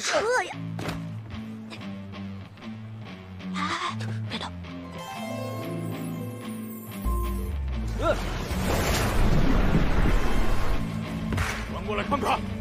撤呀！哎，别动！嗯，转过来看看。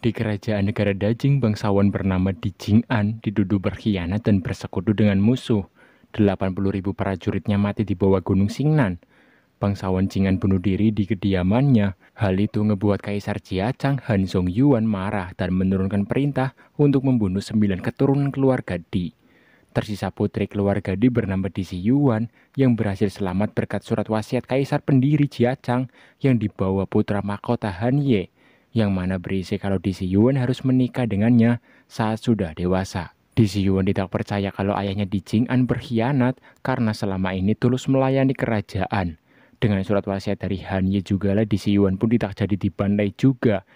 Di kerajaan negara Dajing, bangsawan bernama Di Jing'an diduduh berkhianat dan bersekutu dengan musuh. 80 ribu prajuritnya mati di bawah gunung Singnan. Bangsawan Jing'an bunuh diri di kediamannya. Hal itu ngebuat Kaisar Jiacang Han Yuan marah dan menurunkan perintah untuk membunuh sembilan keturunan keluarga Di. Tersisa putri keluarga Di bernama Di Si Yuan yang berhasil selamat berkat surat wasiat Kaisar pendiri Jiacang yang dibawa putra mahkota Han Ye yang mana berisi kalau DC Yuan harus menikah dengannya saat sudah dewasa. DC Yuan tidak percaya kalau ayahnya Di Jing'an berkhianat karena selama ini tulus melayani kerajaan. Dengan surat wasiat dari Han Ye juga lah DC Yuan pun tidak jadi dibantai juga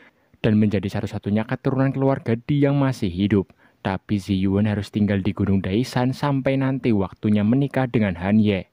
dan menjadi satu-satunya keturunan keluarga Di yang masih hidup. Tapi Zi Yuan harus tinggal di Gunung Daisan sampai nanti waktunya menikah dengan Han Ye.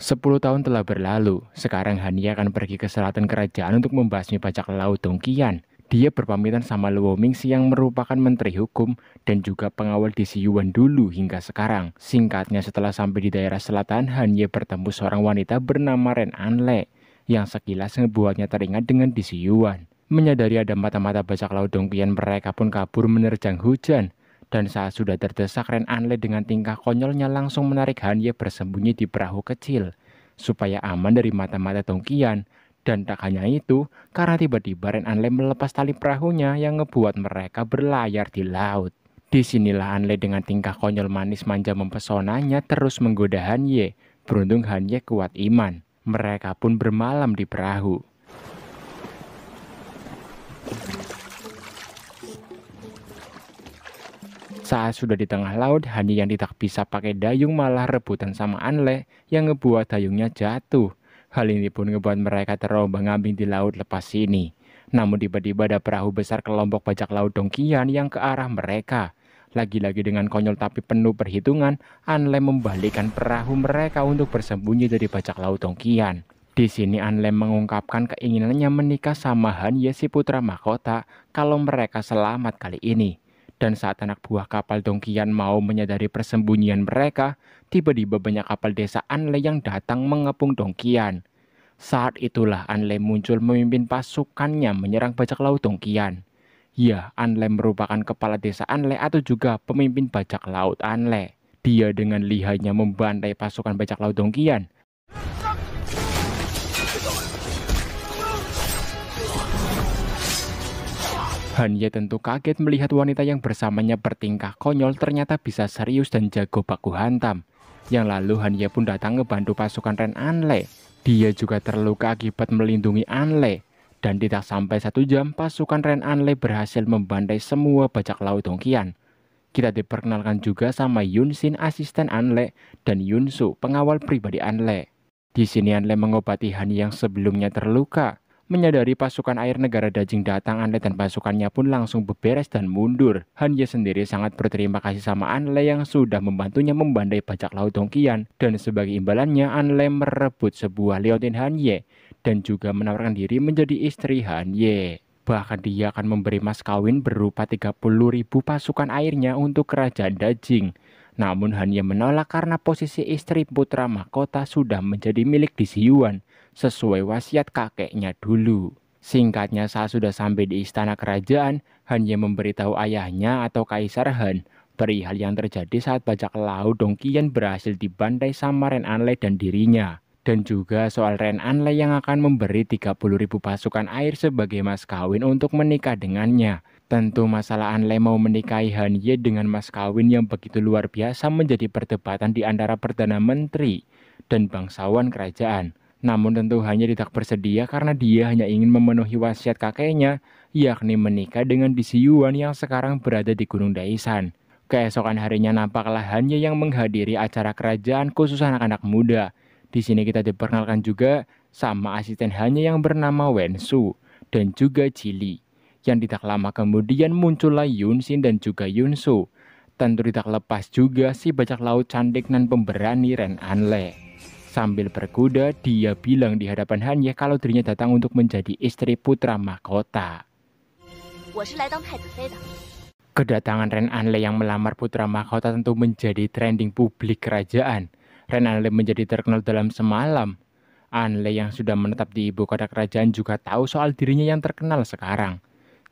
Sepuluh tahun telah berlalu, sekarang Hania akan pergi ke selatan kerajaan untuk membasmi bajak laut Dongkian. Dia berpamitan sama Luo Mingxi yang merupakan menteri hukum dan juga pengawal di Siyuan dulu hingga sekarang. Singkatnya setelah sampai di daerah selatan, Hania bertemu seorang wanita bernama Ren Anle yang sekilas ngebuatnya teringat dengan Di Yuan. Menyadari ada mata-mata bajak laut Dongkian mereka pun kabur menerjang hujan dan saat sudah terdesak Ren Anle dengan tingkah konyolnya langsung menarik Han Ye bersembunyi di perahu kecil supaya aman dari mata-mata Tongkian. Dan tak hanya itu, karena tiba-tiba Ren Anle melepas tali perahunya yang ngebuat mereka berlayar di laut. Disinilah Anle dengan tingkah konyol manis manja mempesonanya terus menggoda Ye Beruntung Han Ye kuat iman. Mereka pun bermalam di perahu. Saat sudah di tengah laut, Hani yang tidak bisa pakai dayung malah rebutan sama Anle yang ngebuat dayungnya jatuh. Hal ini pun ngebuat mereka terombang ambing di laut lepas sini Namun tiba-tiba ada perahu besar kelompok bajak laut dongkian yang ke arah mereka. Lagi-lagi dengan konyol tapi penuh perhitungan, Anle membalikkan perahu mereka untuk bersembunyi dari bajak laut Dongkian. Di sini Anle mengungkapkan keinginannya menikah sama Han si putra mahkota kalau mereka selamat kali ini. Dan saat anak buah kapal Dongkian mau menyadari persembunyian mereka, tiba-tiba banyak kapal desa Anle yang datang mengepung Dongkian. Saat itulah Anle muncul memimpin pasukannya menyerang bajak laut Dongkian. Ya, Anle merupakan kepala desa Anle atau juga pemimpin bajak laut Anle. Dia dengan lihainya membantai pasukan bajak laut Dongkian. Han Ye ya tentu kaget melihat wanita yang bersamanya bertingkah konyol ternyata bisa serius dan jago baku hantam. Yang lalu Han Ye pun datang ngebantu pasukan Ren Anle. Dia juga terluka akibat melindungi Anle. Dan tidak sampai satu jam, pasukan Ren Anle berhasil membandai semua bajak laut Hongkian. Kita diperkenalkan juga sama Yun Sin asisten Anle dan Yun Su pengawal pribadi Anle. Di sini Anle mengobati Han yang sebelumnya terluka Menyadari pasukan air negara Dajing datang, Anle dan pasukannya pun langsung beberes dan mundur. Han Ye sendiri sangat berterima kasih sama Anle yang sudah membantunya membandai bajak laut Dongkian. Dan sebagai imbalannya, Anle merebut sebuah liontin Han Ye dan juga menawarkan diri menjadi istri Han Ye. Bahkan dia akan memberi mas kawin berupa 30.000 pasukan airnya untuk kerajaan Dajing. Namun Han Ye menolak karena posisi istri putra mahkota sudah menjadi milik di Yuan sesuai wasiat kakeknya dulu. Singkatnya saat sudah sampai di istana kerajaan, Han Ye memberitahu ayahnya atau Kaisar Han perihal yang terjadi saat bajak laut Dongkian berhasil dibantai sama Ren Anle dan dirinya. Dan juga soal Ren Anle yang akan memberi 30.000 pasukan air sebagai mas kawin untuk menikah dengannya. Tentu masalah Anle mau menikahi Han Ye dengan mas kawin yang begitu luar biasa menjadi perdebatan di antara Perdana Menteri dan bangsawan kerajaan. Namun tentu hanya tidak bersedia karena dia hanya ingin memenuhi wasiat kakeknya, yakni menikah dengan Yuan yang sekarang berada di Gunung Daisan. Keesokan harinya nampaklah hanya yang menghadiri acara kerajaan khusus anak-anak muda. Di sini kita diperkenalkan juga sama asisten hanya yang bernama Wen Su dan juga Jili. Yang tidak lama kemudian muncullah Yun Xin dan juga Yun Su. Tentu tidak lepas juga si bajak laut cantik dan pemberani Ren Anle. Sambil berkuda, dia bilang di hadapan Ye kalau dirinya datang untuk menjadi istri putra mahkota. Kedatangan Ren Anle yang melamar putra mahkota tentu menjadi trending publik kerajaan. Ren Anle menjadi terkenal dalam semalam. Anle yang sudah menetap di ibu kota kerajaan juga tahu soal dirinya yang terkenal sekarang.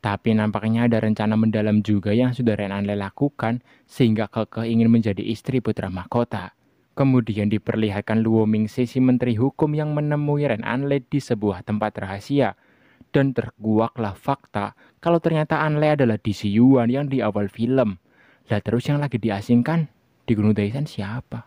Tapi nampaknya ada rencana mendalam juga yang sudah Ren Anle lakukan sehingga kekeh ingin menjadi istri putra mahkota. Kemudian diperlihatkan Luo Mingxi si menteri hukum yang menemui Ren Anle di sebuah tempat rahasia. Dan terguaklah fakta kalau ternyata Anle adalah DC Yuan yang di awal film. Lah terus yang lagi diasingkan di Gunung Daisan siapa?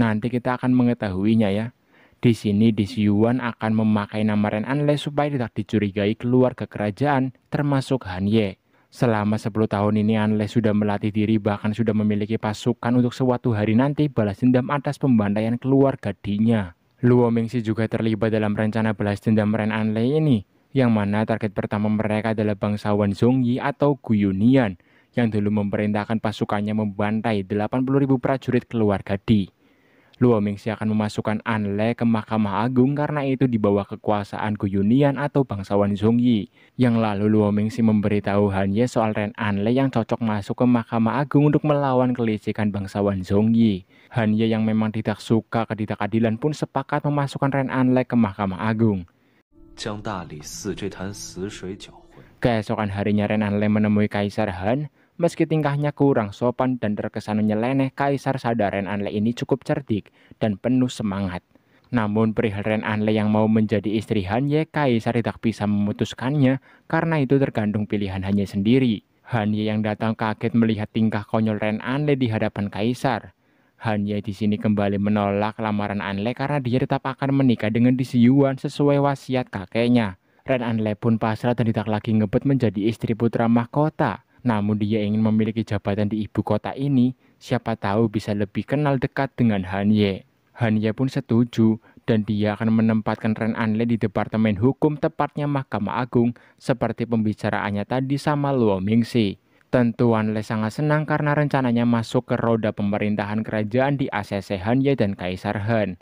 Nanti kita akan mengetahuinya ya. Di sini Yuan akan memakai nama Ren Anle supaya tidak dicurigai keluar ke kerajaan termasuk Han Ye. Selama 10 tahun ini Anle sudah melatih diri bahkan sudah memiliki pasukan untuk suatu hari nanti balas dendam atas pembantaian keluarga dinya. Luo Mingxi juga terlibat dalam rencana balas dendam Ren Anle ini, yang mana target pertama mereka adalah bangsawan Yi atau Guyunian, yang dulu memerintahkan pasukannya membantai 80.000 prajurit keluarga Di. Luo Mingxia akan memasukkan An Anle ke Mahkamah Agung karena itu di bawah kekuasaan Guyunian atau bangsawan Zhongyi. Yang lalu Luo Mingxi memberitahu Han Ye soal Ren An Anle yang cocok masuk ke Mahkamah Agung untuk melawan kelicikan bangsawan Zhongyi. Han Ye yang memang tidak suka ketidakadilan pun sepakat memasukkan Ren An Anle ke Mahkamah Agung. Keesokan harinya Ren An Anle menemui Kaisar Han, Meski tingkahnya kurang sopan dan terkesan nyeleneh, Kaisar sadar Ren Anle ini cukup cerdik dan penuh semangat. Namun perihal Ren Anle yang mau menjadi istri Han Ye Kaisar tidak bisa memutuskannya karena itu tergantung pilihan hanya sendiri. Han Ye yang datang kaget melihat tingkah konyol Ren Anle di hadapan Kaisar. Han Ye di sini kembali menolak lamaran Anle karena dia tetap akan menikah dengan Disiyuan sesuai wasiat kakeknya. Ren Anle pun pasrah dan tidak lagi ngebet menjadi istri putra mahkota. Namun dia ingin memiliki jabatan di ibu kota ini, siapa tahu bisa lebih kenal dekat dengan Han Ye. Han Ye pun setuju dan dia akan menempatkan Ren Anle di Departemen Hukum tepatnya Mahkamah Agung seperti pembicaraannya tadi sama Luo Mingxi. Tentu Anle sangat senang karena rencananya masuk ke roda pemerintahan kerajaan di ACC Han Ye dan Kaisar Han.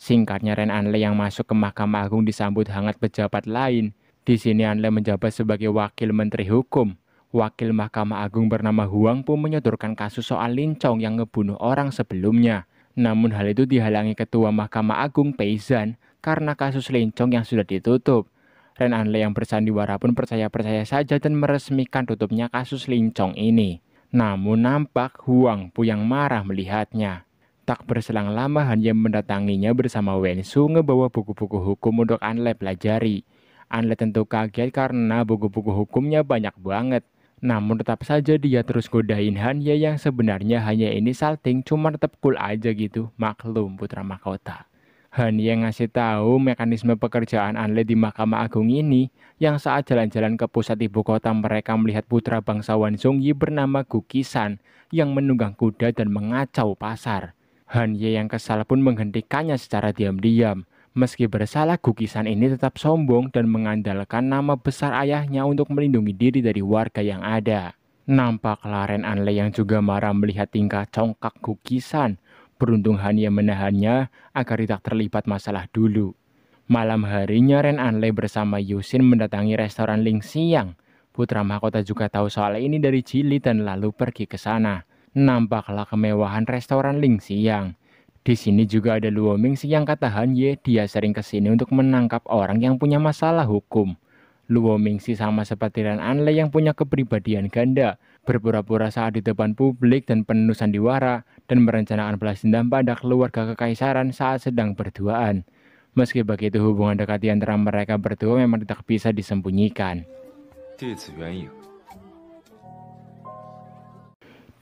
Singkatnya Ren Anle yang masuk ke Mahkamah Agung disambut hangat pejabat lain. Di sini Anle menjabat sebagai wakil menteri hukum. Wakil Mahkamah Agung bernama Huang pun menyodorkan kasus soal Lin Chong yang ngebunuh orang sebelumnya. Namun hal itu dihalangi Ketua Mahkamah Agung Pei Zan karena kasus Lin Chong yang sudah ditutup. Ren Anle yang bersandiwara pun percaya-percaya saja dan meresmikan tutupnya kasus Lin Chong ini. Namun nampak Huang pun yang marah melihatnya. Tak berselang lama hanya mendatanginya bersama Wensu ngebawa buku-buku hukum untuk Anle pelajari. Anle tentu kaget karena buku-buku hukumnya banyak banget. Namun tetap saja dia terus godain Hanya yang sebenarnya hanya ini salting cuma tetap cool aja gitu. Maklum putra mahkota. Ye ngasih tahu mekanisme pekerjaan Anle di Mahkamah Agung ini yang saat jalan-jalan ke pusat ibu kota mereka melihat putra bangsawan Zongyi bernama Gukisan yang menunggang kuda dan mengacau pasar. Ye yang kesal pun menghentikannya secara diam-diam. Meski bersalah, Gukisan ini tetap sombong dan mengandalkan nama besar ayahnya untuk melindungi diri dari warga yang ada. Nampaklah Ren Anle yang juga marah melihat tingkah congkak Gukisan. Beruntung Hania menahannya agar tidak terlibat masalah dulu. Malam harinya Ren Anle bersama Yusin mendatangi restoran Ling Siang. Putra Mahkota juga tahu soal ini dari Jili dan lalu pergi ke sana. Nampaklah kemewahan restoran Ling Siang di sini juga ada Luoming yang kata Han Ye, dia sering kesini untuk menangkap orang yang punya masalah hukum. Mingxi sama seperti Ran Anle yang punya kepribadian ganda, berpura-pura saat di depan publik dan penuh sandiwara, dan merencanakan balas dendam pada keluarga kekaisaran saat sedang berduaan. Meski begitu hubungan dekat di antara mereka berdua memang tidak bisa disembunyikan.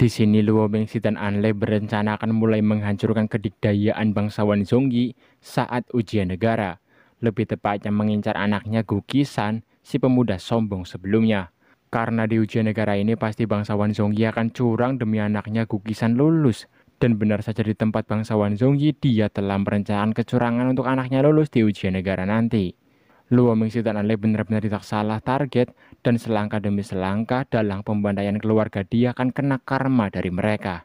Di sini Luo Bengsi dan Anle berencana akan mulai menghancurkan kedikdayaan bangsawan Zongyi saat ujian negara. Lebih tepatnya mengincar anaknya Gu Kisan, si pemuda sombong sebelumnya. Karena di ujian negara ini pasti bangsawan Zongyi akan curang demi anaknya Gu Kisan lulus. Dan benar saja di tempat bangsawan Zongyi, dia telah merencanakan kecurangan untuk anaknya lulus di ujian negara nanti. Luo dan Ale benar-benar tidak salah target dan selangkah demi selangkah dalam pembantaian keluarga dia akan kena karma dari mereka.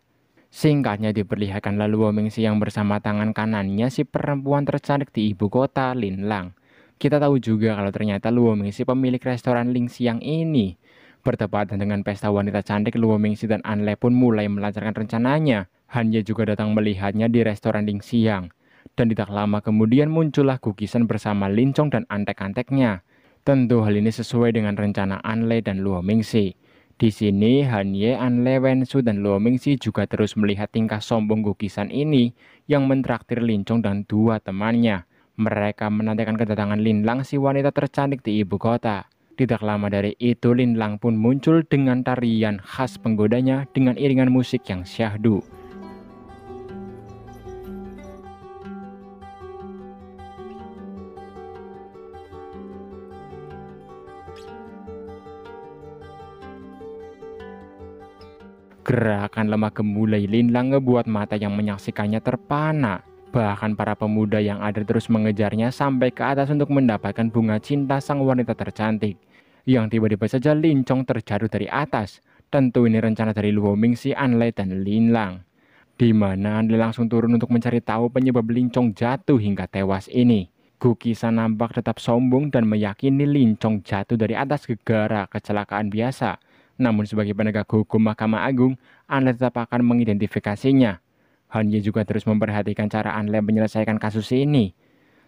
Singkatnya diperlihatkan lalu Luo Si yang bersama tangan kanannya si perempuan tercantik di ibu kota Linlang. Kita tahu juga kalau ternyata Luo Si pemilik restoran Ling Siang ini. Bertepatan dengan pesta wanita cantik, Luo Mingsi dan Anle pun mulai melancarkan rencananya. Hanya juga datang melihatnya di restoran Ling Siang. Dan tidak lama kemudian muncullah gugisan bersama Lincong dan antek-anteknya. Tentu hal ini sesuai dengan rencana Anle dan Luo Mingxi. Di sini, Han Ye, Anle, Wensu, dan Luo Mingxi juga terus melihat tingkah sombong Gukisan ini yang mentraktir Lincong dan dua temannya. Mereka menandakan kedatangan Lin Lang si wanita tercantik di ibu kota. Tidak lama dari itu, Lin Lang pun muncul dengan tarian khas penggodanya dengan iringan musik yang syahdu. Gerakan lemah gemulai Linlang ngebuat mata yang menyaksikannya terpana. Bahkan para pemuda yang ada terus mengejarnya sampai ke atas untuk mendapatkan bunga cinta sang wanita tercantik. Yang tiba-tiba saja Lincong terjatuh dari atas. Tentu ini rencana dari Ming si Anlai, dan Linlang. Di mana Anlai langsung turun untuk mencari tahu penyebab Lincong jatuh hingga tewas ini. Gukisa nampak tetap sombong dan meyakini Lincong jatuh dari atas gegara kecelakaan biasa namun sebagai penegak hukum Mahkamah Agung, Anda tetap akan mengidentifikasinya. Hanya juga terus memperhatikan cara Anle menyelesaikan kasus ini.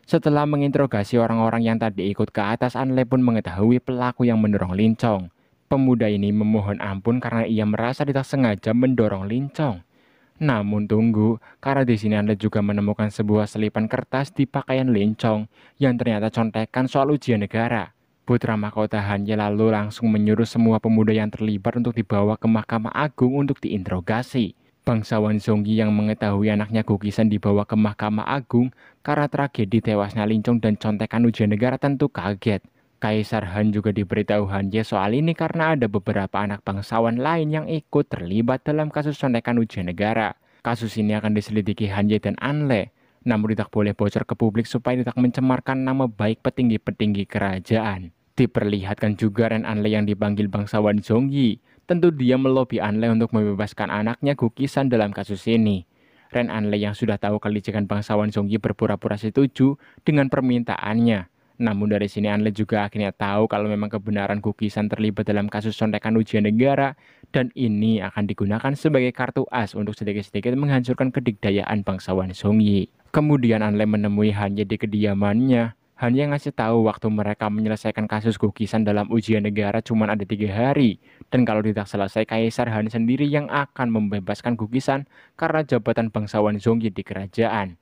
Setelah menginterogasi orang-orang yang tadi ikut ke atas, Anle pun mengetahui pelaku yang mendorong Lincong. Pemuda ini memohon ampun karena ia merasa tidak sengaja mendorong Lincong. Namun tunggu, karena di sini Anda juga menemukan sebuah selipan kertas di pakaian Lincong yang ternyata contekan soal ujian negara. Putra Mahkota hanya lalu langsung menyuruh semua pemuda yang terlibat untuk dibawa ke Mahkamah Agung untuk diinterogasi. Bangsawan Zonggi yang mengetahui anaknya Gukisan dibawa ke Mahkamah Agung karena tragedi tewasnya Lincong dan contekan ujian negara tentu kaget. Kaisar Han juga diberitahu Hanje soal ini karena ada beberapa anak bangsawan lain yang ikut terlibat dalam kasus contekan ujian negara. Kasus ini akan diselidiki Hanje dan Anle, namun tidak boleh bocor ke publik supaya tidak mencemarkan nama baik petinggi-petinggi kerajaan. Diperlihatkan juga Ren Anle yang dipanggil bangsawan Zhongyi. Tentu dia melobi Anle untuk membebaskan anaknya Gukisan dalam kasus ini. Ren Anle yang sudah tahu kelicikan bangsawan Zhongyi berpura-pura setuju dengan permintaannya. Namun dari sini Anle juga akhirnya tahu kalau memang kebenaran Gukisan terlibat dalam kasus sontekan ujian negara dan ini akan digunakan sebagai kartu as untuk sedikit-sedikit menghancurkan kedikdayaan bangsawan Yi Kemudian Anle menemui hanya di kediamannya hanya ngasih tahu waktu mereka menyelesaikan kasus gugisan dalam ujian negara cuma ada tiga hari. Dan kalau tidak selesai, Kaisar Han sendiri yang akan membebaskan gugisan karena jabatan bangsawan Zongyi di kerajaan.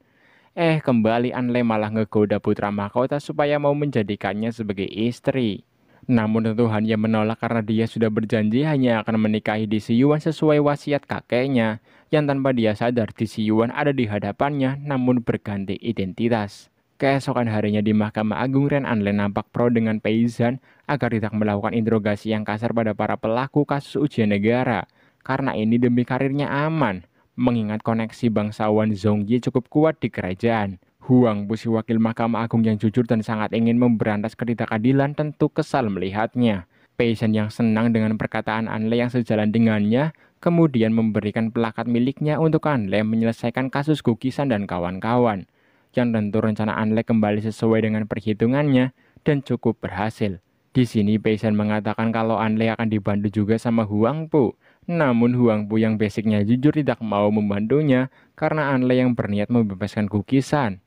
Eh, kembali Anle malah ngegoda putra mahkota supaya mau menjadikannya sebagai istri. Namun tentu Hanya menolak karena dia sudah berjanji hanya akan menikahi Di Siyuan sesuai wasiat kakeknya, yang tanpa dia sadar Di Siyuan ada di hadapannya namun berganti identitas. Keesokan harinya di Mahkamah Agung Ren Anle nampak pro dengan Peizan agar tidak melakukan interogasi yang kasar pada para pelaku kasus ujian negara. Karena ini demi karirnya aman, mengingat koneksi bangsawan Zongyi cukup kuat di kerajaan. Huang Pusi wakil Mahkamah Agung yang jujur dan sangat ingin memberantas ketidakadilan tentu kesal melihatnya. Peizan yang senang dengan perkataan Anle yang sejalan dengannya, kemudian memberikan pelakat miliknya untuk Anle menyelesaikan kasus Gukisan dan kawan-kawan yang tentu rencana Anlek kembali sesuai dengan perhitungannya dan cukup berhasil. Di sini Peisan mengatakan kalau Anlek akan dibantu juga sama Huang Huangpu. Namun Huang Huangpu yang basicnya jujur tidak mau membantunya karena Anlek yang berniat membebaskan kukisan.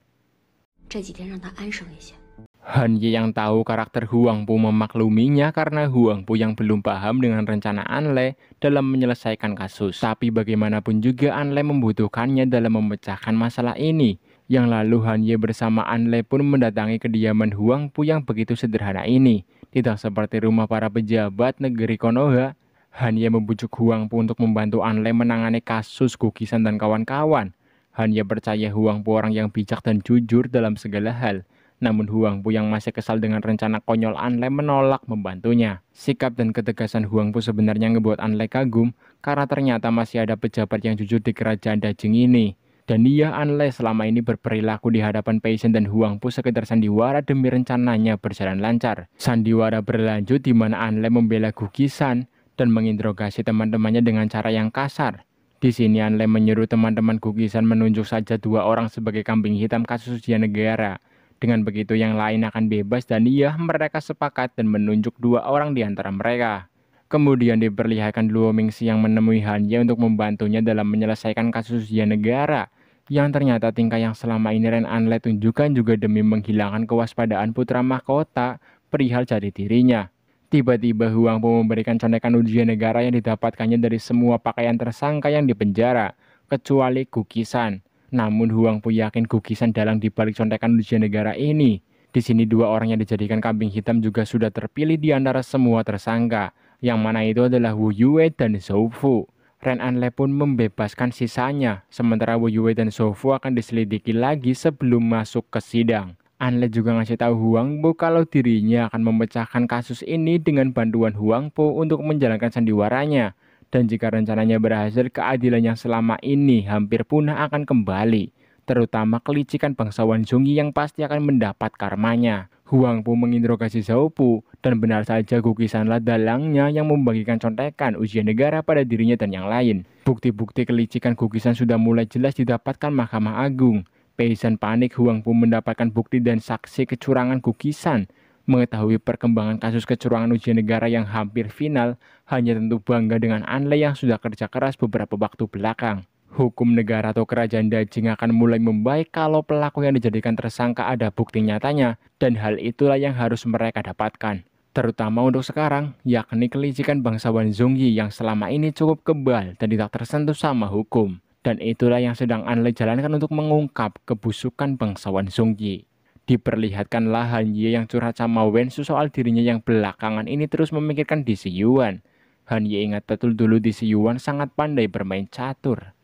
Han Ye yang tahu karakter Huang Pu memakluminya karena Huang Pu yang belum paham dengan rencana Anle dalam menyelesaikan kasus. Tapi bagaimanapun juga Anle membutuhkannya dalam memecahkan masalah ini. Yang lalu Han Ye bersama An Le pun mendatangi kediaman Huang Pu yang begitu sederhana ini. Tidak seperti rumah para pejabat negeri Konoha, Han Ye membujuk Huang Pu untuk membantu An Le menangani kasus Kukisan dan kawan-kawan. Han Ye percaya Huang Pu orang yang bijak dan jujur dalam segala hal. Namun Huang Pu yang masih kesal dengan rencana konyol Anle menolak membantunya. Sikap dan ketegasan Huang Pu sebenarnya ngebuat Anle kagum karena ternyata masih ada pejabat yang jujur di kerajaan Dajing ini dan ia Anle selama ini berperilaku di hadapan Peisen dan Huang Huangpu sekitar sandiwara demi rencananya berjalan lancar. Sandiwara berlanjut di mana Anle membela Gugisan dan menginterogasi teman-temannya dengan cara yang kasar. Di sini Anle menyuruh teman-teman Gugisan menunjuk saja dua orang sebagai kambing hitam kasus ujian negara. Dengan begitu yang lain akan bebas dan ia mereka sepakat dan menunjuk dua orang di antara mereka. Kemudian diperlihatkan Luo Mingxi yang menemui Hanya untuk membantunya dalam menyelesaikan kasus ujian negara yang ternyata tingkah yang selama ini Ren Anle tunjukkan juga demi menghilangkan kewaspadaan putra mahkota perihal jati dirinya. Tiba-tiba Huang pun memberikan contekan ujian negara yang didapatkannya dari semua pakaian tersangka yang dipenjara, kecuali Gukisan. Namun Huang pun yakin Gukisan dalam dibalik contekan ujian negara ini. Di sini dua orang yang dijadikan kambing hitam juga sudah terpilih di antara semua tersangka, yang mana itu adalah Wu Yue dan Zhou Fu. Ren Anle pun membebaskan sisanya, sementara Yue dan Sofu akan diselidiki lagi sebelum masuk ke sidang. Anle juga ngasih tahu Huang Po kalau dirinya akan memecahkan kasus ini dengan bantuan Huang Po untuk menjalankan sandiwaranya. Dan jika rencananya berhasil, keadilan yang selama ini hampir punah akan kembali. Terutama kelicikan bangsawan Zhongyi yang pasti akan mendapat karmanya. Huang Po menginterogasi Zhao Po, dan benar saja kukisanlah dalangnya yang membagikan contekan ujian negara pada dirinya dan yang lain. Bukti-bukti kelicikan kukisan sudah mulai jelas didapatkan Mahkamah Agung. Peisan panik Huang pun mendapatkan bukti dan saksi kecurangan kukisan. Mengetahui perkembangan kasus kecurangan ujian negara yang hampir final, hanya tentu bangga dengan Anle yang sudah kerja keras beberapa waktu belakang hukum negara atau kerajaan Dajing akan mulai membaik kalau pelaku yang dijadikan tersangka ada bukti nyatanya, dan hal itulah yang harus mereka dapatkan. Terutama untuk sekarang, yakni kelicikan bangsawan Zongyi yang selama ini cukup kebal dan tidak tersentuh sama hukum. Dan itulah yang sedang Anle jalankan untuk mengungkap kebusukan bangsawan yi. Diperlihatkanlah Han Ye yang curhat sama wen Wensu soal dirinya yang belakangan ini terus memikirkan di Yuan. Han Ye ingat betul dulu di Yuan sangat pandai bermain catur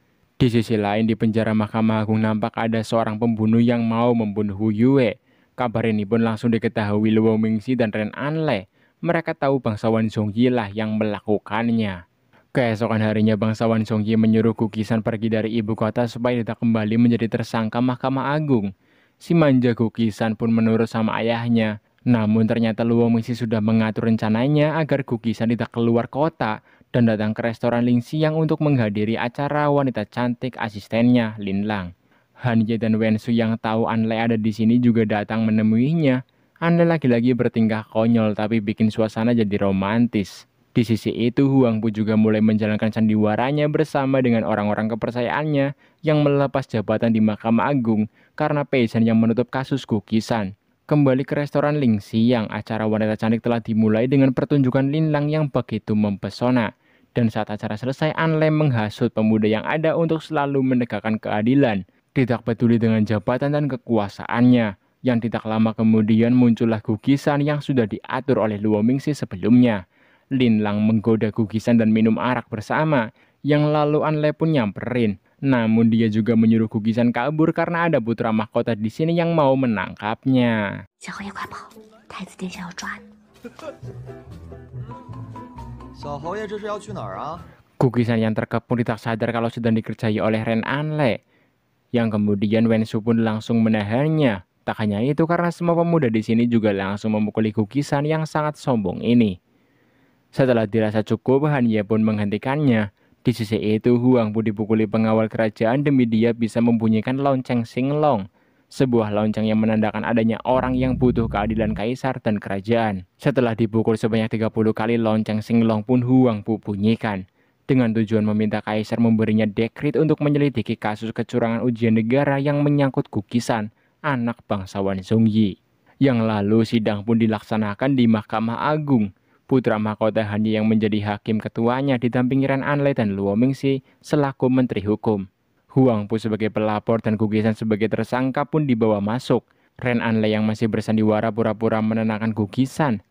di sisi lain, di penjara Mahkamah Agung nampak ada seorang pembunuh yang mau membunuh Hu Yue. Kabar ini pun langsung diketahui Luo Mingxi dan Ren Anle. Mereka tahu bangsawan Zhongyi lah yang melakukannya. Keesokan harinya bangsawan Zhongyi menyuruh Kukisan pergi dari ibu kota supaya tidak kembali menjadi tersangka Mahkamah Agung. Si manja Kukisan pun menurut sama ayahnya. Namun ternyata Luo Mingxi sudah mengatur rencananya agar Kukisan tidak keluar kota dan datang ke restoran Ling Siang untuk menghadiri acara wanita cantik asistennya Lin Lang. Han Ye dan Wen Su yang tahu An Lei ada di sini juga datang menemuinya. An Lei lagi-lagi bertingkah konyol tapi bikin suasana jadi romantis. Di sisi itu, Huang Pu juga mulai menjalankan sandiwaranya bersama dengan orang-orang kepercayaannya yang melepas jabatan di Mahkamah Agung karena peisan yang menutup kasus kukisan. Kembali ke restoran Ling Siang, acara wanita cantik telah dimulai dengan pertunjukan Lin Lang yang begitu mempesona. Dan saat acara selesai, Anlem menghasut pemuda yang ada untuk selalu menegakkan keadilan, tidak peduli dengan jabatan dan kekuasaannya. Yang tidak lama kemudian muncullah gugisan yang sudah diatur oleh Luo Luomingsi sebelumnya. Lin Lang menggoda gugisan dan minum arak bersama, yang lalu Anle pun nyamperin. Namun dia juga menyuruh gugisan kabur karena ada putra mahkota di sini yang mau menangkapnya. Kukisan yang terkepung tidak sadar kalau sedang dikerjai oleh Ren Anle, yang kemudian Wensu pun langsung menahannya. Tak hanya itu, karena semua pemuda di sini juga langsung memukuli Gugisan yang sangat sombong ini. Setelah dirasa cukup, Ye pun menghentikannya. Di sisi itu, Huang pun dipukuli pengawal kerajaan demi dia bisa membunyikan lonceng singlong sebuah lonceng yang menandakan adanya orang yang butuh keadilan kaisar dan kerajaan. Setelah dipukul sebanyak 30 kali, lonceng Singlong pun huang pu bunyikan dengan tujuan meminta kaisar memberinya dekrit untuk menyelidiki kasus kecurangan ujian negara yang menyangkut Kukisan, anak bangsawan Song Yi. Yang lalu sidang pun dilaksanakan di Mahkamah Agung. Putra mahkota Hanyi yang menjadi hakim ketuanya didampingi Ren Anle dan Luo Mingxi selaku Menteri Hukum. Huang Pu sebagai pelapor dan Gugisan sebagai tersangka pun dibawa masuk. Ren Anle yang masih bersandiwara pura-pura menenangkan Gugisan.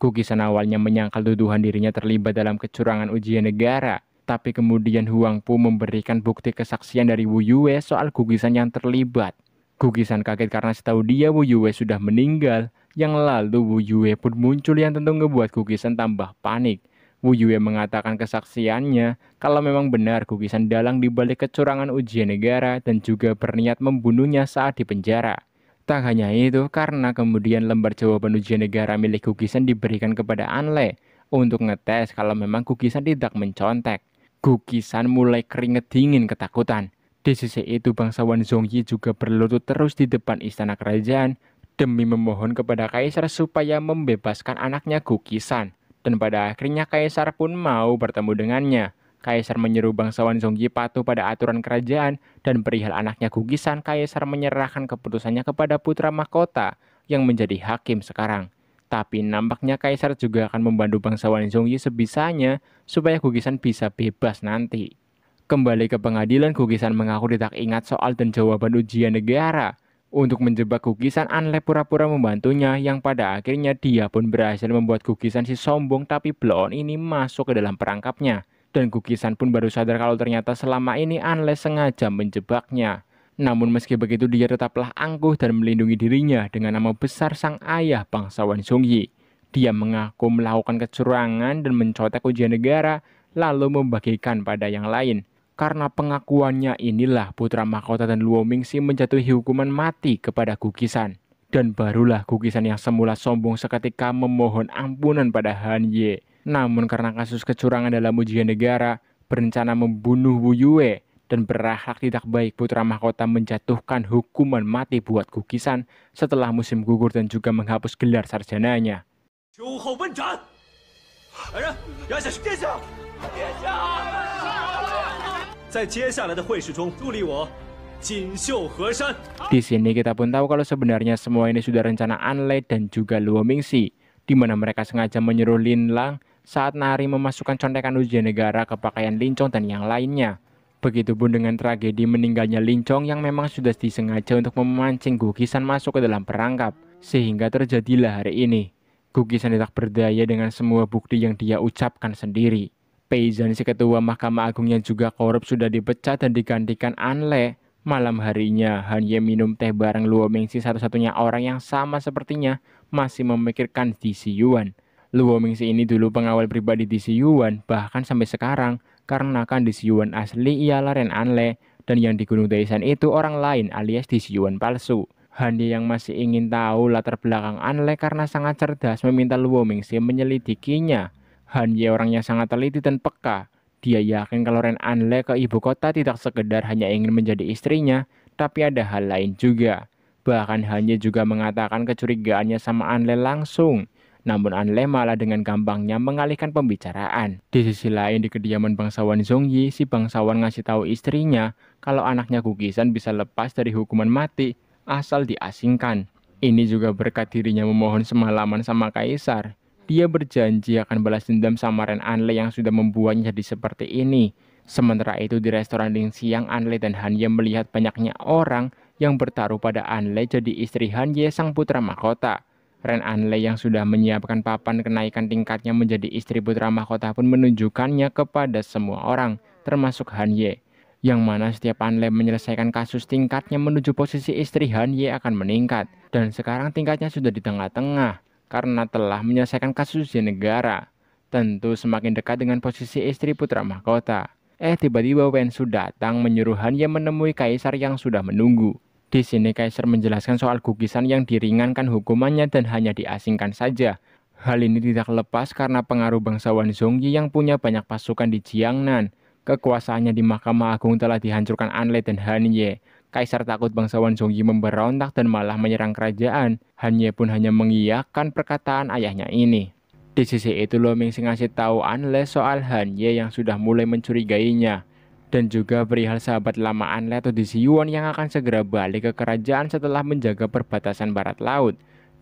Gugisan awalnya menyangkal tuduhan dirinya terlibat dalam kecurangan ujian negara. Tapi kemudian Huang Pu memberikan bukti kesaksian dari Wu Yue soal Gugisan yang terlibat. Gugisan kaget karena setahu dia Wu Yue sudah meninggal. Yang lalu Wu Yue pun muncul yang tentu ngebuat Gugisan tambah panik. Wu Yue mengatakan kesaksiannya kalau memang benar gugisan dalang dibalik kecurangan ujian negara dan juga berniat membunuhnya saat di penjara. Tak hanya itu, karena kemudian lembar jawaban ujian negara milik Gugisan diberikan kepada Anle untuk ngetes kalau memang Gugisan tidak mencontek. Gugisan mulai keringet dingin ketakutan. Di sisi itu, bangsawan Zongyi juga berlutut terus di depan istana kerajaan demi memohon kepada kaisar supaya membebaskan anaknya kukisan. Dan pada akhirnya Kaisar pun mau bertemu dengannya. Kaisar menyeru bangsawan Zonggi patuh pada aturan kerajaan dan perihal anaknya Gugisan, Kaisar menyerahkan keputusannya kepada putra mahkota yang menjadi hakim sekarang. Tapi nampaknya Kaisar juga akan membantu bangsawan Zonggi sebisanya supaya Gugisan bisa bebas nanti. Kembali ke pengadilan, Gugisan mengaku tidak ingat soal dan jawaban ujian negara. Untuk menjebak Gugisan, Anle pura-pura membantunya yang pada akhirnya dia pun berhasil membuat Gugisan si sombong tapi blon ini masuk ke dalam perangkapnya. Dan Gugisan pun baru sadar kalau ternyata selama ini Anle sengaja menjebaknya. Namun meski begitu dia tetaplah angkuh dan melindungi dirinya dengan nama besar sang ayah bangsawan Sungyi. Dia mengaku melakukan kecurangan dan mencotek ujian negara lalu membagikan pada yang lain. Karena pengakuannya inilah putra mahkota dan Luomingsi menjatuhi hukuman mati kepada Gukisan. Dan barulah Gukisan yang semula sombong seketika memohon ampunan pada Han Ye. Namun karena kasus kecurangan dalam ujian negara, berencana membunuh Wu Yue, dan berakhlak tidak baik putra mahkota menjatuhkan hukuman mati buat Gukisan setelah musim gugur dan juga menghapus gelar sarjananya. 在接下来的会试中助力我。Di sini kita pun tahu kalau sebenarnya semua ini sudah rencana Anlei dan juga Luo Mingxi, di mana mereka sengaja menyuruh Lin Lang saat Nari memasukkan contekan ujian negara ke pakaian Lin Chong dan yang lainnya. Begitupun dengan tragedi meninggalnya Lin Chong yang memang sudah disengaja untuk memancing Gukisan masuk ke dalam perangkap, sehingga terjadilah hari ini. Gukisan tidak berdaya dengan semua bukti yang dia ucapkan sendiri. Peizan, si ketua Mahkamah Agung yang juga korup sudah dipecat dan digantikan Anle. Malam harinya, Han Ye minum teh bareng Luo Mingxi satu-satunya orang yang sama sepertinya masih memikirkan DC Yuan. Luo Mingxi ini dulu pengawal pribadi DC Yuan, bahkan sampai sekarang, karena kan DC Yuan asli ialah Ren Anle, dan yang di Gunung Taisan itu orang lain alias DC Yuan palsu. Han Ye yang masih ingin tahu latar belakang Anle karena sangat cerdas meminta Luo Mingxi menyelidikinya. Han Ye orangnya sangat teliti dan peka. Dia yakin kalau Ren Anle ke ibu kota tidak sekedar hanya ingin menjadi istrinya, tapi ada hal lain juga. Bahkan Han Ye juga mengatakan kecurigaannya sama Anle langsung. Namun Anle malah dengan gampangnya mengalihkan pembicaraan. Di sisi lain di kediaman bangsawan Yi, si bangsawan ngasih tahu istrinya kalau anaknya Kukisan bisa lepas dari hukuman mati asal diasingkan. Ini juga berkat dirinya memohon semalaman sama kaisar. Dia berjanji akan balas dendam sama Ren Anle yang sudah membuatnya jadi seperti ini. Sementara itu di restoran Ling Siang, Anle dan Han Ye melihat banyaknya orang yang bertaruh pada Anle jadi istri Han Ye sang putra mahkota. Ren Anle yang sudah menyiapkan papan kenaikan tingkatnya menjadi istri putra mahkota pun menunjukkannya kepada semua orang, termasuk Han Ye. yang mana setiap Anle menyelesaikan kasus tingkatnya menuju posisi istri Han Ye akan meningkat dan sekarang tingkatnya sudah di tengah-tengah karena telah menyelesaikan kasus di negara. Tentu semakin dekat dengan posisi istri putra mahkota. Eh tiba-tiba Wensu datang menyuruh Han Ye menemui kaisar yang sudah menunggu. Di sini kaisar menjelaskan soal gugisan yang diringankan hukumannya dan hanya diasingkan saja. Hal ini tidak lepas karena pengaruh bangsawan Zongyi yang punya banyak pasukan di Jiangnan. Kekuasaannya di Mahkamah Agung telah dihancurkan Anle dan Han Ye. Kaisar takut bangsawan Yi memberontak dan malah menyerang kerajaan. Han Ye pun hanya mengiyakan perkataan ayahnya ini. Di sisi itu Lo Mingxing ngasih tahu An Le soal Han Ye yang sudah mulai mencurigainya dan juga perihal sahabat lama An Le atau Yuan yang akan segera balik ke kerajaan setelah menjaga perbatasan barat laut.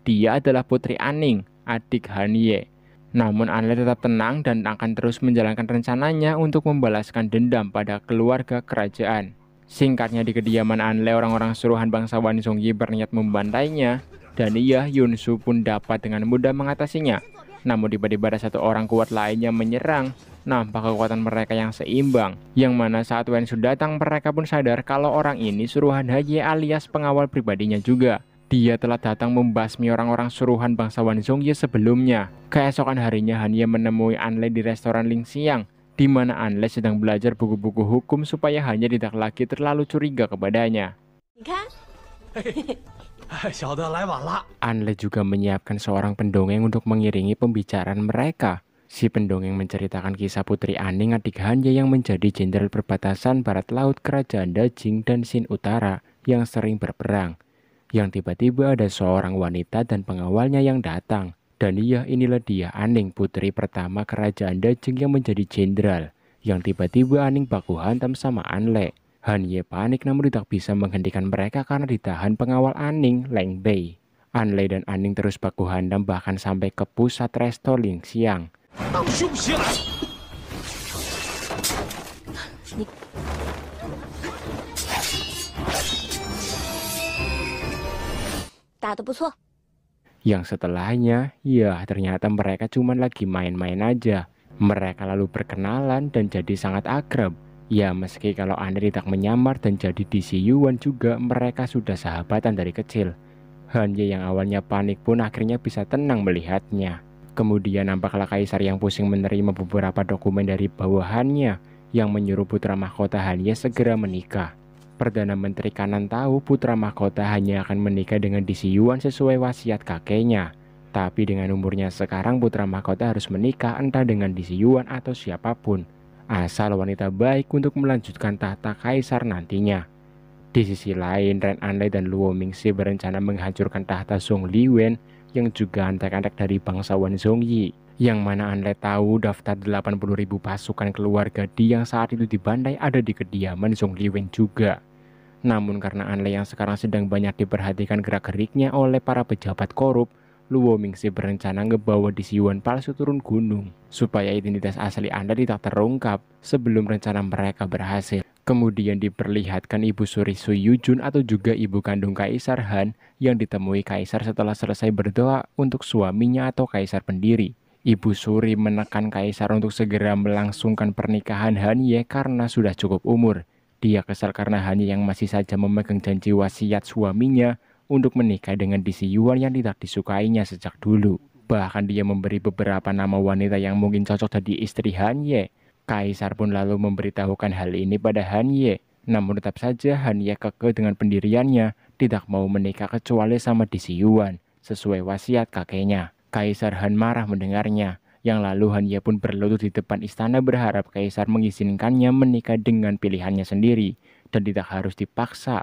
Dia adalah putri Aning, adik Han Ye. Namun Anle tetap tenang dan akan terus menjalankan rencananya untuk membalaskan dendam pada keluarga kerajaan. Singkatnya di kediaman Anle, orang-orang suruhan bangsa Yi berniat membantainya, dan ia Yunsu pun dapat dengan mudah mengatasinya. Namun tiba-tiba ada satu orang kuat lainnya menyerang. Nampak kekuatan mereka yang seimbang, yang mana saat Wensu datang mereka pun sadar kalau orang ini suruhan Haji alias pengawal pribadinya juga. Dia telah datang membasmi orang-orang suruhan bangsawan Zhongye sebelumnya. Keesokan harinya Hanya menemui Anle di restoran Ling Siang di mana Anles sedang belajar buku-buku hukum supaya hanya tidak lagi terlalu curiga kepadanya. Eh, Anles juga menyiapkan seorang pendongeng untuk mengiringi pembicaraan mereka. Si pendongeng menceritakan kisah Putri Aning adik Hanya yang menjadi jenderal perbatasan barat laut kerajaan Dajing dan Sin Utara yang sering berperang. Yang tiba-tiba ada seorang wanita dan pengawalnya yang datang. Dan iya inilah dia Aning putri pertama kerajaan Dajeng yang menjadi jenderal. Yang tiba-tiba Aning baku hantam sama Anle. Han Ye panik namun tidak bisa menghentikan mereka karena ditahan pengawal Aning, Leng Bei. Anle dan Aning terus baku hantam bahkan sampai ke pusat resto Ling Siang. Datu yang setelahnya, ya ternyata mereka cuma lagi main-main aja. Mereka lalu berkenalan dan jadi sangat akrab. Ya meski kalau Andri tak menyamar dan jadi dcu Yuan juga mereka sudah sahabatan dari kecil. Hanya yang awalnya panik pun akhirnya bisa tenang melihatnya. Kemudian nampaklah kaisar yang pusing menerima beberapa dokumen dari bawahannya yang menyuruh putra mahkota Hanya segera menikah. Perdana Menteri Kanan tahu putra mahkota hanya akan menikah dengan Yuan sesuai wasiat kakeknya. Tapi dengan umurnya sekarang putra mahkota harus menikah entah dengan Yuan atau siapapun. Asal wanita baik untuk melanjutkan tahta kaisar nantinya. Di sisi lain, Ren Anlei dan Luo Mingxi berencana menghancurkan tahta Song Liwen yang juga antek-antek dari bangsawan Zhongyi yang mana Anda tahu daftar 80.000 pasukan keluarga Di yang saat itu di Bandai ada di kediaman Song Liwen juga. Namun karena Anle yang sekarang sedang banyak diperhatikan gerak-geriknya oleh para pejabat korup, Luo Mingxi berencana ngebawa Siwon palsu turun gunung supaya identitas asli Anda tidak terungkap sebelum rencana mereka berhasil. Kemudian diperlihatkan Ibu Suri Su Yujun atau juga ibu kandung Kaisar Han yang ditemui Kaisar setelah selesai berdoa untuk suaminya atau Kaisar pendiri. Ibu Suri menekan Kaisar untuk segera melangsungkan pernikahan Hanye karena sudah cukup umur. Dia kesal karena Hanye yang masih saja memegang janji wasiat suaminya untuk menikah dengan Disi Yuan yang tidak disukainya sejak dulu. Bahkan dia memberi beberapa nama wanita yang mungkin cocok jadi istri Hanye. Kaisar pun lalu memberitahukan hal ini pada Hanye. Namun tetap saja Hanye kekeh dengan pendiriannya, tidak mau menikah kecuali sama Disi Yuan, sesuai wasiat kakeknya. Kaisar Han marah mendengarnya. Yang lalu Han Ye pun berlutut di depan istana berharap Kaisar mengizinkannya menikah dengan pilihannya sendiri dan tidak harus dipaksa.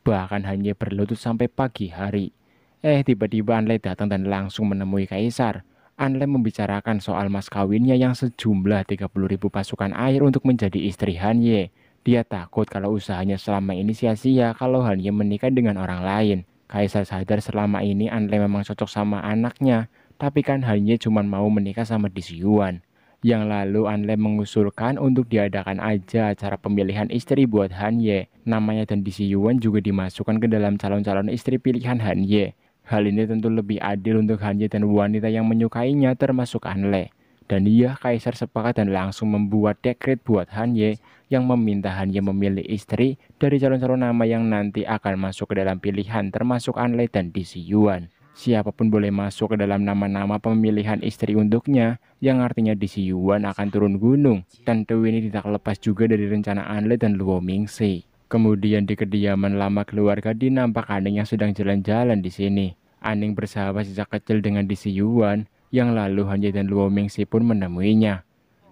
Bahkan Han Ye berlutut sampai pagi hari. Eh tiba-tiba Anle datang dan langsung menemui Kaisar. Anle membicarakan soal mas kawinnya yang sejumlah 30.000 pasukan air untuk menjadi istri Han Ye. Dia takut kalau usahanya selama ini sia-sia kalau Han Ye menikah dengan orang lain. Kaisar sadar selama ini Anle memang cocok sama anaknya, tapi kan hanya cuma mau menikah sama Disyuan. Yang lalu Anle mengusulkan untuk diadakan aja acara pemilihan istri buat Han Ye. Namanya dan Disyuan juga dimasukkan ke dalam calon-calon istri pilihan Han Ye. Hal ini tentu lebih adil untuk Han Ye dan wanita yang menyukainya termasuk Anle. Dan dia Kaisar sepakat dan langsung membuat dekret buat Han Ye yang meminta hanya memilih istri dari calon-calon nama yang nanti akan masuk ke dalam pilihan termasuk Anle dan DC Yuan. Siapapun boleh masuk ke dalam nama-nama pemilihan istri untuknya, yang artinya DC Yuan akan turun gunung. Tentu ini tidak lepas juga dari rencana Anle dan Luo Mingxi. Kemudian di kediaman lama keluarga dinampak Aning yang sedang jalan-jalan di sini. Aning bersahabat sejak kecil dengan DC Yuan, yang lalu Hanya dan Luo Mingxi pun menemuinya.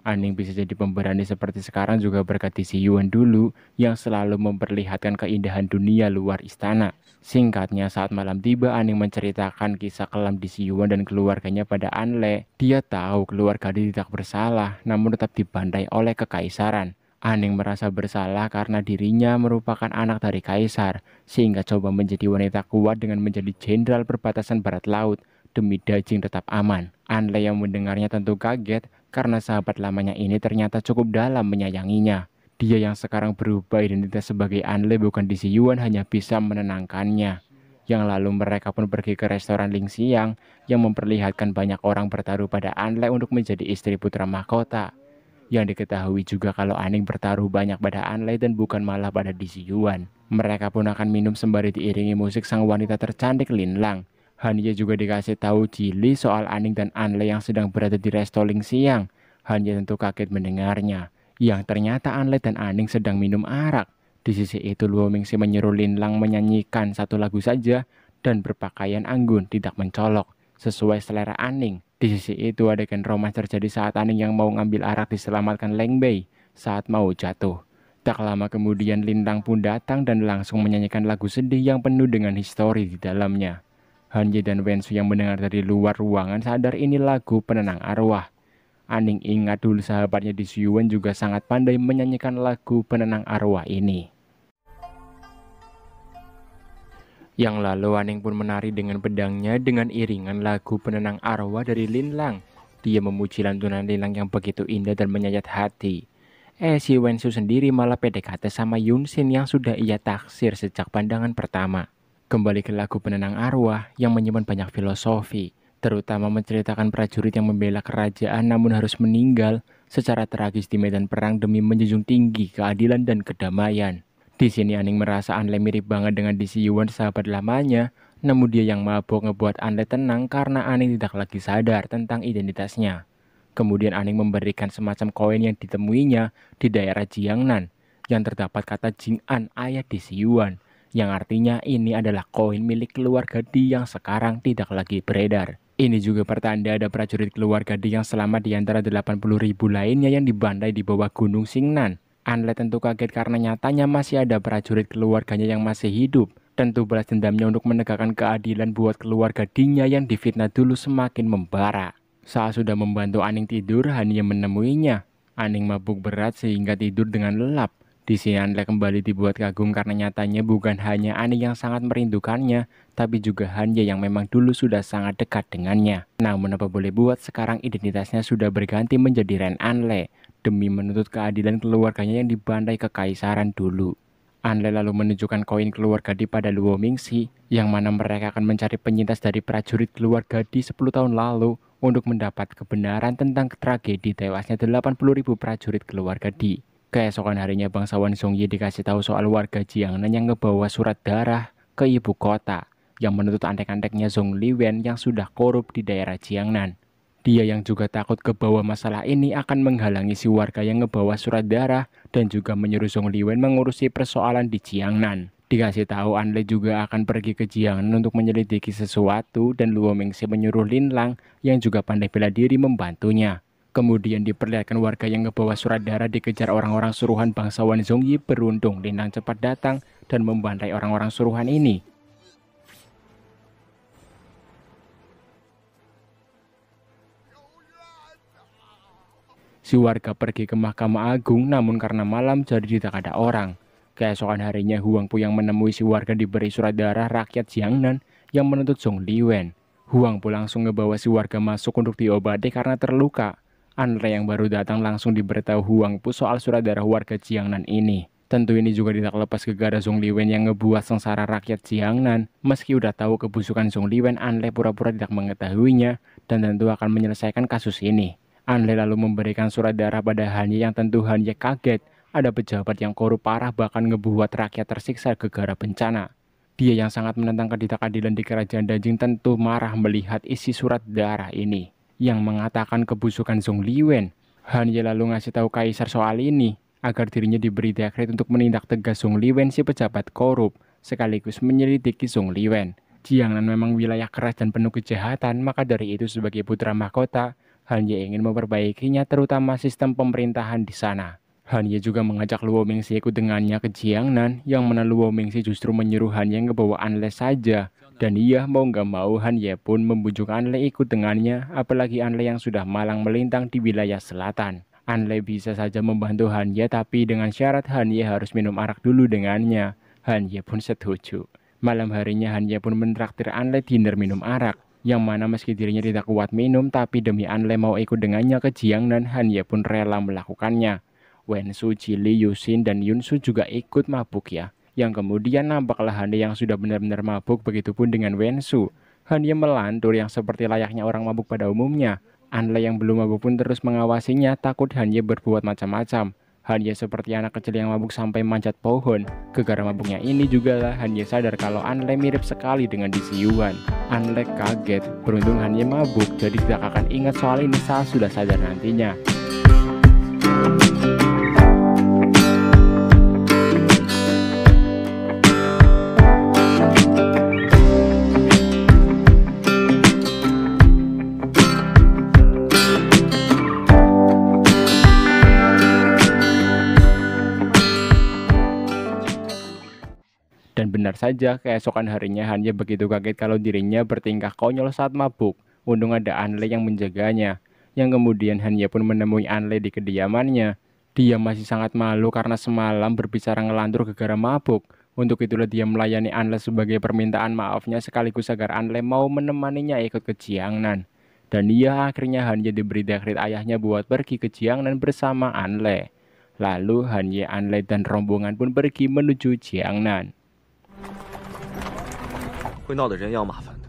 Aning bisa jadi pemberani seperti sekarang juga berkat si Yuan dulu yang selalu memperlihatkan keindahan dunia luar istana. Singkatnya, saat malam tiba, Aning menceritakan kisah kelam di Yuan dan keluarganya pada Anle. Dia tahu keluarga dia tidak bersalah, namun tetap dibantai oleh kekaisaran. Aning merasa bersalah karena dirinya merupakan anak dari kaisar, sehingga coba menjadi wanita kuat dengan menjadi jenderal perbatasan barat laut demi Dajing tetap aman. Anle yang mendengarnya tentu kaget karena sahabat lamanya ini ternyata cukup dalam menyayanginya. Dia yang sekarang berubah identitas sebagai Anle bukan di Siyuan hanya bisa menenangkannya. Yang lalu mereka pun pergi ke restoran Ling Siang yang memperlihatkan banyak orang bertaruh pada Anle untuk menjadi istri putra mahkota. Yang diketahui juga kalau Aning bertaruh banyak pada Anle dan bukan malah pada Di Siyuan. Mereka pun akan minum sembari diiringi musik sang wanita tercantik Lin Lang hanya juga dikasih tahu Jili soal Aning dan Anle yang sedang berada di restoling siang. Hanya tentu kaget mendengarnya. Yang ternyata Anle dan Aning sedang minum arak. Di sisi itu Luo Mingsi menyuruh Lin Lang menyanyikan satu lagu saja dan berpakaian anggun tidak mencolok sesuai selera Aning. Di sisi itu adegan romans terjadi saat Aning yang mau ngambil arak diselamatkan Leng Bei saat mau jatuh. Tak lama kemudian Lin Lang pun datang dan langsung menyanyikan lagu sedih yang penuh dengan histori di dalamnya. Hanji dan Wensu yang mendengar dari luar ruangan sadar ini lagu penenang arwah. Aning ingat dulu sahabatnya di Siyuan juga sangat pandai menyanyikan lagu penenang arwah ini. Yang lalu Aning pun menari dengan pedangnya dengan iringan lagu penenang arwah dari Linlang. Dia memuji lantunan Linlang yang begitu indah dan menyayat hati. Eh si Wensu sendiri malah PDKT sama Yun Sin yang sudah ia taksir sejak pandangan pertama. Kembali ke lagu penenang arwah yang menyimpan banyak filosofi, terutama menceritakan prajurit yang membela kerajaan namun harus meninggal secara tragis di medan perang demi menjunjung tinggi keadilan dan kedamaian. Di sini Aning merasa Anle mirip banget dengan DC Yuan sahabat lamanya, namun dia yang mabuk ngebuat Anle tenang karena Aning tidak lagi sadar tentang identitasnya. Kemudian Aning memberikan semacam koin yang ditemuinya di daerah Jiangnan yang terdapat kata Jing'an ayah DC Yuan yang artinya ini adalah koin milik keluarga D yang sekarang tidak lagi beredar. Ini juga pertanda ada prajurit keluarga D yang selamat di antara 80 ribu lainnya yang dibandai di bawah Gunung Singnan. Anle tentu kaget karena nyatanya masih ada prajurit keluarganya yang masih hidup. Tentu balas dendamnya untuk menegakkan keadilan buat keluarga Dinya yang difitnah dulu semakin membara. Saat sudah membantu Aning tidur, Hania menemuinya. Aning mabuk berat sehingga tidur dengan lelap. Di sini Anda kembali dibuat kagum karena nyatanya bukan hanya Ani yang sangat merindukannya, tapi juga Hanya yang memang dulu sudah sangat dekat dengannya. Namun apa boleh buat sekarang identitasnya sudah berganti menjadi Ren Anle, demi menuntut keadilan keluarganya yang dibantai kekaisaran dulu. Anle lalu menunjukkan koin keluarga di pada Luo Mingxi, yang mana mereka akan mencari penyintas dari prajurit keluarga di 10 tahun lalu untuk mendapat kebenaran tentang tragedi tewasnya 80.000 prajurit keluarga di. Keesokan harinya bangsawan Song Yi dikasih tahu soal warga Jiangnan yang ngebawa surat darah ke ibu kota yang menuntut antek-anteknya Zhong Liwen yang sudah korup di daerah Jiangnan. Dia yang juga takut kebawa masalah ini akan menghalangi si warga yang ngebawa surat darah dan juga menyuruh Zhong Liwen mengurusi persoalan di Jiangnan. Dikasih tahu An Le juga akan pergi ke Jiangnan untuk menyelidiki sesuatu dan Luo Mingxi menyuruh Lin Lang yang juga pandai bela diri membantunya. Kemudian diperlihatkan warga yang membawa surat darah dikejar orang-orang suruhan bangsawan Zongyi beruntung Linang cepat datang dan membantai orang-orang suruhan ini. Si warga pergi ke Mahkamah Agung namun karena malam jadi tidak ada orang. Keesokan harinya Huang yang menemui si warga diberi surat darah rakyat Jiangnan yang menuntut Song Liwen. Huang Pu langsung ngebawa si warga masuk untuk diobati karena terluka. Andre yang baru datang langsung diberitahu Huang Pu soal surat darah warga Jiangnan ini. Tentu ini juga tidak lepas gara Zhong Liwen yang ngebuat sengsara rakyat Jiangnan. Meski udah tahu kebusukan Zhong Liwen, Anle pura-pura tidak mengetahuinya dan tentu akan menyelesaikan kasus ini. Anle lalu memberikan surat darah pada Hanya yang tentu Hanya kaget. Ada pejabat yang korup parah bahkan ngebuat rakyat tersiksa ke gara bencana. Dia yang sangat menentang ketidakadilan di kerajaan Dajing tentu marah melihat isi surat darah ini yang mengatakan kebusukan Zhong Liwen. Han Ye lalu ngasih tahu kaisar soal ini agar dirinya diberi dekret untuk menindak tegas Zhong Liwen si pejabat korup sekaligus menyelidiki Zhong Liwen. Jiangnan memang wilayah keras dan penuh kejahatan, maka dari itu sebagai putra mahkota, Han Ye ingin memperbaikinya terutama sistem pemerintahan di sana. Han Ye juga mengajak Luo Mingxi ikut dengannya ke Jiangnan, yang mana Luo Mingxi justru menyuruh Han Ye ngebawa Anles saja dan ia mau nggak mau Han Ye pun membujuk Anle ikut dengannya, apalagi Anle yang sudah malang melintang di wilayah selatan. Anle bisa saja membantu Han Ye, tapi dengan syarat Han Ye harus minum arak dulu dengannya. Han Ye pun setuju. Malam harinya Han Ye pun mentraktir Anle dinner minum arak yang mana meski dirinya tidak kuat minum tapi demi Anle mau ikut dengannya ke Jiang dan Ye pun rela melakukannya. Wen Su, Jili, Yusin, dan Yun Su juga ikut mabuk ya yang kemudian nampaklah Hande yang sudah benar-benar mabuk begitupun dengan Wensu. Hande melantur yang seperti layaknya orang mabuk pada umumnya. Anle yang belum mabuk pun terus mengawasinya takut Hani berbuat macam-macam. Hani seperti anak kecil yang mabuk sampai manjat pohon. Kegara mabuknya ini juga lah Hani sadar kalau Anle mirip sekali dengan Yuan. Anle kaget, beruntung Hani mabuk jadi tidak akan ingat soal ini saat sudah sadar nantinya. Dan benar saja, keesokan harinya hanya begitu kaget kalau dirinya bertingkah konyol saat mabuk. Untung ada Anle yang menjaganya, yang kemudian Hanya pun menemui Anle di kediamannya. Dia masih sangat malu karena semalam berbicara ngelantur gegara mabuk. Untuk itulah dia melayani Anle sebagai permintaan maafnya sekaligus agar Anle mau menemaninya ikut ke Jiangnan. Dan ia akhirnya Hanya diberi dekret ayahnya buat pergi ke Jiangnan bersama Anle. Lalu Hanye, Anle dan rombongan pun pergi menuju Jiangnan. 会闹的人要麻烦的。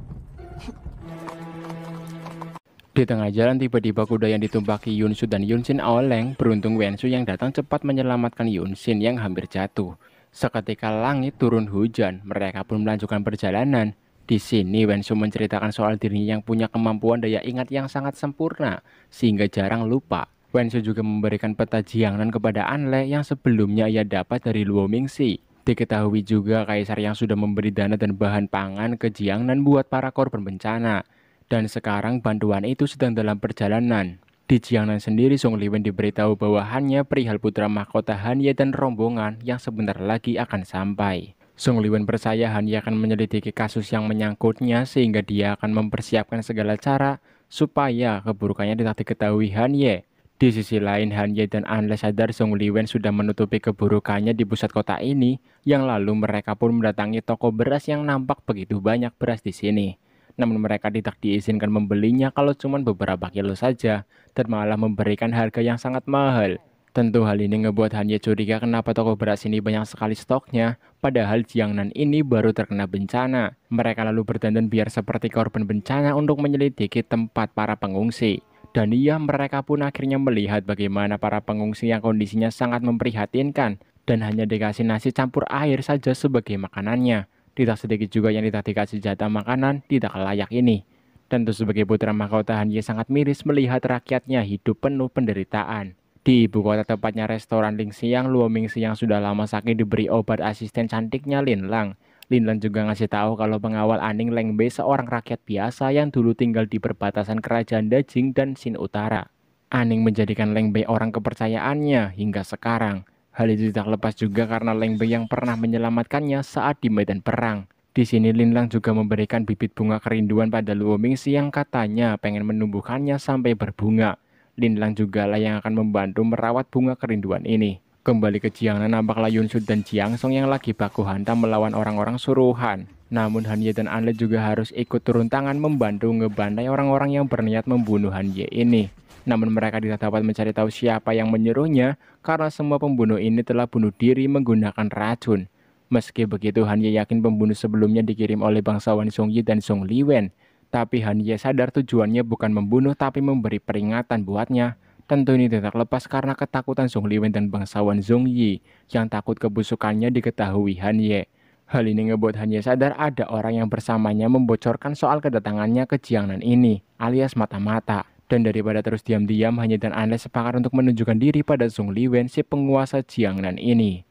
Di tengah jalan tiba-tiba kuda yang Yun Yunsu dan Yun Yunshin oleng. Beruntung Su yang datang cepat menyelamatkan Yun Yunshin yang hampir jatuh. Seketika langit turun hujan, mereka pun melanjutkan perjalanan. Di sini Su menceritakan soal dirinya yang punya kemampuan daya ingat yang sangat sempurna sehingga jarang lupa. Su juga memberikan peta jiangnan kepada Anle yang sebelumnya ia dapat dari Luo Mingxi. Diketahui juga kaisar yang sudah memberi dana dan bahan pangan ke Jiangnan buat para korban bencana. Dan sekarang bantuan itu sedang dalam perjalanan. Di Jiangnan sendiri, Song Liwen diberitahu bahwa hanya perihal putra mahkota Hanya dan rombongan yang sebentar lagi akan sampai. Song Liwen percaya Hanya akan menyelidiki kasus yang menyangkutnya sehingga dia akan mempersiapkan segala cara supaya keburukannya tidak diketahui Hanya. Di sisi lain, Han Ye dan Anle sadar Li Liwen sudah menutupi keburukannya di pusat kota ini, yang lalu mereka pun mendatangi toko beras yang nampak begitu banyak beras di sini. Namun mereka tidak diizinkan membelinya kalau cuma beberapa kilo saja, dan malah memberikan harga yang sangat mahal. Tentu hal ini ngebuat Han Ye curiga kenapa toko beras ini banyak sekali stoknya, padahal Jiangnan ini baru terkena bencana. Mereka lalu berdandan biar seperti korban bencana untuk menyelidiki tempat para pengungsi. Dan ia mereka pun akhirnya melihat bagaimana para pengungsi yang kondisinya sangat memprihatinkan dan hanya dikasih nasi campur air saja sebagai makanannya. Tidak sedikit juga yang tidak dikasih jatah makanan tidak layak ini. Tentu sebagai putra mahkota Hanye sangat miris melihat rakyatnya hidup penuh penderitaan. Di ibu kota tepatnya restoran Ling Siang, Luo Ming Siang sudah lama sakit diberi obat asisten cantiknya Lin Lang. Linlan juga ngasih tahu kalau pengawal Aning Lengbe seorang rakyat biasa yang dulu tinggal di perbatasan kerajaan Dajing dan Sin Utara. Aning menjadikan Lengbe orang kepercayaannya hingga sekarang. Hal itu tidak lepas juga karena Lengbe yang pernah menyelamatkannya saat di medan perang. Di sini Linlang juga memberikan bibit bunga kerinduan pada Luo Mingxi yang katanya pengen menumbuhkannya sampai berbunga. Linlang juga lah yang akan membantu merawat bunga kerinduan ini. Kembali ke Jiang Jiangnan, nampaklah Yunsu dan Jiang Song yang lagi baku hantam melawan orang-orang suruhan. Namun Han Ye dan An juga harus ikut turun tangan membantu ngebantai orang-orang yang berniat membunuh Han Ye ini. Namun mereka tidak dapat mencari tahu siapa yang menyuruhnya karena semua pembunuh ini telah bunuh diri menggunakan racun. Meski begitu, Han Ye yakin pembunuh sebelumnya dikirim oleh bangsawan Song Yi dan Song Liwen. Tapi Han Ye sadar tujuannya bukan membunuh tapi memberi peringatan buatnya Tentu ini tidak lepas karena ketakutan Zhong Liwen dan bangsawan Zhong Yi yang takut kebusukannya diketahui Han Ye. Hal ini ngebuat Han Ye sadar ada orang yang bersamanya membocorkan soal kedatangannya ke Jiangnan ini, alias mata-mata. Dan daripada terus diam-diam, Han Ye dan Anle sepakat untuk menunjukkan diri pada Zhong Liwen si penguasa Jiangnan ini.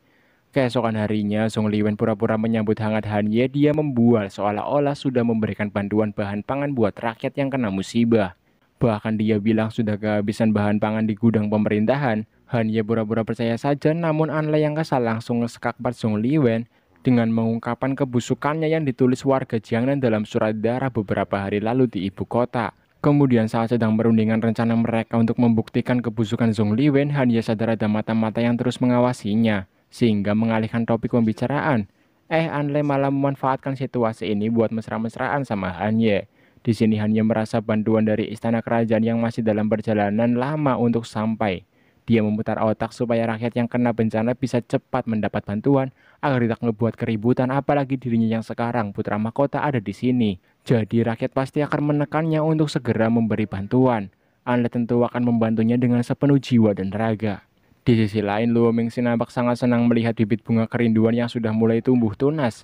Keesokan harinya, Zhong Liwen pura-pura menyambut hangat Han Ye, dia membual seolah-olah sudah memberikan bantuan bahan pangan buat rakyat yang kena musibah. Bahkan dia bilang sudah kehabisan bahan pangan di gudang pemerintahan. Han Ye ya pura-pura percaya saja namun An Anle yang kesal langsung ngeskak Park Li Wen dengan mengungkapkan kebusukannya yang ditulis warga Jiangnan dalam surat darah beberapa hari lalu di ibu kota. Kemudian saat sedang merundingkan rencana mereka untuk membuktikan kebusukan Zhong Liwen, Ye ya sadar ada mata-mata yang terus mengawasinya, sehingga mengalihkan topik pembicaraan. Eh, An Anle malah memanfaatkan situasi ini buat mesra-mesraan sama Han Ye. Ya. Di sini hanya merasa bantuan dari istana kerajaan yang masih dalam perjalanan lama untuk sampai. Dia memutar otak supaya rakyat yang kena bencana bisa cepat mendapat bantuan agar tidak ngebuat keributan apalagi dirinya yang sekarang putra mahkota ada di sini. Jadi rakyat pasti akan menekannya untuk segera memberi bantuan. Anda tentu akan membantunya dengan sepenuh jiwa dan raga. Di sisi lain, Luo Mingxi nampak sangat senang melihat bibit bunga kerinduan yang sudah mulai tumbuh tunas.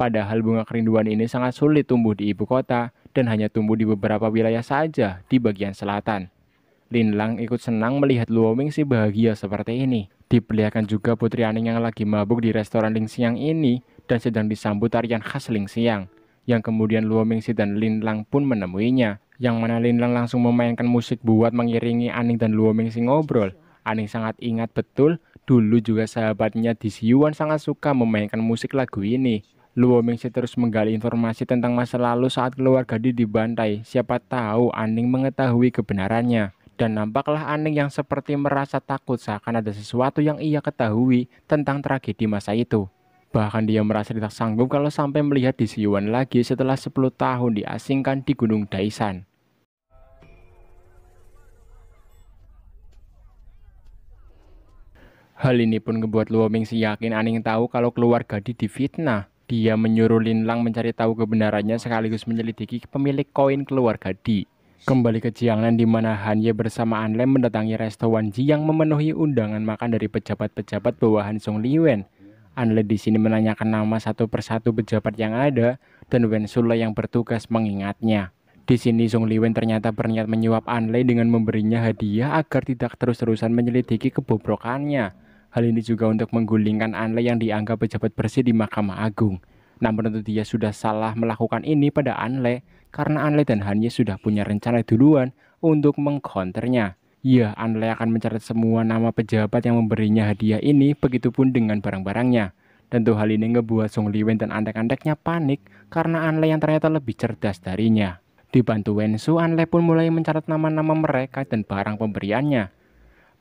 Padahal bunga kerinduan ini sangat sulit tumbuh di ibu kota, dan hanya tumbuh di beberapa wilayah saja di bagian selatan. Lin Lang ikut senang melihat Luo Ming si bahagia seperti ini. Diperlihatkan juga Putri Aning yang lagi mabuk di restoran Ling Siang ini dan sedang disambut tarian khas Ling Siang, yang kemudian Luo Ming si dan Lin Lang pun menemuinya. Yang mana Lin Lang langsung memainkan musik buat mengiringi Aning dan Luo Ming si ngobrol. Aning sangat ingat betul dulu juga sahabatnya di Siuan sangat suka memainkan musik lagu ini. Luo Mingxi terus menggali informasi tentang masa lalu saat keluarga Di dibantai. Siapa tahu Aning mengetahui kebenarannya. Dan nampaklah Aning yang seperti merasa takut seakan ada sesuatu yang ia ketahui tentang tragedi masa itu. Bahkan dia merasa tidak sanggup kalau sampai melihat Di Siyuan lagi setelah 10 tahun diasingkan di Gunung Daisan. Hal ini pun membuat Luo Mingxi yakin Aning tahu kalau keluarga Di difitnah. Dia menyuruh Lin Lang mencari tahu kebenarannya sekaligus menyelidiki pemilik koin keluarga Di. Kembali ke Jiangnan di mana Han Ye bersama An Lem mendatangi resto Wan Ji yang memenuhi undangan makan dari pejabat-pejabat bawahan Song Liwen. An Lem di sini menanyakan nama satu persatu pejabat yang ada dan Wen Sula yang bertugas mengingatnya. Di sini Song Liwen ternyata berniat menyuap An Lei dengan memberinya hadiah agar tidak terus-terusan menyelidiki kebobrokannya. Hal ini juga untuk menggulingkan Anle yang dianggap pejabat bersih di Mahkamah Agung. Namun tentu dia sudah salah melakukan ini pada Anle karena Anle dan Hanye sudah punya rencana duluan untuk mengkonternya. Ya, Anle akan mencatat semua nama pejabat yang memberinya hadiah ini, begitupun dengan barang-barangnya. Tentu hal ini ngebuat Song Liwen dan antek-anteknya panik karena Anle yang ternyata lebih cerdas darinya. Dibantu Wensu, Anle pun mulai mencatat nama-nama mereka dan barang pemberiannya.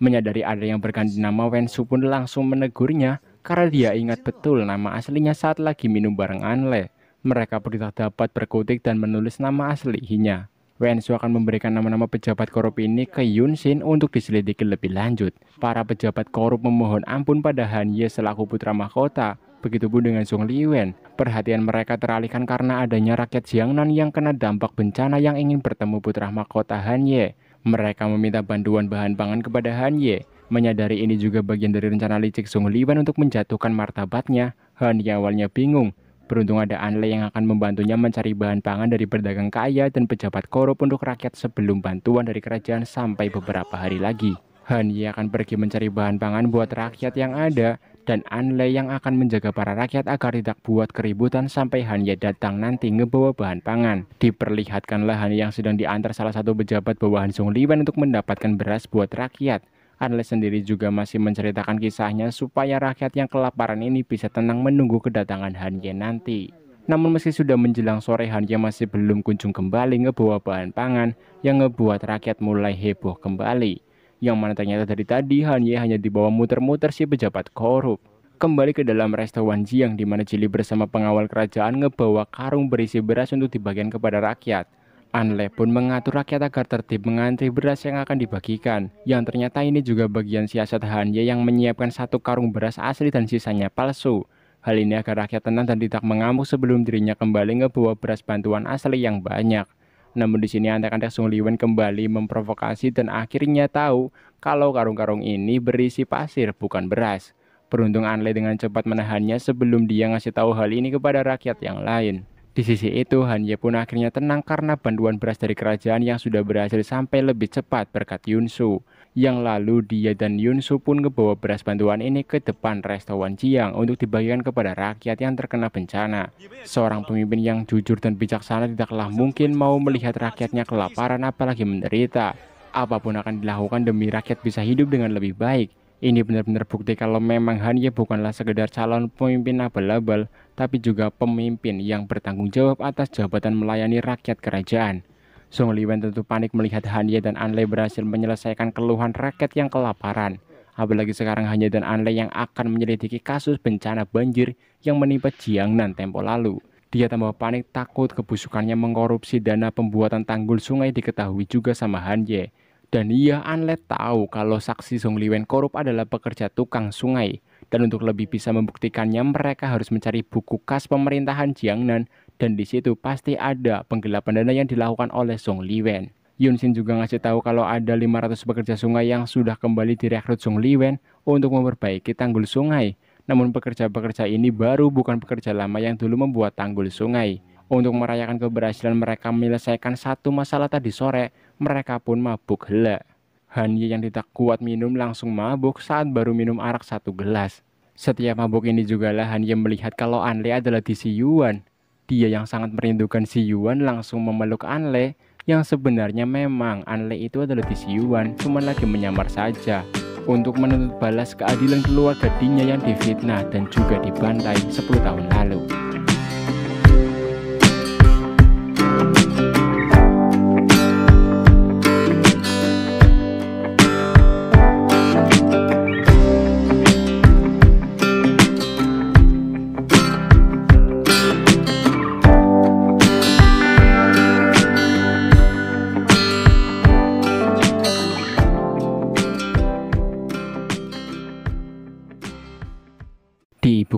Menyadari ada yang berganti nama, Wensu pun langsung menegurnya karena dia ingat betul nama aslinya saat lagi minum bareng Anle. Mereka berita dapat berkutik dan menulis nama aslinya. Wensu akan memberikan nama-nama pejabat korup ini ke Yun Xin untuk diselidiki lebih lanjut. Para pejabat korup memohon ampun pada Han Ye selaku putra mahkota, begitupun dengan Song Wen. Perhatian mereka teralihkan karena adanya rakyat Jiangnan yang kena dampak bencana yang ingin bertemu putra mahkota Han Ye. Mereka meminta bantuan bahan pangan kepada Han Ye. Menyadari ini juga bagian dari rencana licik Sung Liwan untuk menjatuhkan martabatnya, Han Ye awalnya bingung. Beruntung ada Anle yang akan membantunya mencari bahan pangan dari pedagang kaya dan pejabat korup untuk rakyat sebelum bantuan dari kerajaan sampai beberapa hari lagi. Han Ye akan pergi mencari bahan pangan buat rakyat yang ada, dan Anle yang akan menjaga para rakyat agar tidak buat keributan sampai Hanya datang nanti ngebawa bahan pangan. Diperlihatkanlah Hanya yang sedang diantar salah satu pejabat bawahan Liwen untuk mendapatkan beras buat rakyat. Anle sendiri juga masih menceritakan kisahnya supaya rakyat yang kelaparan ini bisa tenang menunggu kedatangan Hanye nanti. Namun meski sudah menjelang sore Hanye masih belum kunjung kembali ngebawa bahan pangan yang ngebuat rakyat mulai heboh kembali yang mana ternyata dari tadi Han hanya dibawa muter-muter si pejabat korup. Kembali ke dalam resto Wanji di mana Jili bersama pengawal kerajaan ngebawa karung berisi beras untuk dibagikan kepada rakyat. Anle pun mengatur rakyat agar tertib mengantri beras yang akan dibagikan. Yang ternyata ini juga bagian siasat Hanye yang menyiapkan satu karung beras asli dan sisanya palsu. Hal ini agar rakyat tenang dan tidak mengamuk sebelum dirinya kembali ngebawa beras bantuan asli yang banyak. Namun di sini antek-antek Sung Liwen kembali memprovokasi dan akhirnya tahu kalau karung-karung ini berisi pasir bukan beras. Beruntung Anle dengan cepat menahannya sebelum dia ngasih tahu hal ini kepada rakyat yang lain. Di sisi itu, Hanye pun akhirnya tenang karena bantuan beras dari kerajaan yang sudah berhasil sampai lebih cepat berkat Yunsu yang lalu dia dan Yunsu pun ngebawa beras bantuan ini ke depan restoran Jiang untuk dibagikan kepada rakyat yang terkena bencana. Seorang pemimpin yang jujur dan bijaksana tidaklah mungkin mau melihat rakyatnya kelaparan apalagi menderita. Apapun akan dilakukan demi rakyat bisa hidup dengan lebih baik. Ini benar-benar bukti kalau memang Hanye bukanlah sekedar calon pemimpin abal-abal, tapi juga pemimpin yang bertanggung jawab atas jabatan melayani rakyat kerajaan. Song Liwen tentu panik melihat Han Ye dan Anle berhasil menyelesaikan keluhan rakyat yang kelaparan. Apalagi sekarang Hanye dan Anle yang akan menyelidiki kasus bencana banjir yang menimpa Jiangnan tempo lalu. Dia tambah panik takut kebusukannya mengkorupsi dana pembuatan tanggul sungai diketahui juga sama Han Ye. Dan ia Anle tahu kalau saksi Song Liwen korup adalah pekerja tukang sungai dan untuk lebih bisa membuktikannya mereka harus mencari buku kas pemerintahan Jiangnan dan di situ pasti ada penggelapan dana yang dilakukan oleh Song Liwen. Yun Xin juga ngasih tahu kalau ada 500 pekerja sungai yang sudah kembali direkrut Song Liwen untuk memperbaiki tanggul sungai. Namun pekerja-pekerja ini baru bukan pekerja lama yang dulu membuat tanggul sungai. Untuk merayakan keberhasilan mereka menyelesaikan satu masalah tadi sore, mereka pun mabuk helak. Han Ye yang tidak kuat minum langsung mabuk saat baru minum arak satu gelas. Setiap mabuk ini juga lah Han Ye melihat kalau Anli adalah Disi Yuan. Dia yang sangat merindukan si Yuan langsung memeluk Anle yang sebenarnya memang Anle itu adalah di si Yuan, cuma lagi menyamar saja untuk menuntut balas keadilan keluarga Dinya yang difitnah dan juga dibantai 10 tahun lalu.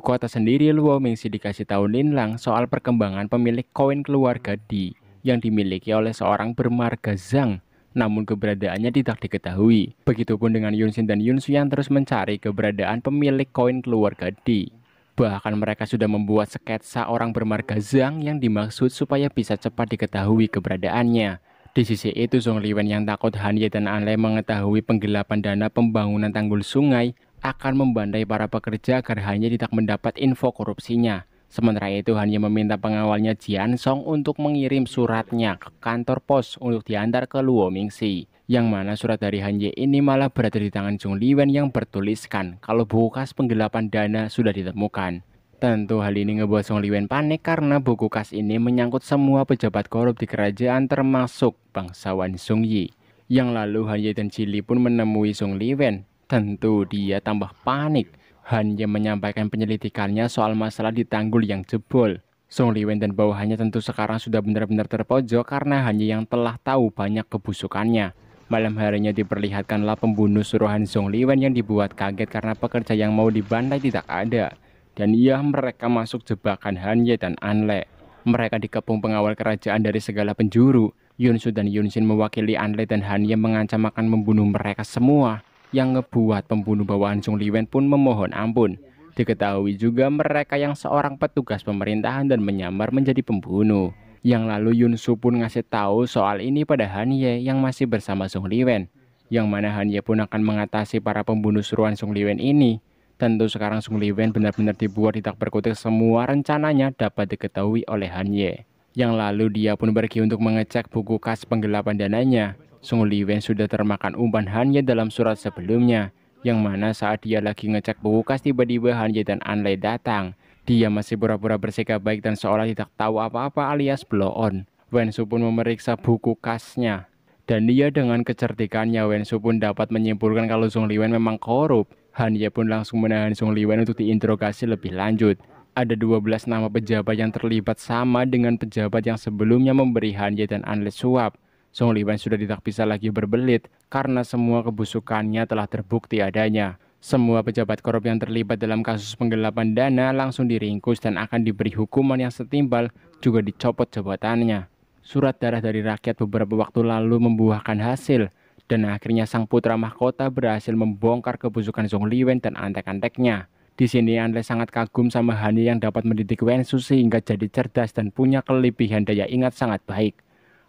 kota sendiri Luo Mingxi dikasih tahu Linlang soal perkembangan pemilik koin keluarga Di yang dimiliki oleh seorang bermarga Zhang namun keberadaannya tidak diketahui. Begitupun dengan Yunxin dan yang terus mencari keberadaan pemilik koin keluarga Di. Bahkan mereka sudah membuat sketsa orang bermarga Zhang yang dimaksud supaya bisa cepat diketahui keberadaannya. Di sisi itu, Zhong Liwen yang takut Han dan Anle mengetahui penggelapan dana pembangunan tanggul sungai akan membandai para pekerja agar hanya tidak mendapat info korupsinya. Sementara itu hanya meminta pengawalnya Jian Song untuk mengirim suratnya ke kantor pos untuk diantar ke Luo Mingxi. Yang mana surat dari Han Ye ini malah berada di tangan Jung Liwen yang bertuliskan kalau buku kas penggelapan dana sudah ditemukan. Tentu hal ini ngebuat Song Liwen panik karena buku kas ini menyangkut semua pejabat korup di kerajaan termasuk bangsawan Song Yi. Yang lalu Han Ye dan Jili pun menemui Song Liwen Tentu dia tambah panik, hanya menyampaikan penyelidikannya soal masalah di tanggul yang jebol. Song Liwen dan bawahannya tentu sekarang sudah benar-benar terpojok karena hanya yang telah tahu banyak kebusukannya. Malam harinya diperlihatkanlah pembunuh suruhan Song Liwen yang dibuat kaget karena pekerja yang mau dibantai tidak ada. Dan ia mereka masuk jebakan Han Ye dan Anle Mereka dikepung pengawal kerajaan dari segala penjuru. Yunsu dan Yunsin mewakili Anle dan Hanye mengancam akan membunuh mereka semua yang ngebuat pembunuh bawaan Sung Liwen pun memohon ampun. Diketahui juga mereka yang seorang petugas pemerintahan dan menyamar menjadi pembunuh. Yang lalu Yun Su pun ngasih tahu soal ini pada Han Ye yang masih bersama Sung Liwen. Yang mana Han Ye pun akan mengatasi para pembunuh suruhan Sung Liwen ini. Tentu sekarang Sung Liwen benar-benar dibuat tidak berkutik semua rencananya dapat diketahui oleh Han Ye. Yang lalu dia pun pergi untuk mengecek buku kas penggelapan dananya. Sung Li Wen sudah termakan umpan Hanya dalam surat sebelumnya, yang mana saat dia lagi ngecek bukas tiba-tiba Hanya dan Lei datang. Dia masih pura-pura bersikap baik dan seolah tidak tahu apa-apa alias blow on. Su pun memeriksa buku kasnya. Dan dia dengan kecerdikannya Wen Su pun dapat menyimpulkan kalau Sung Li Wen memang korup. Han Hanya pun langsung menahan Sung Li Wen untuk diinterogasi lebih lanjut. Ada 12 nama pejabat yang terlibat sama dengan pejabat yang sebelumnya memberi Ye dan Anle suap. Song Liwen sudah tidak bisa lagi berbelit karena semua kebusukannya telah terbukti adanya. Semua pejabat korup yang terlibat dalam kasus penggelapan dana langsung diringkus dan akan diberi hukuman yang setimpal juga dicopot jabatannya. Surat darah dari rakyat beberapa waktu lalu membuahkan hasil dan akhirnya sang putra mahkota berhasil membongkar kebusukan Song Liwen dan antek-anteknya. Di sini Anle sangat kagum sama Hani yang dapat mendidik Wensu sehingga jadi cerdas dan punya kelebihan daya ingat sangat baik.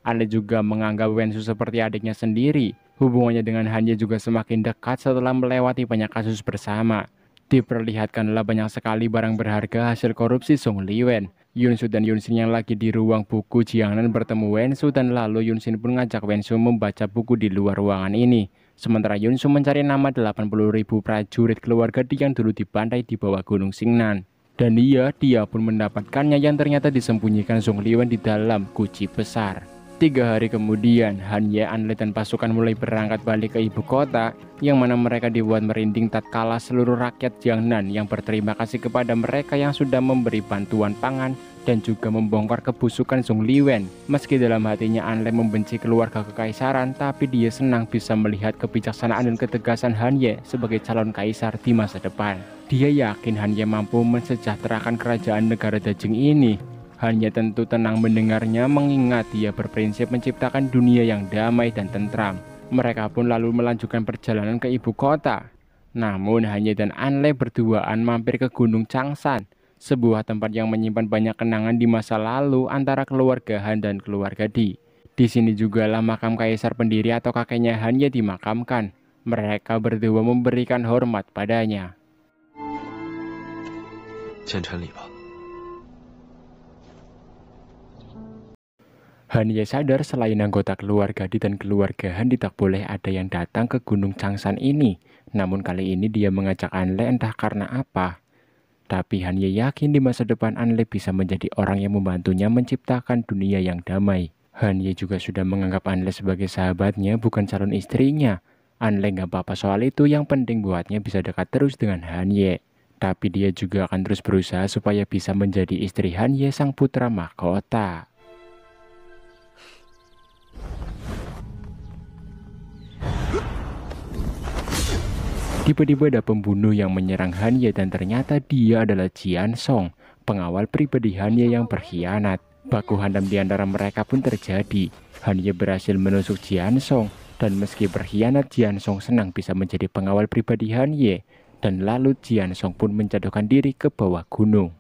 Anda juga menganggap Wensu seperti adiknya sendiri. Hubungannya dengan Hanya juga semakin dekat setelah melewati banyak kasus bersama. Diperlihatkanlah banyak sekali barang berharga hasil korupsi Song Liwen. Yunsu dan Yunsin yang lagi di ruang buku Jiangnan bertemu Wensu dan lalu Yunsin pun ngajak Wensu membaca buku di luar ruangan ini. Sementara Yunsu mencari nama 80 ribu prajurit keluarga di yang dulu dibantai di bawah Gunung Singnan. Dan iya, dia pun mendapatkannya yang ternyata disembunyikan Song Liwen di dalam guci besar. Tiga hari kemudian, Han Anle dan pasukan mulai berangkat balik ke ibu kota, yang mana mereka dibuat merinding tatkala seluruh rakyat Jiangnan yang berterima kasih kepada mereka yang sudah memberi bantuan pangan dan juga membongkar kebusukan Liwen. Meski dalam hatinya Anle membenci keluarga kekaisaran, tapi dia senang bisa melihat kebijaksanaan dan ketegasan Han Ye sebagai calon kaisar di masa depan. Dia yakin Han Ye mampu mensejahterakan kerajaan negara Dajing ini hanya tentu tenang mendengarnya mengingat ia berprinsip menciptakan dunia yang damai dan tentram. Mereka pun lalu melanjutkan perjalanan ke ibu kota. Namun Hanya dan Anle berduaan mampir ke Gunung Changsan, sebuah tempat yang menyimpan banyak kenangan di masa lalu antara keluarga Han dan keluarga Di. Di sini jugalah makam kaisar pendiri atau kakeknya Hanya dimakamkan. Mereka berdua memberikan hormat padanya. Hania sadar selain anggota keluarga Di dan keluarga Han tak boleh ada yang datang ke Gunung Changsan ini. Namun kali ini dia mengajak Anle entah karena apa. Tapi Hania yakin di masa depan Anle bisa menjadi orang yang membantunya menciptakan dunia yang damai. Hania juga sudah menganggap Anle sebagai sahabatnya bukan calon istrinya. Anle nggak apa-apa soal itu yang penting buatnya bisa dekat terus dengan Hania. Tapi dia juga akan terus berusaha supaya bisa menjadi istri Hania sang putra mahkota. Tiba-tiba ada pembunuh yang menyerang Hanya dan ternyata dia adalah Jian Song, pengawal pribadi Hanya yang berkhianat. Baku hantam di antara mereka pun terjadi. Hanya berhasil menusuk Jian Song, dan meski berkhianat Jian Song senang bisa menjadi pengawal pribadi Hanya dan lalu Jian Song pun menjatuhkan diri ke bawah gunung.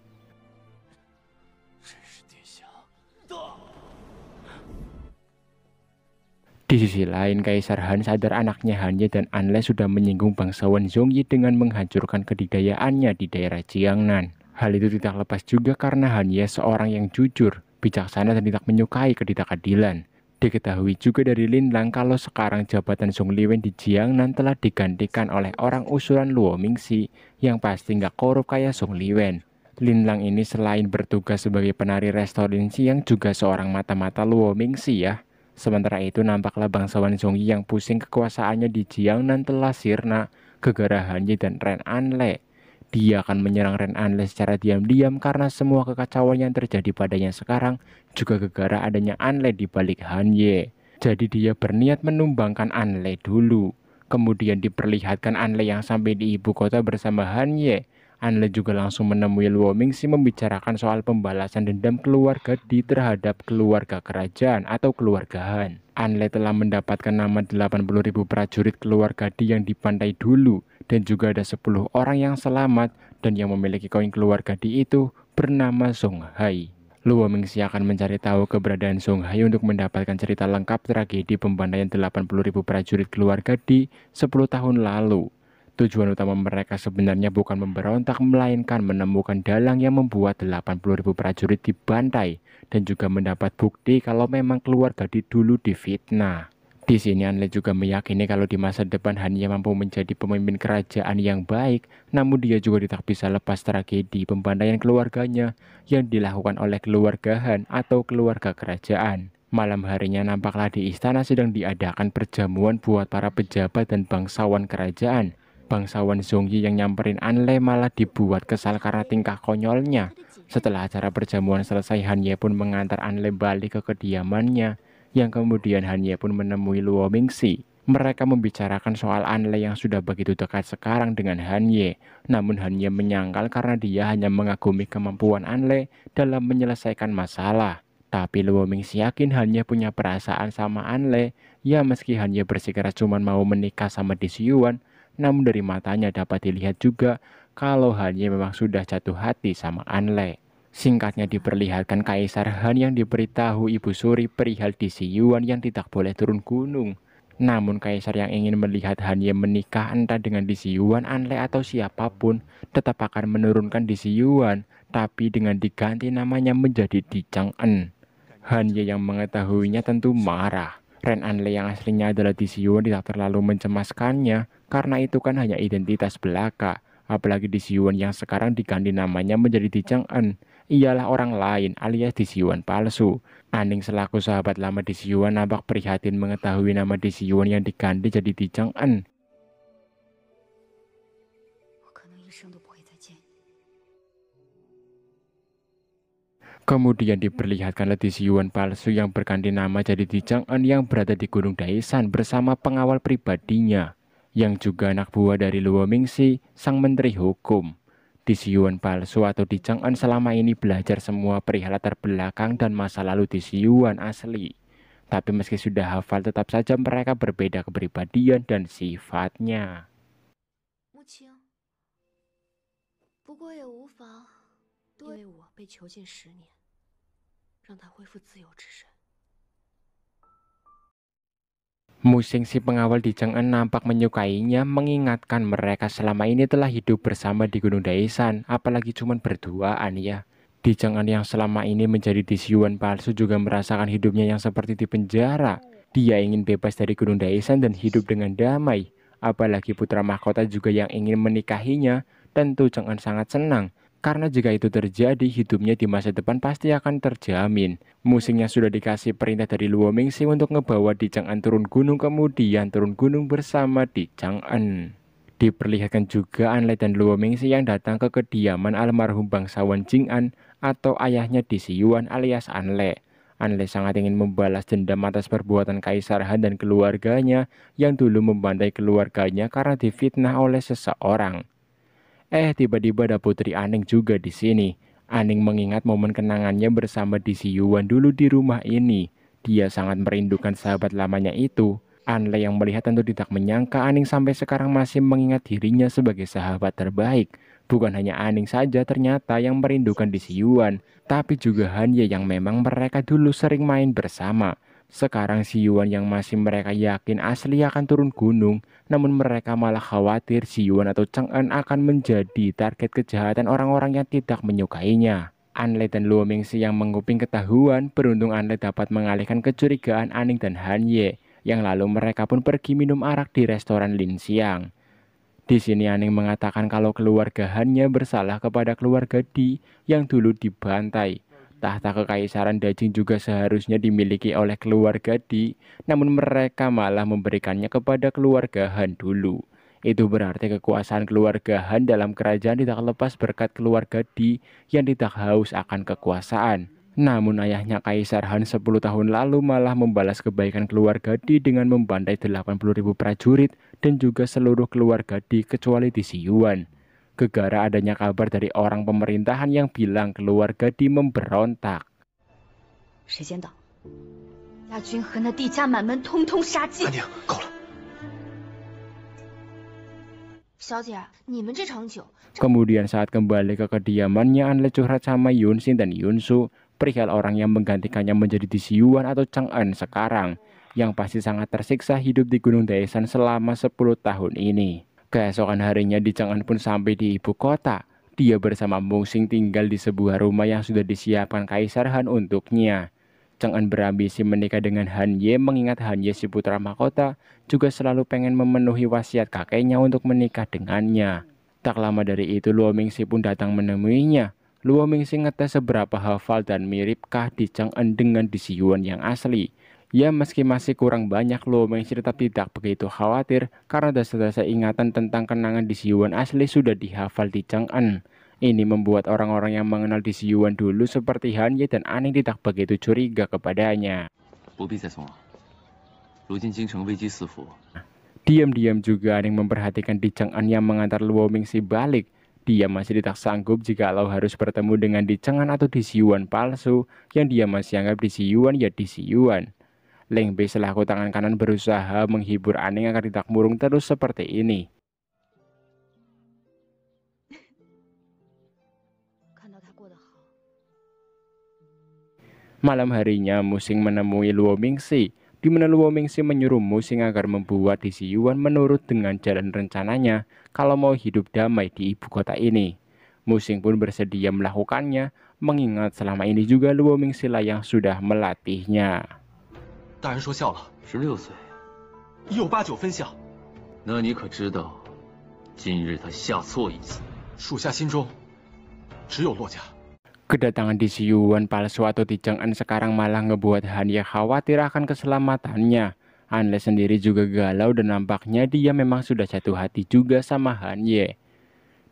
Di sisi lain, Kaisar Han sadar anaknya Hanye dan Anle sudah menyinggung bangsawan Yi dengan menghancurkan kedidayaannya di daerah Jiangnan. Hal itu tidak lepas juga karena Han Ye seorang yang jujur, bijaksana dan tidak menyukai ketidakadilan. Diketahui juga dari Lin Lang kalau sekarang jabatan Song Liwen di Jiangnan telah digantikan oleh orang usulan Luo Mingxi yang pasti nggak korup kayak Song Liwen. Lin Lang ini selain bertugas sebagai penari restoran yang juga seorang mata-mata Luo Mingxi ya. Sementara itu nampaklah bangsawan Zhongyi yang pusing kekuasaannya di Jiangnan telah sirna gegarahannya dan Ren Anle. Dia akan menyerang Ren Anle secara diam-diam karena semua kekacauan yang terjadi padanya sekarang juga gegara adanya Anle di balik Han Ye. Jadi dia berniat menumbangkan Anle dulu. Kemudian diperlihatkan Anle yang sampai di ibu kota bersama Han Ye Anle juga langsung menemui Luo Mingxi membicarakan soal pembalasan dendam keluarga di terhadap keluarga kerajaan atau keluarga Han. Anle telah mendapatkan nama 80.000 prajurit keluarga Di yang dipandai dulu dan juga ada 10 orang yang selamat dan yang memiliki koin keluarga Di itu bernama Song Hai. Luo Mingxi akan mencari tahu keberadaan Song Hai untuk mendapatkan cerita lengkap tragedi pembantaian 80.000 prajurit keluarga Di 10 tahun lalu. Tujuan utama mereka sebenarnya bukan memberontak melainkan menemukan dalang yang membuat 80.000 prajurit dibantai dan juga mendapat bukti kalau memang keluarga di dulu difitnah. Di sini Anle juga meyakini kalau di masa depan Hanya mampu menjadi pemimpin kerajaan yang baik, namun dia juga tidak bisa lepas tragedi pembantaian keluarganya yang dilakukan oleh keluarga Han atau keluarga kerajaan. Malam harinya nampaklah di istana sedang diadakan perjamuan buat para pejabat dan bangsawan kerajaan Bangsawan Zhongyi yang nyamperin Anle malah dibuat kesal karena tingkah konyolnya. Setelah acara perjamuan selesai, Han Ye pun mengantar Anle balik ke kediamannya, yang kemudian Han Ye pun menemui Luo Mingxi. Mereka membicarakan soal Anle yang sudah begitu dekat sekarang dengan Han Ye. Namun Han Ye menyangkal karena dia hanya mengagumi kemampuan Anle dalam menyelesaikan masalah. Tapi Luo Mingxi yakin Han Ye punya perasaan sama Anle. Ya meski Han Ye bersikeras cuma mau menikah sama Disiuan, namun dari matanya dapat dilihat juga kalau Han memang sudah jatuh hati sama Anle. Singkatnya diperlihatkan Kaisar Han yang diberitahu Ibu Suri perihal di Yuan yang tidak boleh turun gunung. Namun Kaisar yang ingin melihat Han menikah entah dengan Yuan, Anle atau siapapun tetap akan menurunkan Yuan, tapi dengan diganti namanya menjadi Di Chang En. Han yang mengetahuinya tentu marah. Ren Anle yang aslinya adalah Yuan tidak terlalu mencemaskannya karena itu kan hanya identitas belaka, apalagi di Siwon yang sekarang diganti namanya menjadi Di En. Ialah orang lain alias di Siwon palsu. Aning selaku sahabat lama di Siwon nampak prihatin mengetahui nama di Siwon yang diganti jadi Di En. Kemudian diperlihatkan Siwon palsu yang berganti nama jadi Di En yang berada di Gunung Daesan bersama pengawal pribadinya yang juga anak buah dari Luo Mingxi, sang Menteri Hukum. Di Siyuan palsu atau di Chang'an selama ini belajar semua perihal latar belakang dan masa lalu di Siyuan asli. Tapi meski sudah hafal tetap saja mereka berbeda kepribadian dan sifatnya. Muqing, Musing si pengawal di Chang'an nampak menyukainya mengingatkan mereka selama ini telah hidup bersama di Gunung Daesan, apalagi cuma berduaan ya. Di Chang'an yang selama ini menjadi disiuan palsu juga merasakan hidupnya yang seperti di penjara. Dia ingin bebas dari Gunung Daesan dan hidup dengan damai. Apalagi putra mahkota juga yang ingin menikahinya, tentu Chang'an sangat senang. Karena jika itu terjadi, hidupnya di masa depan pasti akan terjamin. Musingnya sudah dikasih perintah dari Luo Mingxi untuk ngebawa Dicang'an turun gunung, kemudian turun gunung bersama di Dicang'an. Diperlihatkan juga An Lei dan Luo Mingxi yang datang ke kediaman almarhum bangsawan Jing'an atau ayahnya di Yuan alias An An Anle sangat ingin membalas dendam atas perbuatan Kaisar Han dan keluarganya yang dulu membantai keluarganya karena difitnah oleh seseorang. Eh, tiba-tiba ada Putri Aning juga di sini. Aning mengingat momen kenangannya bersama Disi Yuan dulu di rumah ini. Dia sangat merindukan sahabat lamanya itu. Anle yang melihat tentu tidak menyangka Aning sampai sekarang masih mengingat dirinya sebagai sahabat terbaik. Bukan hanya Aning saja ternyata yang merindukan Disi Yuan, tapi juga Hanya yang memang mereka dulu sering main bersama. Sekarang si Yuan yang masih mereka yakin asli akan turun gunung, namun mereka malah khawatir si Yuan atau Cheng En akan menjadi target kejahatan orang-orang yang tidak menyukainya. Anle dan Luo Mingxi yang menguping ketahuan, beruntung Anle dapat mengalihkan kecurigaan Aning dan Han Ye, yang lalu mereka pun pergi minum arak di restoran Lin Xiang. Di sini Aning mengatakan kalau keluarga Han Ye bersalah kepada keluarga Di yang dulu dibantai. Tahta kekaisaran Dajing juga seharusnya dimiliki oleh keluarga Di, namun mereka malah memberikannya kepada keluarga Han dulu. Itu berarti kekuasaan keluarga Han dalam kerajaan tidak lepas berkat keluarga Di yang tidak haus akan kekuasaan. Namun ayahnya Kaisar Han 10 tahun lalu malah membalas kebaikan keluarga Di dengan membantai 80.000 prajurit dan juga seluruh keluarga Di kecuali di Yuan gegara adanya kabar dari orang pemerintahan yang bilang keluarga Di memberontak. Kemudian saat kembali ke kediamannya, Anle curhat sama Sin dan Yun Su, perihal orang yang menggantikannya menjadi Disiuan atau Chang Chang'an sekarang, yang pasti sangat tersiksa hidup di Gunung Daesan selama 10 tahun ini. Keesokan harinya Di Dijangan pun sampai di ibu kota. Dia bersama Mungsing tinggal di sebuah rumah yang sudah disiapkan Kaisar Han untuknya. Chang'an berambisi menikah dengan Han Ye mengingat Han Ye si putra mahkota juga selalu pengen memenuhi wasiat kakeknya untuk menikah dengannya. Tak lama dari itu Luo Mingsi pun datang menemuinya. Luo Mingsi ngetes seberapa hafal dan miripkah di Chang'an dengan disiuan yang asli. Ya meski masih kurang banyak Lo mengisi tetap tidak begitu khawatir karena dasar-dasar ingatan tentang kenangan di Siwon asli sudah dihafal di Chang'an. Ini membuat orang-orang yang mengenal di Siwon dulu seperti Han Ye dan Aning tidak begitu curiga kepadanya. Diam-diam juga Aning memperhatikan di Chang'an yang mengantar Luo Mingxi balik dia masih tidak sanggup jika lo harus bertemu dengan Di Chang'an atau Siwon palsu yang dia masih anggap di Siwon ya Siwon. Leng B selaku tangan kanan berusaha menghibur Aning agar tidak murung terus seperti ini. Malam harinya Musing menemui Luo Mingxi, di mana Luo Mingxi menyuruh Musing agar membuat Di Yuan menurut dengan jalan rencananya kalau mau hidup damai di ibu kota ini. Musing pun bersedia melakukannya, mengingat selama ini juga Luo Mingxi lah yang sudah melatihnya. Kedatangan DC Yuan pada suatu Chang'an sekarang malah ngebuat Hania khawatir akan keselamatannya. Anle sendiri juga galau dan nampaknya dia memang sudah jatuh hati juga sama Hanye.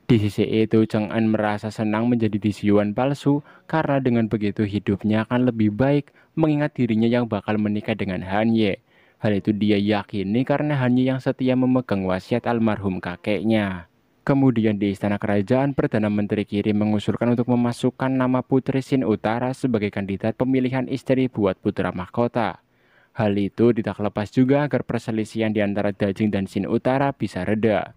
Di sisi itu, Cheng An merasa senang menjadi Yuan palsu karena dengan begitu hidupnya akan lebih baik mengingat dirinya yang bakal menikah dengan Han Ye, Hal itu dia yakini karena Han Ye yang setia memegang wasiat almarhum kakeknya. Kemudian di istana kerajaan, Perdana Menteri Kiri mengusulkan untuk memasukkan nama Putri Sin Utara sebagai kandidat pemilihan istri buat putra mahkota. Hal itu tidak lepas juga agar perselisihan di antara Dajing dan Sin Utara bisa reda.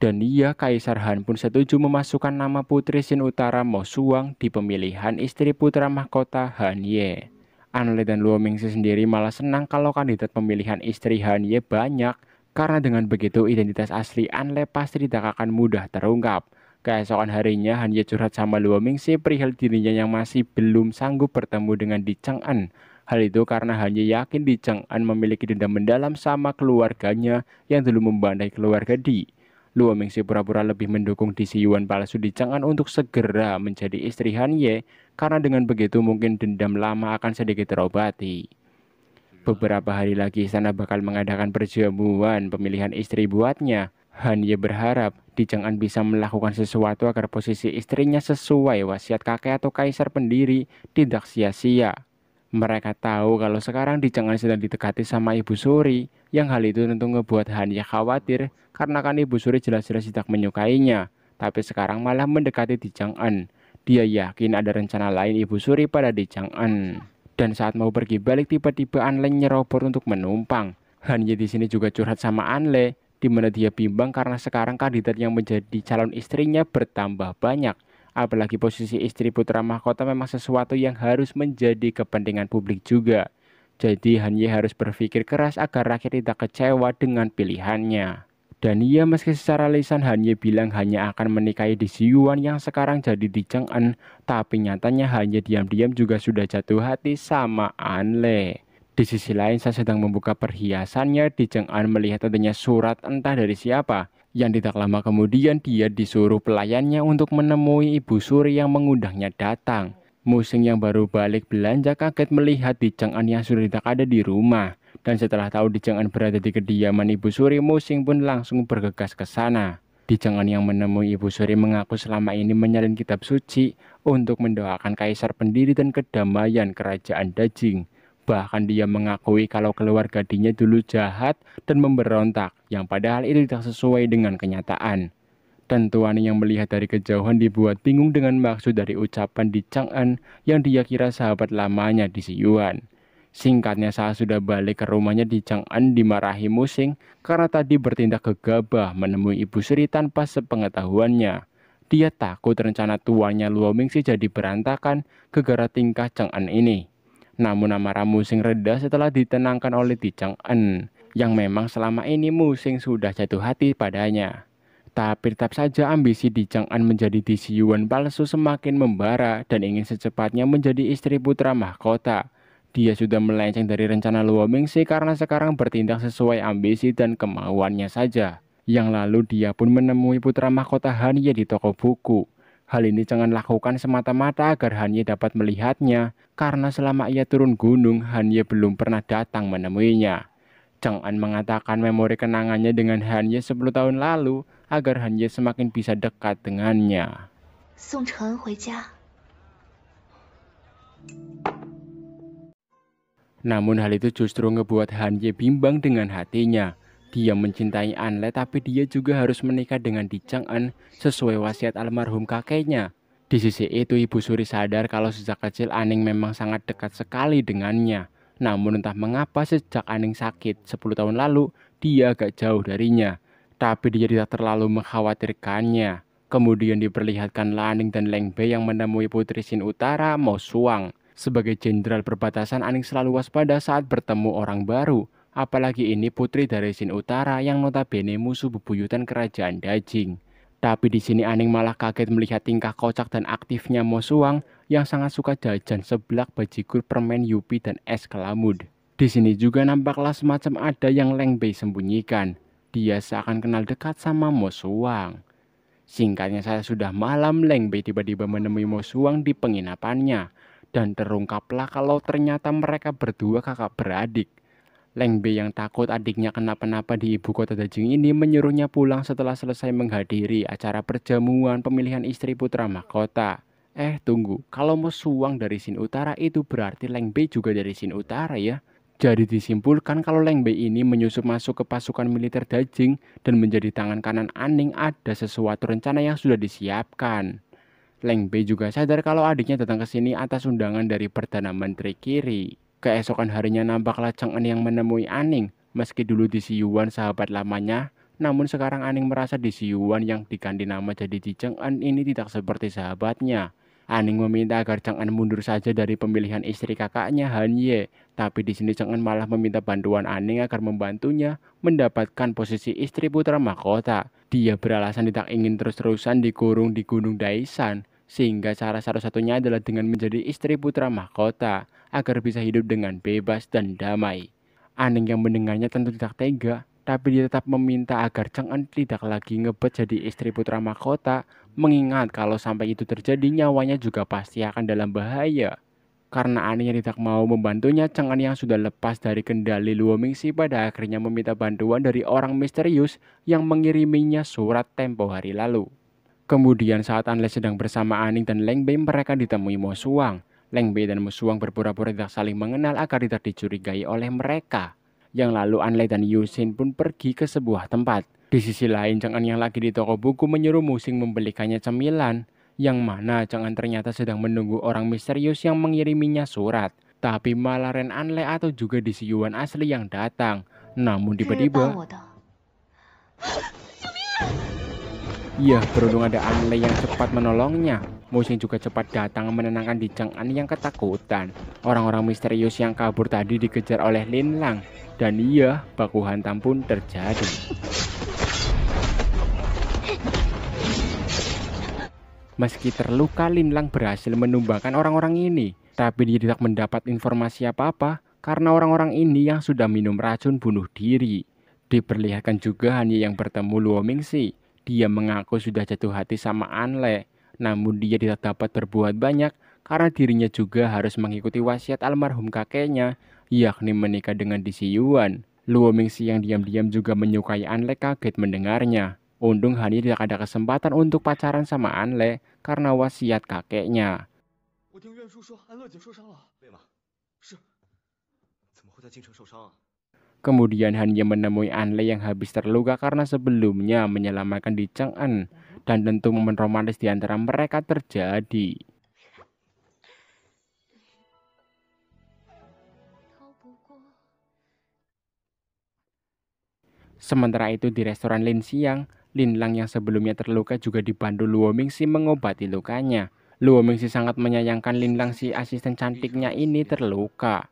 Dan ia, Kaisar Han pun setuju memasukkan nama Putri Sin Utara Mo Suang di pemilihan istri putra mahkota Han Ye. Anle dan Luo Luomingsi sendiri malah senang kalau kandidat pemilihan istri Han Ye banyak, karena dengan begitu identitas asli Anle pasti tidak akan mudah terungkap. Keesokan harinya, Han Ye curhat sama Luo Luomingsi perihal dirinya yang masih belum sanggup bertemu dengan Di An. Hal itu karena Han Ye yakin Di An memiliki dendam mendalam sama keluarganya yang dulu membandai keluarga Di. Luo Mingxi pura-pura lebih mendukung DC Yuan palsu di Chang'an untuk segera menjadi istri Han Ye karena dengan begitu mungkin dendam lama akan sedikit terobati. Beberapa hari lagi istana bakal mengadakan perjamuan pemilihan istri buatnya. Han Ye berharap di Chang'an bisa melakukan sesuatu agar posisi istrinya sesuai wasiat kakek atau kaisar pendiri tidak sia-sia mereka tahu kalau sekarang Di Dijangan sedang didekati sama Ibu Suri, yang hal itu tentu ngebuat Hanya khawatir karena kan Ibu Suri jelas-jelas tidak menyukainya, tapi sekarang malah mendekati Di Dijangan. Dia yakin ada rencana lain Ibu Suri pada Di Dijangan. Dan saat mau pergi balik tiba-tiba Anle nyerobot untuk menumpang. Hanya di sini juga curhat sama Anle, di mana dia bimbang karena sekarang kandidat yang menjadi calon istrinya bertambah banyak apalagi posisi istri putra mahkota memang sesuatu yang harus menjadi kepentingan publik juga. Jadi Hanye harus berpikir keras agar rakyat tidak kecewa dengan pilihannya. Dan ia meski secara lisan Hanye bilang hanya akan menikahi di Yuan yang sekarang jadi di Cheng'en, tapi nyatanya Hanye diam-diam juga sudah jatuh hati sama Anle. Di sisi lain, saya sedang membuka perhiasannya di Cheng'an melihat adanya surat entah dari siapa. Yang tidak lama kemudian dia disuruh pelayannya untuk menemui ibu suri yang mengundangnya datang. Musing yang baru balik belanja kaget melihat Dijangan yang sudah tidak ada di rumah. Dan setelah tahu Dijangan berada di kediaman Ibu Suri, Musing pun langsung bergegas ke sana. Dijangan yang menemui Ibu Suri mengaku selama ini menyalin kitab suci untuk mendoakan kaisar pendiri dan kedamaian kerajaan Dajing. Bahkan dia mengakui kalau keluarga Dinya dulu jahat dan memberontak, yang padahal itu tidak sesuai dengan kenyataan. Dan Tuan yang melihat dari kejauhan dibuat bingung dengan maksud dari ucapan di Chang'an yang dia kira sahabat lamanya di Siyuan. Singkatnya saat sudah balik ke rumahnya di Chang'an dimarahi Musing karena tadi bertindak gegabah menemui ibu Sri tanpa sepengetahuannya. Dia takut rencana tuannya Luo Mingsi jadi berantakan gegara tingkah Chang'an ini. Namun amarah Musing reda setelah ditenangkan oleh Tijang En yang memang selama ini Musing sudah jatuh hati padanya. Tapi tetap saja ambisi Dijang En menjadi si Yuan palsu semakin membara dan ingin secepatnya menjadi istri putra mahkota. Dia sudah melenceng dari rencana Luo Mingxi karena sekarang bertindak sesuai ambisi dan kemauannya saja. Yang lalu dia pun menemui putra mahkota han Ye di toko buku. Hal ini jangan lakukan semata-mata agar Hanye dapat melihatnya, karena selama ia turun gunung, Hanye belum pernah datang menemuinya. Chang An mengatakan memori kenangannya dengan Hanye 10 tahun lalu agar Hanye semakin bisa dekat dengannya. Namun hal itu justru ngebuat Hanye bimbang dengan hatinya. Dia mencintai Anle tapi dia juga harus menikah dengan Di Chang An sesuai wasiat almarhum kakeknya. Di sisi itu Ibu Suri sadar kalau sejak kecil Aning memang sangat dekat sekali dengannya. Namun entah mengapa sejak Aning sakit 10 tahun lalu dia agak jauh darinya. Tapi dia tidak terlalu mengkhawatirkannya. Kemudian diperlihatkan Laning dan Leng Bei yang menemui Putri Sin Utara, Mo Suang. Sebagai jenderal perbatasan, Aning selalu waspada saat bertemu orang baru. Apalagi ini putri dari Sin Utara yang notabene musuh bebuyutan kerajaan Dajing. Tapi di sini Aning malah kaget melihat tingkah kocak dan aktifnya Mo Suang yang sangat suka jajan seblak bajigur permen Yupi dan es kelamud. Di sini juga nampaklah semacam ada yang Leng Bei sembunyikan. Dia seakan kenal dekat sama Mo Suang. Singkatnya saya sudah malam Leng Bei tiba-tiba menemui Mo Suang di penginapannya. Dan terungkaplah kalau ternyata mereka berdua kakak beradik. Leng B yang takut adiknya kenapa-napa di ibu kota Dajing ini menyuruhnya pulang setelah selesai menghadiri acara perjamuan pemilihan istri putra mahkota. Eh tunggu, kalau mau suang dari Sin Utara itu berarti Leng B juga dari Sin Utara ya? Jadi disimpulkan kalau Leng B ini menyusup masuk ke pasukan militer Dajing dan menjadi tangan kanan Aning ada sesuatu rencana yang sudah disiapkan. Leng B juga sadar kalau adiknya datang ke sini atas undangan dari Perdana Menteri Kiri. Keesokan harinya nampaklah Lacang En yang menemui Aning. Meski dulu di Siyuan sahabat lamanya, namun sekarang Aning merasa di Siyuan yang diganti nama jadi di Cheng En ini tidak seperti sahabatnya. Aning meminta agar Cheng En mundur saja dari pemilihan istri kakaknya Han Ye, tapi di sini Cheng En malah meminta bantuan Aning agar membantunya mendapatkan posisi istri putra mahkota. Dia beralasan tidak ingin terus-terusan dikurung di Gunung Daisan. Sehingga cara satu-satunya adalah dengan menjadi istri putra mahkota agar bisa hidup dengan bebas dan damai. Aneng yang mendengarnya tentu tidak tega, tapi dia tetap meminta agar Cheng En tidak lagi ngebet jadi istri putra mahkota, mengingat kalau sampai itu terjadi nyawanya juga pasti akan dalam bahaya. Karena yang tidak mau membantunya, Cheng En yang sudah lepas dari kendali Luo Mingxi pada akhirnya meminta bantuan dari orang misterius yang mengiriminya surat tempo hari lalu. Kemudian saat Anle sedang bersama Aning dan Leng Bei mereka ditemui Mo Suang. Leng Bei dan Mo Suang berpura-pura tidak saling mengenal agar tidak dicurigai oleh mereka. Yang lalu Anle dan Yusin pun pergi ke sebuah tempat. Di sisi lain, Chang'an yang lagi di toko buku menyuruh Musing membelikannya cemilan. Yang mana Chang'an ternyata sedang menunggu orang misterius yang mengiriminya surat. Tapi malah Ren Anle atau juga di Yuan asli yang datang. Namun tiba-tiba... Iya, beruntung ada Anle yang cepat menolongnya. Musim juga cepat datang menenangkan Di Cheng An yang ketakutan. Orang-orang misterius yang kabur tadi dikejar oleh Lin Lang. Dan iya, baku hantam pun terjadi. Meski terluka, Lin Lang berhasil menumbangkan orang-orang ini. Tapi dia tidak mendapat informasi apa-apa karena orang-orang ini yang sudah minum racun bunuh diri. Diperlihatkan juga hanya yang bertemu Luo Mingxi dia mengaku sudah jatuh hati sama Anle, namun dia tidak dapat berbuat banyak karena dirinya juga harus mengikuti wasiat almarhum kakeknya, yakni menikah dengan Yuan. Luo Mingxi yang diam-diam juga menyukai Anle kaget mendengarnya. Untung Hani tidak ada kesempatan untuk pacaran sama Anle karena wasiat kakeknya. Kemudian hanya menemui An yang habis terluka karena sebelumnya menyelamatkan di An dan tentu momen romantis di antara mereka terjadi. Sementara itu di restoran Lin Siang, Lin Lang yang sebelumnya terluka juga dibantu Luo Mingxi mengobati lukanya. Luo Mingxi sangat menyayangkan Lin Lang si asisten cantiknya ini terluka.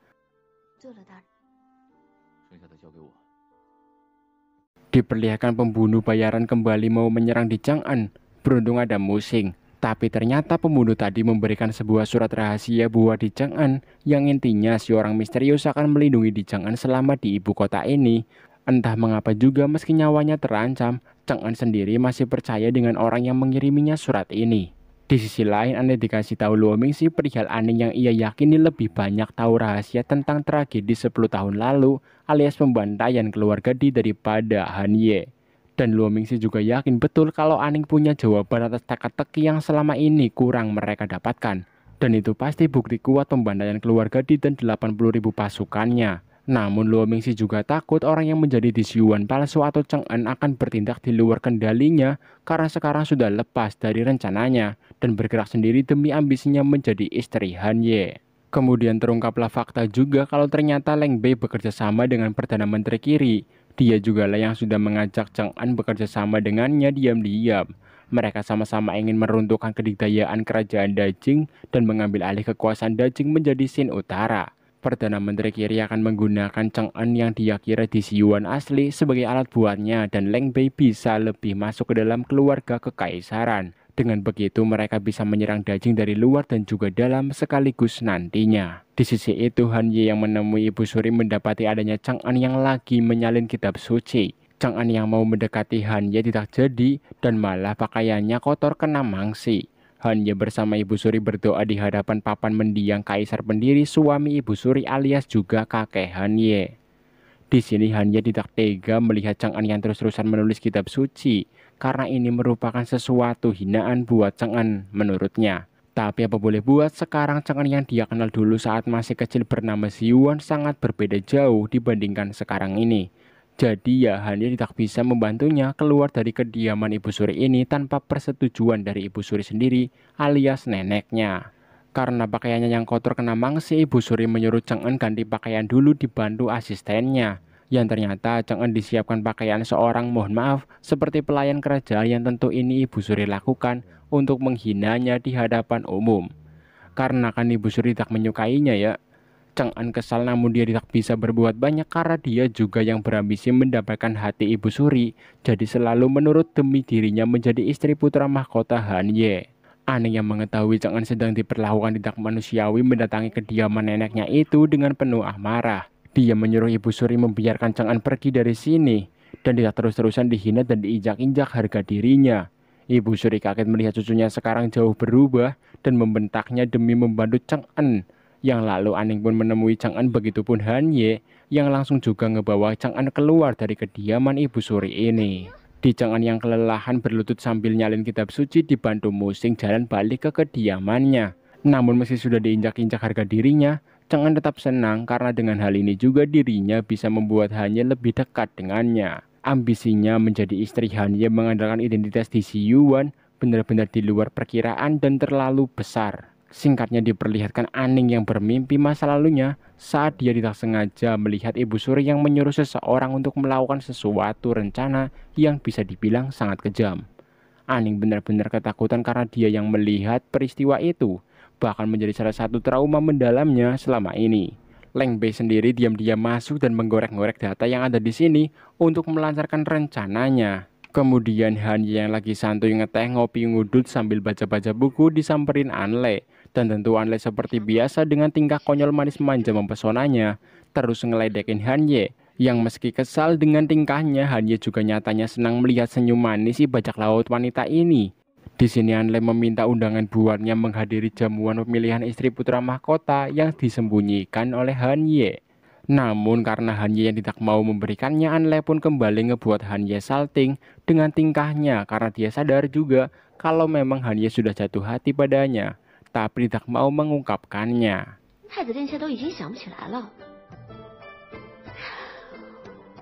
Diperlihatkan pembunuh bayaran kembali mau menyerang di Chang'an. Beruntung ada Musing. Tapi ternyata pembunuh tadi memberikan sebuah surat rahasia buat di Chang'an yang intinya si orang misterius akan melindungi di Chang'an selama di ibu kota ini. Entah mengapa juga meski nyawanya terancam, Chang'an sendiri masih percaya dengan orang yang mengiriminya surat ini. Di sisi lain, Anda dikasih tahu sih perihal Aning yang ia yakini lebih banyak tahu rahasia tentang tragedi 10 tahun lalu alias pembantaian keluarga Di daripada Han Ye. Dan sih juga yakin betul kalau Aning punya jawaban atas teka-teki yang selama ini kurang mereka dapatkan. Dan itu pasti bukti kuat pembantaian keluarga Di dan 80 ribu pasukannya. Namun Luo Mingxi juga takut orang yang menjadi disyuan palsu atau Cheng En akan bertindak di luar kendalinya karena sekarang sudah lepas dari rencananya dan bergerak sendiri demi ambisinya menjadi istri Han Ye. Kemudian terungkaplah fakta juga kalau ternyata Leng Bei bekerja sama dengan Perdana Menteri Kiri. Dia juga lah yang sudah mengajak Cheng An bekerja sama dengannya diam-diam. Mereka sama-sama ingin meruntuhkan kedikdayaan kerajaan Dajing dan mengambil alih kekuasaan Dajing menjadi Sin Utara. Perdana Menteri Kiri akan menggunakan Chang'an yang diakira di Siyuan asli sebagai alat buatnya dan Leng Bei bisa lebih masuk ke dalam keluarga kekaisaran. Dengan begitu mereka bisa menyerang Dajing dari luar dan juga dalam sekaligus nantinya. Di sisi itu Han Ye yang menemui Ibu Suri mendapati adanya Chang'an yang lagi menyalin kitab suci. Chang'an yang mau mendekati Han Ye tidak jadi dan malah pakaiannya kotor kena mangsi hanya bersama Ibu Suri berdoa di hadapan papan mendiang kaisar pendiri suami Ibu Suri alias juga kakek Hanye. Di sini Hanya tidak tega melihat Chang An yang terus-terusan menulis kitab suci karena ini merupakan sesuatu hinaan buat Chang An menurutnya. Tapi apa boleh buat sekarang Chang An yang dia kenal dulu saat masih kecil bernama Siwon sangat berbeda jauh dibandingkan sekarang ini. Jadi ya, hanya tidak bisa membantunya keluar dari kediaman Ibu Suri ini tanpa persetujuan dari Ibu Suri sendiri alias neneknya. Karena pakaiannya yang kotor kena mangsi, Ibu Suri menyuruh Cheng En ganti pakaian dulu dibantu asistennya. Yang ternyata Cheng En disiapkan pakaian seorang mohon maaf seperti pelayan kerajaan yang tentu ini Ibu Suri lakukan untuk menghinanya di hadapan umum. Karena kan Ibu Suri tak menyukainya ya, Cheng An kesal namun dia tidak bisa berbuat banyak karena dia juga yang berambisi mendapatkan hati Ibu Suri, jadi selalu menurut demi dirinya menjadi istri putra mahkota Han Ye. Aneh yang mengetahui Cheng An sedang diperlakukan tidak manusiawi mendatangi kediaman neneknya itu dengan penuh amarah. Dia menyuruh Ibu Suri membiarkan Cheng An pergi dari sini dan tidak terus-terusan dihina dan diinjak-injak harga dirinya. Ibu Suri kaget melihat cucunya sekarang jauh berubah dan membentaknya demi membantu Cheng An yang lalu Aning pun menemui Chang An begitupun Han Ye yang langsung juga ngebawa Chang An keluar dari kediaman ibu suri ini. Di Chang An yang kelelahan berlutut sambil nyalin kitab suci dibantu Musing jalan balik ke kediamannya. Namun meski sudah diinjak-injak harga dirinya, Chang An tetap senang karena dengan hal ini juga dirinya bisa membuat Ye lebih dekat dengannya. Ambisinya menjadi istri Ye mengandalkan identitas di Yuan benar-benar di luar perkiraan dan terlalu besar. Singkatnya diperlihatkan Aning yang bermimpi masa lalunya saat dia tidak sengaja melihat ibu suri yang menyuruh seseorang untuk melakukan sesuatu rencana yang bisa dibilang sangat kejam. Aning benar-benar ketakutan karena dia yang melihat peristiwa itu, bahkan menjadi salah satu trauma mendalamnya selama ini. Leng Bei sendiri diam-diam masuk dan menggorek-gorek data yang ada di sini untuk melancarkan rencananya. Kemudian Han yang lagi santuy ngeteh ngopi ngudut sambil baca-baca buku disamperin Anle dan tentu Anle seperti biasa dengan tingkah konyol manis manja mempesonanya, terus ngeledekin Ye yang meski kesal dengan tingkahnya, Hanye juga nyatanya senang melihat senyum manis si bajak laut wanita ini. Di sini Anle meminta undangan buatnya menghadiri jamuan pemilihan istri putra mahkota yang disembunyikan oleh Ye. Namun karena Hanye yang tidak mau memberikannya, Anle pun kembali ngebuat Ye salting dengan tingkahnya karena dia sadar juga kalau memang Ye sudah jatuh hati padanya tapi tidak mau mengungkapkannya.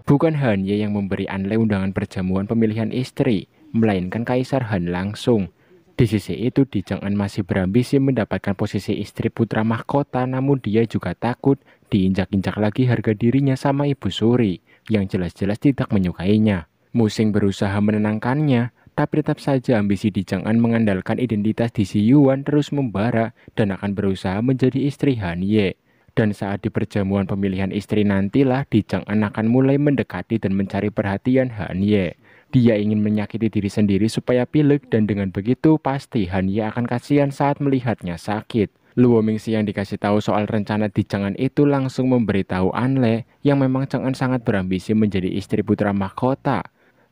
Bukan hanya yang memberi Anle undangan perjamuan pemilihan istri, melainkan Kaisar Han langsung. Di sisi itu, Di An masih berambisi mendapatkan posisi istri putra mahkota, namun dia juga takut diinjak-injak lagi harga dirinya sama Ibu Suri, yang jelas-jelas tidak menyukainya. Musing berusaha menenangkannya, tapi tetap saja ambisi Di An mengandalkan identitas di Yuan terus membara dan akan berusaha menjadi istri Han Ye. Dan saat di perjamuan pemilihan istri nantilah Di An akan mulai mendekati dan mencari perhatian Han Ye. Dia ingin menyakiti diri sendiri supaya pilek dan dengan begitu pasti Han Ye akan kasihan saat melihatnya sakit. Luo Mingxi yang dikasih tahu soal rencana Di An itu langsung memberitahu An Le yang memang An sangat berambisi menjadi istri putra mahkota.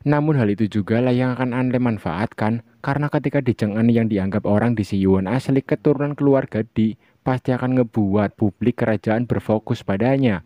Namun hal itu juga lah yang akan Anle manfaatkan karena ketika di Ani yang dianggap orang di Siyuan asli keturunan keluarga Di pasti akan ngebuat publik kerajaan berfokus padanya.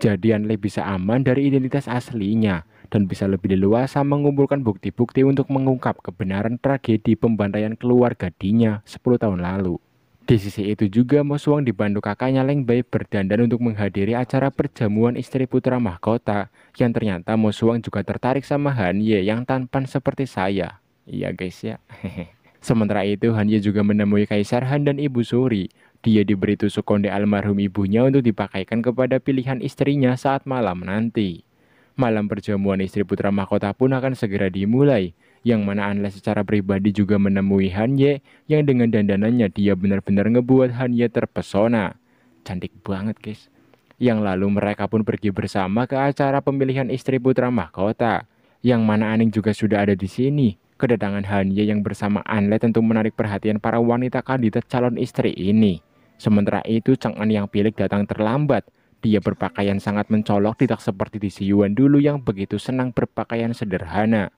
Jadi Anle bisa aman dari identitas aslinya dan bisa lebih leluasa mengumpulkan bukti-bukti untuk mengungkap kebenaran tragedi pembantaian keluarga Dinya 10 tahun lalu. Di sisi itu juga Moswang dibantu kakaknya Leng Bai berdandan untuk menghadiri acara perjamuan istri putra mahkota yang ternyata Moswang juga tertarik sama Han Ye yang tampan seperti saya. Iya guys ya. Sementara itu Han Ye juga menemui Kaisar Han dan Ibu Suri. Dia diberi tusuk konde almarhum ibunya untuk dipakaikan kepada pilihan istrinya saat malam nanti. Malam perjamuan istri putra mahkota pun akan segera dimulai yang mana Anle secara pribadi juga menemui Hanye yang dengan dandanannya dia benar-benar ngebuat Hanye terpesona. Cantik banget guys. Yang lalu mereka pun pergi bersama ke acara pemilihan istri putra mahkota. Yang mana Aning juga sudah ada di sini. Kedatangan Hanye yang bersama Anle tentu menarik perhatian para wanita kandidat calon istri ini. Sementara itu Chang An yang pilih datang terlambat dia berpakaian sangat mencolok tidak seperti di Siyuan dulu yang begitu senang berpakaian sederhana.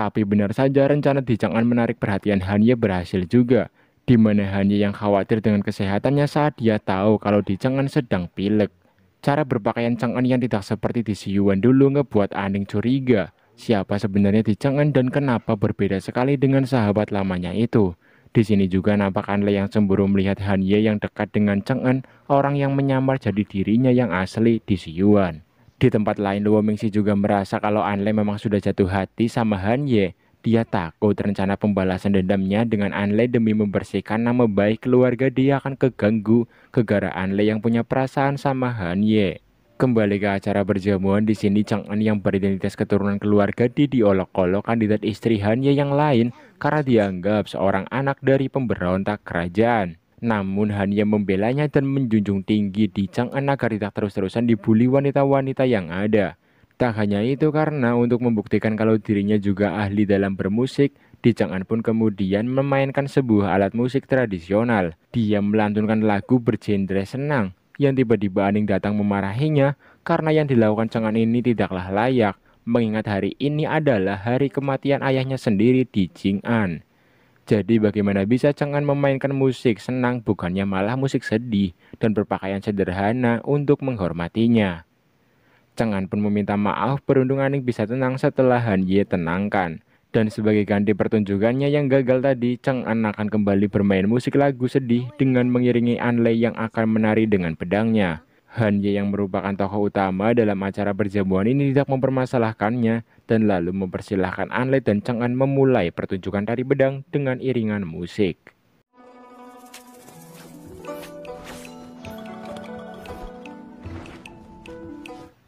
Tapi benar saja rencana Dijangan menarik perhatian Hanye berhasil juga, di mana Hanye yang khawatir dengan kesehatannya saat dia tahu kalau Dijangan sedang pilek. Cara berpakaian Chang'an yang tidak seperti di Siyuan dulu ngebuat Aning curiga siapa sebenarnya Dijangan dan kenapa berbeda sekali dengan sahabat lamanya itu. Di sini juga nampak Anle yang cemburu melihat Hanye yang dekat dengan Chang'an, orang yang menyamar jadi dirinya yang asli di Siyuan. Di tempat lain, Luo Mingxi juga merasa kalau Anle memang sudah jatuh hati sama Han Ye. Dia takut rencana pembalasan dendamnya dengan Anle demi membersihkan nama baik keluarga dia akan keganggu kegara Anle yang punya perasaan sama Han Ye. Kembali ke acara perjamuan di sini Chang An yang beridentitas keturunan keluarga di diolok-olok kandidat istri Han Ye yang lain karena dianggap seorang anak dari pemberontak kerajaan. Namun hanya membelanya dan menjunjung tinggi di Dijang agar tidak terus-terusan dibully wanita-wanita yang ada. Tak hanya itu karena untuk membuktikan kalau dirinya juga ahli dalam bermusik, di An pun kemudian memainkan sebuah alat musik tradisional. Dia melantunkan lagu bergenre senang, yang tiba-tiba Aning datang memarahinya karena yang dilakukan Cengan ini tidaklah layak, mengingat hari ini adalah hari kematian ayahnya sendiri di Jing'an. Jadi bagaimana bisa Cengkan memainkan musik senang bukannya malah musik sedih dan berpakaian sederhana untuk menghormatinya. Cengan pun meminta maaf beruntung Aning bisa tenang setelah Han Ye tenangkan. Dan sebagai ganti pertunjukannya yang gagal tadi, An akan kembali bermain musik lagu sedih dengan mengiringi An yang akan menari dengan pedangnya. Han Ye yang merupakan tokoh utama dalam acara perjamuan ini tidak mempermasalahkannya dan lalu mempersilahkan Anle dan Cheng An memulai pertunjukan tari bedang dengan iringan musik.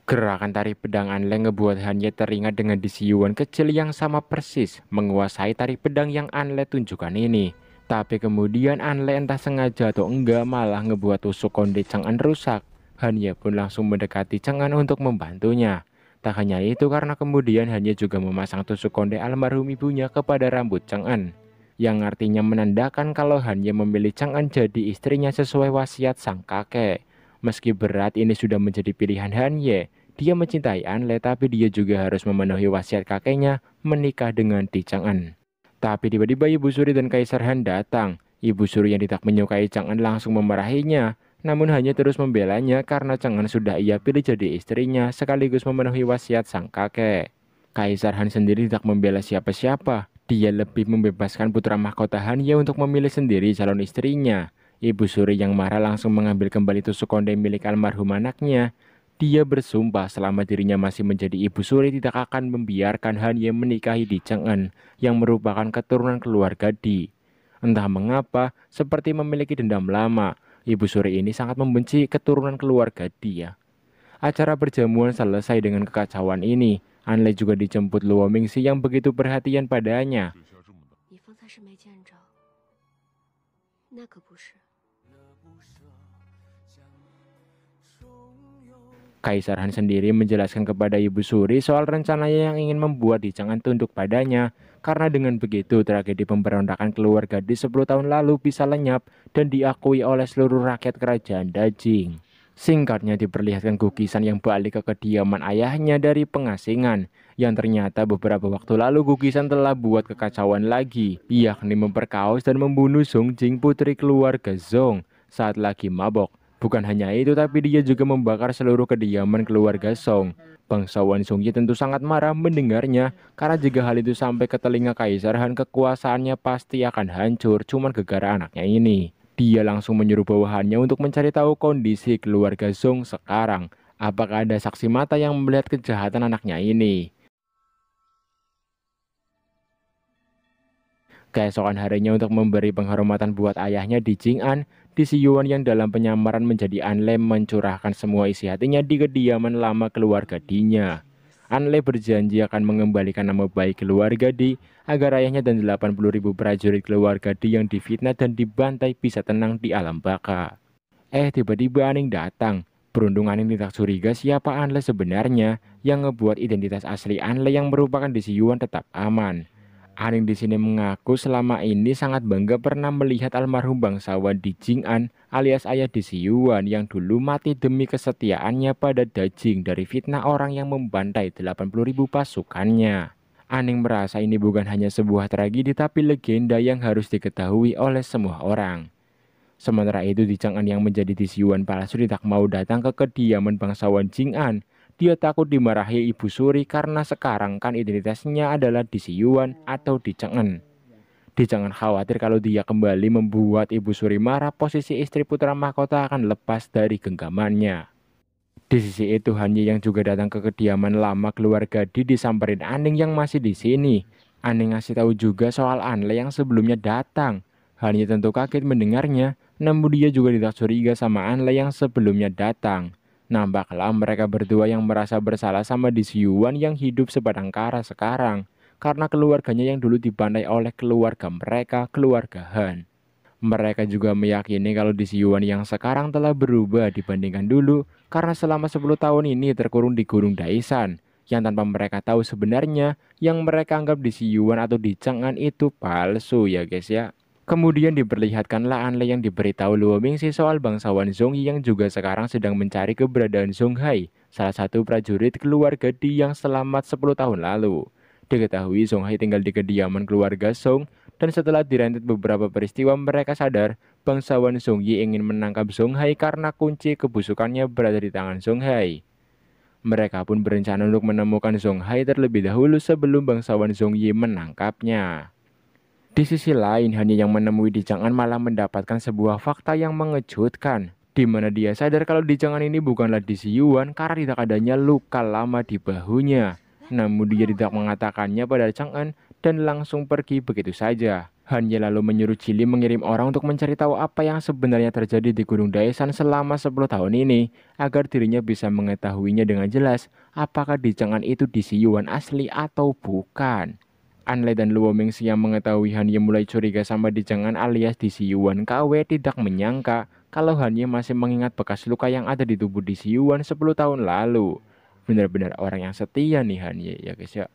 Gerakan tari pedang Anle ngebuat Han Ye teringat dengan disiuan kecil yang sama persis menguasai tari pedang yang Anle tunjukkan ini. Tapi kemudian Anle entah sengaja atau enggak malah ngebuat tusuk konde Cheng An rusak hanya pun langsung mendekati Ceng'an untuk membantunya. Tak hanya itu karena kemudian Hanya juga memasang tusuk konde almarhum ibunya kepada rambut Ceng'an. Yang artinya menandakan kalau Hanya memilih Ceng'an jadi istrinya sesuai wasiat sang kakek. Meski berat ini sudah menjadi pilihan Hanye, dia mencintai Anle tapi dia juga harus memenuhi wasiat kakeknya menikah dengan Di Chang'an. Tapi tiba-tiba Ibu Suri dan Kaisar Han datang. Ibu Suri yang tidak menyukai Chang'an langsung memarahinya namun hanya terus membelanya karena cengen sudah ia pilih jadi istrinya sekaligus memenuhi wasiat sang kakek. Kaisar Han sendiri tidak membela siapa-siapa. Dia lebih membebaskan putra mahkota Han Ye untuk memilih sendiri calon istrinya. Ibu Suri yang marah langsung mengambil kembali tusuk konde milik almarhum anaknya. Dia bersumpah selama dirinya masih menjadi ibu Suri tidak akan membiarkan Han Ye menikahi Di Cheng yang merupakan keturunan keluarga Di. Entah mengapa, seperti memiliki dendam lama, Ibu Suri ini sangat membenci keturunan keluarga dia. Acara perjamuan selesai dengan kekacauan ini. Anle juga dijemput Luo Mingxi yang begitu perhatian padanya. Kaisar Han sendiri menjelaskan kepada Ibu Suri soal rencananya yang ingin membuat Di Jangan tunduk padanya. Karena dengan begitu, tragedi pemberontakan keluarga di 10 tahun lalu bisa lenyap dan diakui oleh seluruh rakyat kerajaan Dajing. Singkatnya diperlihatkan Gugisan yang balik ke kediaman ayahnya dari pengasingan yang ternyata beberapa waktu lalu Gugisan telah buat kekacauan lagi yakni memperkaos dan membunuh Song Jing putri keluarga Zong saat lagi mabok. Bukan hanya itu tapi dia juga membakar seluruh kediaman keluarga Song Bangsawan Songji tentu sangat marah mendengarnya karena jika hal itu sampai ke telinga kaisar Han kekuasaannya pasti akan hancur cuman gegara anaknya ini. Dia langsung menyuruh bawahannya untuk mencari tahu kondisi keluarga Sung sekarang. Apakah ada saksi mata yang melihat kejahatan anaknya ini? Keesokan harinya untuk memberi penghormatan buat ayahnya di Jing'an, di Siyuan yang dalam penyamaran menjadi Anle mencurahkan semua isi hatinya di kediaman lama keluarga Dinya. Anle berjanji akan mengembalikan nama baik keluarga Di agar ayahnya dan 80 ribu prajurit keluarga Di yang difitnah dan dibantai bisa tenang di alam baka. Eh tiba-tiba Aning datang. Beruntung Aning tidak curiga siapa Anle sebenarnya yang ngebuat identitas asli Anle yang merupakan di Siyuan tetap aman. Aring di sini mengaku selama ini sangat bangga pernah melihat almarhum bangsawan di Jing'an alias ayah di Siyuan yang dulu mati demi kesetiaannya pada Dajing dari fitnah orang yang membantai 80 pasukannya. Aning merasa ini bukan hanya sebuah tragedi tapi legenda yang harus diketahui oleh semua orang. Sementara itu di Chang'an yang menjadi di Siyuan palsu tidak mau datang ke kediaman bangsawan Jing'an dia takut dimarahi Ibu Suri karena sekarang kan identitasnya adalah di Yuan atau di Cengen. Dia jangan khawatir kalau dia kembali membuat Ibu Suri marah, posisi istri putra mahkota akan lepas dari genggamannya. Di sisi itu, Hanyi yang juga datang ke kediaman lama keluarga Di disamperin Aning yang masih di sini. Aning ngasih tahu juga soal Anle yang sebelumnya datang. Hanyi tentu kaget mendengarnya, namun dia juga tidak curiga sama Anle yang sebelumnya datang. Nampaklah mereka berdua yang merasa bersalah sama Disyuan yang hidup sepadang kara sekarang karena keluarganya yang dulu dibantai oleh keluarga mereka, keluarga Han. Mereka juga meyakini kalau Disyuan yang sekarang telah berubah dibandingkan dulu karena selama 10 tahun ini terkurung di Gunung Daisan yang tanpa mereka tahu sebenarnya yang mereka anggap Disyuan atau Dicang'an itu palsu ya guys ya. Kemudian diperlihatkanlah Anle yang diberitahu Luo Mingxi soal bangsawan Zhong Yi yang juga sekarang sedang mencari keberadaan Zhong Hai, salah satu prajurit keluarga Di yang selamat 10 tahun lalu. Diketahui Zhong Hai tinggal di kediaman keluarga Song, dan setelah dirantit beberapa peristiwa mereka sadar bangsawan Zhong Yi ingin menangkap Zhong Hai karena kunci kebusukannya berada di tangan Zhong Hai. Mereka pun berencana untuk menemukan Zhong Hai terlebih dahulu sebelum bangsawan Zhong Yi menangkapnya. Di sisi lain, hanya yang menemui Di Dijangan malah mendapatkan sebuah fakta yang mengejutkan, di mana dia sadar kalau Di Dijangan ini bukanlah Di Yuan karena tidak adanya luka lama di bahunya. Namun dia tidak mengatakannya pada Chang'an dan langsung pergi begitu saja. Hanya lalu menyuruh Cili mengirim orang untuk mencari tahu apa yang sebenarnya terjadi di Gunung Daesan selama 10 tahun ini agar dirinya bisa mengetahuinya dengan jelas apakah Di Dijangan itu Di Yuan asli atau bukan. Anle dan Luo Luomingsi yang mengetahui Hanye mulai curiga sama Di jangan alias di Siyuan KW tidak menyangka kalau Hanye masih mengingat bekas luka yang ada di tubuh di Yuan 10 tahun lalu. Benar-benar orang yang setia nih Hanye ya guys ya.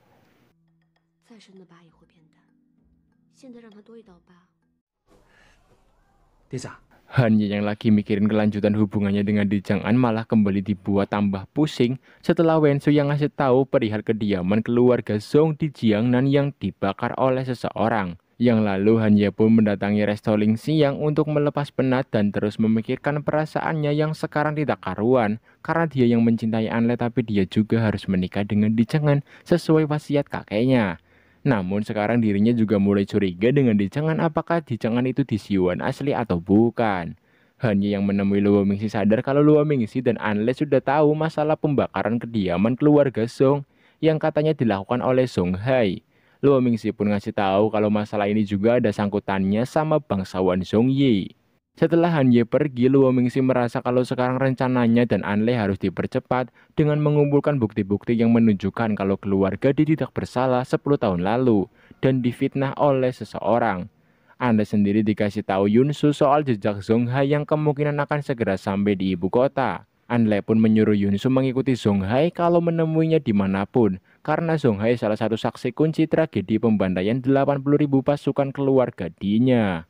Tidak. Han yang lagi mikirin kelanjutan hubungannya dengan Chang An malah kembali dibuat tambah pusing setelah Wen Su yang ngasih tahu perihal kediaman keluarga Song di Jiangnan yang dibakar oleh seseorang. Yang lalu Hanya pun mendatangi Resto Ling siang untuk melepas penat dan terus memikirkan perasaannya yang sekarang tidak karuan karena dia yang mencintai Anle tapi dia juga harus menikah dengan Chang An sesuai wasiat kakeknya. Namun sekarang dirinya juga mulai curiga dengan dicengan apakah dicengan itu disiuan asli atau bukan. Hanya yang menemui Luo Mingsi sadar kalau Luo Mingsi dan Anle sudah tahu masalah pembakaran kediaman keluarga Song yang katanya dilakukan oleh Song Hai. Luo Mingsi pun ngasih tahu kalau masalah ini juga ada sangkutannya sama bangsawan Song Yi. Setelah Hanye pergi, Luo Mingxi merasa kalau sekarang rencananya dan Anle harus dipercepat dengan mengumpulkan bukti-bukti yang menunjukkan kalau keluarga dia tidak bersalah 10 tahun lalu dan difitnah oleh seseorang. Anle sendiri dikasih tahu Yunsu soal jejak Zonghai yang kemungkinan akan segera sampai di ibu kota. Anle pun menyuruh Yunsu mengikuti Zonghai kalau menemuinya dimanapun, karena Zonghai salah satu saksi kunci tragedi pembantaian 80.000 pasukan keluarga dinya.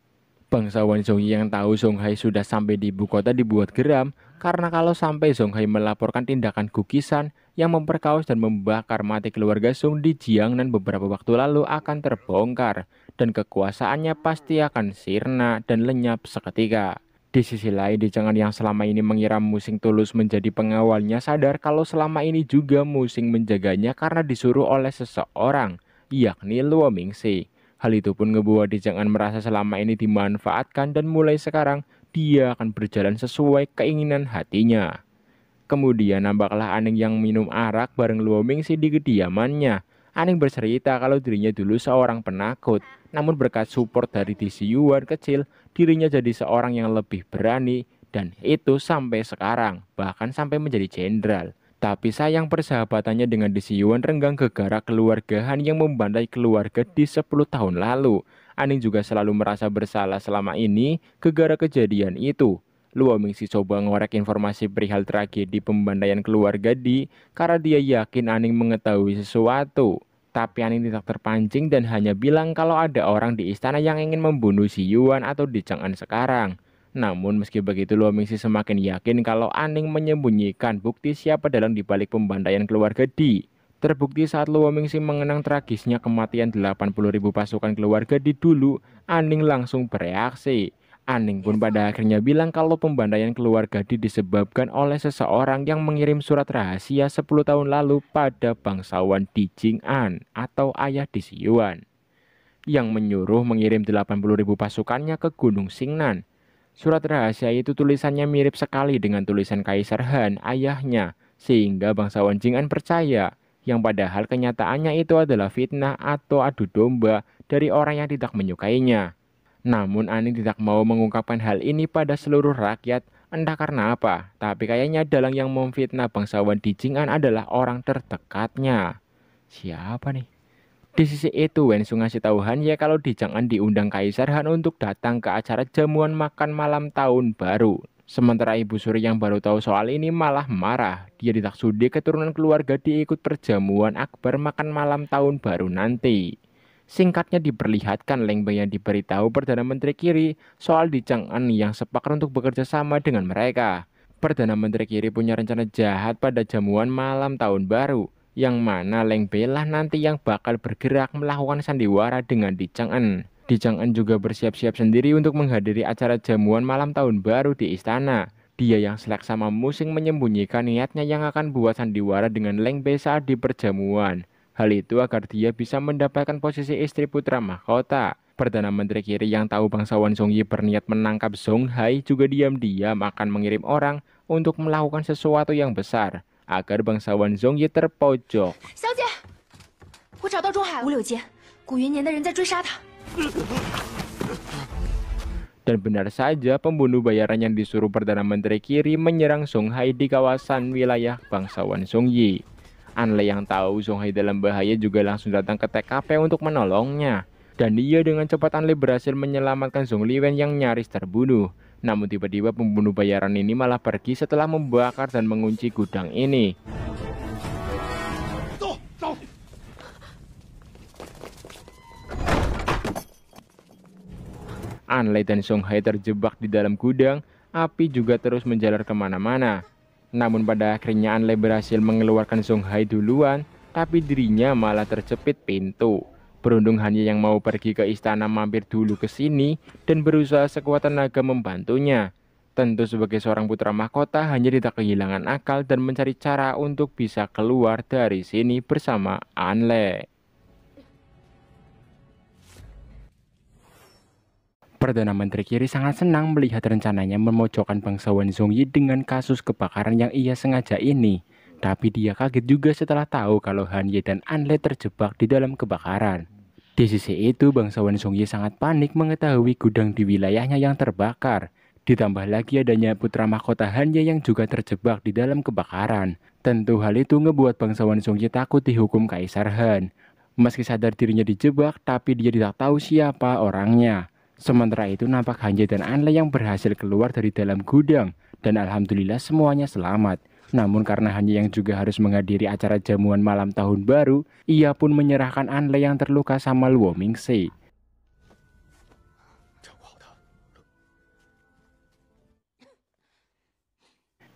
Bangsa Zhongyi yang tahu Songhai sudah sampai di ibu kota dibuat geram karena kalau sampai Songhai melaporkan tindakan Kukisan yang memperkaos dan membakar mati keluarga Song di Jiang dan beberapa waktu lalu akan terbongkar dan kekuasaannya pasti akan sirna dan lenyap seketika. Di sisi lain, Di jangan yang selama ini mengira Musing Tulus menjadi pengawalnya sadar kalau selama ini juga Musing menjaganya karena disuruh oleh seseorang, yakni Luo Mingxi. Hal itu pun ngebuat dia jangan merasa selama ini dimanfaatkan dan mulai sekarang dia akan berjalan sesuai keinginan hatinya. Kemudian nampaklah Aning yang minum arak bareng Luoming si di kediamannya. Aning bercerita kalau dirinya dulu seorang penakut, namun berkat support dari DC Yuan kecil, dirinya jadi seorang yang lebih berani dan itu sampai sekarang, bahkan sampai menjadi jenderal. Tapi sayang persahabatannya dengan Desiwon renggang gegara keluarga Han yang membantai keluarga di 10 tahun lalu. Aning juga selalu merasa bersalah selama ini gegara kejadian itu. Luo Mingsi coba ngorek informasi perihal tragedi pembandaian keluarga di karena dia yakin Aning mengetahui sesuatu. Tapi Aning tidak terpancing dan hanya bilang kalau ada orang di istana yang ingin membunuh si Yuan atau di Chang'an sekarang. Namun meski begitu Luo semakin yakin kalau Aning menyembunyikan bukti siapa dalam dibalik pembantaian keluarga Di. Terbukti saat Luo mengenang tragisnya kematian 80.000 pasukan keluarga Di dulu, Aning langsung bereaksi. Aning pun pada akhirnya bilang kalau pembantaian keluarga Di disebabkan oleh seseorang yang mengirim surat rahasia 10 tahun lalu pada bangsawan Di Jing'an atau ayah Di Siyuan yang menyuruh mengirim 80.000 pasukannya ke Gunung Singnan. Surat rahasia itu tulisannya mirip sekali dengan tulisan Kaisar Han, ayahnya, sehingga bangsawan Jing'an percaya yang padahal kenyataannya itu adalah fitnah atau adu domba dari orang yang tidak menyukainya. Namun Aning tidak mau mengungkapkan hal ini pada seluruh rakyat entah karena apa, tapi kayaknya dalang yang memfitnah bangsawan di Jing'an adalah orang terdekatnya. Siapa nih? Di sisi itu, Wensu ngasih tahu Han ya kalau di jangan diundang Kaisar Han untuk datang ke acara jamuan makan malam tahun baru. Sementara Ibu Suri yang baru tahu soal ini malah marah. Dia ditaksudi keturunan keluarga diikut perjamuan akbar makan malam tahun baru nanti. Singkatnya diperlihatkan Leng yang diberitahu Perdana Menteri Kiri soal di Chang'an yang sepakat untuk bekerja sama dengan mereka. Perdana Menteri Kiri punya rencana jahat pada jamuan malam tahun baru yang mana Leng Belah nanti yang bakal bergerak melakukan sandiwara dengan Dijangan. Dijangan juga bersiap-siap sendiri untuk menghadiri acara jamuan malam tahun baru di istana. Dia yang selek sama Musing menyembunyikan niatnya yang akan buat sandiwara dengan Leng Bei saat di perjamuan. Hal itu agar dia bisa mendapatkan posisi istri putra mahkota. Perdana Menteri Kiri yang tahu bangsawan Song Yi berniat menangkap Song Hai juga diam-diam akan mengirim orang untuk melakukan sesuatu yang besar agar bangsawan Zhongyi terpojok. Dan benar saja pembunuh bayaran yang disuruh Perdana Menteri Kiri menyerang Songhai di kawasan wilayah bangsawan Songyi. Anle yang tahu Songhai dalam bahaya juga langsung datang ke TKP untuk menolongnya. Dan dia dengan cepat Anle berhasil menyelamatkan Zhong Liwen yang nyaris terbunuh. Namun tiba-tiba pembunuh bayaran ini malah pergi setelah membakar dan mengunci gudang ini. Anlei dan Hai terjebak di dalam gudang, api juga terus menjalar kemana-mana. Namun pada akhirnya Anlei berhasil mengeluarkan Hai duluan, tapi dirinya malah terjepit pintu. Beruntung hanya yang mau pergi ke istana mampir dulu ke sini dan berusaha sekuat tenaga membantunya. Tentu sebagai seorang putra mahkota hanya tidak kehilangan akal dan mencari cara untuk bisa keluar dari sini bersama Anle. Perdana Menteri Kiri sangat senang melihat rencananya memojokkan bangsawan Yi dengan kasus kebakaran yang ia sengaja ini. Tapi dia kaget juga setelah tahu kalau Han dan Anle terjebak di dalam kebakaran. Di sisi itu, bangsawan Songye sangat panik mengetahui gudang di wilayahnya yang terbakar. Ditambah lagi adanya putra mahkota Hanya yang juga terjebak di dalam kebakaran. Tentu hal itu ngebuat bangsawan Songye takut dihukum Kaisar Han. Meski sadar dirinya dijebak, tapi dia tidak tahu siapa orangnya. Sementara itu nampak Hanje dan Anle yang berhasil keluar dari dalam gudang dan alhamdulillah semuanya selamat. Namun karena hanya yang juga harus menghadiri acara jamuan malam tahun baru, ia pun menyerahkan Anle yang terluka sama Luo Mingxi.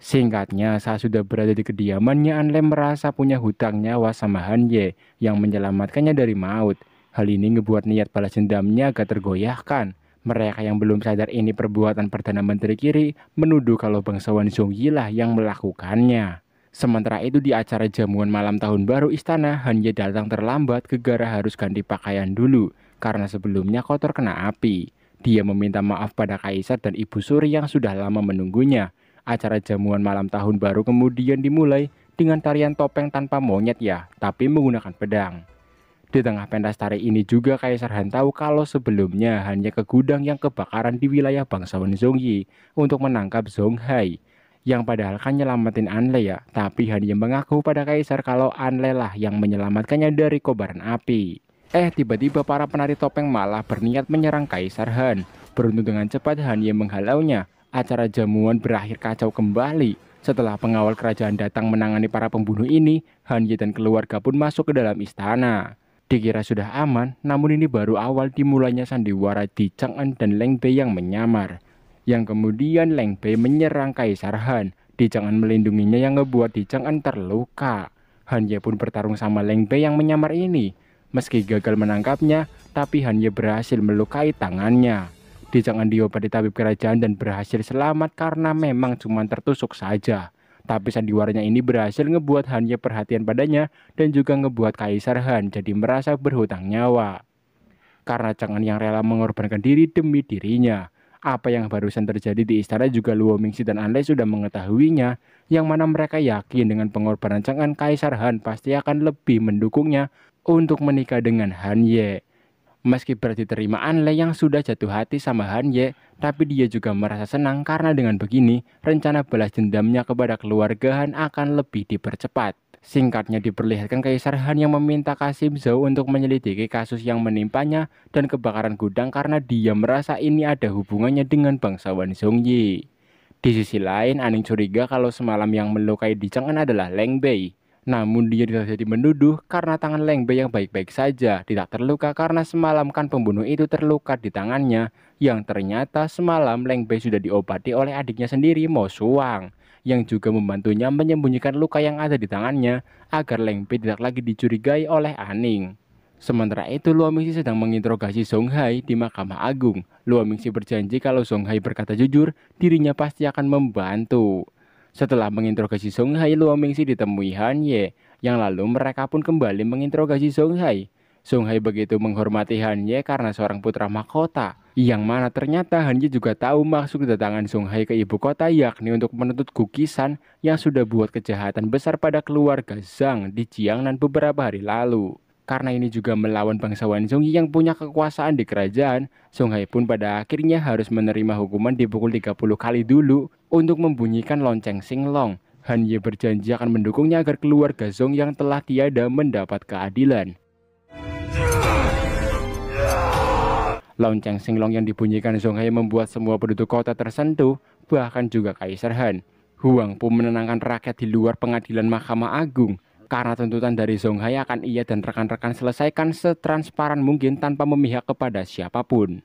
Singkatnya, saat sudah berada di kediamannya, Anle merasa punya hutang nyawa sama Han yang menyelamatkannya dari maut. Hal ini ngebuat niat balas dendamnya agak tergoyahkan. Mereka yang belum sadar ini perbuatan Perdana Menteri Kiri menuduh kalau bangsawan Zhongyi lah yang melakukannya. Sementara itu di acara jamuan malam tahun baru istana, hanya datang terlambat gegara harus ganti pakaian dulu karena sebelumnya kotor kena api. Dia meminta maaf pada Kaisar dan Ibu Suri yang sudah lama menunggunya. Acara jamuan malam tahun baru kemudian dimulai dengan tarian topeng tanpa monyet ya, tapi menggunakan pedang. Di tengah pentas tari ini juga Kaisar Han tahu kalau sebelumnya hanya ke gudang yang kebakaran di wilayah bangsawan Zhongyi untuk menangkap Hai. yang padahal kan nyelamatin Anle ya, tapi Han mengaku pada Kaisar kalau Anle lah yang menyelamatkannya dari kobaran api. Eh, tiba-tiba para penari topeng malah berniat menyerang Kaisar Han. Beruntung dengan cepat Han yang menghalaunya. Acara jamuan berakhir kacau kembali. Setelah pengawal kerajaan datang menangani para pembunuh ini, Han dan keluarga pun masuk ke dalam istana. Dikira sudah aman, namun ini baru awal dimulainya sandiwara di Chang'an dan Leng Bei yang menyamar. Yang kemudian Leng Bei menyerang Kaisar Han. Di Chang'an melindunginya yang ngebuat di Chang'an terluka. Han Ye pun bertarung sama Leng Bei yang menyamar ini. Meski gagal menangkapnya, tapi Han Ye berhasil melukai tangannya. Di Chang'an diobati tabib kerajaan dan berhasil selamat karena memang cuma tertusuk saja. Tapi sandiwaranya ini berhasil ngebuat Han Ye perhatian padanya dan juga ngebuat Kaisar Han jadi merasa berhutang nyawa. Karena Chang'an yang rela mengorbankan diri demi dirinya. Apa yang barusan terjadi di istana juga Luo Mingxi dan Anlai sudah mengetahuinya, yang mana mereka yakin dengan pengorbanan Chang'an Kaisar Han pasti akan lebih mendukungnya untuk menikah dengan Han Ye. Meski terima anle yang sudah jatuh hati sama Han Ye, tapi dia juga merasa senang karena dengan begini, rencana balas dendamnya kepada keluarga Han akan lebih dipercepat. Singkatnya diperlihatkan Kaisar Han yang meminta Kasim Zhou untuk menyelidiki kasus yang menimpanya dan kebakaran gudang karena dia merasa ini ada hubungannya dengan bangsawan Zhongyi. Di sisi lain, Aning curiga kalau semalam yang melukai Dicengen adalah Leng Bei. Namun dia tidak jadi menduduh karena tangan Lengbe yang baik-baik saja tidak terluka karena semalam kan pembunuh itu terluka di tangannya yang ternyata semalam Lengbe sudah diobati oleh adiknya sendiri Mo Suang yang juga membantunya menyembunyikan luka yang ada di tangannya agar Lengbe tidak lagi dicurigai oleh Aning. Sementara itu Luo Mingxi sedang menginterogasi Song Hai di Mahkamah Agung. Luo Mingxi berjanji kalau Song Hai berkata jujur, dirinya pasti akan membantu. Setelah menginterogasi Song Hai, Luo Mingxi ditemui Han Ye, yang lalu mereka pun kembali menginterogasi Song Hai. Song Hai begitu menghormati Han Ye karena seorang putra mahkota, yang mana ternyata Han Ye juga tahu maksud kedatangan Song Hai ke ibu kota yakni untuk menuntut kukisan yang sudah buat kejahatan besar pada keluarga Zhang di Jiangnan beberapa hari lalu. Karena ini juga melawan bangsawan Yi yang punya kekuasaan di kerajaan, Song Hai pun pada akhirnya harus menerima hukuman dipukul 30 kali dulu untuk membunyikan lonceng singlong. Han Ye berjanji akan mendukungnya agar keluarga Zong yang telah tiada mendapat keadilan. Lonceng singlong yang dibunyikan Zong Hai membuat semua penduduk kota tersentuh, bahkan juga Kaisar Han. Huang pun menenangkan rakyat di luar pengadilan Mahkamah Agung karena tuntutan dari Zong Hai akan ia dan rekan-rekan selesaikan setransparan mungkin tanpa memihak kepada siapapun.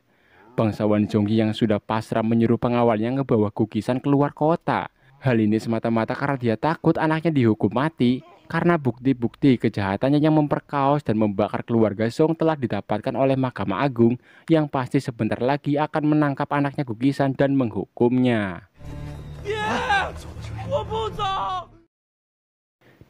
Bangsawan Jonggi yang sudah pasrah menyuruh pengawalnya ngebawa kukisan keluar kota. Hal ini semata-mata karena dia takut anaknya dihukum mati karena bukti-bukti kejahatannya yang memperkaos dan membakar keluarga Song telah didapatkan oleh Mahkamah Agung yang pasti sebentar lagi akan menangkap anaknya Kukisan dan menghukumnya. Yeah!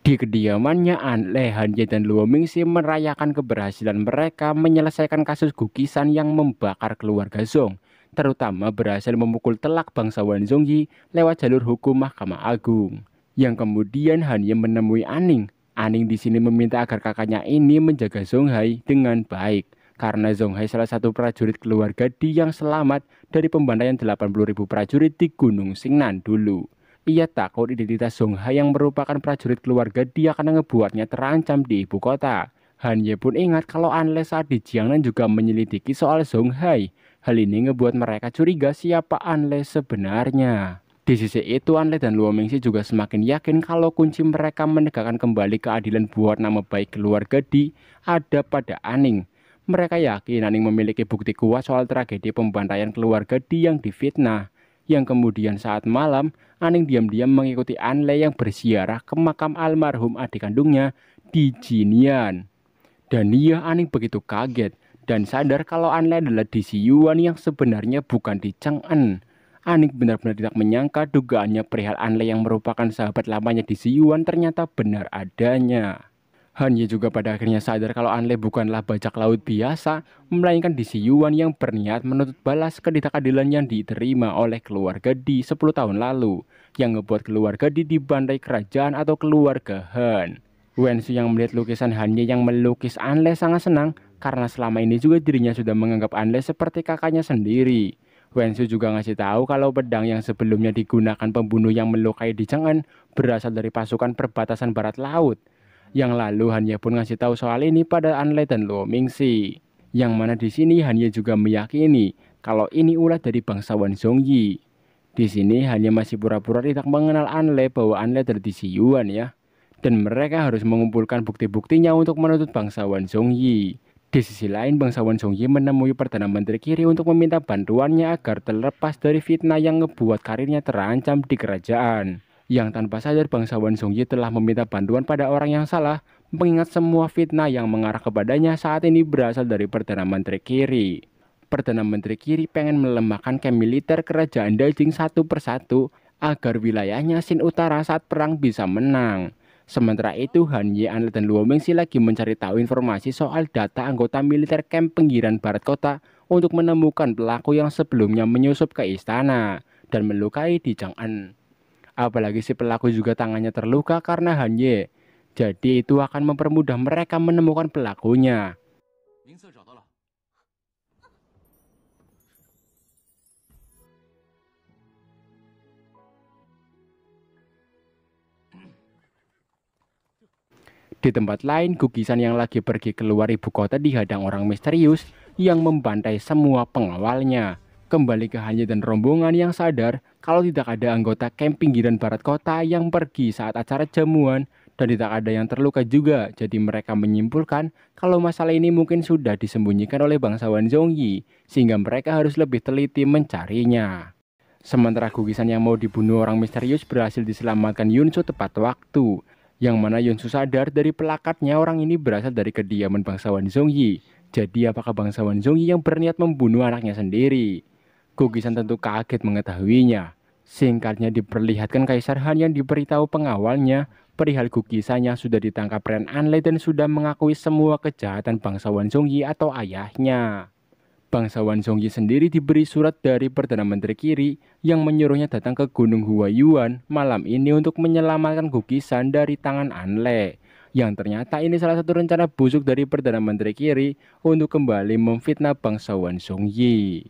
Di kediamannya, Anle, Hanje, dan Luomingsi merayakan keberhasilan mereka menyelesaikan kasus gugisan yang membakar keluarga Zong, terutama berhasil memukul telak bangsawan Zongyi lewat jalur hukum Mahkamah Agung. Yang kemudian Hanye menemui Aning. Aning di sini meminta agar kakaknya ini menjaga Zonghai dengan baik, karena Zonghai salah satu prajurit keluarga Di yang selamat dari pembantaian 80.000 prajurit di Gunung Singnan dulu. Ia takut identitas Song Ha yang merupakan prajurit keluarga dia karena ngebuatnya terancam di ibu kota. Han Ye pun ingat kalau Anle saat di Jiangnan juga menyelidiki soal Song Hai. Hal ini ngebuat mereka curiga siapa Anle sebenarnya. Di sisi itu, Anle dan Luo Mingxi juga semakin yakin kalau kunci mereka menegakkan kembali keadilan buat nama baik keluarga di ada pada Aning. Mereka yakin Aning memiliki bukti kuat soal tragedi pembantaian keluarga di yang difitnah yang kemudian saat malam Aning diam-diam mengikuti Anle yang bersiarah ke makam almarhum adik kandungnya di Jinian. Dan ia Aning begitu kaget dan sadar kalau Anle adalah di Yuan yang sebenarnya bukan di Chang'an. Aning benar-benar tidak menyangka dugaannya perihal Anle yang merupakan sahabat lamanya di Yuan ternyata benar adanya. Hanya juga pada akhirnya sadar kalau Anle bukanlah bajak laut biasa, melainkan Yuan yang berniat menuntut balas ketidakadilan yang diterima oleh keluarga di 10 tahun lalu, yang ngebuat keluarga di dibantai kerajaan atau keluarga Han. Wensu yang melihat lukisan Hanya yang melukis Anle sangat senang karena selama ini juga dirinya sudah menganggap Anle seperti kakaknya sendiri. Wensu juga ngasih tahu kalau pedang yang sebelumnya digunakan pembunuh yang melukai di Chang'an berasal dari pasukan perbatasan barat laut yang lalu Hanya pun ngasih tahu soal ini pada Anle dan Luo Mingxi. Yang mana di sini Hanya juga meyakini kalau ini ulah dari bangsawan Yi Di sini Hanya masih pura-pura tidak mengenal Anle bahwa Anle dari Yuan ya. Dan mereka harus mengumpulkan bukti-buktinya untuk menuntut bangsawan Yi Di sisi lain, bangsawan Yi menemui Perdana Menteri Kiri untuk meminta bantuannya agar terlepas dari fitnah yang membuat karirnya terancam di kerajaan yang tanpa sadar bangsawan Songji telah meminta bantuan pada orang yang salah, mengingat semua fitnah yang mengarah kepadanya saat ini berasal dari Perdana Menteri Kiri. Perdana Menteri Kiri pengen melemahkan kem militer kerajaan Dajing satu persatu agar wilayahnya Sin Utara saat perang bisa menang. Sementara itu, Han Yean dan Luo Mengxi lagi mencari tahu informasi soal data anggota militer kem pinggiran barat kota untuk menemukan pelaku yang sebelumnya menyusup ke istana dan melukai Di Chang'an. Apalagi si pelaku juga tangannya terluka karena Hanye. Jadi itu akan mempermudah mereka menemukan pelakunya. Di tempat lain, Gugisan yang lagi pergi keluar ibu kota dihadang orang misterius yang membantai semua pengawalnya. Kembali ke Hanya dan rombongan yang sadar kalau tidak ada anggota camping pinggiran barat kota yang pergi saat acara jamuan dan tidak ada yang terluka juga. Jadi mereka menyimpulkan kalau masalah ini mungkin sudah disembunyikan oleh bangsawan Zhongyi sehingga mereka harus lebih teliti mencarinya. Sementara gugisan yang mau dibunuh orang misterius berhasil diselamatkan Yunsu tepat waktu. Yang mana Yunsu sadar dari pelakatnya orang ini berasal dari kediaman bangsawan Zhongyi. Jadi apakah bangsawan Zhongyi yang berniat membunuh anaknya sendiri? Gugisan tentu kaget mengetahuinya. Singkatnya diperlihatkan Kaisar Han yang diberitahu pengawalnya perihal gugisannya sudah ditangkap Ren Anle dan sudah mengakui semua kejahatan bangsawan Zhongyi atau ayahnya. Bangsawan Zhongyi sendiri diberi surat dari Perdana Menteri Kiri yang menyuruhnya datang ke Gunung Huayuan malam ini untuk menyelamatkan gugisan dari tangan Anle. Yang ternyata ini salah satu rencana busuk dari Perdana Menteri Kiri untuk kembali memfitnah bangsawan Zhongyi.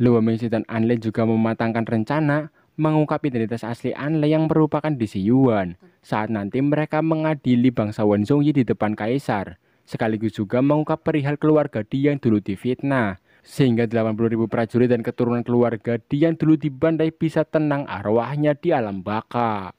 Luo Mingxi dan Anle juga mematangkan rencana mengungkap identitas asli Anle yang merupakan Yuan saat nanti mereka mengadili bangsa Yi di depan kaisar, sekaligus juga mengungkap perihal keluarga Di yang dulu difitnah, sehingga 80.000 prajurit dan keturunan keluarga Di yang dulu dibantai bisa tenang arwahnya di alam baka.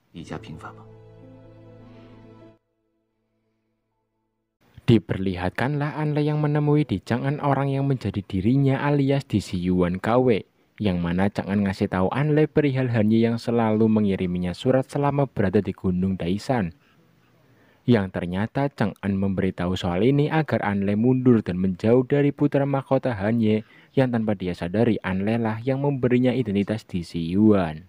Diperlihatkanlah Anle yang menemui di jangan orang yang menjadi dirinya alias Yuan Kawei yang mana Chang'an ngasih tahu Anle perihal Hanyi yang selalu mengiriminya surat selama berada di Gunung Daisan. Yang ternyata Chang'an memberitahu soal ini agar Anle mundur dan menjauh dari putra mahkota Hanyi yang tanpa dia sadari Anle lah yang memberinya identitas di Yuan.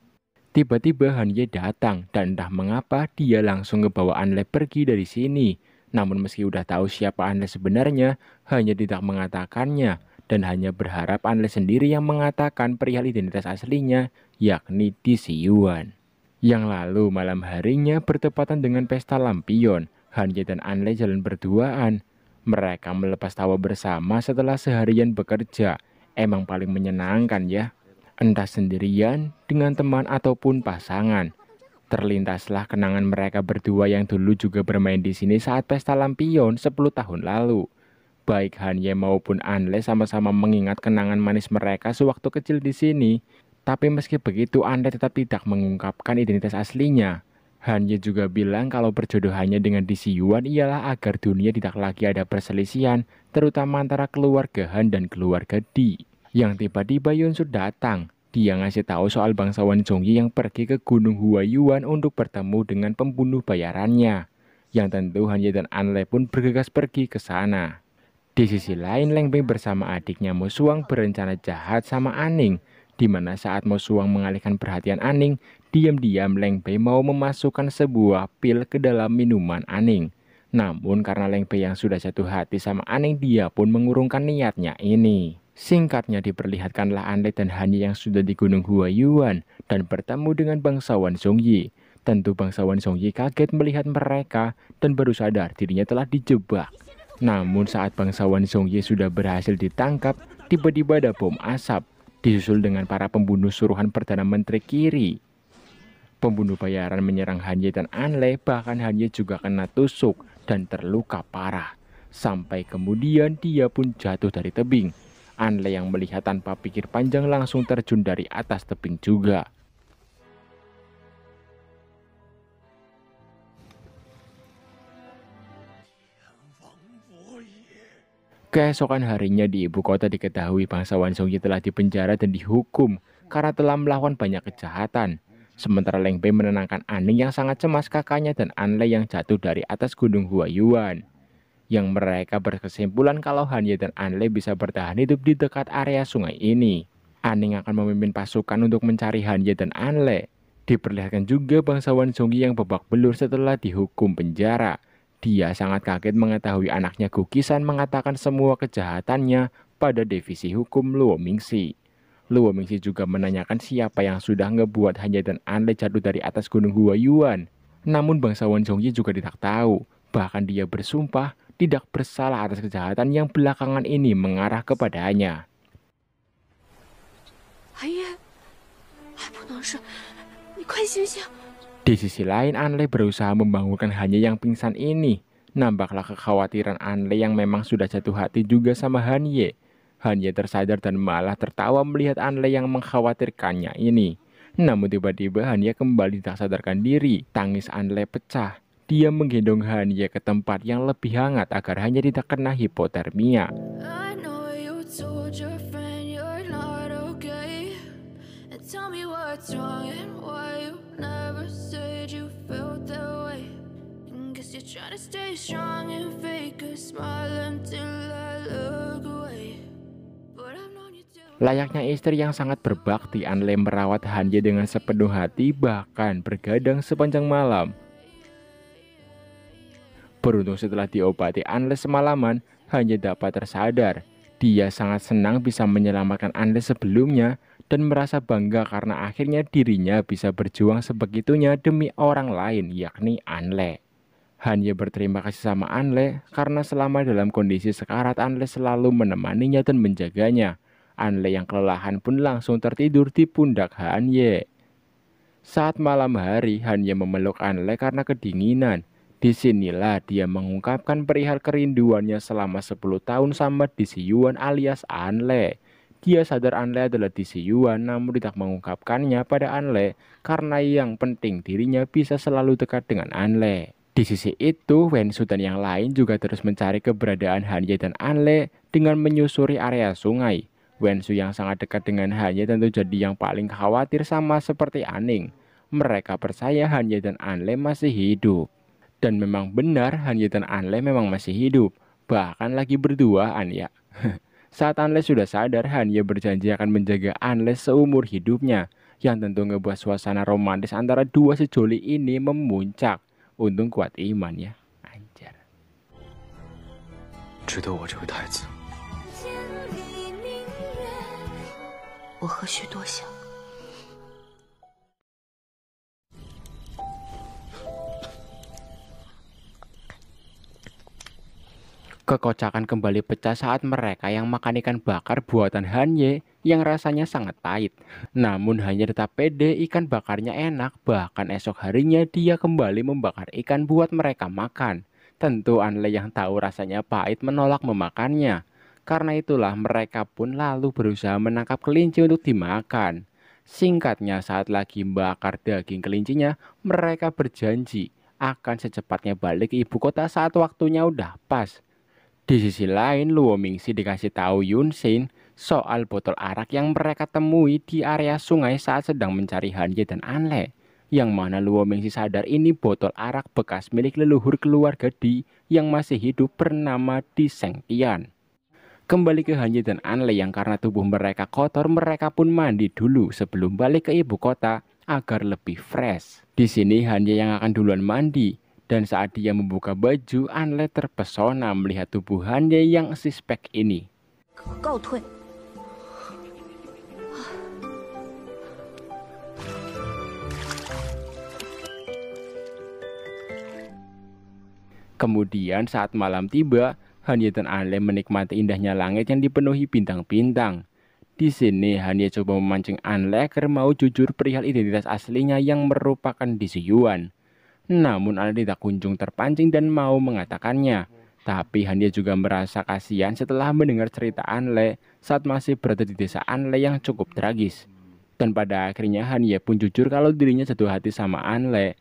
Tiba-tiba Hanye datang dan entah mengapa dia langsung ngebawa Anle pergi dari sini. Namun meski udah tahu siapa Anle sebenarnya, hanya tidak mengatakannya dan hanya berharap Anle sendiri yang mengatakan perihal identitas aslinya, yakni di Yuan. Yang lalu malam harinya bertepatan dengan pesta lampion, Hanje dan Anle jalan berduaan. Mereka melepas tawa bersama setelah seharian bekerja. Emang paling menyenangkan ya. Entah sendirian, dengan teman ataupun pasangan. Terlintaslah kenangan mereka berdua yang dulu juga bermain di sini saat pesta lampion 10 tahun lalu baik Hanye ya, maupun Anle sama-sama mengingat kenangan manis mereka sewaktu kecil di sini. Tapi meski begitu, Anle tetap tidak mengungkapkan identitas aslinya. Hanye juga bilang kalau perjodohannya dengan DC Yuan ialah agar dunia tidak lagi ada perselisihan, terutama antara keluarga Han dan keluarga Di. Yang tiba-tiba Yunsu datang. Dia ngasih tahu soal bangsawan Zhongyi yang pergi ke Gunung Hua Yuan untuk bertemu dengan pembunuh bayarannya. Yang tentu Hanye dan Anle pun bergegas pergi ke sana. Di sisi lain, Leng Pei bersama adiknya Suang berencana jahat sama Aning, di mana saat Suang mengalihkan perhatian Aning, diam-diam Leng Pei mau memasukkan sebuah pil ke dalam minuman Aning. Namun karena Leng Pei yang sudah jatuh hati sama Aning, dia pun mengurungkan niatnya ini. Singkatnya diperlihatkanlah Anle dan Hani yang sudah di Gunung Huayuan dan bertemu dengan bangsawan Song Yi. Tentu bangsawan Song Yi kaget melihat mereka dan baru sadar dirinya telah dijebak. Namun saat bangsawan Song Ye sudah berhasil ditangkap, tiba-tiba ada bom asap, disusul dengan para pembunuh suruhan Perdana Menteri Kiri. Pembunuh bayaran menyerang Hanye dan Anle, bahkan Hanye juga kena tusuk dan terluka parah. Sampai kemudian dia pun jatuh dari tebing. Anle yang melihat tanpa pikir panjang langsung terjun dari atas tebing juga. Keesokan harinya di ibu kota diketahui bangsawan Songji telah dipenjara dan dihukum karena telah melakukan banyak kejahatan. Sementara Leng Pei menenangkan Aning yang sangat cemas kakaknya dan Anle yang jatuh dari atas gunung Hua Yuan. Yang mereka berkesimpulan kalau Han Ye dan Anle bisa bertahan hidup di dekat area sungai ini. Aning akan memimpin pasukan untuk mencari Han Ye dan Anle. Diperlihatkan juga bangsawan Songji yang babak belur setelah dihukum penjara. Dia sangat kaget mengetahui anaknya Gukisan mengatakan semua kejahatannya pada divisi hukum Luo Mingxi. Luo Mingxi juga menanyakan siapa yang sudah ngebuat Hanya dan Anle jatuh dari atas gunung Hua Yuan. Namun bangsawan Zhongyi juga tidak tahu, bahkan dia bersumpah tidak bersalah atas kejahatan yang belakangan ini mengarah kepadanya. Ayah, di sisi lain, Anle berusaha membangunkan hanya yang pingsan ini. Nampaklah kekhawatiran Anle yang memang sudah jatuh hati juga sama Hanye. Hanye tersadar dan malah tertawa melihat Anle yang mengkhawatirkannya ini. Namun tiba-tiba Hanye kembali tak sadarkan diri. Tangis Anle pecah. Dia menggendong Hanye ke tempat yang lebih hangat agar hanya tidak kena hipotermia. Tell me what's wrong and You're trying to stay strong and fake a smile until I look away. Layaknya istri yang sangat berbakti, Anle merawat Hanje dengan sepenuh hati, bahkan bergadang sepanjang malam. Beruntung setelah diobati Anle semalaman, Hanje dapat tersadar. Dia sangat senang bisa menyelamatkan Anle sebelumnya dan merasa bangga karena akhirnya dirinya bisa berjuang sebegitunya demi orang lain yakni Anle hanya berterima kasih sama Anle karena selama dalam kondisi sekarat Anle selalu menemaninya dan menjaganya. Anle yang kelelahan pun langsung tertidur di pundak Hanye. Saat malam hari, Hanye memeluk Anle karena kedinginan. Di sinilah dia mengungkapkan perihal kerinduannya selama 10 tahun sama Yuan alias Anle. Dia sadar Anle adalah Yuan namun tidak mengungkapkannya pada Anle karena yang penting dirinya bisa selalu dekat dengan Anle. Di sisi itu, Wensu dan yang lain juga terus mencari keberadaan Hanye dan Anle dengan menyusuri area sungai. Wensu yang sangat dekat dengan Hanye tentu jadi yang paling khawatir sama seperti Aning. Mereka percaya Hanye dan Anle masih hidup. Dan memang benar Hanye dan Anle memang masih hidup. Bahkan lagi berdua, ya. Saat Anle sudah sadar, Hanye berjanji akan menjaga Anle seumur hidupnya. Yang tentu ngebuat suasana romantis antara dua sejoli ini memuncak Untung kuat iman ya. Anjir. Kekocakan kembali pecah saat mereka yang makan ikan bakar buatan Hanye yang rasanya sangat pahit. Namun hanya tetap pede ikan bakarnya enak, bahkan esok harinya dia kembali membakar ikan buat mereka makan. Tentu Anle yang tahu rasanya pahit menolak memakannya. Karena itulah mereka pun lalu berusaha menangkap kelinci untuk dimakan. Singkatnya saat lagi membakar daging kelincinya, mereka berjanji akan secepatnya balik ke ibu kota saat waktunya udah pas. Di sisi lain, Luo Mingxi dikasih tahu Yun Sin soal botol arak yang mereka temui di area sungai saat sedang mencari Hanje dan Anle. Yang mana Luo Mengsi sadar ini botol arak bekas milik leluhur keluarga Di yang masih hidup bernama Di Seng Tian. Kembali ke Hanye dan Anle yang karena tubuh mereka kotor mereka pun mandi dulu sebelum balik ke ibu kota agar lebih fresh. Di sini Hanye yang akan duluan mandi dan saat dia membuka baju Anle terpesona melihat tubuh Hanye yang sispek ini. Kau Kemudian saat malam tiba, Hanya dan Anle menikmati indahnya langit yang dipenuhi bintang-bintang. Di sini Hanya coba memancing Anle agar mau jujur perihal identitas aslinya yang merupakan disiuan. Namun Anle tidak kunjung terpancing dan mau mengatakannya. Tapi Hanya juga merasa kasihan setelah mendengar cerita Anle saat masih berada di desa Anle yang cukup tragis. Dan pada akhirnya Hanya pun jujur kalau dirinya jatuh hati sama Anle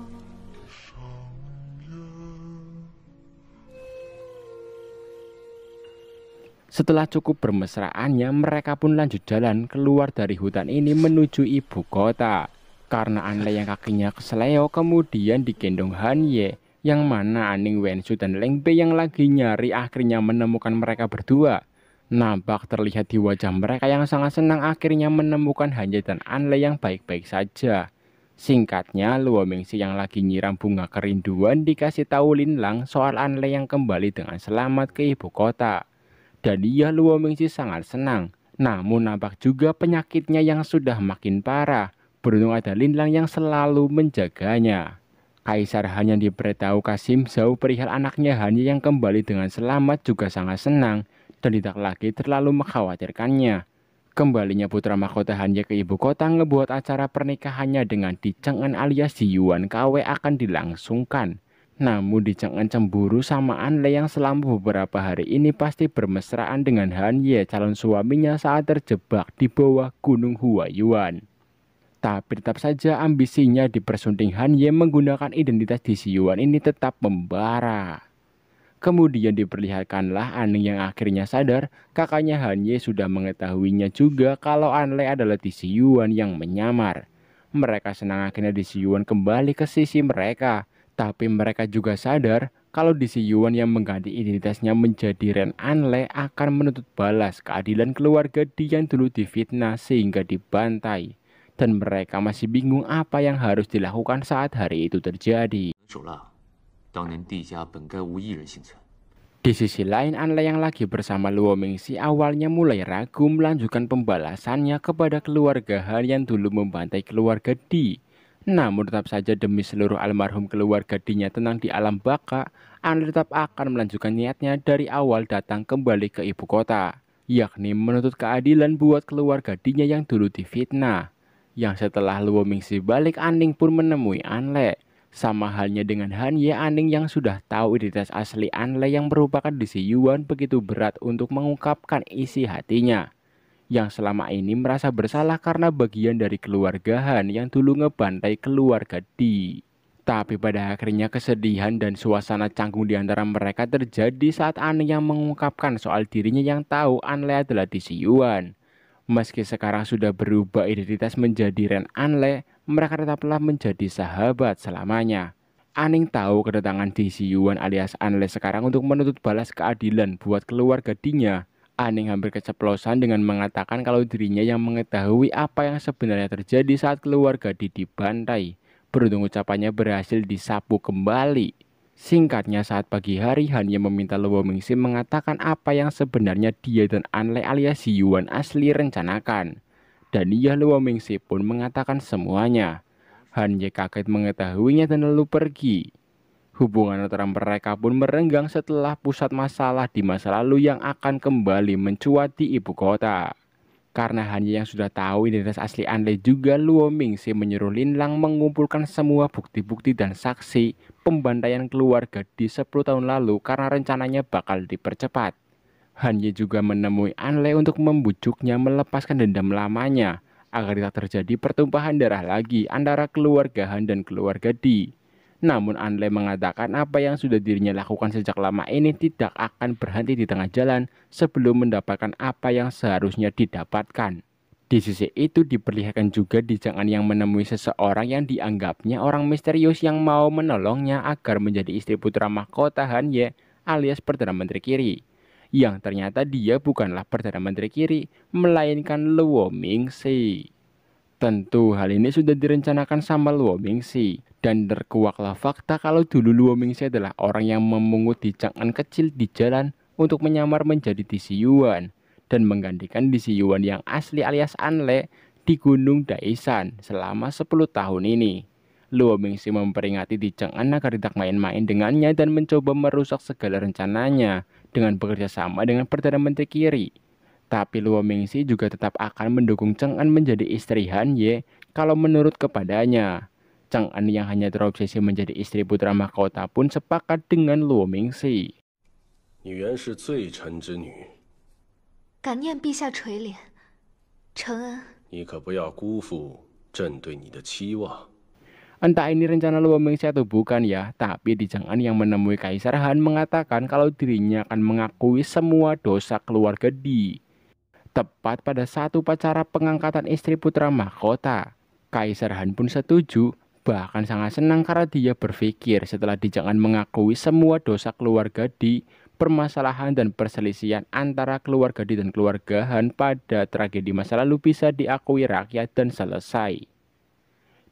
Setelah cukup bermesraannya, mereka pun lanjut jalan keluar dari hutan ini menuju ibu kota. Karena Anle yang kakinya keseleo kemudian digendong Han Ye, yang mana Aning Wensu dan Leng Bei yang lagi nyari akhirnya menemukan mereka berdua. Nampak terlihat di wajah mereka yang sangat senang akhirnya menemukan Han Ye dan Anle yang baik-baik saja. Singkatnya, Luo Mingsi yang lagi nyiram bunga kerinduan dikasih tahu Lin Lang soal Anle yang kembali dengan selamat ke ibu kota dan ia Luo mengisi sangat senang. Namun nampak juga penyakitnya yang sudah makin parah. Beruntung ada Linlang yang selalu menjaganya. Kaisar hanya diberitahu Kasim Zhao perihal anaknya Hanya yang kembali dengan selamat juga sangat senang dan tidak lagi terlalu mengkhawatirkannya. Kembalinya putra mahkota Hanya ke ibu kota ngebuat acara pernikahannya dengan Di alias Di Yuan Kawe akan dilangsungkan. Namun di jangan cemburu sama Anle yang selama beberapa hari ini pasti bermesraan dengan Han Ye calon suaminya saat terjebak di bawah gunung Huayuan. Tapi tetap saja ambisinya di persunting Han Ye menggunakan identitas di Siyuan ini tetap membara. Kemudian diperlihatkanlah Aning yang akhirnya sadar kakaknya Han Ye sudah mengetahuinya juga kalau Anle adalah Yuan yang menyamar. Mereka senang akhirnya Yuan kembali ke sisi mereka tapi mereka juga sadar kalau Di Yuan yang mengganti identitasnya menjadi Ren Anle akan menuntut balas keadilan keluarga di yang dulu difitnah sehingga dibantai. Dan mereka masih bingung apa yang harus dilakukan saat hari itu terjadi. Di sisi lain, Anle yang lagi bersama Luo Mingxi awalnya mulai ragu melanjutkan pembalasannya kepada keluarga Han yang dulu membantai keluarga Di. Namun tetap saja demi seluruh almarhum keluarga dinya tenang di alam baka, Ana tetap akan melanjutkan niatnya dari awal datang kembali ke ibu kota, yakni menuntut keadilan buat keluarga dinya yang dulu difitnah. Yang setelah Luo Mingxi balik Aning pun menemui Anle. Sama halnya dengan Han Ye Aning yang sudah tahu identitas asli Anle yang merupakan disi Yuan begitu berat untuk mengungkapkan isi hatinya yang selama ini merasa bersalah karena bagian dari keluarga Han yang dulu ngebantai keluarga Di. Tapi pada akhirnya kesedihan dan suasana canggung di antara mereka terjadi saat An yang mengungkapkan soal dirinya yang tahu Anle adalah Di Siyuan. Meski sekarang sudah berubah identitas menjadi Ren Anle, mereka tetaplah menjadi sahabat selamanya. Aning tahu kedatangan Di Yuan alias Anle sekarang untuk menuntut balas keadilan buat keluarga Dinya Aning hampir keceplosan dengan mengatakan kalau dirinya yang mengetahui apa yang sebenarnya terjadi saat keluarga Didi bantai. Beruntung ucapannya berhasil disapu kembali. Singkatnya saat pagi hari Hanya meminta Luo Mingsi mengatakan apa yang sebenarnya dia dan Anle alias si Yuan asli rencanakan. Dan ia Luo Mingsi pun mengatakan semuanya. Hanya kaget mengetahuinya dan lalu pergi. Hubungan antara mereka pun merenggang setelah pusat masalah di masa lalu yang akan kembali mencuat di ibu kota. Karena hanya yang sudah tahu identitas asli Anle juga Luo Mingxi menyuruh Lin Lang mengumpulkan semua bukti-bukti dan saksi pembantaian keluarga di 10 tahun lalu karena rencananya bakal dipercepat. Ye juga menemui Anle untuk membujuknya melepaskan dendam lamanya agar tidak terjadi pertumpahan darah lagi antara keluarga Han dan keluarga Di. Namun Anle mengatakan apa yang sudah dirinya lakukan sejak lama ini tidak akan berhenti di tengah jalan sebelum mendapatkan apa yang seharusnya didapatkan. Di sisi itu diperlihatkan juga jangan yang menemui seseorang yang dianggapnya orang misterius yang mau menolongnya agar menjadi istri putra mahkota Ye alias Perdana Menteri Kiri. Yang ternyata dia bukanlah Perdana Menteri Kiri, melainkan Luo Mingxi. Tentu hal ini sudah direncanakan sama Luo Mingxi dan terkuaklah fakta kalau dulu Luo Mingxi adalah orang yang memungut Di hijangan kecil di jalan untuk menyamar menjadi Yuan dan menggantikan Yuan yang asli alias Anle di Gunung Daisan selama 10 tahun ini. Luo Mingxi memperingati Dijangan agar tidak main-main dengannya dan mencoba merusak segala rencananya dengan bekerja sama dengan Perdana Menteri Kiri. Tapi Luo Mingxi juga tetap akan mendukung Cheng menjadi istri Han Ye kalau menurut kepadanya. Chang An yang hanya terobsesi menjadi istri putra mahkota pun sepakat dengan Luo Mingxi. Entah ini rencana Luo Mingxi atau bukan ya, tapi di Chang'an yang menemui Kaisar Han mengatakan kalau dirinya akan mengakui semua dosa keluarga Di. Tepat pada satu upacara pengangkatan istri putra mahkota, Kaisar Han pun setuju bahkan sangat senang karena dia berpikir setelah dijangan mengakui semua dosa keluarga di permasalahan dan perselisihan antara keluarga di dan keluarga han pada tragedi masa lalu bisa diakui rakyat dan selesai.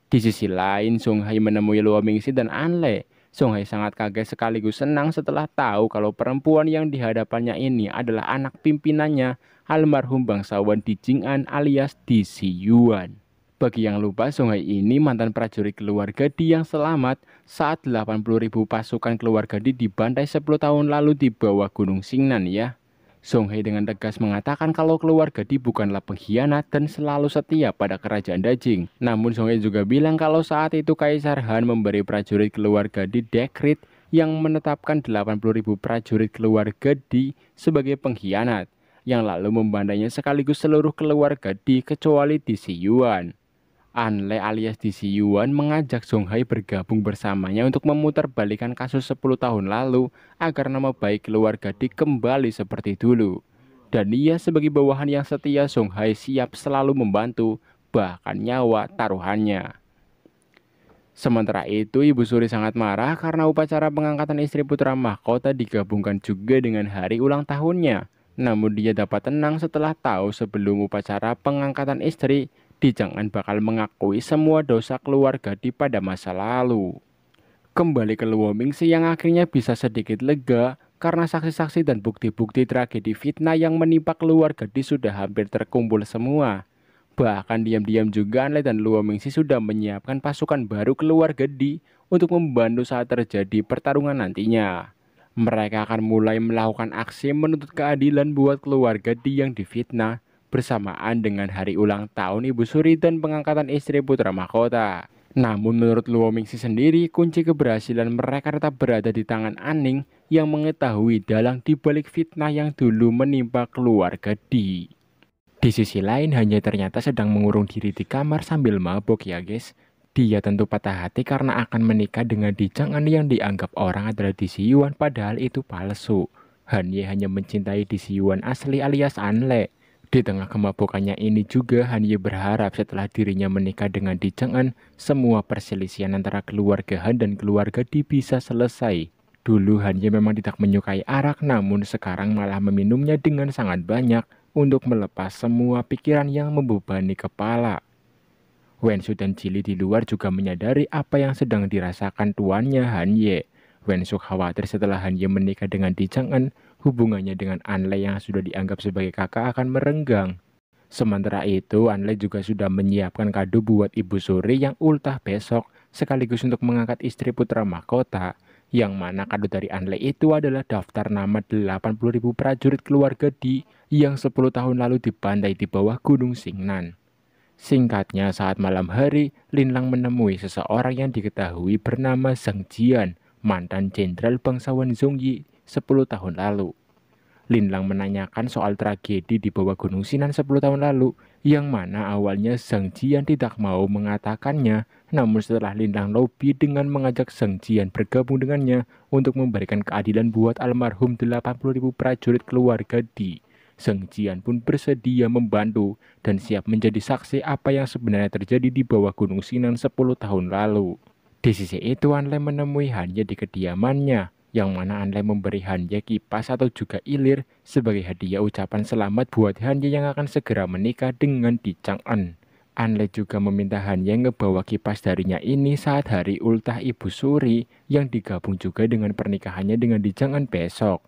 Di sisi lain, Sung Hai menemui Luo Mingxi dan Anle. Sung Hai sangat kaget sekaligus senang setelah tahu kalau perempuan yang dihadapannya ini adalah anak pimpinannya, almarhum bangsawan Di Jing'an alias Di Yuan. Bagi yang lupa, sungai ini mantan prajurit keluarga di yang selamat saat 80.000 pasukan keluarga di dibantai 10 tahun lalu di bawah Gunung Singnan ya. Song dengan tegas mengatakan kalau keluarga Di bukanlah pengkhianat dan selalu setia pada kerajaan Dajing. Namun Song juga bilang kalau saat itu Kaisar Han memberi prajurit keluarga Di dekrit yang menetapkan 80.000 prajurit keluarga Di sebagai pengkhianat yang lalu membandainya sekaligus seluruh keluarga Di kecuali Di Siyuan. Anle alias DC Yuan mengajak Hai bergabung bersamanya untuk memutarbalikkan kasus 10 tahun lalu agar nama baik keluarga dikembali kembali seperti dulu. Dan ia sebagai bawahan yang setia Hai siap selalu membantu bahkan nyawa taruhannya. Sementara itu Ibu Suri sangat marah karena upacara pengangkatan istri putra mahkota digabungkan juga dengan hari ulang tahunnya. Namun dia dapat tenang setelah tahu sebelum upacara pengangkatan istri di jangan bakal mengakui semua dosa keluarga di pada masa lalu. Kembali ke Luomingsi yang akhirnya bisa sedikit lega karena saksi-saksi dan bukti-bukti tragedi fitnah yang menimpa keluarga di sudah hampir terkumpul semua. Bahkan diam-diam juga Anle dan Luomingsi sudah menyiapkan pasukan baru keluarga di untuk membantu saat terjadi pertarungan nantinya. Mereka akan mulai melakukan aksi menuntut keadilan buat keluarga di yang difitnah bersamaan dengan hari ulang tahun Ibu Suri dan pengangkatan istri putra mahkota. Namun menurut Luomingsi sendiri, kunci keberhasilan mereka tetap berada di tangan Aning yang mengetahui dalang dibalik fitnah yang dulu menimpa keluarga Di. Di sisi lain, hanya ternyata sedang mengurung diri di kamar sambil mabuk ya guys. Dia tentu patah hati karena akan menikah dengan Dijang An yang dianggap orang adalah Yuan padahal itu palsu. Hanya hanya mencintai Yuan asli alias Anle. Di tengah kemabukannya ini juga Han Ye berharap setelah dirinya menikah dengan Di Chang'an, semua perselisihan antara keluarga Han dan keluarga Di bisa selesai. Dulu Han Ye memang tidak menyukai arak namun sekarang malah meminumnya dengan sangat banyak untuk melepas semua pikiran yang membebani kepala. Wensu dan Jili di luar juga menyadari apa yang sedang dirasakan tuannya Han Ye. Wensu khawatir setelah Han Ye menikah dengan Di Chang'an, hubungannya dengan Anle yang sudah dianggap sebagai kakak akan merenggang. Sementara itu, Anle juga sudah menyiapkan kado buat Ibu Suri yang ultah besok sekaligus untuk mengangkat istri putra mahkota yang mana kado dari Anle itu adalah daftar nama 80.000 prajurit keluarga di yang 10 tahun lalu dibantai di bawah Gunung Singnan. Singkatnya, saat malam hari, Linlang menemui seseorang yang diketahui bernama Zhang Jian, mantan jenderal bangsawan Zhongyi 10 tahun lalu. Linlang menanyakan soal tragedi di bawah Gunung Sinan 10 tahun lalu, yang mana awalnya Zhang Jian tidak mau mengatakannya, namun setelah Linlang lobby dengan mengajak Zhang Jian bergabung dengannya untuk memberikan keadilan buat almarhum 80.000 prajurit keluarga di Zhang Jian pun bersedia membantu dan siap menjadi saksi apa yang sebenarnya terjadi di bawah Gunung Sinan 10 tahun lalu. Di sisi itu, Anle menemui Hanya di kediamannya, yang mana Anda memberi Hanye kipas atau juga ilir sebagai hadiah ucapan selamat buat Hanye yang akan segera menikah dengan Di Chang Anle juga meminta Hanye ngebawa kipas darinya ini saat hari ultah Ibu Suri yang digabung juga dengan pernikahannya dengan Di Chang besok.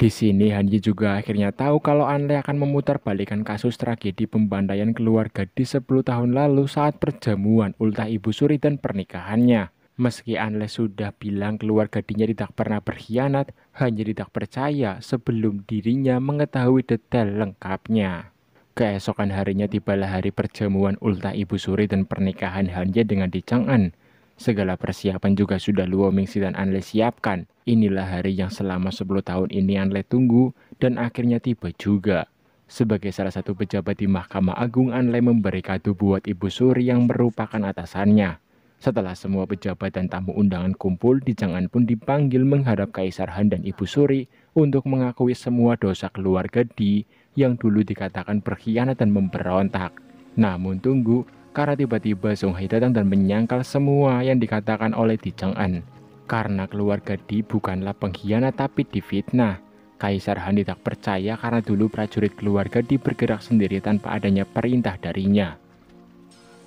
Di sini Hanye juga akhirnya tahu kalau Anle akan memutar balikan kasus tragedi pembantaian keluarga di 10 tahun lalu saat perjamuan ultah Ibu Suri dan pernikahannya. Meski Anle sudah bilang keluarga dirinya tidak pernah berkhianat, hanya tidak percaya sebelum dirinya mengetahui detail lengkapnya. Keesokan harinya tibalah hari perjamuan ultah Ibu Suri dan pernikahan Hanja dengan Dicang'an. Segala persiapan juga sudah Luo Mingsi dan Anle siapkan. Inilah hari yang selama 10 tahun ini Anle tunggu dan akhirnya tiba juga. Sebagai salah satu pejabat di Mahkamah Agung, Anle memberi kado buat Ibu Suri yang merupakan atasannya. Setelah semua pejabat dan tamu undangan kumpul, Dijangan pun dipanggil menghadap Kaisar Han dan Ibu Suri untuk mengakui semua dosa keluarga Di yang dulu dikatakan berkhianat dan memberontak. Namun tunggu, karena tiba-tiba Song Hai datang dan menyangkal semua yang dikatakan oleh Dijangan. Karena keluarga Di bukanlah pengkhianat tapi difitnah. Kaisar Han tidak percaya karena dulu prajurit keluarga Di bergerak sendiri tanpa adanya perintah darinya.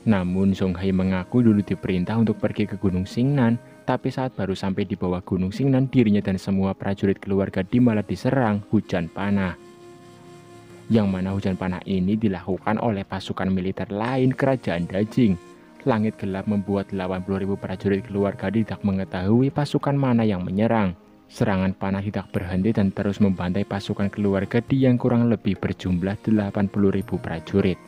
Namun Song Hai mengaku dulu diperintah untuk pergi ke Gunung Singnan, tapi saat baru sampai di bawah Gunung Singnan dirinya dan semua prajurit keluarga di malah diserang hujan panah. Yang mana hujan panah ini dilakukan oleh pasukan militer lain kerajaan Dajing. Langit gelap membuat 80.000 prajurit keluarga tidak mengetahui pasukan mana yang menyerang. Serangan panah tidak berhenti dan terus membantai pasukan keluarga di yang kurang lebih berjumlah 80.000 prajurit.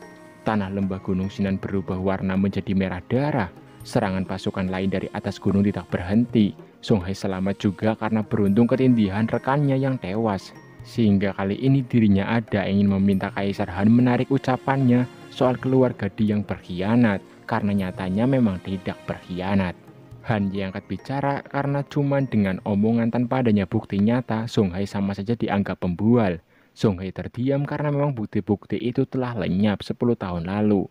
Tanah lembah Gunung Sinan berubah warna menjadi merah darah. Serangan pasukan lain dari atas gunung tidak berhenti. Song Hai selamat juga karena beruntung ketindihan rekannya yang tewas. Sehingga kali ini dirinya ada ingin meminta Kaisar Han menarik ucapannya soal keluarga Di yang berkhianat karena nyatanya memang tidak berkhianat. Han diangkat bicara karena cuman dengan omongan tanpa adanya bukti nyata Song Hai sama saja dianggap pembual Song Hye terdiam karena memang bukti-bukti itu telah lenyap 10 tahun lalu.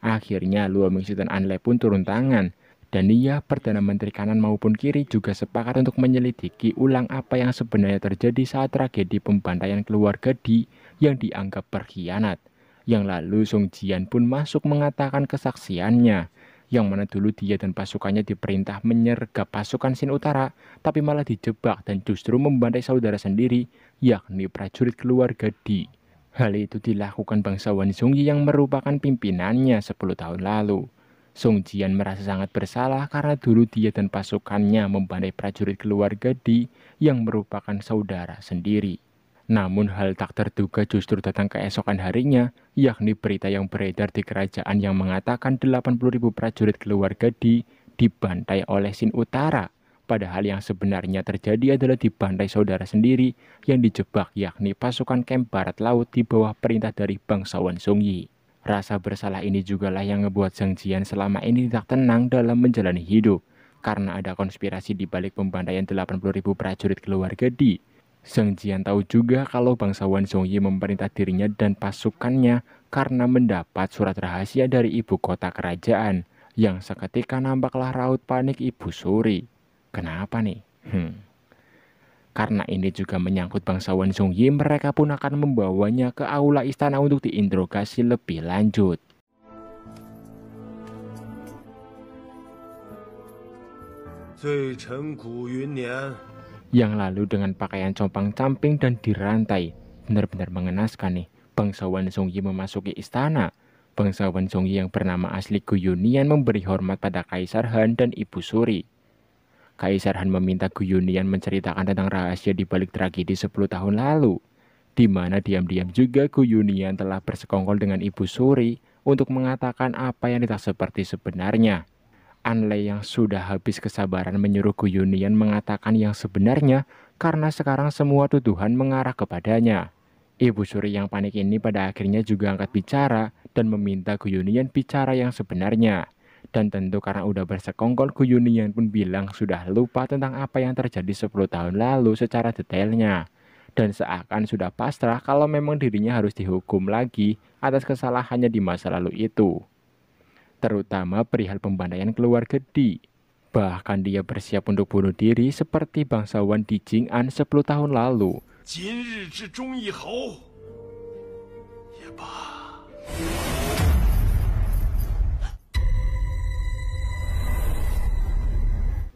Akhirnya Luo Mingxi dan An Lei pun turun tangan. Dan ia, Perdana Menteri kanan maupun kiri juga sepakat untuk menyelidiki ulang apa yang sebenarnya terjadi saat tragedi pembantaian keluarga Di yang dianggap berkhianat. Yang lalu Song Jian pun masuk mengatakan kesaksiannya yang mana dulu dia dan pasukannya diperintah menyergap pasukan Sin Utara, tapi malah dijebak dan justru membantai saudara sendiri, yakni prajurit keluarga Di. Hal itu dilakukan bangsawan Sung Yi yang merupakan pimpinannya 10 tahun lalu. Song Jian merasa sangat bersalah karena dulu dia dan pasukannya membandai prajurit keluarga Di yang merupakan saudara sendiri. Namun hal tak terduga justru datang keesokan harinya, yakni berita yang beredar di kerajaan yang mengatakan 80.000 prajurit keluarga di dibantai oleh Sin Utara. Padahal yang sebenarnya terjadi adalah dibantai saudara sendiri yang dijebak yakni pasukan kamp barat laut di bawah perintah dari bangsawan Yi. Rasa bersalah ini jugalah yang membuat Zhang Jian selama ini tidak tenang dalam menjalani hidup karena ada konspirasi di balik pembantaian 80.000 prajurit keluarga di Zhang Jian tahu juga kalau bangsawan Yi memerintah dirinya dan pasukannya karena mendapat surat rahasia dari ibu kota kerajaan yang seketika nampaklah raut panik ibu Suri. Kenapa nih? Hmm. Karena ini juga menyangkut bangsawan Yi, mereka pun akan membawanya ke aula istana untuk diinterogasi lebih lanjut. Zui Chen Gu Yun Nian yang lalu dengan pakaian compang-camping dan dirantai. Benar-benar mengenaskan nih, bangsawan Songyi memasuki istana. Bangsawan Songyi yang bernama asli Guyunian memberi hormat pada Kaisar Han dan Ibu Suri. Kaisar Han meminta Guyunian menceritakan tentang rahasia di balik tragedi 10 tahun lalu, di mana diam-diam juga Guyunian telah bersekongkol dengan Ibu Suri untuk mengatakan apa yang tidak seperti sebenarnya. Anle yang sudah habis kesabaran menyuruh Guyunian mengatakan yang sebenarnya karena sekarang semua tuduhan mengarah kepadanya. Ibu Suri yang panik ini pada akhirnya juga angkat bicara dan meminta Guyunian bicara yang sebenarnya. Dan tentu karena udah bersekongkol Guyunian pun bilang sudah lupa tentang apa yang terjadi 10 tahun lalu secara detailnya. Dan seakan sudah pasrah kalau memang dirinya harus dihukum lagi atas kesalahannya di masa lalu itu terutama perihal pembandaian keluarga Di. Bahkan dia bersiap untuk bunuh diri seperti bangsawan di Jing'an 10 tahun lalu.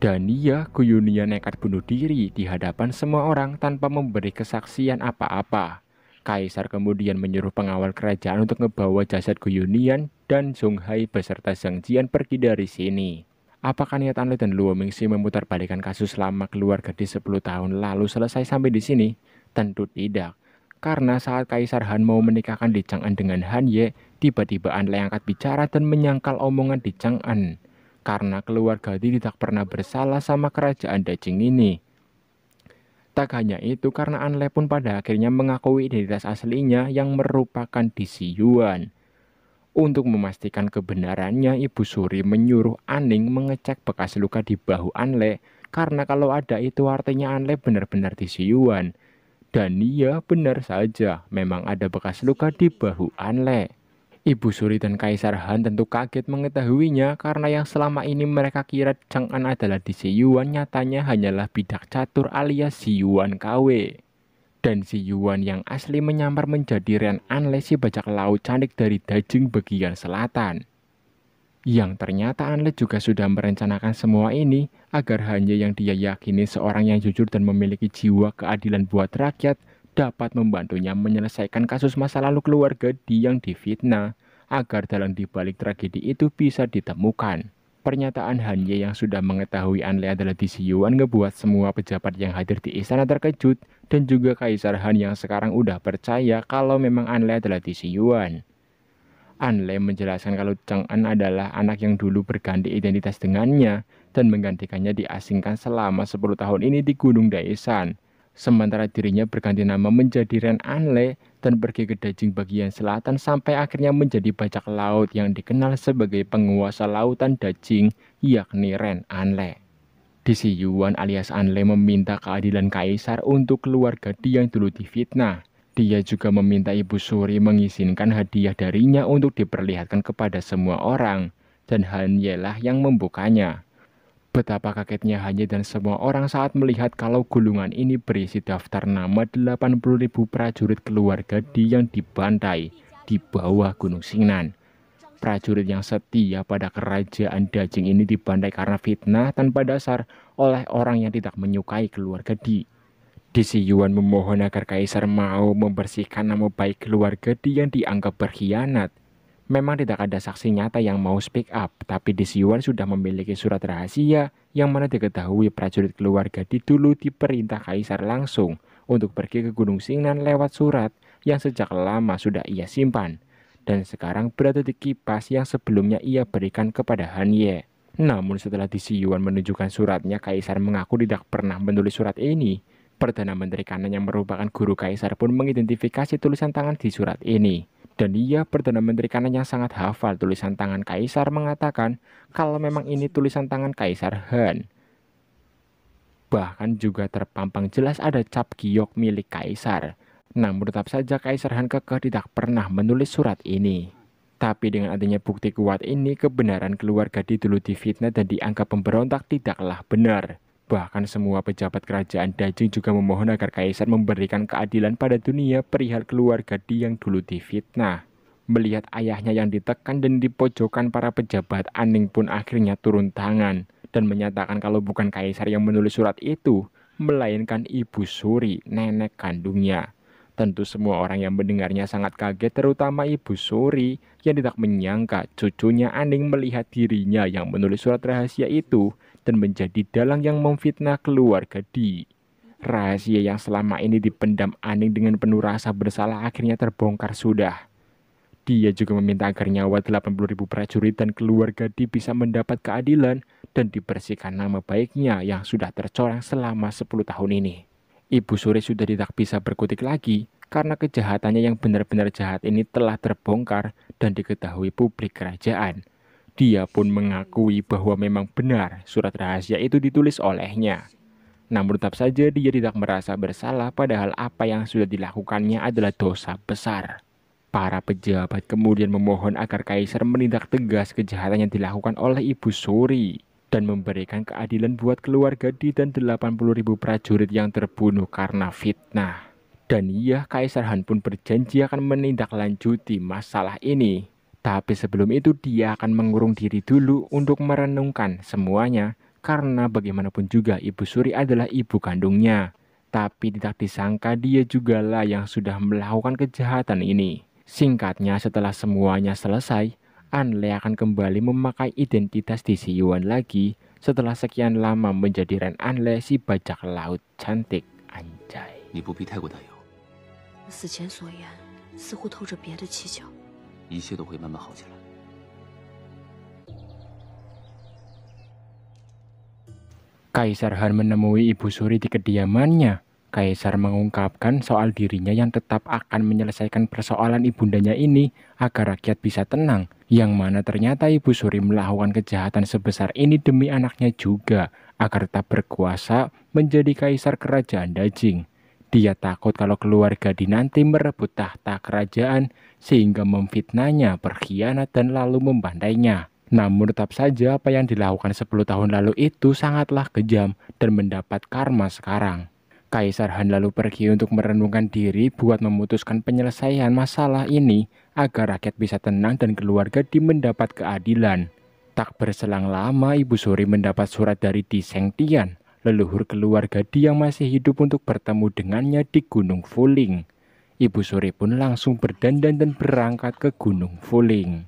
Dan Dania Guyunia nekat bunuh diri di hadapan semua orang tanpa memberi kesaksian apa-apa. Kaisar kemudian menyuruh pengawal kerajaan untuk membawa jasad Guyunian dan Hai beserta Zhang Jian pergi dari sini. Apakah niat Anle dan Luo Mingxi balikan kasus lama keluarga di 10 tahun lalu selesai sampai di sini? Tentu tidak. Karena saat Kaisar Han mau menikahkan Li Chang'an dengan Han Ye, tiba-tiba Anle angkat bicara dan menyangkal omongan Li Chang'an. Karena keluarga tidak pernah bersalah sama kerajaan Dajing ini. Tak hanya itu, karena Anle pun pada akhirnya mengakui identitas aslinya yang merupakan Yuan. Untuk memastikan kebenarannya, Ibu Suri menyuruh Aning mengecek bekas luka di bahu Anle, karena kalau ada itu artinya Anle benar-benar Yuan. Dan iya benar saja, memang ada bekas luka di bahu Anle. Ibu Suri dan Kaisar Han tentu kaget mengetahuinya karena yang selama ini mereka kira Chang An adalah di si Yuan nyatanya hanyalah bidak catur alias si Yuan KW. Dan si Yuan yang asli menyamar menjadi Ren Anle si bajak laut cantik dari Dajing bagian selatan. Yang ternyata Anle juga sudah merencanakan semua ini agar hanya yang dia yakini seorang yang jujur dan memiliki jiwa keadilan buat rakyat – dapat membantunya menyelesaikan kasus masa lalu keluarga di yang difitnah agar dalam dibalik tragedi itu bisa ditemukan. Pernyataan Han Ye yang sudah mengetahui Anle adalah Yuan ngebuat semua pejabat yang hadir di istana terkejut dan juga Kaisar Han yang sekarang udah percaya kalau memang Anle adalah An Anle menjelaskan kalau Chang An adalah anak yang dulu berganti identitas dengannya dan menggantikannya diasingkan selama 10 tahun ini di Gunung Daesan Sementara dirinya berganti nama menjadi Ren Anle dan pergi ke Dajing bagian selatan sampai akhirnya menjadi bajak laut yang dikenal sebagai penguasa lautan Dajing yakni Ren Anle. Di Yuan alias Anle meminta keadilan Kaisar untuk keluarga dia yang dulu difitnah. Dia juga meminta Ibu Suri mengizinkan hadiah darinya untuk diperlihatkan kepada semua orang. Dan Han Yelah yang membukanya. Betapa kagetnya hanya dan semua orang saat melihat kalau gulungan ini berisi daftar nama 80.000 prajurit keluarga di yang dibantai di bawah Gunung Singnan. Prajurit yang setia pada kerajaan Dajing ini dibantai karena fitnah tanpa dasar oleh orang yang tidak menyukai keluarga Di. Disi Yuan memohon agar Kaisar mau membersihkan nama baik keluarga Di yang dianggap berkhianat Memang tidak ada saksi nyata yang mau speak up, tapi DC Yuan sudah memiliki surat rahasia yang mana diketahui prajurit keluarga dulu diperintah kaisar langsung untuk pergi ke Gunung Singnan lewat surat yang sejak lama sudah ia simpan dan sekarang berada di kipas yang sebelumnya ia berikan kepada Han Ye. Namun setelah DC Yuan menunjukkan suratnya, Kaisar mengaku tidak pernah menulis surat ini. Perdana Menteri Kanan yang merupakan guru Kaisar pun mengidentifikasi tulisan tangan di surat ini. Dan ia Perdana Menteri kanan yang sangat hafal tulisan tangan Kaisar mengatakan kalau memang ini tulisan tangan Kaisar Han. Bahkan juga terpampang jelas ada cap giok milik Kaisar. Namun tetap saja Kaisar Han kekeh tidak pernah menulis surat ini. Tapi dengan adanya bukti kuat ini, kebenaran keluarga didulu fitnah dan dianggap pemberontak tidaklah benar. Bahkan semua pejabat kerajaan Dajing juga memohon agar Kaisar memberikan keadilan pada dunia perihal keluarga Di yang dulu difitnah. Melihat ayahnya yang ditekan dan dipojokkan para pejabat, Aning pun akhirnya turun tangan dan menyatakan kalau bukan Kaisar yang menulis surat itu, melainkan ibu Suri, nenek kandungnya. Tentu semua orang yang mendengarnya sangat kaget terutama Ibu Suri yang tidak menyangka cucunya Aning melihat dirinya yang menulis surat rahasia itu dan menjadi dalang yang memfitnah keluarga di. Rahasia yang selama ini dipendam Aning dengan penuh rasa bersalah akhirnya terbongkar sudah. Dia juga meminta agar nyawa 80.000 prajurit dan keluarga Di bisa mendapat keadilan dan dibersihkan nama baiknya yang sudah tercoreng selama 10 tahun ini. Ibu Suri sudah tidak bisa berkutik lagi karena kejahatannya yang benar-benar jahat ini telah terbongkar dan diketahui publik kerajaan. Dia pun mengakui bahwa memang benar surat rahasia itu ditulis olehnya. Namun tetap saja dia tidak merasa bersalah padahal apa yang sudah dilakukannya adalah dosa besar. Para pejabat kemudian memohon agar kaisar menindak tegas kejahatan yang dilakukan oleh ibu Suri dan memberikan keadilan buat keluarga di dan 80 ribu prajurit yang terbunuh karena fitnah. Dan iya, Kaisar Han pun berjanji akan menindaklanjuti masalah ini. Tapi sebelum itu dia akan mengurung diri dulu untuk merenungkan semuanya karena bagaimanapun juga ibu Suri adalah ibu kandungnya. Tapi tidak disangka dia juga lah yang sudah melakukan kejahatan ini. Singkatnya setelah semuanya selesai, Anle akan kembali memakai identitas di Yuan lagi setelah sekian lama menjadi Ren Anle si bajak laut cantik anjay. 你不必太过担忧。死前所言似乎透着别的蹊跷。Kaisar Han menemui Ibu Suri di kediamannya. Kaisar mengungkapkan soal dirinya yang tetap akan menyelesaikan persoalan ibundanya ini agar rakyat bisa tenang. Yang mana ternyata Ibu Suri melakukan kejahatan sebesar ini demi anaknya juga agar tetap berkuasa menjadi kaisar kerajaan Dajing. Dia takut kalau keluarga dinanti merebut tahta kerajaan sehingga memfitnahnya, berkhianat, dan lalu membantainya. Namun tetap saja apa yang dilakukan 10 tahun lalu itu sangatlah kejam dan mendapat karma sekarang. Kaisar Han lalu pergi untuk merenungkan diri buat memutuskan penyelesaian masalah ini agar rakyat bisa tenang dan keluarga mendapat keadilan. Tak berselang lama Ibu Suri mendapat surat dari Seng Tian leluhur keluarga di yang masih hidup untuk bertemu dengannya di Gunung Fuling. Ibu Sore pun langsung berdandan dan berangkat ke Gunung Fuling.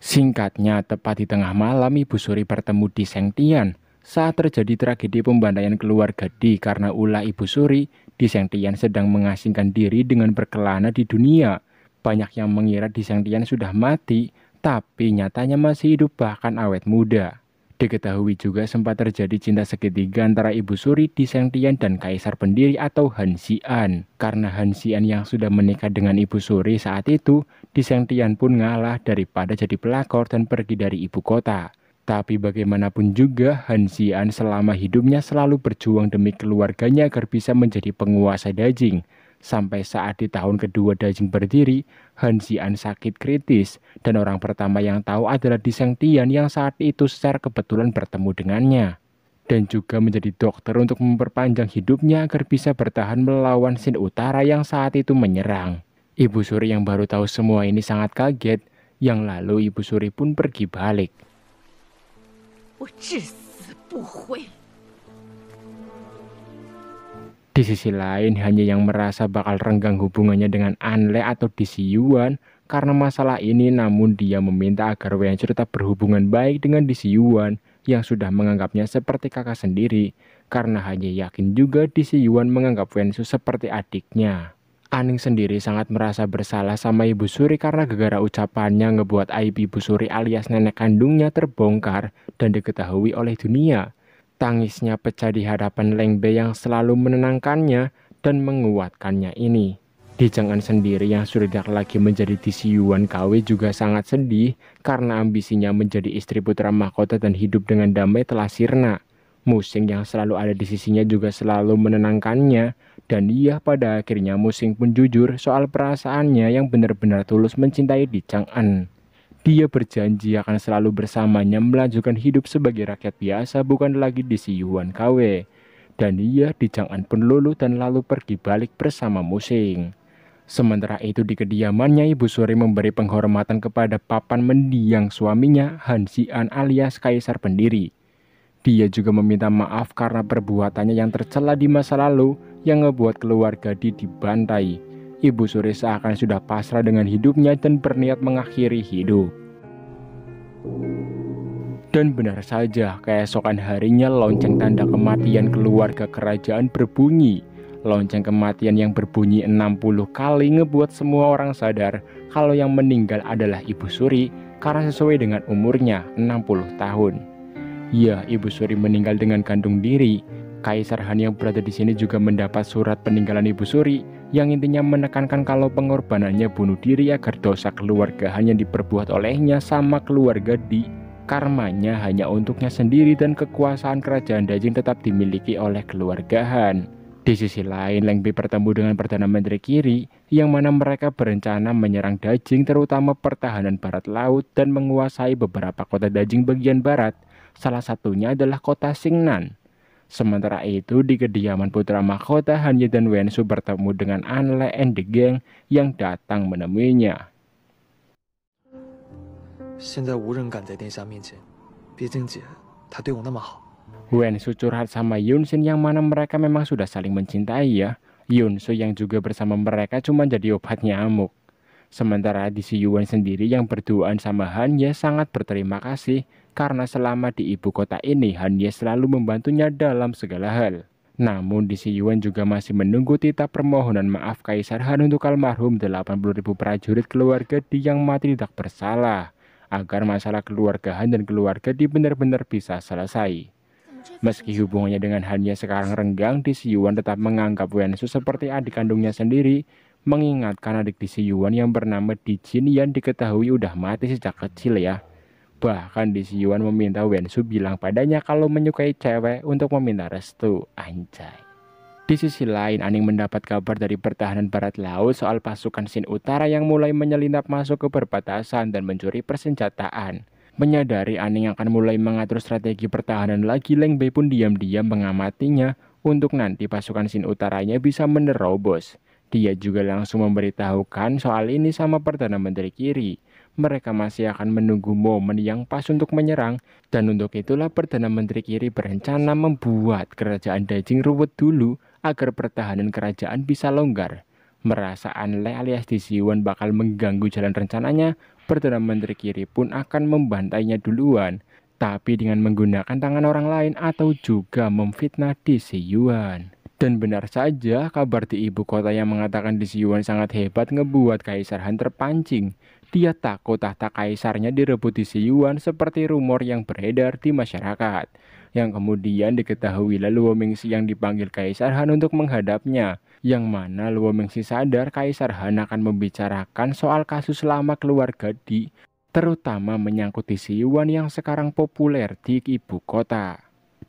Singkatnya, tepat di tengah malam Ibu Suri bertemu di Sengtian saat terjadi tragedi pembantaian keluarga di karena ulah Ibu Suri, di Sengtian sedang mengasingkan diri dengan berkelana di dunia. Banyak yang mengira di Sengtian sudah mati, tapi nyatanya masih hidup bahkan awet muda. Diketahui juga sempat terjadi cinta segitiga antara Ibu Suri di Sengtian dan Kaisar Pendiri atau Han Xian. Karena Han Xian yang sudah menikah dengan Ibu Suri saat itu, di pun ngalah daripada jadi pelakor dan pergi dari ibu kota. Tapi bagaimanapun juga Han Xian selama hidupnya selalu berjuang demi keluarganya agar bisa menjadi penguasa Dajing. Sampai saat di tahun kedua Dajing berdiri, Hansian sakit kritis dan orang pertama yang tahu adalah Seng Tian yang saat itu secara kebetulan bertemu dengannya. Dan juga menjadi dokter untuk memperpanjang hidupnya agar bisa bertahan melawan Sin Utara yang saat itu menyerang. Ibu Suri yang baru tahu semua ini sangat kaget, yang lalu Ibu Suri pun pergi balik. 我至死不悔。Oh, di sisi lain, hanya yang merasa bakal renggang hubungannya dengan Anle atau Yuan karena masalah ini namun dia meminta agar Wenchu tetap berhubungan baik dengan Yuan yang sudah menganggapnya seperti kakak sendiri karena hanya yakin juga Yuan menganggap Wenchu seperti adiknya. Aning sendiri sangat merasa bersalah sama Ibu Suri karena gegara ucapannya ngebuat aib Ibu Suri alias nenek kandungnya terbongkar dan diketahui oleh dunia Tangisnya pecah di hadapan Leng Bei yang selalu menenangkannya dan menguatkannya ini. Di Dijangan sendiri yang sudah tidak lagi menjadi Yuan KW juga sangat sedih karena ambisinya menjadi istri putra mahkota dan hidup dengan damai telah sirna. Musing yang selalu ada di sisinya juga selalu menenangkannya dan ia pada akhirnya Musing pun jujur soal perasaannya yang benar-benar tulus mencintai Di Chang'an. Dia berjanji akan selalu bersamanya melanjutkan hidup sebagai rakyat biasa bukan lagi di si Yuan KW. Dan ia pun penlulu dan lalu pergi balik bersama Musing. Sementara itu di kediamannya Ibu Suri memberi penghormatan kepada papan mendiang suaminya Hansian alias Kaisar Pendiri. Dia juga meminta maaf karena perbuatannya yang tercela di masa lalu yang membuat keluarga Di dibantai Ibu Suri seakan sudah pasrah dengan hidupnya dan berniat mengakhiri hidup. Dan benar saja, keesokan harinya lonceng tanda kematian keluarga kerajaan berbunyi. Lonceng kematian yang berbunyi 60 kali ngebuat semua orang sadar kalau yang meninggal adalah Ibu Suri karena sesuai dengan umurnya 60 tahun. Ya, Ibu Suri meninggal dengan gandung diri. Kaisar Han yang berada di sini juga mendapat surat peninggalan Ibu Suri yang intinya menekankan kalau pengorbanannya bunuh diri agar dosa keluarga hanya diperbuat olehnya sama keluarga di karmanya hanya untuknya sendiri dan kekuasaan kerajaan Dajing tetap dimiliki oleh keluarga Han. Di sisi lain, Leng Bi bertemu dengan Perdana Menteri Kiri, yang mana mereka berencana menyerang Dajing terutama pertahanan barat laut dan menguasai beberapa kota Dajing bagian barat. Salah satunya adalah kota Singnan. Sementara itu, di kediaman putra mahkota Ye dan Wensu bertemu dengan Anle and the Gang yang datang menemuinya. Kan Wensu curhat sama Yunsin yang mana mereka memang sudah saling mencintai ya. Yunsu yang juga bersama mereka cuma jadi obat nyamuk. Sementara di si Yuan sendiri yang berduaan sama Han Ye sangat berterima kasih karena selama di ibu kota ini Han Ye selalu membantunya dalam segala hal. Namun di Yuan juga masih menunggu titah permohonan maaf Kaisar Han untuk almarhum 80.000 prajurit keluarga di yang mati tidak bersalah agar masalah keluarga Han dan keluarga di benar-benar bisa selesai. Meski hubungannya dengan Han Ye sekarang renggang, di Yuan tetap menganggap Wen Su seperti adik kandungnya sendiri, mengingatkan adik di Yuan yang bernama Di Jin yang diketahui udah mati sejak kecil ya. Bahkan di Siwan meminta Wensu bilang padanya kalau menyukai cewek untuk meminta restu. Anjay. Di sisi lain, Aning mendapat kabar dari pertahanan barat laut soal pasukan Sin Utara yang mulai menyelinap masuk ke perbatasan dan mencuri persenjataan. Menyadari Aning akan mulai mengatur strategi pertahanan lagi, Leng Bei pun diam-diam mengamatinya untuk nanti pasukan Sin Utaranya bisa menerobos. Dia juga langsung memberitahukan soal ini sama Perdana Menteri Kiri mereka masih akan menunggu momen yang pas untuk menyerang dan untuk itulah Perdana Menteri Kiri berencana membuat kerajaan Dajing ruwet dulu agar pertahanan kerajaan bisa longgar. Merasa aneh alias Disiwan bakal mengganggu jalan rencananya, Perdana Menteri Kiri pun akan membantainya duluan, tapi dengan menggunakan tangan orang lain atau juga memfitnah Disiwan. Dan benar saja kabar di ibu kota yang mengatakan Disiwan sangat hebat ngebuat Kaisar Han terpancing. Dia takut tahta kaisarnya direbut di Siyuan seperti rumor yang beredar di masyarakat, yang kemudian diketahui lalu Womingsi yang dipanggil Kaisar Han untuk menghadapnya, yang mana Luo Mengsi sadar Kaisar Han akan membicarakan soal kasus lama keluarga Di, terutama menyangkut di Siyuan yang sekarang populer di ibu kota.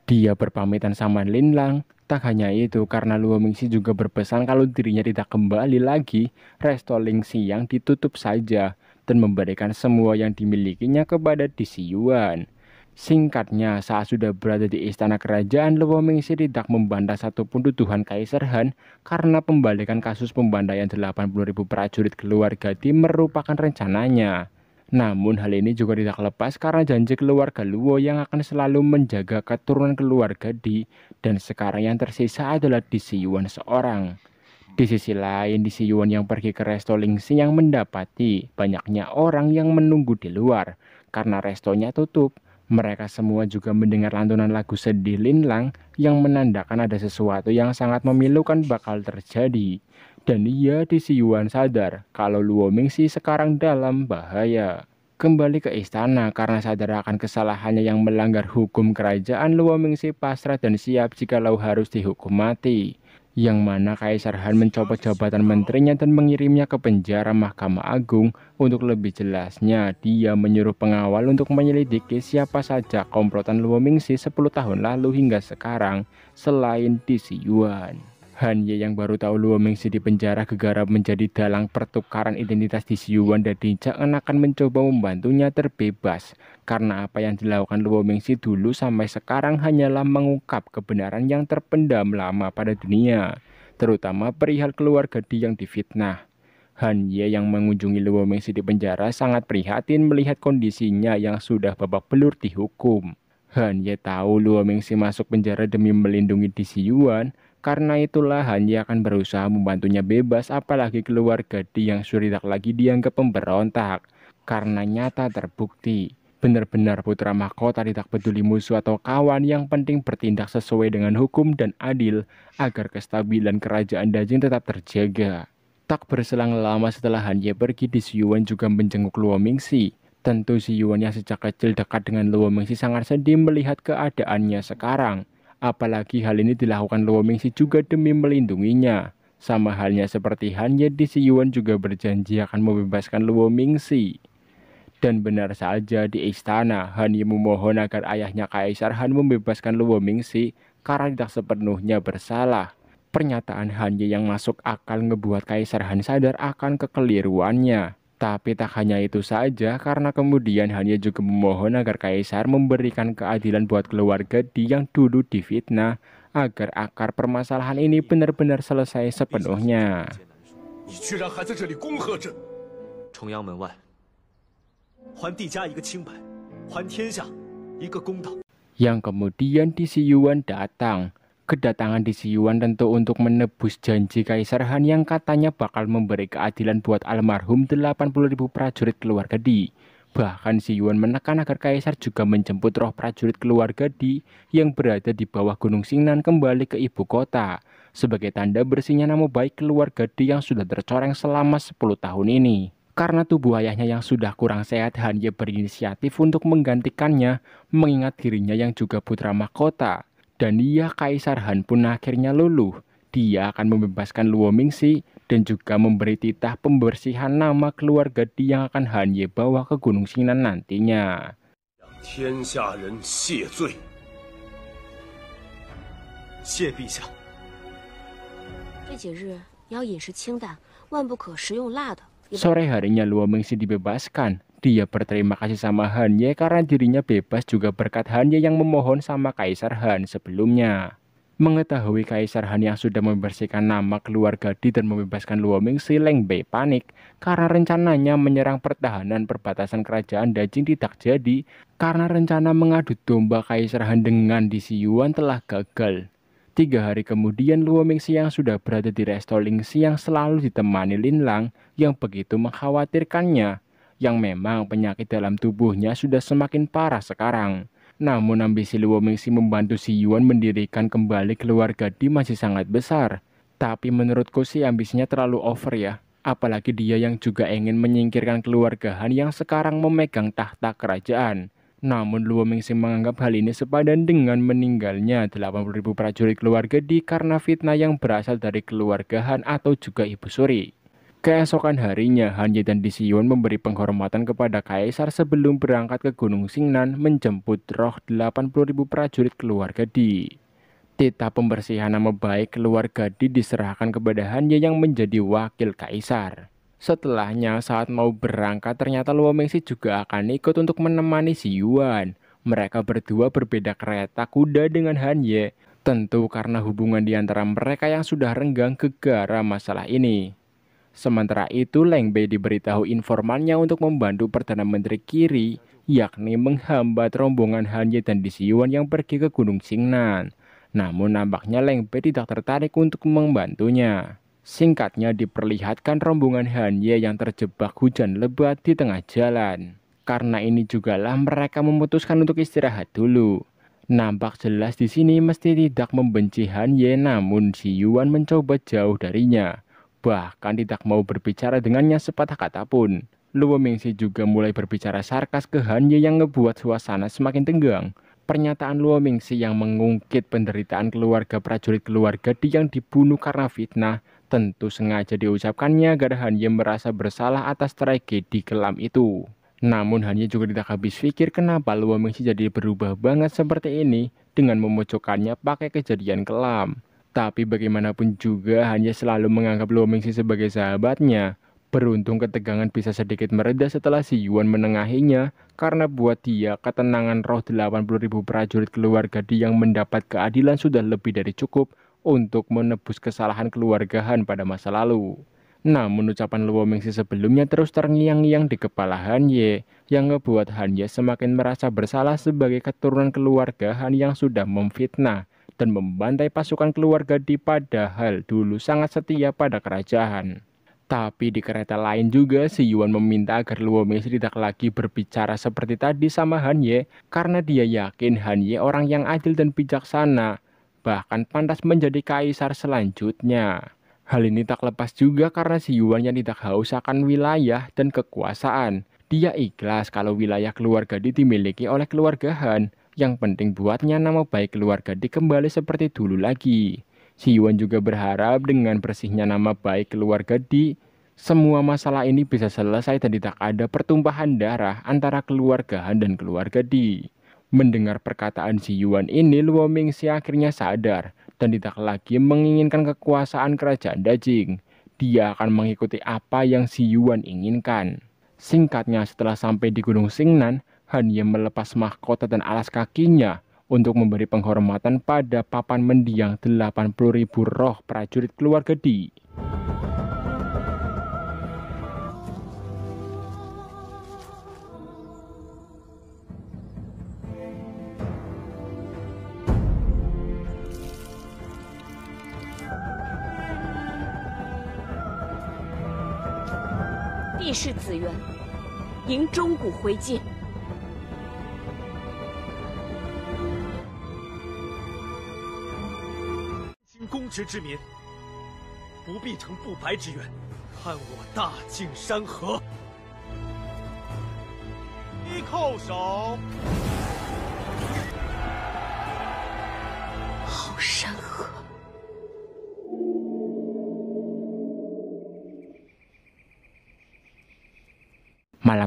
Dia berpamitan sama Lin Lang, Tak hanya itu, karena Luo Mingxi juga berpesan kalau dirinya tidak kembali lagi, resto Ling yang ditutup saja dan memberikan semua yang dimilikinya kepada Yuan. Singkatnya, saat sudah berada di istana kerajaan, Luo Mingxi tidak membantah satupun tuduhan Kaisar Han karena pembalikan kasus pembantaian 80.000 prajurit keluarga Di merupakan rencananya. Namun hal ini juga tidak lepas karena janji keluarga Luo yang akan selalu menjaga keturunan keluarga Di dan sekarang yang tersisa adalah Di Yuan seorang. Di sisi lain, di Yuan yang pergi ke resto Lingsi yang mendapati banyaknya orang yang menunggu di luar karena restonya tutup. Mereka semua juga mendengar lantunan lagu sedih Linlang yang menandakan ada sesuatu yang sangat memilukan bakal terjadi. Dan ia di Yuan sadar kalau Luo Mingxi sekarang dalam bahaya. Kembali ke istana karena sadar akan kesalahannya yang melanggar hukum kerajaan Luo Mingxi pasrah dan siap jika Lau harus dihukum mati yang mana Kaisar Han mencopot jabatan menterinya dan mengirimnya ke penjara Mahkamah Agung. Untuk lebih jelasnya, dia menyuruh pengawal untuk menyelidiki siapa saja komplotan Luo Mingxi 10 tahun lalu hingga sekarang selain Si Yuan. Han Ye yang baru tahu Luo Mingxi di penjara gegara menjadi dalang pertukaran identitas di Siyuan dan Dinjang akan mencoba membantunya terbebas. Karena apa yang dilakukan Luo Mingxi dulu sampai sekarang hanyalah mengungkap kebenaran yang terpendam lama pada dunia, terutama perihal keluarga Di yang difitnah. Han Ye yang mengunjungi Luo Mingxi di penjara sangat prihatin melihat kondisinya yang sudah babak belur dihukum. Han Ye tahu Luo Mingxi masuk penjara demi melindungi Di Siyuan karena itulah Hanji akan berusaha membantunya bebas apalagi keluarga Di yang tak lagi dianggap pemberontak. Karena nyata terbukti. Benar-benar putra mahkota tidak peduli musuh atau kawan yang penting bertindak sesuai dengan hukum dan adil agar kestabilan kerajaan Dajing tetap terjaga. Tak berselang lama setelah Han pergi di Yuan juga menjenguk Luo Mingxi. Tentu Yuan yang sejak kecil dekat dengan Luo Mingxi sangat sedih melihat keadaannya sekarang. Apalagi hal ini dilakukan Luo Mingxi juga demi melindunginya. Sama halnya seperti Han Yedi Siyuan juga berjanji akan membebaskan Luo Mingxi. Dan benar saja di istana, Han Yi memohon agar ayahnya Kaisar Han membebaskan Luo Mingxi karena tidak sepenuhnya bersalah. Pernyataan Han Yi yang masuk akal ngebuat Kaisar Han sadar akan kekeliruannya. Tapi tak hanya itu saja, karena kemudian Hanya juga memohon agar Kaisar memberikan keadilan buat keluarga di yang dulu difitnah, agar akar permasalahan ini benar-benar selesai sepenuhnya. Yang kemudian di Siyuan datang, Kedatangan di Siyuan tentu untuk menebus janji Kaisar Han yang katanya bakal memberi keadilan buat almarhum 80.000 prajurit keluarga Di. Bahkan Yuan menekan agar Kaisar juga menjemput roh prajurit keluarga Di yang berada di bawah Gunung Singnan kembali ke ibu kota sebagai tanda bersihnya nama baik keluarga Di yang sudah tercoreng selama 10 tahun ini. Karena tubuh ayahnya yang sudah kurang sehat, Hanye berinisiatif untuk menggantikannya, mengingat dirinya yang juga putra mahkota dan ia Kaisar Han pun akhirnya luluh. Dia akan membebaskan Luo Mingxi dan juga memberi titah pembersihan nama keluarga dia yang akan Han Ye bawa ke Gunung Sinan nantinya. Sore harinya Luo Mingxi dibebaskan dia berterima kasih sama Hanye karena dirinya bebas juga berkat Hanye yang memohon sama Kaisar Han sebelumnya. Mengetahui Kaisar Han yang sudah membersihkan nama keluarga Di dan membebaskan Ming, si Leng Bei panik karena rencananya menyerang pertahanan perbatasan kerajaan Dajing tidak jadi karena rencana mengadu domba Kaisar Han dengan Di Si Yuan telah gagal. Tiga hari kemudian Luo Ming Siang sudah berada di Resto Ling Siang selalu ditemani Lin Lang yang begitu mengkhawatirkannya yang memang penyakit dalam tubuhnya sudah semakin parah sekarang. Namun ambisi Luo Mingxi membantu Si Yuan mendirikan kembali keluarga Di masih sangat besar. Tapi menurutku sih ambisinya terlalu over ya. Apalagi dia yang juga ingin menyingkirkan keluarga Han yang sekarang memegang tahta kerajaan. Namun Luo Mingxi menganggap hal ini sepadan dengan meninggalnya 80.000 prajurit keluarga di karena fitnah yang berasal dari keluarga Han atau juga Ibu Suri. Keesokan harinya, Han Ye dan Disiun memberi penghormatan kepada kaisar sebelum berangkat ke Gunung Singnan menjemput roh 80.000 prajurit keluarga di. Tita pembersihan nama baik keluarga di diserahkan kepada Han Ye yang menjadi wakil kaisar. Setelahnya, saat mau berangkat, ternyata Luo Mengsi juga akan ikut untuk menemani Si Yuan. Mereka berdua berbeda kereta kuda dengan Han Ye, tentu karena hubungan di antara mereka yang sudah renggang gegara masalah ini. Sementara itu, Leng Bei diberitahu informannya untuk membantu Perdana Menteri Kiri, yakni menghambat rombongan Han Ye dan Disiwan yang pergi ke Gunung Singnan. Namun nampaknya Leng Bei tidak tertarik untuk membantunya. Singkatnya diperlihatkan rombongan Han Ye yang terjebak hujan lebat di tengah jalan. Karena ini jugalah mereka memutuskan untuk istirahat dulu. Nampak jelas di sini mesti tidak membenci Han Ye namun Si Yuan mencoba jauh darinya bahkan tidak mau berbicara dengannya sepatah kata pun. Luo Mingxi juga mulai berbicara sarkas ke Han Ye yang ngebuat suasana semakin tegang. Pernyataan Luo Mingxi yang mengungkit penderitaan keluarga prajurit keluarga di yang dibunuh karena fitnah tentu sengaja diucapkannya agar Han Ye merasa bersalah atas tragedi kelam itu. Namun Han Ye juga tidak habis pikir kenapa Luo Mingxi jadi berubah banget seperti ini dengan memojokkannya pakai kejadian kelam. Tapi bagaimanapun juga hanya selalu menganggap Mingxi sebagai sahabatnya. Beruntung ketegangan bisa sedikit mereda setelah si Yuan menengahinya karena buat dia ketenangan roh 80.000 prajurit keluarga di yang mendapat keadilan sudah lebih dari cukup untuk menebus kesalahan keluarga Han pada masa lalu. Namun ucapan Luo Mingxi sebelumnya terus terngiang-ngiang di kepala Han Ye yang ngebuat Han Ye semakin merasa bersalah sebagai keturunan keluarga Han yang sudah memfitnah dan membantai pasukan keluarga di padahal dulu sangat setia pada kerajaan. Tapi di kereta lain juga si Yuan meminta agar Luo Mei tidak lagi berbicara seperti tadi sama Han Ye karena dia yakin Han Ye orang yang adil dan bijaksana, bahkan pantas menjadi kaisar selanjutnya. Hal ini tak lepas juga karena si Yuan yang tidak haus akan wilayah dan kekuasaan. Dia ikhlas kalau wilayah keluarga dimiliki oleh keluarga Han, yang penting buatnya nama baik keluarga dikembali seperti dulu lagi. Si Yuan juga berharap dengan bersihnya nama baik keluarga di semua masalah ini bisa selesai dan tidak ada pertumpahan darah antara keluarga Han dan keluarga Di. Mendengar perkataan si Yuan ini, Luo Mingxi akhirnya sadar dan tidak lagi menginginkan kekuasaan kerajaan Dajing. Dia akan mengikuti apa yang si Yuan inginkan. Singkatnya setelah sampai di Gunung Singnan, hanya melepas mahkota dan alas kakinya untuk memberi penghormatan pada papan mendiang 80.000 roh prajurit keluar Di Malam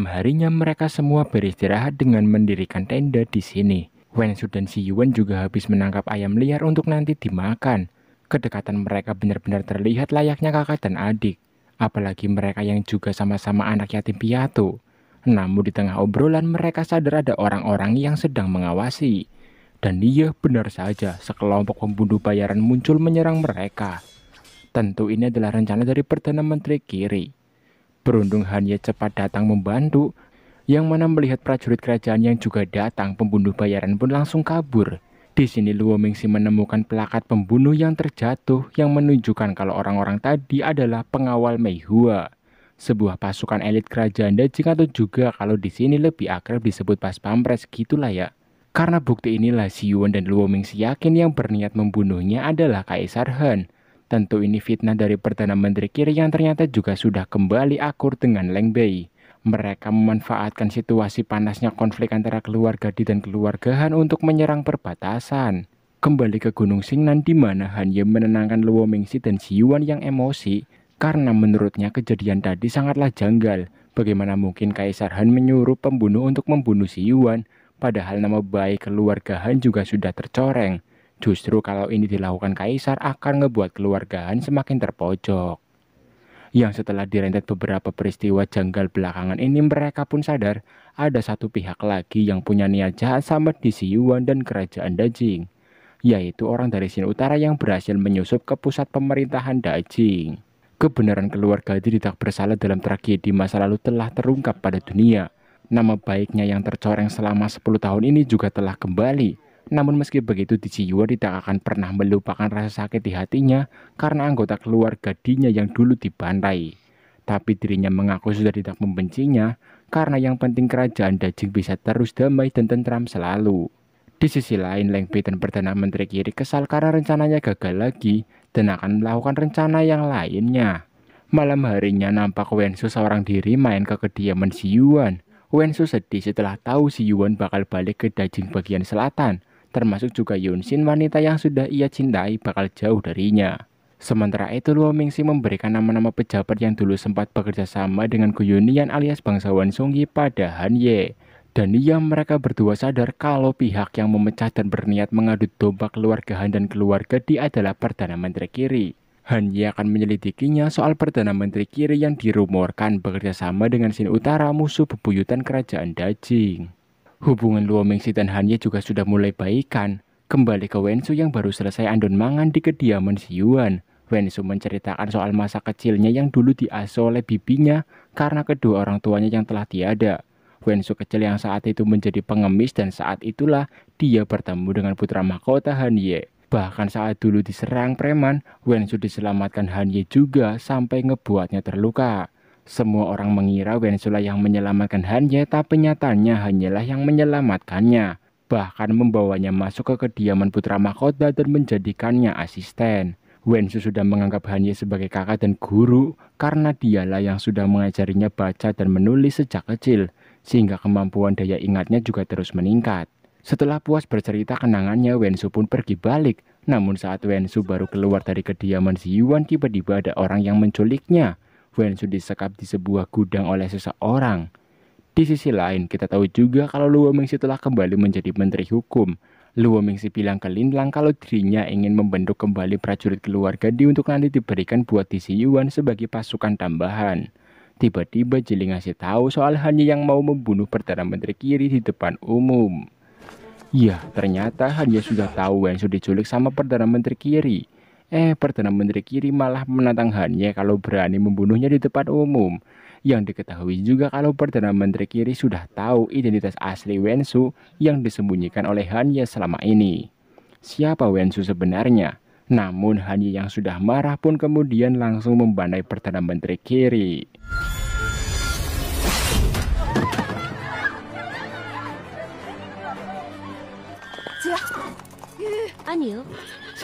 harinya mereka semua beristirahat dengan mendirikan tenda di sini. Wensu dan Si Yuan juga habis menangkap ayam liar untuk nanti dimakan. Kedekatan mereka benar-benar terlihat layaknya kakak dan adik, apalagi mereka yang juga sama-sama anak yatim piatu. Namun di tengah obrolan mereka sadar ada orang-orang yang sedang mengawasi. Dan iya benar saja sekelompok pembunuh bayaran muncul menyerang mereka. Tentu ini adalah rencana dari Perdana Menteri Kiri. Beruntung Hanya cepat datang membantu, yang mana melihat prajurit kerajaan yang juga datang pembunuh bayaran pun langsung kabur. Di sini Luo Mingxi menemukan plakat pembunuh yang terjatuh yang menunjukkan kalau orang-orang tadi adalah pengawal Mei Hua, sebuah pasukan elit kerajaan Dajing atau juga kalau di sini lebih akrab disebut pas pampres gitulah ya. Karena bukti inilah Si Yuan dan Luo Mingxi yakin yang berniat membunuhnya adalah Kaisar Han. Tentu ini fitnah dari Perdana Menteri Kiri yang ternyata juga sudah kembali akur dengan Leng Bei. Mereka memanfaatkan situasi panasnya konflik antara keluarga di dan keluarga Han untuk menyerang perbatasan. Kembali ke Gunung Singnan di mana Han Ye menenangkan Luo Mingxi dan Yuan yang emosi karena menurutnya kejadian tadi sangatlah janggal. Bagaimana mungkin Kaisar Han menyuruh pembunuh untuk membunuh Yuan padahal nama baik keluarga Han juga sudah tercoreng. Justru kalau ini dilakukan Kaisar akan ngebuat keluarga Han semakin terpojok yang setelah direntet beberapa peristiwa janggal belakangan ini mereka pun sadar ada satu pihak lagi yang punya niat jahat sama di Siyuan dan kerajaan Dajing, yaitu orang dari Sin Utara yang berhasil menyusup ke pusat pemerintahan Dajing. Kebenaran keluarga itu tidak bersalah dalam tragedi masa lalu telah terungkap pada dunia. Nama baiknya yang tercoreng selama 10 tahun ini juga telah kembali namun meski begitu, Dijiwo tidak akan pernah melupakan rasa sakit di hatinya karena anggota keluarga dinya yang dulu dibantai. Tapi dirinya mengaku sudah tidak membencinya karena yang penting kerajaan Dajing bisa terus damai dan tentram selalu. Di sisi lain, Leng Pei dan Perdana Menteri Kiri kesal karena rencananya gagal lagi dan akan melakukan rencana yang lainnya. Malam harinya nampak Wensu seorang diri main ke kediaman Si Yuan. Wensu sedih setelah tahu Si Yuan bakal balik ke Dajing bagian selatan termasuk juga Yunshin wanita yang sudah ia cintai bakal jauh darinya. Sementara itu, Luo Mingxi memberikan nama-nama pejabat yang dulu sempat bekerja sama dengan Guyunian alias bangsawan Songyi pada Han Ye. Dan ia mereka berdua sadar kalau pihak yang memecah dan berniat mengadu domba keluarga Han dan keluarga Di adalah Perdana Menteri Kiri. Han Ye akan menyelidikinya soal Perdana Menteri Kiri yang dirumorkan bekerja sama dengan Sin Utara musuh bebuyutan kerajaan Dajing. Hubungan Luo Mingxi dan Ye juga sudah mulai baikan. Kembali ke Wensu yang baru selesai andon mangan di kediaman si Yuan. Wensu menceritakan soal masa kecilnya yang dulu diasuh oleh bibinya karena kedua orang tuanya yang telah tiada. Wensu kecil yang saat itu menjadi pengemis dan saat itulah dia bertemu dengan putra mahkota Ye. Bahkan saat dulu diserang preman, Wensu diselamatkan Ye juga sampai ngebuatnya terluka. Semua orang mengira Wensula yang menyelamatkan Hanye, tapi nyatanya hanyalah yang menyelamatkannya. Bahkan membawanya masuk ke kediaman putra mahkota dan menjadikannya asisten. Wensu sudah menganggap Hanye sebagai kakak dan guru karena dialah yang sudah mengajarinya baca dan menulis sejak kecil, sehingga kemampuan daya ingatnya juga terus meningkat. Setelah puas bercerita kenangannya, Wensu pun pergi balik. Namun saat Wensu baru keluar dari kediaman si Yuan, tiba-tiba ada orang yang menculiknya. Wensu disekap di sebuah gudang oleh seseorang. Di sisi lain, kita tahu juga kalau Luo Mingxi telah kembali menjadi Menteri Hukum. Luo Mingxi bilang ke Lin Linlang kalau dirinya ingin membentuk kembali prajurit keluarga di untuk nanti diberikan buat Di Yuan sebagai pasukan tambahan. Tiba-tiba Jiling ngasih tahu soal hanya yang mau membunuh Perdana Menteri Kiri di depan umum. Ya, ternyata Hanya sudah tahu Wensu diculik sama Perdana Menteri Kiri. Eh, Perdana Menteri Kiri malah menantang Hanye kalau berani membunuhnya di tempat umum. Yang diketahui juga kalau Perdana Menteri Kiri sudah tahu identitas asli Wensu yang disembunyikan oleh Hanye selama ini. Siapa Wensu sebenarnya? Namun Hanye yang sudah marah pun kemudian langsung membandai Perdana Menteri Kiri. Anil,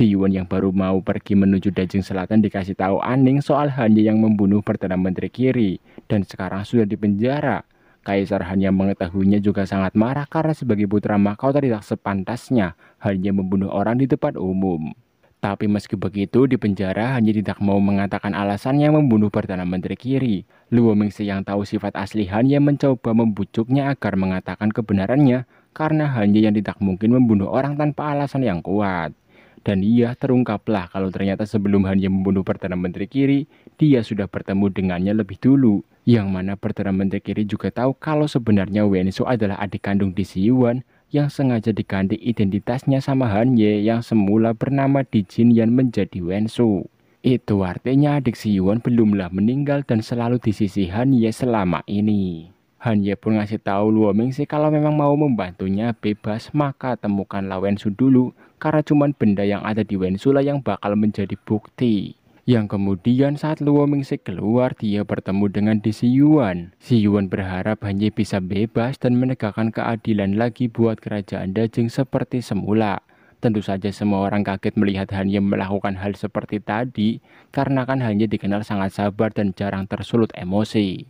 Si Yuan yang baru mau pergi menuju Dajing Selatan dikasih tahu Aning soal Hanya yang membunuh Perdana Menteri Kiri dan sekarang sudah dipenjara. Kaisar hanya mengetahuinya juga sangat marah karena sebagai putra mahkota tidak sepantasnya hanya membunuh orang di tempat umum. Tapi meski begitu, di penjara hanya tidak mau mengatakan alasannya membunuh Perdana Menteri Kiri. Luo Mingxi yang tahu sifat asli Hanya mencoba membujuknya agar mengatakan kebenarannya karena hanya yang tidak mungkin membunuh orang tanpa alasan yang kuat. Dan ia terungkaplah kalau ternyata sebelum hanya membunuh Perdana Menteri Kiri, dia sudah bertemu dengannya lebih dulu. Yang mana Perdana Menteri Kiri juga tahu kalau sebenarnya Wensu adalah adik kandung di si Yuan yang sengaja diganti identitasnya sama Hanye yang semula bernama Di Jin yang menjadi Wensu. Itu artinya adik Yuan belumlah meninggal dan selalu di sisi Hanye selama ini. Hanye pun ngasih tahu Luoming sih kalau memang mau membantunya bebas maka temukan Su dulu karena cuma benda yang ada di Wensula yang bakal menjadi bukti. Yang kemudian saat Luo Mingxi keluar, dia bertemu dengan Si Yuan. Si Yuan berharap hanya bisa bebas dan menegakkan keadilan lagi buat kerajaan Dajing seperti semula. Tentu saja semua orang kaget melihat Hanya melakukan hal seperti tadi karena kan Hanya dikenal sangat sabar dan jarang tersulut emosi.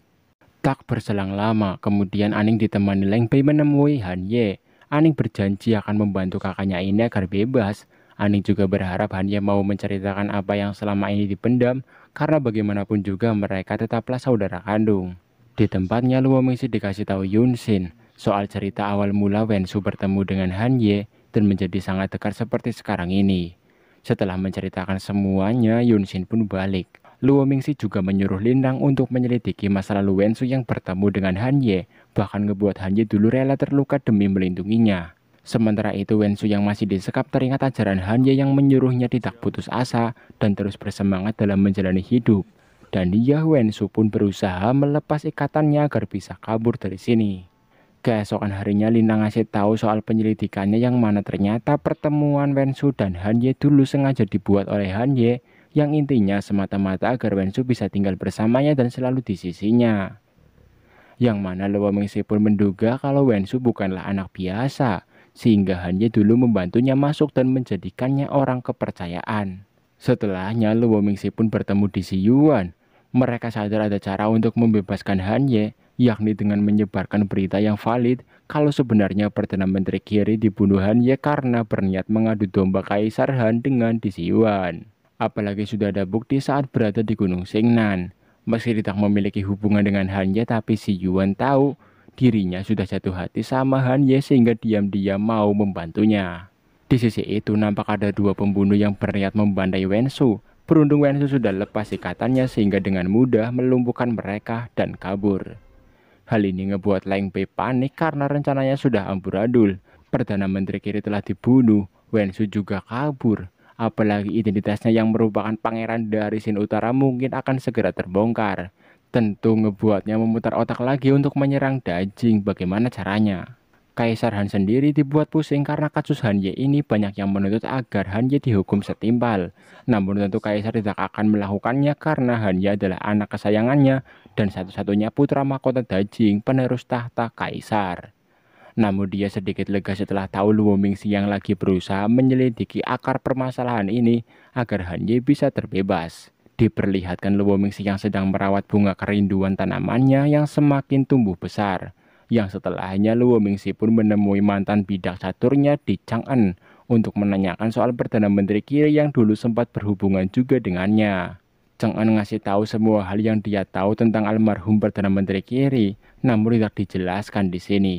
Tak berselang lama, kemudian Aning ditemani Leng Bei menemui Hanye. Aning berjanji akan membantu kakaknya ini agar bebas. Aning juga berharap Hania mau menceritakan apa yang selama ini dipendam karena bagaimanapun juga mereka tetaplah saudara kandung. Di tempatnya Luo dikasih tahu Yun Xin soal cerita awal mula Wensu bertemu dengan Han Ye dan menjadi sangat dekat seperti sekarang ini. Setelah menceritakan semuanya, Yun Xin pun balik. Luo Mingxi juga menyuruh Lindang untuk menyelidiki masa lalu Wensu yang bertemu dengan Han Ye, bahkan ngebuat Han Ye dulu rela terluka demi melindunginya. Sementara itu Wensu yang masih disekap teringat ajaran Han Ye yang menyuruhnya tidak putus asa dan terus bersemangat dalam menjalani hidup. Dan dia Wensu pun berusaha melepas ikatannya agar bisa kabur dari sini. Keesokan harinya Lindang ngasih tahu soal penyelidikannya yang mana ternyata pertemuan Wensu dan Han Ye dulu sengaja dibuat oleh Han Ye yang intinya semata-mata agar Wensu bisa tinggal bersamanya dan selalu di sisinya. Yang mana Mengsi pun menduga kalau Wensu bukanlah anak biasa, sehingga hanya dulu membantunya masuk dan menjadikannya orang kepercayaan. Setelahnya Mengsi pun bertemu di si Yuan. Mereka sadar ada cara untuk membebaskan Hanye, yakni dengan menyebarkan berita yang valid kalau sebenarnya Perdana Menteri Kiri dibunuh Hanye karena berniat mengadu domba Kaisar Han dengan Yuan apalagi sudah ada bukti saat berada di Gunung Singnan. Meski tidak memiliki hubungan dengan Hanya, tapi si Yuan tahu dirinya sudah jatuh hati sama Han Ye sehingga diam-diam mau membantunya. Di sisi itu nampak ada dua pembunuh yang berniat membantai Wensu. Beruntung Wensu sudah lepas ikatannya sehingga dengan mudah melumpuhkan mereka dan kabur. Hal ini ngebuat Leng Pei panik karena rencananya sudah amburadul. Perdana Menteri Kiri telah dibunuh, Wensu juga kabur apalagi identitasnya yang merupakan pangeran dari Sin Utara mungkin akan segera terbongkar. Tentu ngebuatnya memutar otak lagi untuk menyerang Dajing bagaimana caranya. Kaisar Han sendiri dibuat pusing karena kasus Han Ye ini banyak yang menuntut agar Han Ye dihukum setimpal. Namun tentu Kaisar tidak akan melakukannya karena Han Ye adalah anak kesayangannya dan satu-satunya putra mahkota Dajing penerus tahta Kaisar. Namun dia sedikit lega setelah tahu Luo Mingxi yang lagi berusaha menyelidiki akar permasalahan ini agar Han Ye bisa terbebas. Diperlihatkan Luo Mingxi yang sedang merawat bunga kerinduan tanamannya yang semakin tumbuh besar. Yang setelahnya Luo Mingxi pun menemui mantan bidak caturnya di Chang'an untuk menanyakan soal Perdana Menteri Kiri yang dulu sempat berhubungan juga dengannya. Chang'an ngasih tahu semua hal yang dia tahu tentang almarhum Perdana Menteri Kiri, namun tidak dijelaskan di sini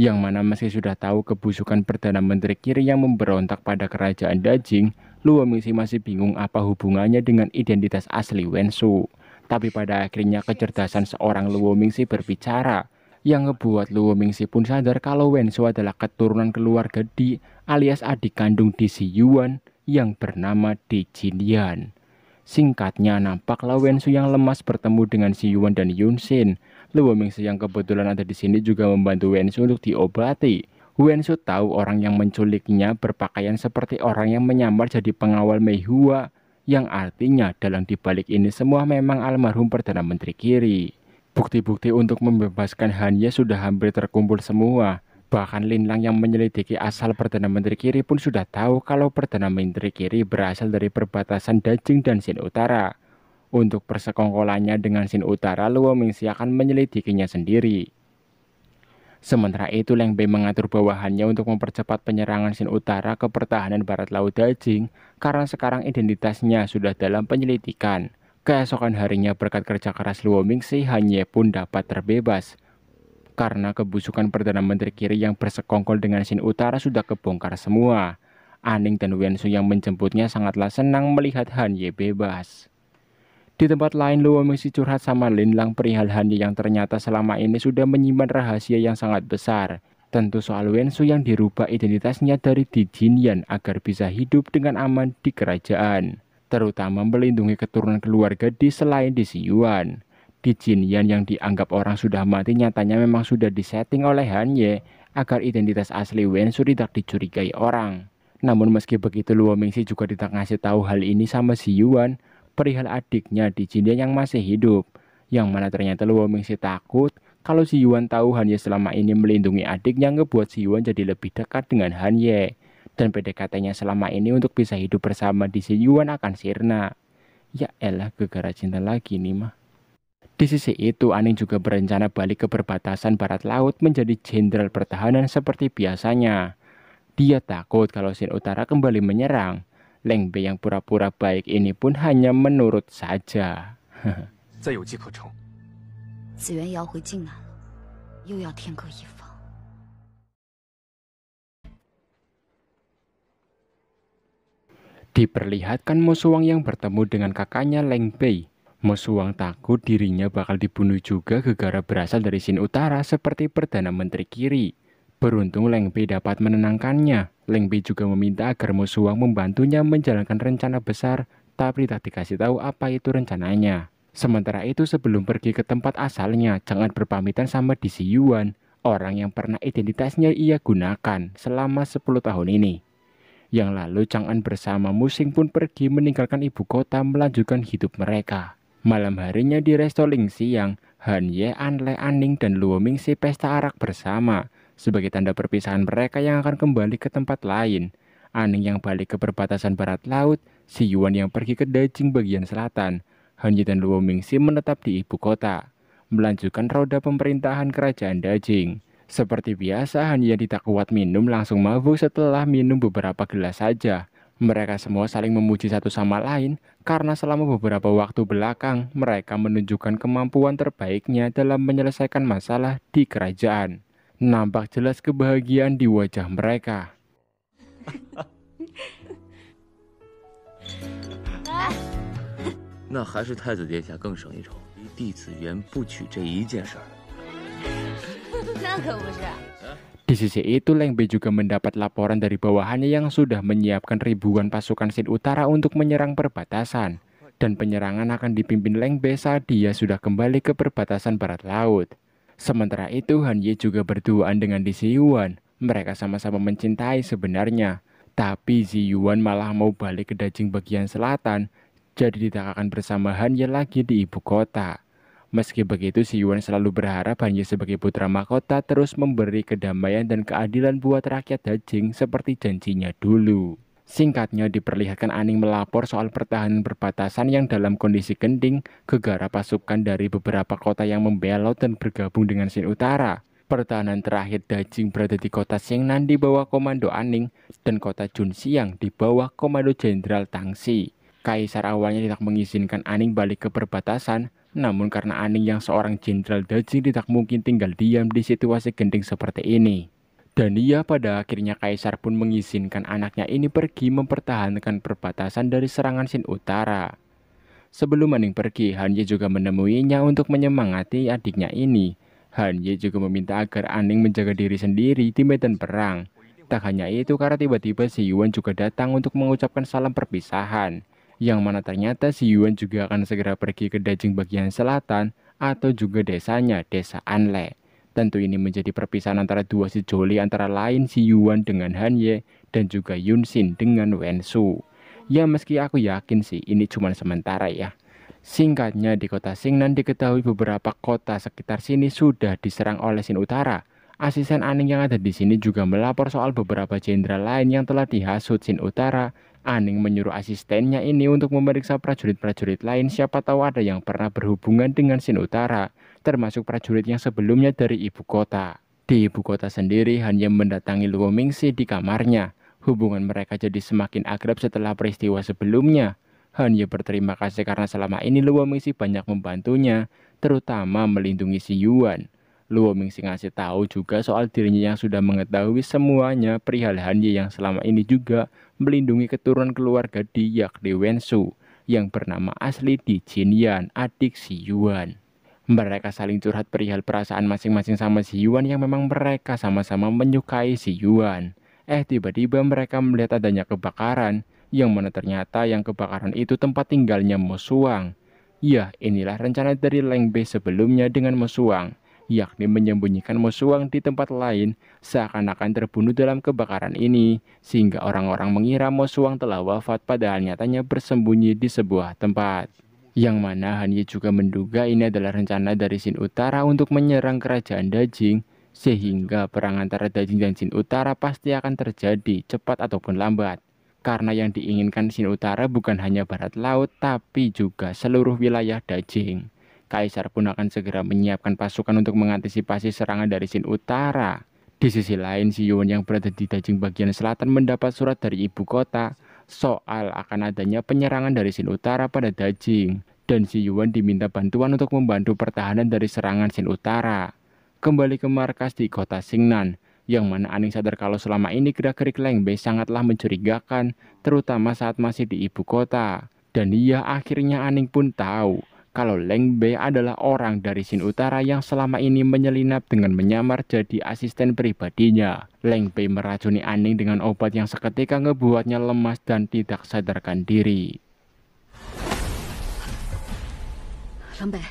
yang mana meski sudah tahu kebusukan Perdana Menteri Kiri yang memberontak pada kerajaan Dajing, Luo Mingxi masih bingung apa hubungannya dengan identitas asli Wensu. Tapi pada akhirnya kecerdasan seorang Luo Mingxi berbicara, yang ngebuat Luo Mingxi pun sadar kalau Wensu adalah keturunan keluarga Di alias adik kandung Di Si Yuan yang bernama Di Jin Yan. Singkatnya, nampaklah Wensu yang lemas bertemu dengan Si Yuan dan Yun Xin Luo Womingsi yang kebetulan ada di sini juga membantu Wensu untuk diobati. Wensu tahu orang yang menculiknya berpakaian seperti orang yang menyamar jadi pengawal Mei Hua, yang artinya dalam dibalik ini semua memang almarhum Perdana Menteri Kiri. Bukti-bukti untuk membebaskan Hanya sudah hampir terkumpul semua. Bahkan Lin Lang yang menyelidiki asal Perdana Menteri Kiri pun sudah tahu kalau Perdana Menteri Kiri berasal dari perbatasan Dajing dan Sin Utara. Untuk persekongkolannya dengan Sin Utara, Luo Mingxi akan menyelidikinya sendiri. Sementara itu, Leng Bei mengatur bawahannya untuk mempercepat penyerangan Sin Utara ke pertahanan Barat Laut Dajing karena sekarang identitasnya sudah dalam penyelidikan. Keesokan harinya berkat kerja keras Luo Mingxi, Han Ye pun dapat terbebas. Karena kebusukan Perdana Menteri Kiri yang bersekongkol dengan Sin Utara sudah kebongkar semua. Aning dan Wensu yang menjemputnya sangatlah senang melihat Han Ye bebas. Di tempat lain, Luo mengisi curhat sama Lin Lang perihal Hanyi yang ternyata selama ini sudah menyimpan rahasia yang sangat besar. Tentu soal Wensu yang dirubah identitasnya dari Di Yan agar bisa hidup dengan aman di kerajaan. Terutama melindungi keturunan keluarga di selain di Jin Yan yang dianggap orang sudah mati nyatanya memang sudah disetting oleh Hanye agar identitas asli Wensu tidak dicurigai orang. Namun meski begitu Luo Mingxi juga tidak ngasih tahu hal ini sama Si Yuan perihal adiknya di Jindian yang masih hidup, yang mana ternyata Luo Mingxi takut kalau si Yuan tahu Han Ye selama ini melindungi adiknya ngebuat si Yuan jadi lebih dekat dengan Han Ye, dan PDKT-nya selama ini untuk bisa hidup bersama di si Yuan akan sirna. Ya elah gegara cinta lagi nih mah. Di sisi itu, Aning juga berencana balik ke perbatasan barat laut menjadi jenderal pertahanan seperti biasanya. Dia takut kalau Sin Utara kembali menyerang, Leng Lengbe yang pura-pura baik ini pun hanya menurut saja. Diperlihatkan Mosuang yang bertemu dengan kakaknya Leng Bei. Mosuang takut dirinya bakal dibunuh juga gegara berasal dari Sin Utara seperti Perdana Menteri Kiri. Beruntung Leng Bei dapat menenangkannya. Leng Bi juga meminta agar Musuang membantunya menjalankan rencana besar, tapi tak dikasih tahu apa itu rencananya. Sementara itu sebelum pergi ke tempat asalnya, jangan berpamitan sama DC Yuan, orang yang pernah identitasnya ia gunakan selama 10 tahun ini. Yang lalu Chang'an bersama Musing pun pergi meninggalkan ibu kota melanjutkan hidup mereka. Malam harinya di resto Ling Siang, Han Ye, An Le Aning dan Luo si pesta arak bersama sebagai tanda perpisahan mereka yang akan kembali ke tempat lain. Aning yang balik ke perbatasan barat laut, Si Yuan yang pergi ke Dajing bagian selatan, Hanyi dan Luo Mingxi menetap di ibu kota, melanjutkan roda pemerintahan kerajaan Dajing. Seperti biasa, Han yang tidak kuat minum langsung mabuk setelah minum beberapa gelas saja. Mereka semua saling memuji satu sama lain karena selama beberapa waktu belakang mereka menunjukkan kemampuan terbaiknya dalam menyelesaikan masalah di kerajaan. Nampak jelas kebahagiaan di wajah mereka. Di sisi itu, Leng Bei juga mendapat laporan dari bawahannya yang sudah menyiapkan ribuan pasukan Sin Utara untuk menyerang perbatasan. Dan penyerangan akan dipimpin Leng Bei saat dia sudah kembali ke perbatasan barat laut. Sementara itu, Han Ye juga berduaan dengan Di Yuan. Mereka sama-sama mencintai sebenarnya. Tapi Zi Yuan malah mau balik ke Dajing bagian selatan, jadi tidak akan bersama Han Ye lagi di ibu kota. Meski begitu, Si Yuan selalu berharap Han Ye sebagai putra mahkota terus memberi kedamaian dan keadilan buat rakyat Dajing seperti janjinya dulu. Singkatnya diperlihatkan Aning melapor soal pertahanan perbatasan yang dalam kondisi genting gegara pasukan dari beberapa kota yang membelot dan bergabung dengan Sin Utara. Pertahanan terakhir Dajing berada di kota Xingnan di bawah komando Aning dan kota Junxiang di bawah komando Jenderal Tangsi. Kaisar awalnya tidak mengizinkan Aning balik ke perbatasan, namun karena Aning yang seorang Jenderal Dajing tidak mungkin tinggal diam di situasi genting seperti ini. Dan ia pada akhirnya kaisar pun mengizinkan anaknya ini pergi mempertahankan perbatasan dari serangan Sin Utara. Sebelum Maning pergi, Han Ye juga menemuinya untuk menyemangati adiknya ini. Han Ye juga meminta agar Aning menjaga diri sendiri di medan perang. Tak hanya itu, karena tiba-tiba si Yuan juga datang untuk mengucapkan salam perpisahan. Yang mana ternyata si Yuan juga akan segera pergi ke Dajing bagian selatan atau juga desanya, desa Anle. Tentu ini menjadi perpisahan antara dua si Joli antara lain si Yuan dengan Han Ye dan juga Yun Xin dengan Wen Su. Ya meski aku yakin sih ini cuma sementara ya. Singkatnya di kota Singnan diketahui beberapa kota sekitar sini sudah diserang oleh Sin Utara. Asisten Aning yang ada di sini juga melapor soal beberapa jenderal lain yang telah dihasut Sin Utara. Aning menyuruh asistennya ini untuk memeriksa prajurit-prajurit lain siapa tahu ada yang pernah berhubungan dengan Sin Utara termasuk prajurit yang sebelumnya dari ibu kota. Di ibu kota sendiri hanya mendatangi Luo Mingxi di kamarnya. Hubungan mereka jadi semakin akrab setelah peristiwa sebelumnya. Han Ye berterima kasih karena selama ini Luo Mingxi banyak membantunya, terutama melindungi si Yuan. Luo Mingxi ngasih tahu juga soal dirinya yang sudah mengetahui semuanya perihal Han Ye yang selama ini juga melindungi keturunan keluarga di Yak Wensu yang bernama asli di Jin Yan, adik si Yuan. Mereka saling curhat perihal perasaan masing-masing sama si Yuan yang memang mereka sama-sama menyukai si Yuan. Eh tiba-tiba mereka melihat adanya kebakaran, yang mana ternyata yang kebakaran itu tempat tinggalnya Mosuang. Ya, inilah rencana dari Leng Bei sebelumnya dengan Mosuang, yakni menyembunyikan Mosuang di tempat lain seakan-akan terbunuh dalam kebakaran ini, sehingga orang-orang mengira Mosuang telah wafat padahal nyatanya bersembunyi di sebuah tempat yang mana Han Yi juga menduga ini adalah rencana dari Sin Utara untuk menyerang kerajaan Dajing, sehingga perang antara Dajing dan Sin Utara pasti akan terjadi cepat ataupun lambat. Karena yang diinginkan Sin Utara bukan hanya barat laut, tapi juga seluruh wilayah Dajing. Kaisar pun akan segera menyiapkan pasukan untuk mengantisipasi serangan dari Sin Utara. Di sisi lain, Yuan yang berada di Dajing bagian selatan mendapat surat dari ibu kota soal akan adanya penyerangan dari Sin Utara pada Dajing, dan Si Yuan diminta bantuan untuk membantu pertahanan dari serangan Sin Utara. Kembali ke markas di kota Singnan, yang mana Aning sadar kalau selama ini gerak-gerik Leng Bei sangatlah mencurigakan, terutama saat masih di ibu kota. Dan ia akhirnya Aning pun tahu kalau Leng Bei adalah orang dari Sin Utara yang selama ini menyelinap dengan menyamar jadi asisten pribadinya. Leng Bei meracuni Aning dengan obat yang seketika ngebuatnya lemas dan tidak sadarkan diri. Leng Bei.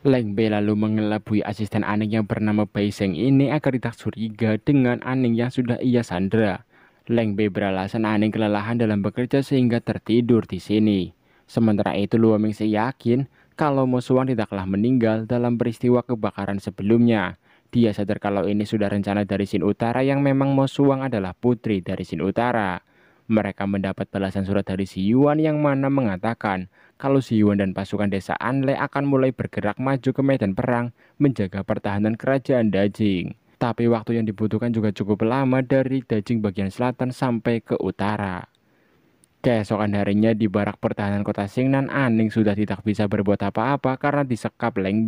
Leng Bei lalu mengelabui asisten Aning yang bernama Bai Seng ini agar tidak curiga dengan Aning yang sudah ia sandra. Leng Bei beralasan Aning kelelahan dalam bekerja sehingga tertidur di sini. Sementara itu Luo Mingxi yakin kalau Mo tidaklah meninggal dalam peristiwa kebakaran sebelumnya. Dia sadar kalau ini sudah rencana dari Sin Utara yang memang Mo adalah putri dari Sin Utara. Mereka mendapat balasan surat dari Si Yuan yang mana mengatakan kalau Si Yuan dan pasukan desa Anle akan mulai bergerak maju ke medan perang menjaga pertahanan kerajaan Dajing. Tapi waktu yang dibutuhkan juga cukup lama dari Dajing bagian selatan sampai ke utara. Keesokan harinya di barak pertahanan kota Singnan, Aning sudah tidak bisa berbuat apa-apa karena disekap Leng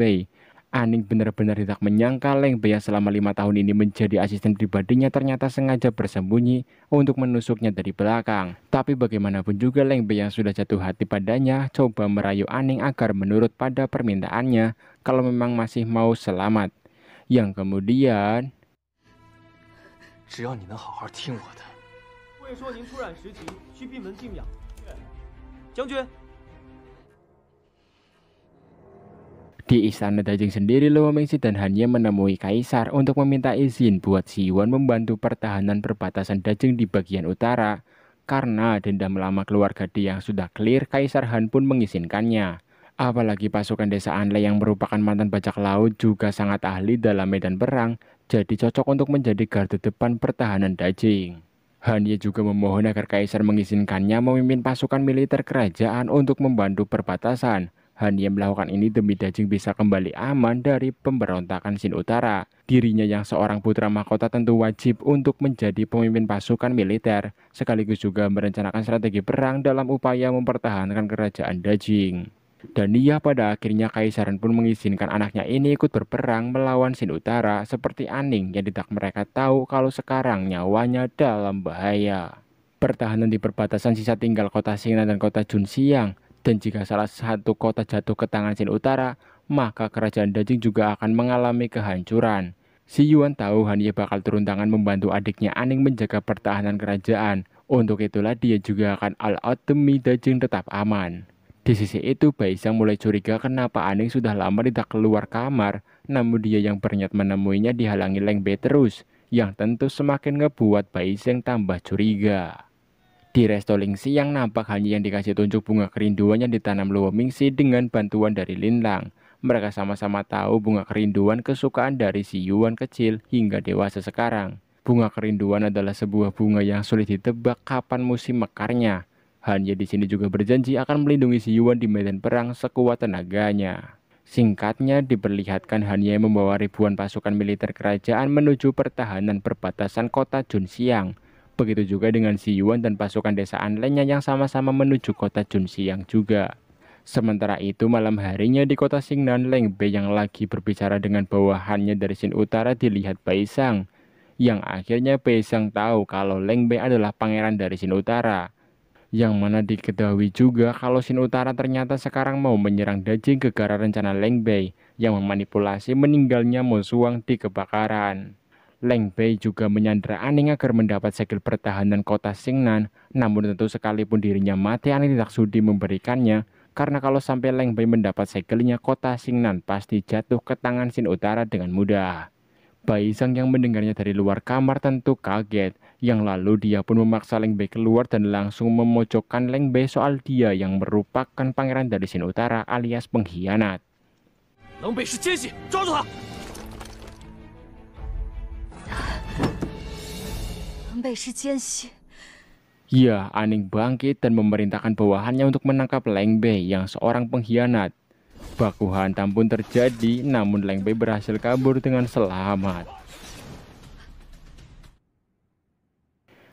Aning benar-benar tidak menyangka Leng Bea selama lima tahun ini menjadi asisten pribadinya ternyata sengaja bersembunyi untuk menusuknya dari belakang. Tapi bagaimanapun juga Leng Bea sudah jatuh hati padanya, coba merayu Aning agar menurut pada permintaannya kalau memang masih mau selamat. Yang kemudian... Jika Di istana Dajing sendiri Luo Mingsi dan hanya menemui Kaisar untuk meminta izin buat Siwon membantu pertahanan perbatasan Dajing di bagian utara. Karena dendam lama keluarga Di yang sudah clear, Kaisar Han pun mengizinkannya. Apalagi pasukan desa Anle yang merupakan mantan bajak laut juga sangat ahli dalam medan perang, jadi cocok untuk menjadi garda depan pertahanan Dajing. Hanya juga memohon agar Kaisar mengizinkannya memimpin pasukan militer kerajaan untuk membantu perbatasan, Ye melakukan ini demi Dajing bisa kembali aman dari pemberontakan Sin Utara. Dirinya yang seorang putra mahkota tentu wajib untuk menjadi pemimpin pasukan militer, sekaligus juga merencanakan strategi perang dalam upaya mempertahankan kerajaan Dajing. Dan ia pada akhirnya Kaisaran pun mengizinkan anaknya ini ikut berperang melawan Sin Utara seperti Aning yang tidak mereka tahu kalau sekarang nyawanya dalam bahaya. Pertahanan di perbatasan sisa tinggal kota Singan dan kota Junsiang dan jika salah satu kota jatuh ke tangan Sin Utara, maka kerajaan Dajing juga akan mengalami kehancuran. Si Yuan tahu Han bakal turun tangan membantu adiknya Aning menjaga pertahanan kerajaan. Untuk itulah dia juga akan all out demi Dajing tetap aman. Di sisi itu, Baisang mulai curiga kenapa Aning sudah lama tidak keluar kamar, namun dia yang berniat menemuinya dihalangi Leng Bei terus, yang tentu semakin ngebuat Baisang tambah curiga. Di Resto Lingsi yang nampak hanya yang dikasih tunjuk bunga kerinduan yang ditanam Luo Mingsi dengan bantuan dari Linlang. Mereka sama-sama tahu bunga kerinduan kesukaan dari si Yuan kecil hingga dewasa sekarang. Bunga kerinduan adalah sebuah bunga yang sulit ditebak kapan musim mekarnya. Hanya di sini juga berjanji akan melindungi si Yuan di medan perang sekuat tenaganya. Singkatnya diperlihatkan Hanya membawa ribuan pasukan militer kerajaan menuju pertahanan perbatasan kota Junxiang. Begitu juga dengan Si Yuan dan pasukan desa lainnya yang sama-sama menuju kota Junxiang juga. Sementara itu malam harinya di kota Singnan Leng Bei yang lagi berbicara dengan bawahannya dari Sin Utara dilihat Sang. Yang akhirnya Sang tahu kalau Leng Bei adalah pangeran dari Sin Utara. Yang mana diketahui juga kalau Sin Utara ternyata sekarang mau menyerang Dajing gegara rencana Leng Bei yang memanipulasi meninggalnya Mo Suang di kebakaran. Leng Bei juga menyandra Aning agar mendapat segel pertahanan kota Singnan, namun tentu sekalipun dirinya mati Aning tidak sudi memberikannya, karena kalau sampai Leng Bei mendapat segelnya kota Singnan pasti jatuh ke tangan Sin Utara dengan mudah. Bai Zhang yang mendengarnya dari luar kamar tentu kaget, yang lalu dia pun memaksa Leng Bei keluar dan langsung memojokkan Leng Bei soal dia yang merupakan pangeran dari Sin Utara alias pengkhianat. Ya, Iya, Aning bangkit dan memerintahkan bawahannya untuk menangkap Leng Bei yang seorang pengkhianat. Baku hantam pun terjadi, namun Leng Bei berhasil kabur dengan selamat.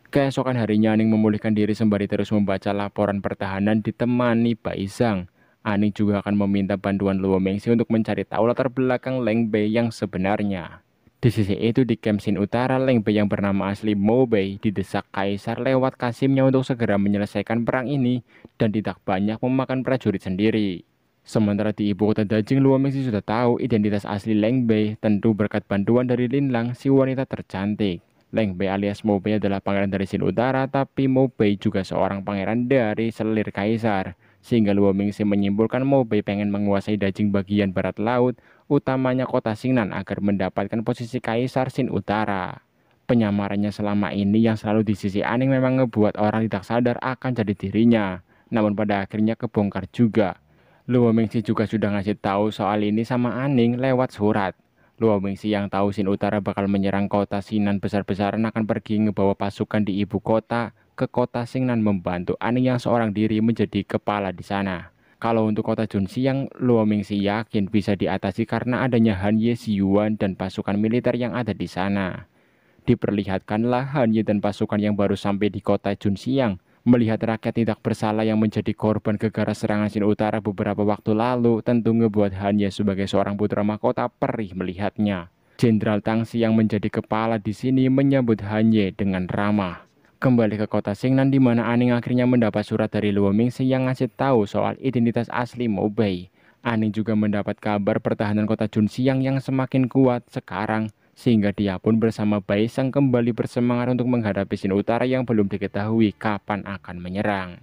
Keesokan harinya Aning memulihkan diri sembari terus membaca laporan pertahanan ditemani Pak Isang. Aning juga akan meminta bantuan Luo Mengsi untuk mencari tahu latar belakang Leng Bei yang sebenarnya. Di sisi itu di Kemsin Utara, Leng Bei yang bernama asli Mo Bei didesak kaisar lewat kasimnya untuk segera menyelesaikan perang ini dan tidak banyak memakan prajurit sendiri. Sementara di ibu kota Dajing, Luomengsi sudah tahu identitas asli Leng Bei tentu berkat bantuan dari Lin Lang, si wanita tercantik. Leng Bei alias Mo Bei adalah pangeran dari Sin Utara, tapi Mo Bei juga seorang pangeran dari selir kaisar sehingga Luo Mingsi menyimpulkan Bei pengen menguasai Dajing bagian barat laut, utamanya kota Singnan agar mendapatkan posisi Kaisar Sin Utara. Penyamarannya selama ini yang selalu di sisi Aning memang ngebuat orang tidak sadar akan jadi dirinya, namun pada akhirnya kebongkar juga. Luo Mingsi juga sudah ngasih tahu soal ini sama Aning lewat surat. Luo Mingsi yang tahu Sin Utara bakal menyerang kota Sinan besar-besaran akan pergi ngebawa pasukan di ibu kota ke kota Sing membantu Aning yang seorang diri menjadi kepala di sana. Kalau untuk kota Junsi yang Luo Mingxi yakin bisa diatasi karena adanya Han Ye Yuan dan pasukan militer yang ada di sana. Diperlihatkanlah Han Ye dan pasukan yang baru sampai di kota Junsiang melihat rakyat tidak bersalah yang menjadi korban gegara serangan Sin Utara beberapa waktu lalu tentu ngebuat Han Ye sebagai seorang putra mahkota perih melihatnya. Jenderal Tangsi yang menjadi kepala di sini menyambut Han Ye dengan ramah kembali ke kota Singnan di mana Aning akhirnya mendapat surat dari Luo Mingxi yang ngasih tahu soal identitas asli Mo Bei. Aning juga mendapat kabar pertahanan kota Junxiang yang semakin kuat sekarang sehingga dia pun bersama Bai Sang kembali bersemangat untuk menghadapi Sin Utara yang belum diketahui kapan akan menyerang.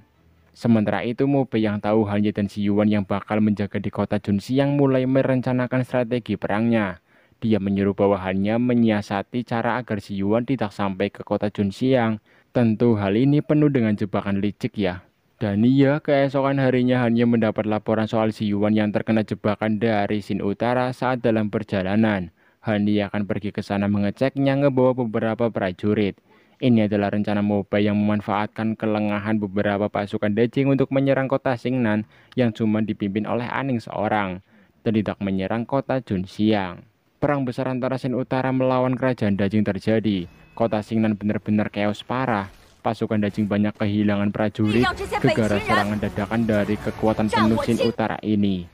Sementara itu Mo Bei yang tahu hanya dan Yuan yang bakal menjaga di kota Junxiang mulai merencanakan strategi perangnya. Dia menyuruh bawahannya menyiasati cara agar Si Yuan tidak sampai ke kota Junxiang. Tentu hal ini penuh dengan jebakan licik ya. Dan Dania keesokan harinya hanya mendapat laporan soal si Yuan yang terkena jebakan dari Sin Utara saat dalam perjalanan. Hani akan pergi ke sana mengeceknya ngebawa beberapa prajurit. Ini adalah rencana Moba yang memanfaatkan kelengahan beberapa pasukan Dejing untuk menyerang kota Singnan yang cuma dipimpin oleh Aning seorang dan tidak menyerang kota Junxiang. Perang besar antara Sin Utara melawan kerajaan Dajing terjadi. Kota Singnan benar-benar chaos parah. Pasukan Dajing banyak kehilangan prajurit gegara serangan dadakan dari kekuatan penusin utara ini.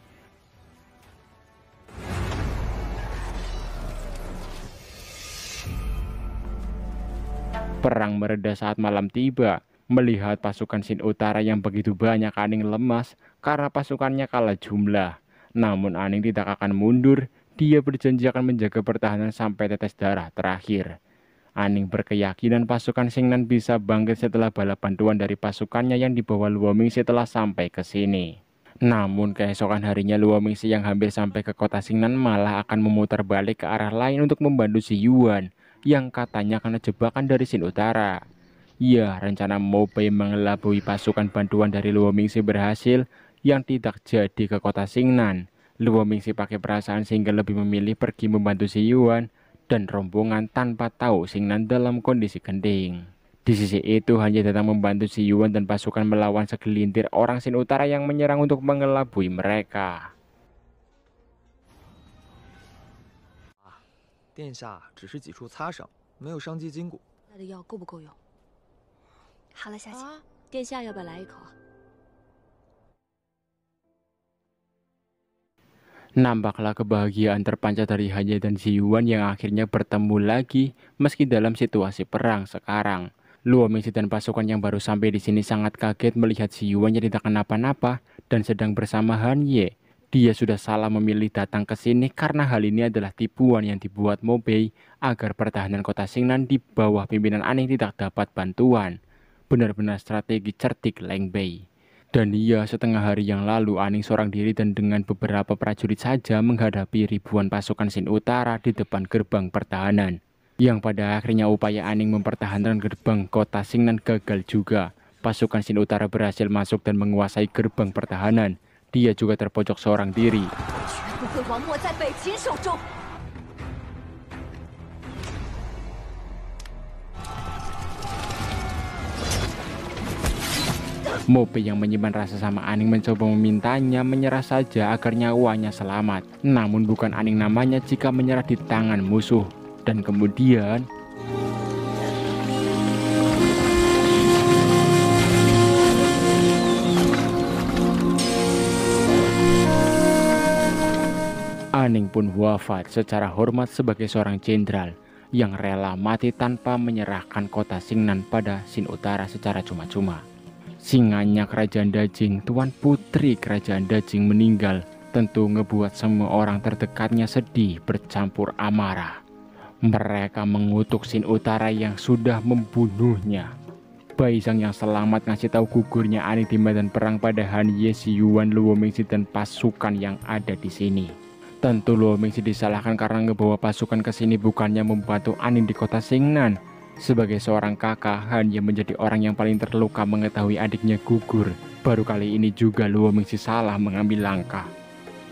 Perang mereda saat malam tiba. Melihat pasukan Sin Utara yang begitu banyak Aning lemas karena pasukannya kalah jumlah. Namun Aning tidak akan mundur, dia berjanji akan menjaga pertahanan sampai tetes darah terakhir. Aning berkeyakinan pasukan Singnan bisa bangkit setelah bala bantuan dari pasukannya yang dibawa Luomingsi setelah sampai ke sini. Namun keesokan harinya Luomingsi yang hampir sampai ke kota Singnan malah akan memutar balik ke arah lain untuk membantu si Yuan yang katanya karena jebakan dari Sin Utara. Ya, rencana Mobei mengelabui pasukan bantuan dari Luomingsi berhasil yang tidak jadi ke kota Singnan. Luomingsi pakai perasaan sehingga lebih memilih pergi membantu si Yuan dan rombongan tanpa tahu Singnan dalam kondisi gending. Di sisi itu hanya datang membantu si Yuan dan pasukan melawan segelintir orang Sin Utara yang menyerang untuk mengelabui mereka. Ah, 殿下只是几处擦伤，没有伤及筋骨。那的药够不够用？好了，小姐，殿下要不要来一口？Nampaklah kebahagiaan terpancar dari Hanya dan Si Yuan yang akhirnya bertemu lagi meski dalam situasi perang sekarang. Mingzi dan pasukan yang baru sampai di sini sangat kaget melihat Si Yuan yang tidak kenapa-napa dan sedang bersama Han Ye. Dia sudah salah memilih datang ke sini karena hal ini adalah tipuan yang dibuat Mobei agar pertahanan kota Xingnan di bawah pimpinan aneh tidak dapat bantuan. Benar-benar strategi cerdik Leng Bei. Dan ia setengah hari yang lalu Aning seorang diri dan dengan beberapa prajurit saja menghadapi ribuan pasukan Sin Utara di depan gerbang pertahanan. Yang pada akhirnya upaya Aning mempertahankan gerbang kota Singnan gagal juga. Pasukan Sin Utara berhasil masuk dan menguasai gerbang pertahanan. Dia juga terpojok seorang diri. Mope yang menyimpan rasa sama Aning mencoba memintanya menyerah saja agar nyawanya selamat. Namun bukan Aning namanya jika menyerah di tangan musuh. Dan kemudian Aning pun wafat secara hormat sebagai seorang jenderal yang rela mati tanpa menyerahkan kota Singnan pada Sin Utara secara cuma-cuma. Singanya Kerajaan Dajing, Tuan Putri Kerajaan Dajing meninggal tentu ngebuat semua orang terdekatnya sedih bercampur amarah. Mereka mengutuk Sin Utara yang sudah membunuhnya. Baizang yang selamat ngasih tahu gugurnya Ani di medan perang pada Han Ye Si Yuan Luo Mingzi dan pasukan yang ada di sini. Tentu Luo Mingzi disalahkan karena ngebawa pasukan ke sini bukannya membantu Ani di kota Singnan, sebagai seorang kakak, Han yang menjadi orang yang paling terluka mengetahui adiknya gugur. Baru kali ini juga Luo Mingsi salah mengambil langkah.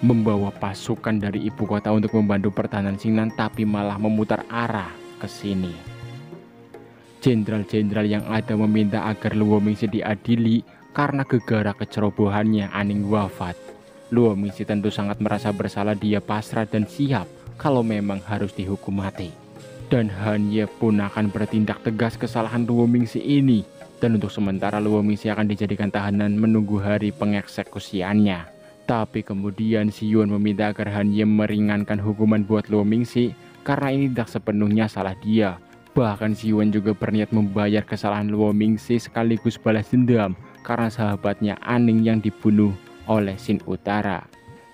Membawa pasukan dari ibu kota untuk membantu pertahanan Xingnan tapi malah memutar arah ke sini. Jenderal-jenderal yang ada meminta agar Luo Mingsi diadili karena gegara kecerobohannya Aning wafat. Luo Mingsi tentu sangat merasa bersalah dia pasrah dan siap kalau memang harus dihukum mati dan Han Ye pun akan bertindak tegas kesalahan Si ini dan untuk sementara Si akan dijadikan tahanan menunggu hari pengeksekusiannya. Tapi kemudian Si Yuan meminta agar Han Ye meringankan hukuman buat Si karena ini tidak sepenuhnya salah dia. Bahkan Si Yuan juga berniat membayar kesalahan Si sekaligus balas dendam karena sahabatnya Aning yang dibunuh oleh Sin Utara.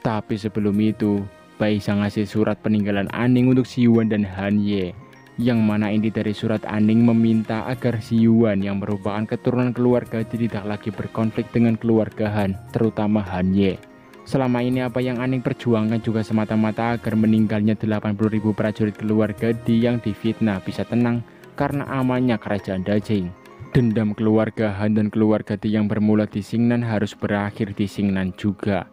Tapi sebelum itu, Bai sang ngasih surat peninggalan Aning untuk Si Yuan dan Han Ye yang mana inti dari surat Aning meminta agar si Yuan yang merupakan keturunan keluarga tidak lagi berkonflik dengan keluarga Han, terutama Han Ye. Selama ini apa yang Aning perjuangkan juga semata-mata agar meninggalnya 80.000 prajurit keluarga di yang difitnah bisa tenang karena amannya kerajaan Dajing. Dendam keluarga Han dan keluarga Di yang bermula di Singnan harus berakhir di Singnan juga.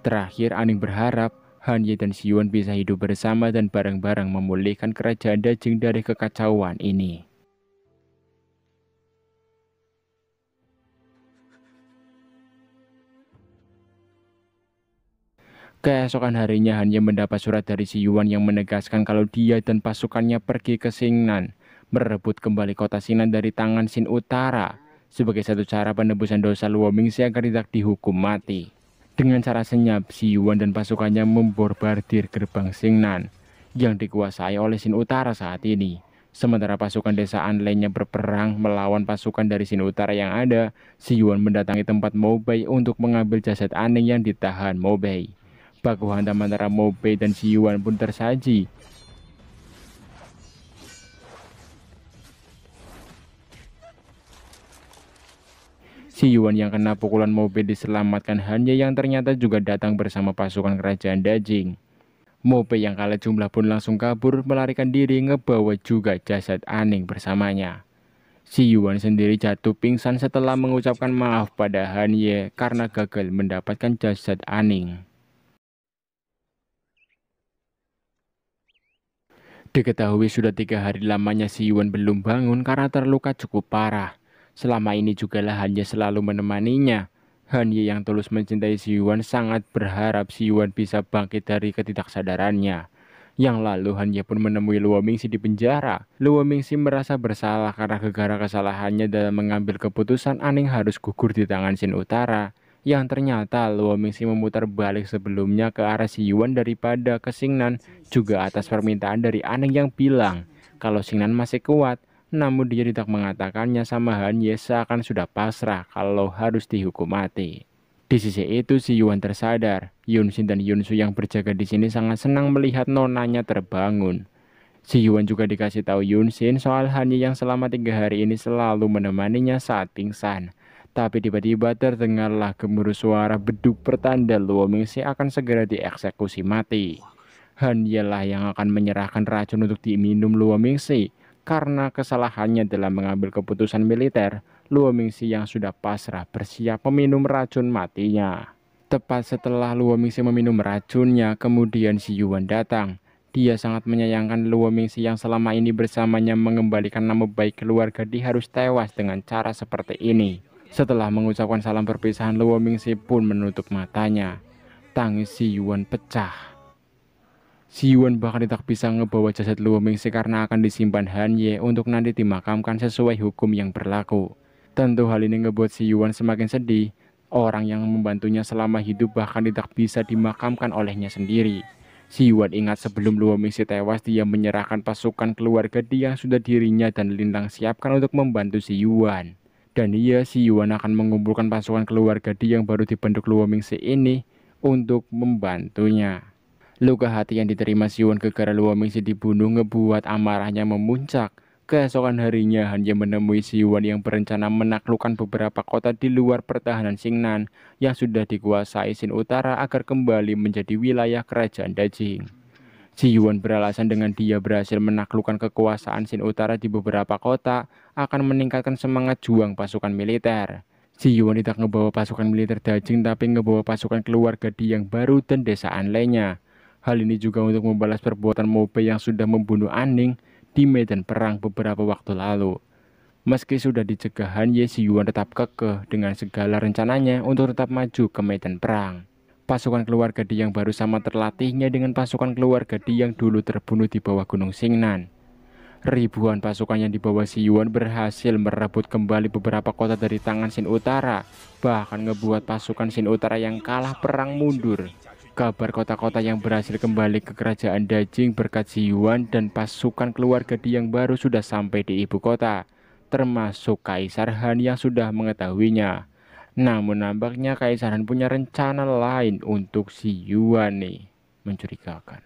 Terakhir Aning berharap Han Ye ya, dan Siwon bisa hidup bersama dan bareng-bareng memulihkan kerajaan Dajing dari kekacauan ini. Keesokan harinya hanya mendapat surat dari Si Yuan yang menegaskan kalau dia dan pasukannya pergi ke Singnan, merebut kembali kota Singnan dari tangan Sin Utara sebagai satu cara penebusan dosa Luo Mingxi agar tidak dihukum mati. Dengan cara senyap, si Yuan dan pasukannya memborbardir gerbang Singnan yang dikuasai oleh Sin Utara saat ini. Sementara pasukan desa Anlenya berperang melawan pasukan dari Sin Utara yang ada, si Yuan mendatangi tempat Mobei untuk mengambil jasad Aning yang ditahan Mobei. Baku hantam antara Mobei dan si Yuan pun tersaji Si Yuan yang kena pukulan mobil diselamatkan hanya yang ternyata juga datang bersama pasukan kerajaan Dajing. Mope yang kalah jumlah pun langsung kabur melarikan diri ngebawa juga jasad Aning bersamanya. Si Yuan sendiri jatuh pingsan setelah mengucapkan maaf pada Han Ye karena gagal mendapatkan jasad Aning. Diketahui sudah tiga hari lamanya Si Yuan belum bangun karena terluka cukup parah. Selama ini jugalah hanya selalu menemaninya. Ye yang tulus mencintai Si Yuan sangat berharap Si Yuan bisa bangkit dari ketidaksadarannya. Yang lalu Ye pun menemui Luo Mingxi di penjara. Luo Mingxi merasa bersalah karena gegara kesalahannya dalam mengambil keputusan Aning harus gugur di tangan Sin Utara yang ternyata Luo Mingxi memutar balik sebelumnya ke arah Si Yuan daripada ke Singnan juga atas permintaan dari Aning yang bilang kalau Singnan masih kuat namun dia tidak mengatakannya sama Han Yesa akan sudah pasrah kalau harus dihukum mati. Di sisi itu si Yuan tersadar, Yun Xin dan Yun Su yang berjaga di sini sangat senang melihat nonanya terbangun. Si Yuan juga dikasih tahu Yun Xin soal Hanyi yang selama tiga hari ini selalu menemaninya saat pingsan. Tapi tiba-tiba terdengarlah gemuruh suara beduk pertanda Luo Mingxi akan segera dieksekusi mati. Han yang akan menyerahkan racun untuk diminum Luo Mingxi karena kesalahannya dalam mengambil keputusan militer, Luo Mingxi yang sudah pasrah bersiap meminum racun matinya. Tepat setelah Luo Mingxi meminum racunnya, kemudian Si Yuan datang. Dia sangat menyayangkan Luo Mingxi yang selama ini bersamanya mengembalikan nama baik keluarga di harus tewas dengan cara seperti ini. Setelah mengucapkan salam perpisahan, Luo Mingxi pun menutup matanya. Tangis Si Yuan pecah. Si Yuan bahkan tidak bisa ngebawa jasad Luo Mingxi karena akan disimpan Han Ye untuk nanti dimakamkan sesuai hukum yang berlaku. Tentu hal ini ngebuat si Yuan semakin sedih. Orang yang membantunya selama hidup bahkan tidak bisa dimakamkan olehnya sendiri. Si Yuan ingat sebelum Luo Mingxi tewas dia menyerahkan pasukan keluarga dia yang sudah dirinya dan Lindang siapkan untuk membantu si Yuan. Dan iya si Yuan akan mengumpulkan pasukan keluarga dia yang baru dibentuk Luo si ini untuk membantunya. Luka hati yang diterima Siwon gegara sedih dibunuh ngebuat amarahnya memuncak. Keesokan harinya hanya menemui Siwon yang berencana menaklukkan beberapa kota di luar pertahanan Singnan yang sudah dikuasai Sin Utara agar kembali menjadi wilayah kerajaan Dajing. Siwon beralasan dengan dia berhasil menaklukkan kekuasaan Sin Utara di beberapa kota akan meningkatkan semangat juang pasukan militer. Siwon tidak ngebawa pasukan militer Dajing tapi ngebawa pasukan keluarga Di yang baru dan desa Anlenya. Hal ini juga untuk membalas perbuatan Mope yang sudah membunuh Aning di medan perang beberapa waktu lalu. Meski sudah dicegah Han Ye Yuan tetap kekeh dengan segala rencananya untuk tetap maju ke medan perang. Pasukan keluarga Di yang baru sama terlatihnya dengan pasukan keluarga Di yang dulu terbunuh di bawah Gunung Singnan. Ribuan pasukan yang dibawa Si Yuan berhasil merebut kembali beberapa kota dari tangan Sin Utara, bahkan ngebuat pasukan Sin Utara yang kalah perang mundur kabar kota-kota yang berhasil kembali ke kerajaan Dajing berkat Si Yuan dan pasukan keluarga yang baru sudah sampai di ibu kota, termasuk Kaisar Han yang sudah mengetahuinya. Namun nampaknya Kaisar Han punya rencana lain untuk si Yuan nih, mencurigakan.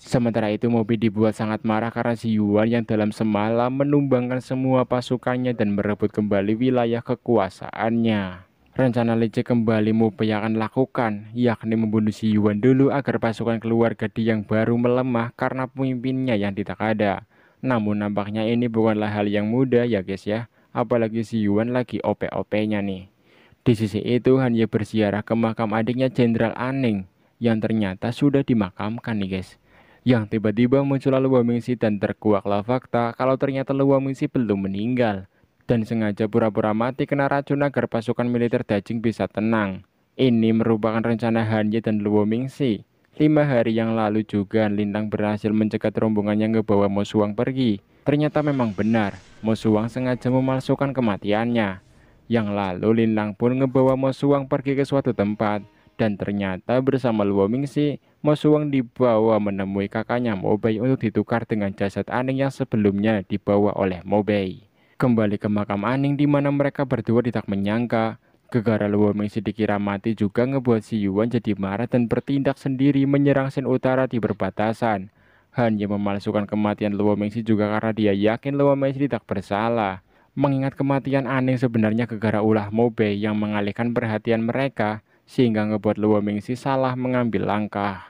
Sementara itu Mobi dibuat sangat marah karena si Yuan yang dalam semalam menumbangkan semua pasukannya dan merebut kembali wilayah kekuasaannya. Rencana Lecce kembali mau yang akan lakukan, yakni membunuh si Yuan dulu agar pasukan keluarga di yang baru melemah karena pemimpinnya yang tidak ada. Namun nampaknya ini bukanlah hal yang mudah ya guys ya, apalagi si Yuan lagi OP-OP-nya nih. Di sisi itu hanya bersiarah ke makam adiknya Jenderal Aning yang ternyata sudah dimakamkan nih guys yang tiba-tiba muncul Luwamingsi dan terkuaklah fakta kalau ternyata Luwamingsi belum meninggal dan sengaja pura-pura mati kena racun agar pasukan militer Dajing bisa tenang. Ini merupakan rencana Hanye dan Luo Mingxi. Lima hari yang lalu juga Lintang berhasil mencegat rombongan yang ngebawa Mosuang pergi. Ternyata memang benar, Mosuang sengaja memalsukan kematiannya. Yang lalu Lintang pun ngebawa Mosuang pergi ke suatu tempat. Dan ternyata bersama Luo Mingxi, Mosuang dibawa menemui kakaknya Mobei untuk ditukar dengan jasad aneh yang sebelumnya dibawa oleh Mobei kembali ke makam Aning di mana mereka berdua tidak menyangka Gegara Luwoming dikira mati juga ngebuat si Yuan jadi marah dan bertindak sendiri menyerang Sen Utara di perbatasan. Hanya memalsukan kematian Luwoming juga karena dia yakin Luwoming tidak bersalah. Mengingat kematian Aning sebenarnya kegara ulah Mobe yang mengalihkan perhatian mereka sehingga ngebuat Luwoming salah mengambil langkah.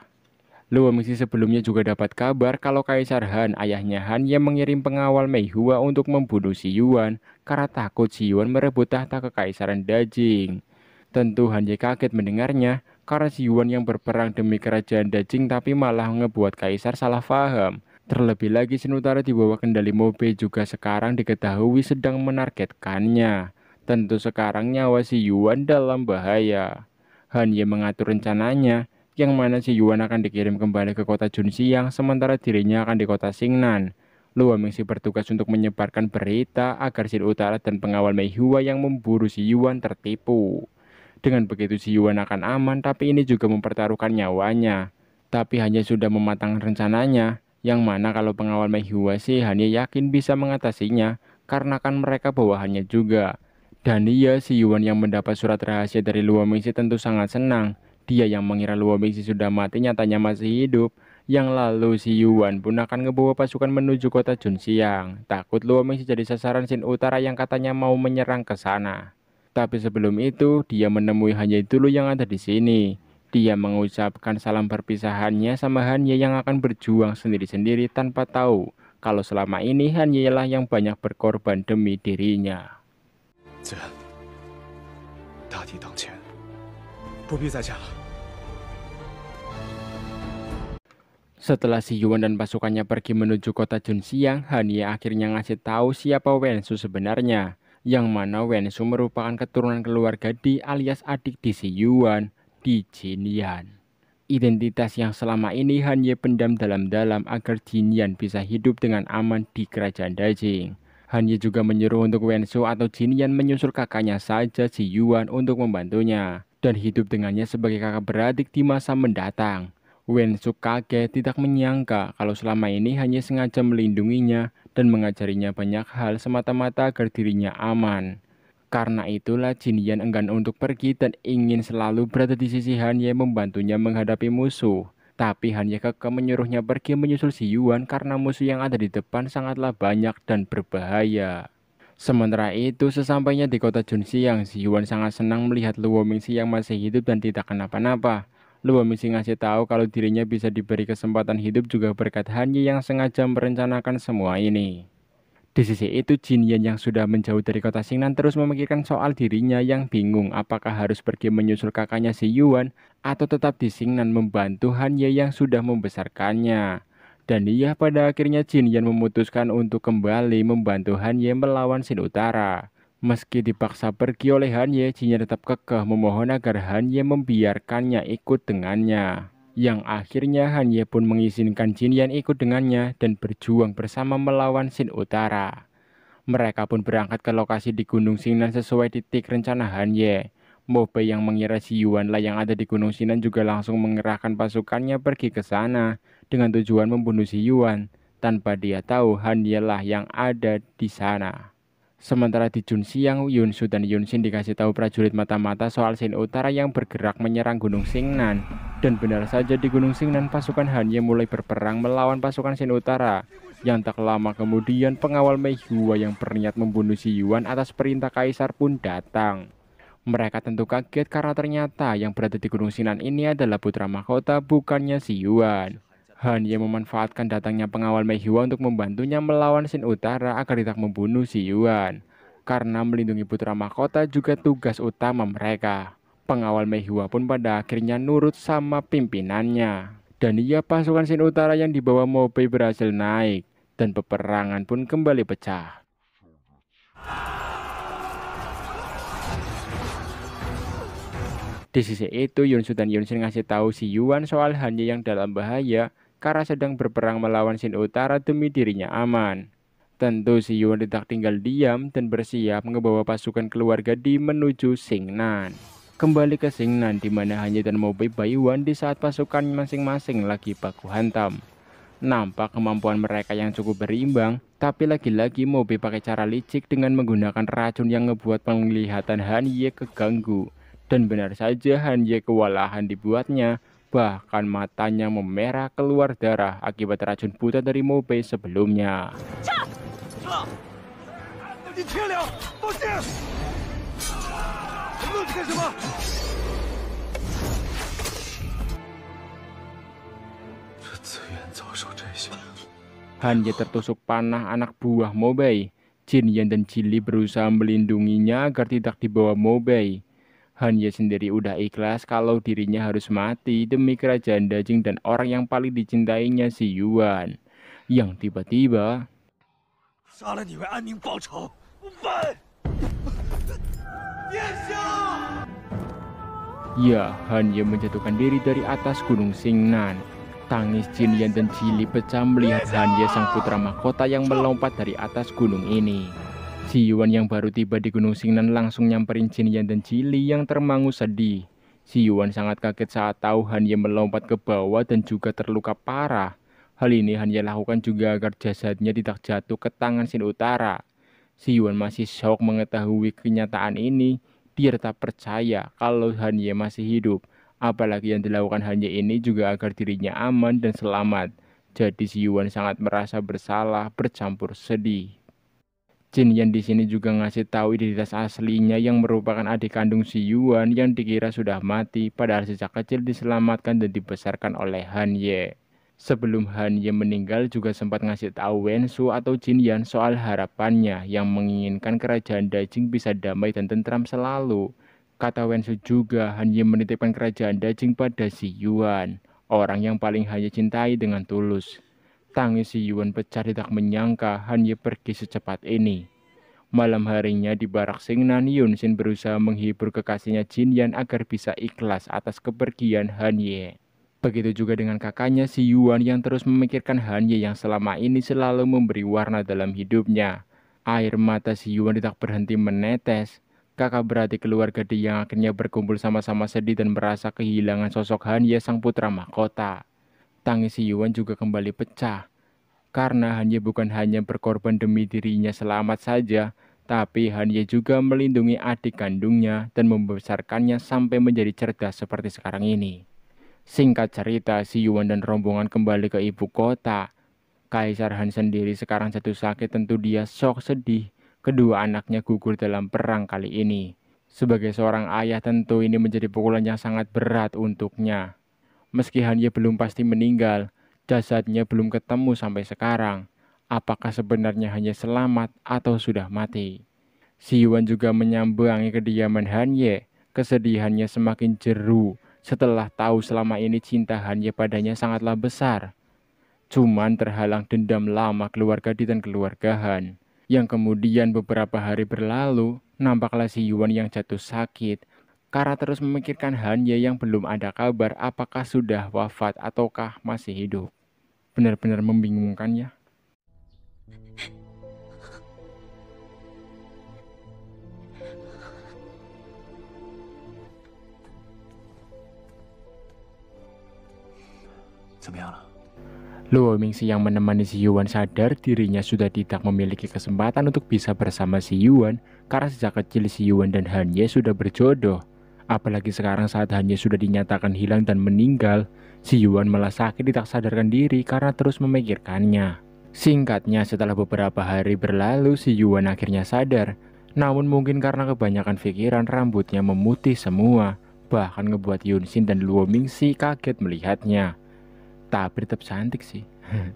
Luwemsi sebelumnya juga dapat kabar kalau Kaisar Han, ayahnya Han yang mengirim pengawal Mei Hua untuk membunuh Si Yuan karena takut Si Yuan merebut tahta kekaisaran Dajing. Tentu Han Ye kaget mendengarnya karena Si Yuan yang berperang demi kerajaan Dajing tapi malah ngebuat Kaisar salah paham. Terlebih lagi senutara di bawah kendali Mobe juga sekarang diketahui sedang menargetkannya. Tentu sekarang nyawa Si Yuan dalam bahaya. Han Ye mengatur rencananya yang mana Si Yuan akan dikirim kembali ke kota yang sementara dirinya akan di kota Xingnan. Lu Mingxi bertugas untuk menyebarkan berita agar si Utara dan pengawal Mei Hua yang memburu Si Yuan tertipu. Dengan begitu Si Yuan akan aman tapi ini juga mempertaruhkan nyawanya. Tapi hanya sudah mematangkan rencananya, yang mana kalau pengawal Mei Hua sih hanya yakin bisa mengatasinya karena kan mereka bawahannya juga. Dan iya, si Yuan yang mendapat surat rahasia dari Luo Mingxi tentu sangat senang dia yang mengira Luo Mingxi sudah mati nyatanya masih hidup. Yang lalu si Yuan pun akan ngebawa pasukan menuju kota Junsiang. Takut Luo Mingxi jadi sasaran Sin Utara yang katanya mau menyerang ke sana. Tapi sebelum itu, dia menemui hanya dulu yang ada di sini. Dia mengucapkan salam perpisahannya sama Hanya yang akan berjuang sendiri-sendiri tanpa tahu kalau selama ini Hanya lah yang banyak berkorban demi dirinya. Zen, 大敌当前，不必再战了。Setelah si Yuan dan pasukannya pergi menuju kota Junxiang, Hania akhirnya ngasih tahu siapa Wensu sebenarnya. Yang mana Wensu merupakan keturunan keluarga Di alias adik di si Yuan, di Jinian. Identitas yang selama ini Hanye pendam dalam-dalam agar Jinian bisa hidup dengan aman di kerajaan Dajing. Hanye juga menyuruh untuk Wensu atau Jinian menyusul kakaknya saja si Yuan untuk membantunya dan hidup dengannya sebagai kakak beradik di masa mendatang. Wen kaget tidak menyangka kalau selama ini hanya sengaja melindunginya dan mengajarinya banyak hal semata-mata agar dirinya aman. Karena itulah Jin Yan enggan untuk pergi dan ingin selalu berada di sisi Hanye membantunya menghadapi musuh. Tapi hanya keke menyuruhnya pergi menyusul si Yuan karena musuh yang ada di depan sangatlah banyak dan berbahaya. Sementara itu, sesampainya di kota Siang, si Yuan sangat senang melihat Luo Mingxi yang masih hidup dan tidak kenapa-napa. Lu mesti ngasih tahu kalau dirinya bisa diberi kesempatan hidup juga berkat Hanyi yang sengaja merencanakan semua ini. Di sisi itu, Jin Yan yang sudah menjauh dari kota Singnan terus memikirkan soal dirinya yang bingung apakah harus pergi menyusul kakaknya si Yuan atau tetap di Singnan membantu Hanyi yang sudah membesarkannya. Dan ia pada akhirnya Jin Yan memutuskan untuk kembali membantu Hanyi melawan Sin Utara. Meski dipaksa pergi oleh Hanye, Jinya tetap kekeh memohon agar Hanye membiarkannya ikut dengannya. Yang akhirnya Hanye pun mengizinkan Jinyan ikut dengannya dan berjuang bersama melawan Sin Utara. Mereka pun berangkat ke lokasi di Gunung Sinan sesuai titik rencana Hanye. Mobe yang mengira si Yuanlah yang ada di Gunung Sinan juga langsung mengerahkan pasukannya pergi ke sana dengan tujuan membunuh si Yuan. Tanpa dia tahu Hanye lah yang ada di sana. Sementara di siang Yun Su dan Yun Yunshin dikasih tahu prajurit mata-mata soal Sin Utara yang bergerak menyerang Gunung Singnan. Dan benar saja di Gunung Singnan pasukan Hanye mulai berperang melawan pasukan Sin Utara. Yang tak lama kemudian pengawal Mei Hua yang berniat membunuh Si Yuan atas perintah Kaisar pun datang. Mereka tentu kaget karena ternyata yang berada di Gunung Sinan ini adalah putra mahkota bukannya Si Yuan. Han Ye memanfaatkan datangnya pengawal Mei Hua untuk membantunya melawan Shin Utara agar tidak membunuh Si Yuan. Karena melindungi putra mahkota juga tugas utama mereka. Pengawal Mei Hua pun pada akhirnya nurut sama pimpinannya. Dan ia pasukan Shin Utara yang dibawa Mobei berhasil naik. Dan peperangan pun kembali pecah. Di sisi itu, Yunsu dan Yunsin ngasih tahu si Yuan soal hanya yang dalam bahaya karena sedang berperang melawan Sin Utara demi dirinya aman. Tentu Si Yuan tidak tinggal diam dan bersiap membawa pasukan keluarga di menuju Singnan. Kembali ke Singnan di mana hanya dan Mobi Bayuan di saat pasukan masing-masing lagi baku hantam. Nampak kemampuan mereka yang cukup berimbang, tapi lagi-lagi Mobi pakai cara licik dengan menggunakan racun yang membuat penglihatan Han Ye keganggu. Dan benar saja Han Ye kewalahan dibuatnya, bahkan matanya memerah keluar darah akibat racun buta dari Mobe sebelumnya. Hanya tertusuk panah anak buah Mobei. Jin Yan dan Jili berusaha melindunginya agar tidak dibawa Mobei. Hanya sendiri udah ikhlas kalau dirinya harus mati demi kerajaan Dajing dan orang yang paling dicintainya si Yuan. Yang tiba-tiba... Ya, Hanya menjatuhkan diri dari atas gunung Singnan. Tangis Jin Yan dan Cili pecah melihat Hanya sang putra mahkota yang melompat dari atas gunung ini. Si Yuan yang baru tiba di Gunung Singnan langsung nyamperin Jin Yan dan Jili yang termangu sedih. Si Yuan sangat kaget saat tahu Han Ye melompat ke bawah dan juga terluka parah. Hal ini Han Ye lakukan juga agar jasadnya tidak jatuh ke tangan Sin Utara. Si Yuan masih shock mengetahui kenyataan ini. Dia tetap percaya kalau Han Ye masih hidup. Apalagi yang dilakukan Han Ye ini juga agar dirinya aman dan selamat. Jadi si Yuan sangat merasa bersalah bercampur sedih. Jin Yan di sini juga ngasih tahu identitas aslinya yang merupakan adik kandung si Yuan yang dikira sudah mati padahal sejak kecil diselamatkan dan dibesarkan oleh Han Ye. Sebelum Han Ye meninggal juga sempat ngasih tahu Wen Su atau Jin Yan soal harapannya yang menginginkan kerajaan Dajing bisa damai dan tentram selalu. Kata Wen Su juga Han Ye menitipkan kerajaan Dajing pada si Yuan, orang yang paling hanya cintai dengan tulus. Tangis Yuan pecah tidak menyangka Han Ye pergi secepat ini. Malam harinya di barak Singnan, Yun Xin berusaha menghibur kekasihnya Jin Yan agar bisa ikhlas atas kepergian Han Ye. Begitu juga dengan kakaknya si Yuan yang terus memikirkan Han Ye yang selama ini selalu memberi warna dalam hidupnya. Air mata si Yuan tidak berhenti menetes. Kakak berarti keluarga dia yang akhirnya berkumpul sama-sama sedih dan merasa kehilangan sosok Han Ye sang putra mahkota. Tangis si Yuan juga kembali pecah. Karena Hanya bukan hanya berkorban demi dirinya selamat saja, tapi Hanya juga melindungi adik kandungnya dan membesarkannya sampai menjadi cerdas seperti sekarang ini. Singkat cerita, si Yuan dan rombongan kembali ke ibu kota. Kaisar Han sendiri sekarang jatuh sakit tentu dia sok sedih. Kedua anaknya gugur dalam perang kali ini. Sebagai seorang ayah tentu ini menjadi pukulan yang sangat berat untuknya. Meski Hanya belum pasti meninggal, jasadnya belum ketemu sampai sekarang. Apakah sebenarnya hanya selamat atau sudah mati? Si Yuan juga menyambangi kediaman Hanye. Kesedihannya semakin jeru setelah tahu selama ini cinta Hanye padanya sangatlah besar. Cuman terhalang dendam lama keluarga di dan keluarga Han. Yang kemudian beberapa hari berlalu, nampaklah Si Yuan yang jatuh sakit Kara terus memikirkan Hanya yang belum ada kabar apakah sudah wafat ataukah masih hidup. Benar-benar membingungkannya. Luo Mingxi yang menemani Si Yuan sadar dirinya sudah tidak memiliki kesempatan untuk bisa bersama Si Yuan karena sejak kecil Si Yuan dan Han Ye sudah berjodoh. Apalagi sekarang saat hanya sudah dinyatakan hilang dan meninggal, si Yuan malah sakit tidak sadarkan diri karena terus memikirkannya. Singkatnya setelah beberapa hari berlalu si Yuan akhirnya sadar, namun mungkin karena kebanyakan pikiran rambutnya memutih semua, bahkan ngebuat Yun Xin dan Luo Mingxi kaget melihatnya. Tapi tetap cantik sih.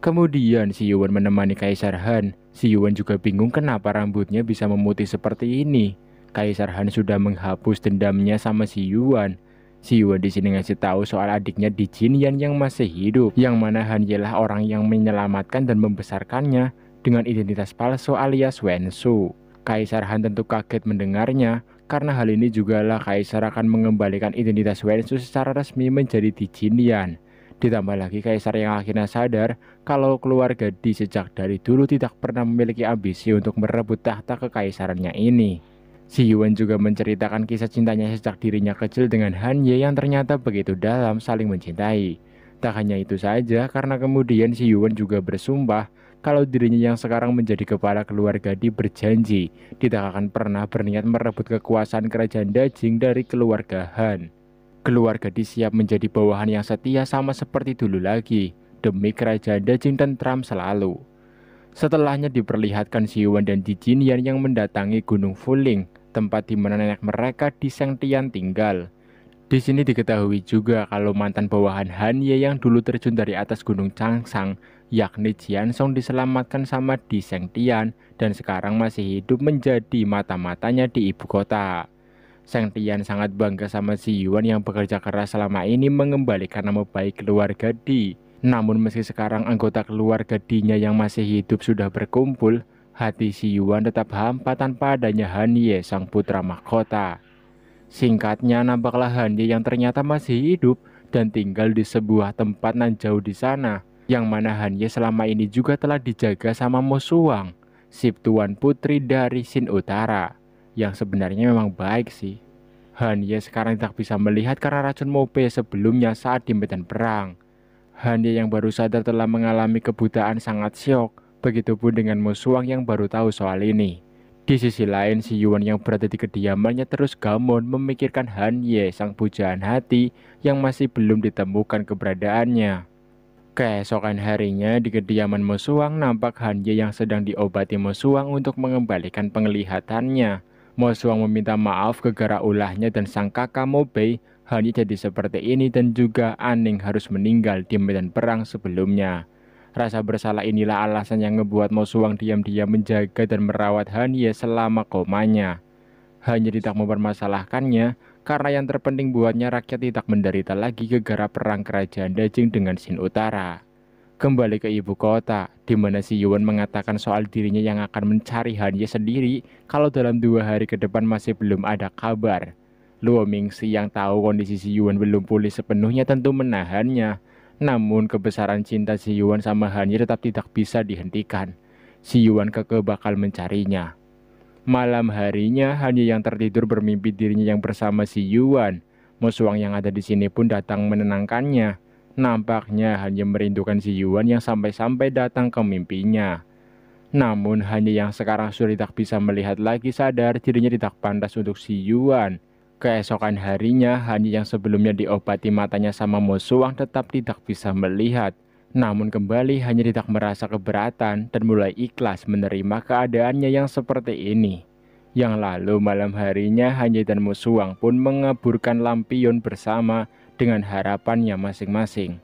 Kemudian si Yuan menemani Kaisar Han. Si Yuan juga bingung kenapa rambutnya bisa memutih seperti ini. Kaisar Han sudah menghapus dendamnya sama si Yuan. Si Yuan di sini ngasih tahu soal adiknya di Jin Yan yang masih hidup, yang mana Han ialah orang yang menyelamatkan dan membesarkannya dengan identitas palsu alias Wensu. Kaisar Han tentu kaget mendengarnya, karena hal ini jugalah Kaisar akan mengembalikan identitas Wensu secara resmi menjadi di Jin Yan. Ditambah lagi Kaisar yang akhirnya sadar kalau keluarga Di sejak dari dulu tidak pernah memiliki ambisi untuk merebut tahta kekaisarannya ini. Si Yuan juga menceritakan kisah cintanya sejak dirinya kecil dengan Han Ye yang ternyata begitu dalam saling mencintai. Tak hanya itu saja, karena kemudian si Yuan juga bersumpah kalau dirinya yang sekarang menjadi kepala keluarga di berjanji tidak akan pernah berniat merebut kekuasaan kerajaan Dajing dari keluarga Han. Keluarga Di siap menjadi bawahan yang setia sama seperti dulu lagi, demi kerajaan Dajing dan Trump selalu. Setelahnya diperlihatkan si Yuan dan Jin Yan yang mendatangi Gunung Fuling tempat di mana nenek mereka di Sengtian tinggal. Di sini diketahui juga kalau mantan bawahan Han Ye yang dulu terjun dari atas Gunung Changsang, yakni Jian Song diselamatkan sama di Sengtian dan sekarang masih hidup menjadi mata-matanya di ibu kota. Sang sangat bangga sama Si Yuan yang bekerja keras selama ini mengembalikan nama baik keluarga Di. Namun meski sekarang anggota keluarga Dinya yang masih hidup sudah berkumpul, hati si Yuan tetap hampa tanpa adanya Han Ye sang putra mahkota. Singkatnya nampaklah Han Ye yang ternyata masih hidup dan tinggal di sebuah tempat nan jauh di sana, yang mana Han Ye selama ini juga telah dijaga sama Mo si tuan putri dari Sin Utara, yang sebenarnya memang baik sih. Han Ye sekarang tak bisa melihat karena racun Mope sebelumnya saat di medan perang. Ye yang baru sadar telah mengalami kebutaan sangat syok Begitupun dengan Musuang yang baru tahu soal ini. Di sisi lain, si Yuan yang berada di kediamannya terus gamon memikirkan Han Ye, sang pujaan hati yang masih belum ditemukan keberadaannya. Keesokan harinya, di kediaman Musuang nampak Han Ye yang sedang diobati Musuang untuk mengembalikan penglihatannya. Musuang meminta maaf kegara ulahnya dan sang kakak Mobei, Han Ye jadi seperti ini dan juga Aning harus meninggal di medan perang sebelumnya. Rasa bersalah inilah alasan yang membuat Mosuang diam-diam menjaga dan merawat Hania selama komanya. Hanya tidak mempermasalahkannya karena yang terpenting buatnya rakyat tidak menderita lagi gegara perang kerajaan Dajing dengan Sin Utara. Kembali ke ibu kota, di mana Si Yuan mengatakan soal dirinya yang akan mencari Hanya sendiri kalau dalam dua hari ke depan masih belum ada kabar. Luo Mingxi yang tahu kondisi Si Yuan belum pulih sepenuhnya tentu menahannya, namun kebesaran cinta si Yuan sama Hanyi tetap tidak bisa dihentikan. Si Yuan keke bakal mencarinya. Malam harinya Hanyi yang tertidur bermimpi dirinya yang bersama si Yuan. Musuang yang ada di sini pun datang menenangkannya. Nampaknya Hanyi merindukan si Yuan yang sampai-sampai datang ke mimpinya. Namun Hanyi yang sekarang sudah tidak bisa melihat lagi sadar dirinya tidak pantas untuk si Yuan. Keesokan harinya, Hani yang sebelumnya diobati matanya sama Mosuang tetap tidak bisa melihat. Namun kembali hanya tidak merasa keberatan dan mulai ikhlas menerima keadaannya yang seperti ini. Yang lalu malam harinya Hanyi dan Musuang pun mengaburkan lampion bersama dengan harapannya masing-masing.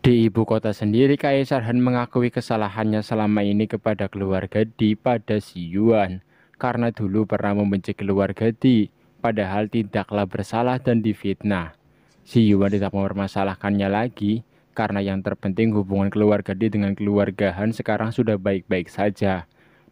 Di ibu kota sendiri Kaisar Han mengakui kesalahannya selama ini kepada keluarga di pada Yuan karena dulu pernah membenci keluarga Di, padahal tidaklah bersalah dan difitnah. Si Yuan tidak mempermasalahkannya lagi, karena yang terpenting hubungan keluarga di dengan keluarga Han sekarang sudah baik-baik saja.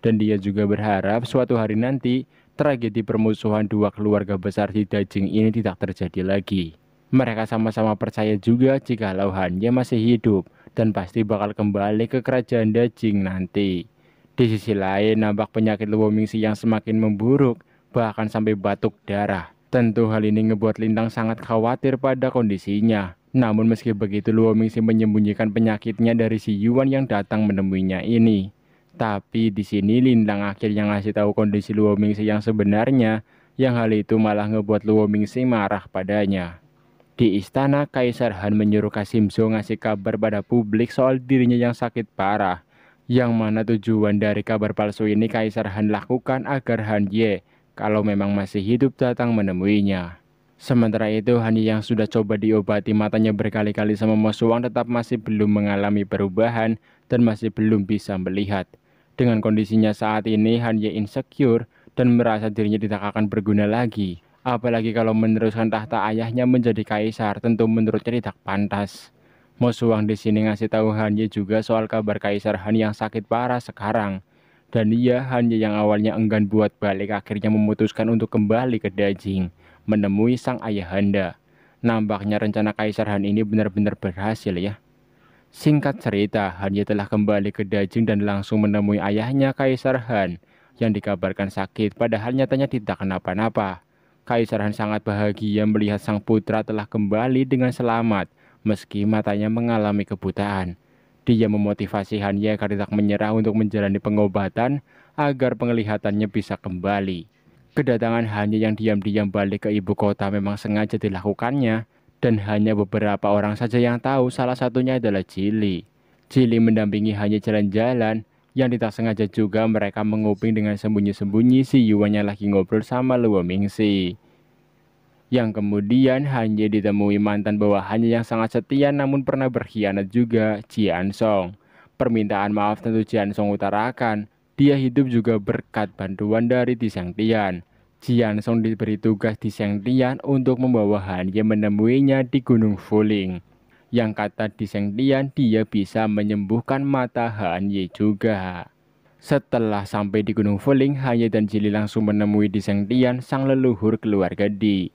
Dan dia juga berharap suatu hari nanti tragedi permusuhan dua keluarga besar di Dajing ini tidak terjadi lagi. Mereka sama-sama percaya juga jika Han masih hidup dan pasti bakal kembali ke kerajaan Dajing nanti. Di sisi lain, nampak penyakit Lewomingsi yang semakin memburuk, bahkan sampai batuk darah. Tentu hal ini ngebuat Lindang sangat khawatir pada kondisinya. Namun meski begitu, Lewomingsi menyembunyikan penyakitnya dari si Yuan yang datang menemuinya ini. Tapi di sini Lindang akhirnya ngasih tahu kondisi Lewomingsi yang sebenarnya, yang hal itu malah ngebuat Lewomingsi marah padanya. Di istana, Kaisar Han menyuruh Kasimso ngasih kabar pada publik soal dirinya yang sakit parah yang mana tujuan dari kabar palsu ini Kaisar Han lakukan agar Han Ye kalau memang masih hidup datang menemuinya. Sementara itu, Han Ye yang sudah coba diobati matanya berkali-kali sama Mas tetap masih belum mengalami perubahan dan masih belum bisa melihat. Dengan kondisinya saat ini, Han Ye insecure dan merasa dirinya tidak akan berguna lagi. Apalagi kalau meneruskan tahta ayahnya menjadi kaisar, tentu menurutnya tidak pantas. Mosuang di sini ngasih tahu Hanye juga soal kabar Kaisar Han yang sakit parah sekarang. Dan ia Hanye yang awalnya enggan buat balik akhirnya memutuskan untuk kembali ke Dajing, menemui sang ayahanda. Nampaknya rencana Kaisar Han ini benar-benar berhasil ya. Singkat cerita, Hanye telah kembali ke Dajing dan langsung menemui ayahnya Kaisar Han yang dikabarkan sakit padahal nyatanya tidak kenapa-napa. Kaisar Han sangat bahagia melihat sang putra telah kembali dengan selamat meski matanya mengalami kebutaan. Dia memotivasi Hanya agar tidak menyerah untuk menjalani pengobatan agar penglihatannya bisa kembali. Kedatangan Hanya yang diam-diam balik ke ibu kota memang sengaja dilakukannya dan hanya beberapa orang saja yang tahu salah satunya adalah Cili. Cili mendampingi Hanya jalan-jalan yang tidak sengaja juga mereka menguping dengan sembunyi-sembunyi si yang lagi ngobrol sama Luo Mingsi yang kemudian hanya ditemui mantan bawahannya yang sangat setia namun pernah berkhianat juga, Jian Song. Permintaan maaf tentu Jian Song utarakan, dia hidup juga berkat bantuan dari Tisang Tian. Jian Song diberi tugas Seng Tian untuk membawa Han Ye menemuinya di Gunung Fuling. Yang kata Seng Tian, dia bisa menyembuhkan mata Han Ye juga. Setelah sampai di Gunung Fuling, Han Ye dan Jili langsung menemui Seng Tian, sang leluhur keluarga Di.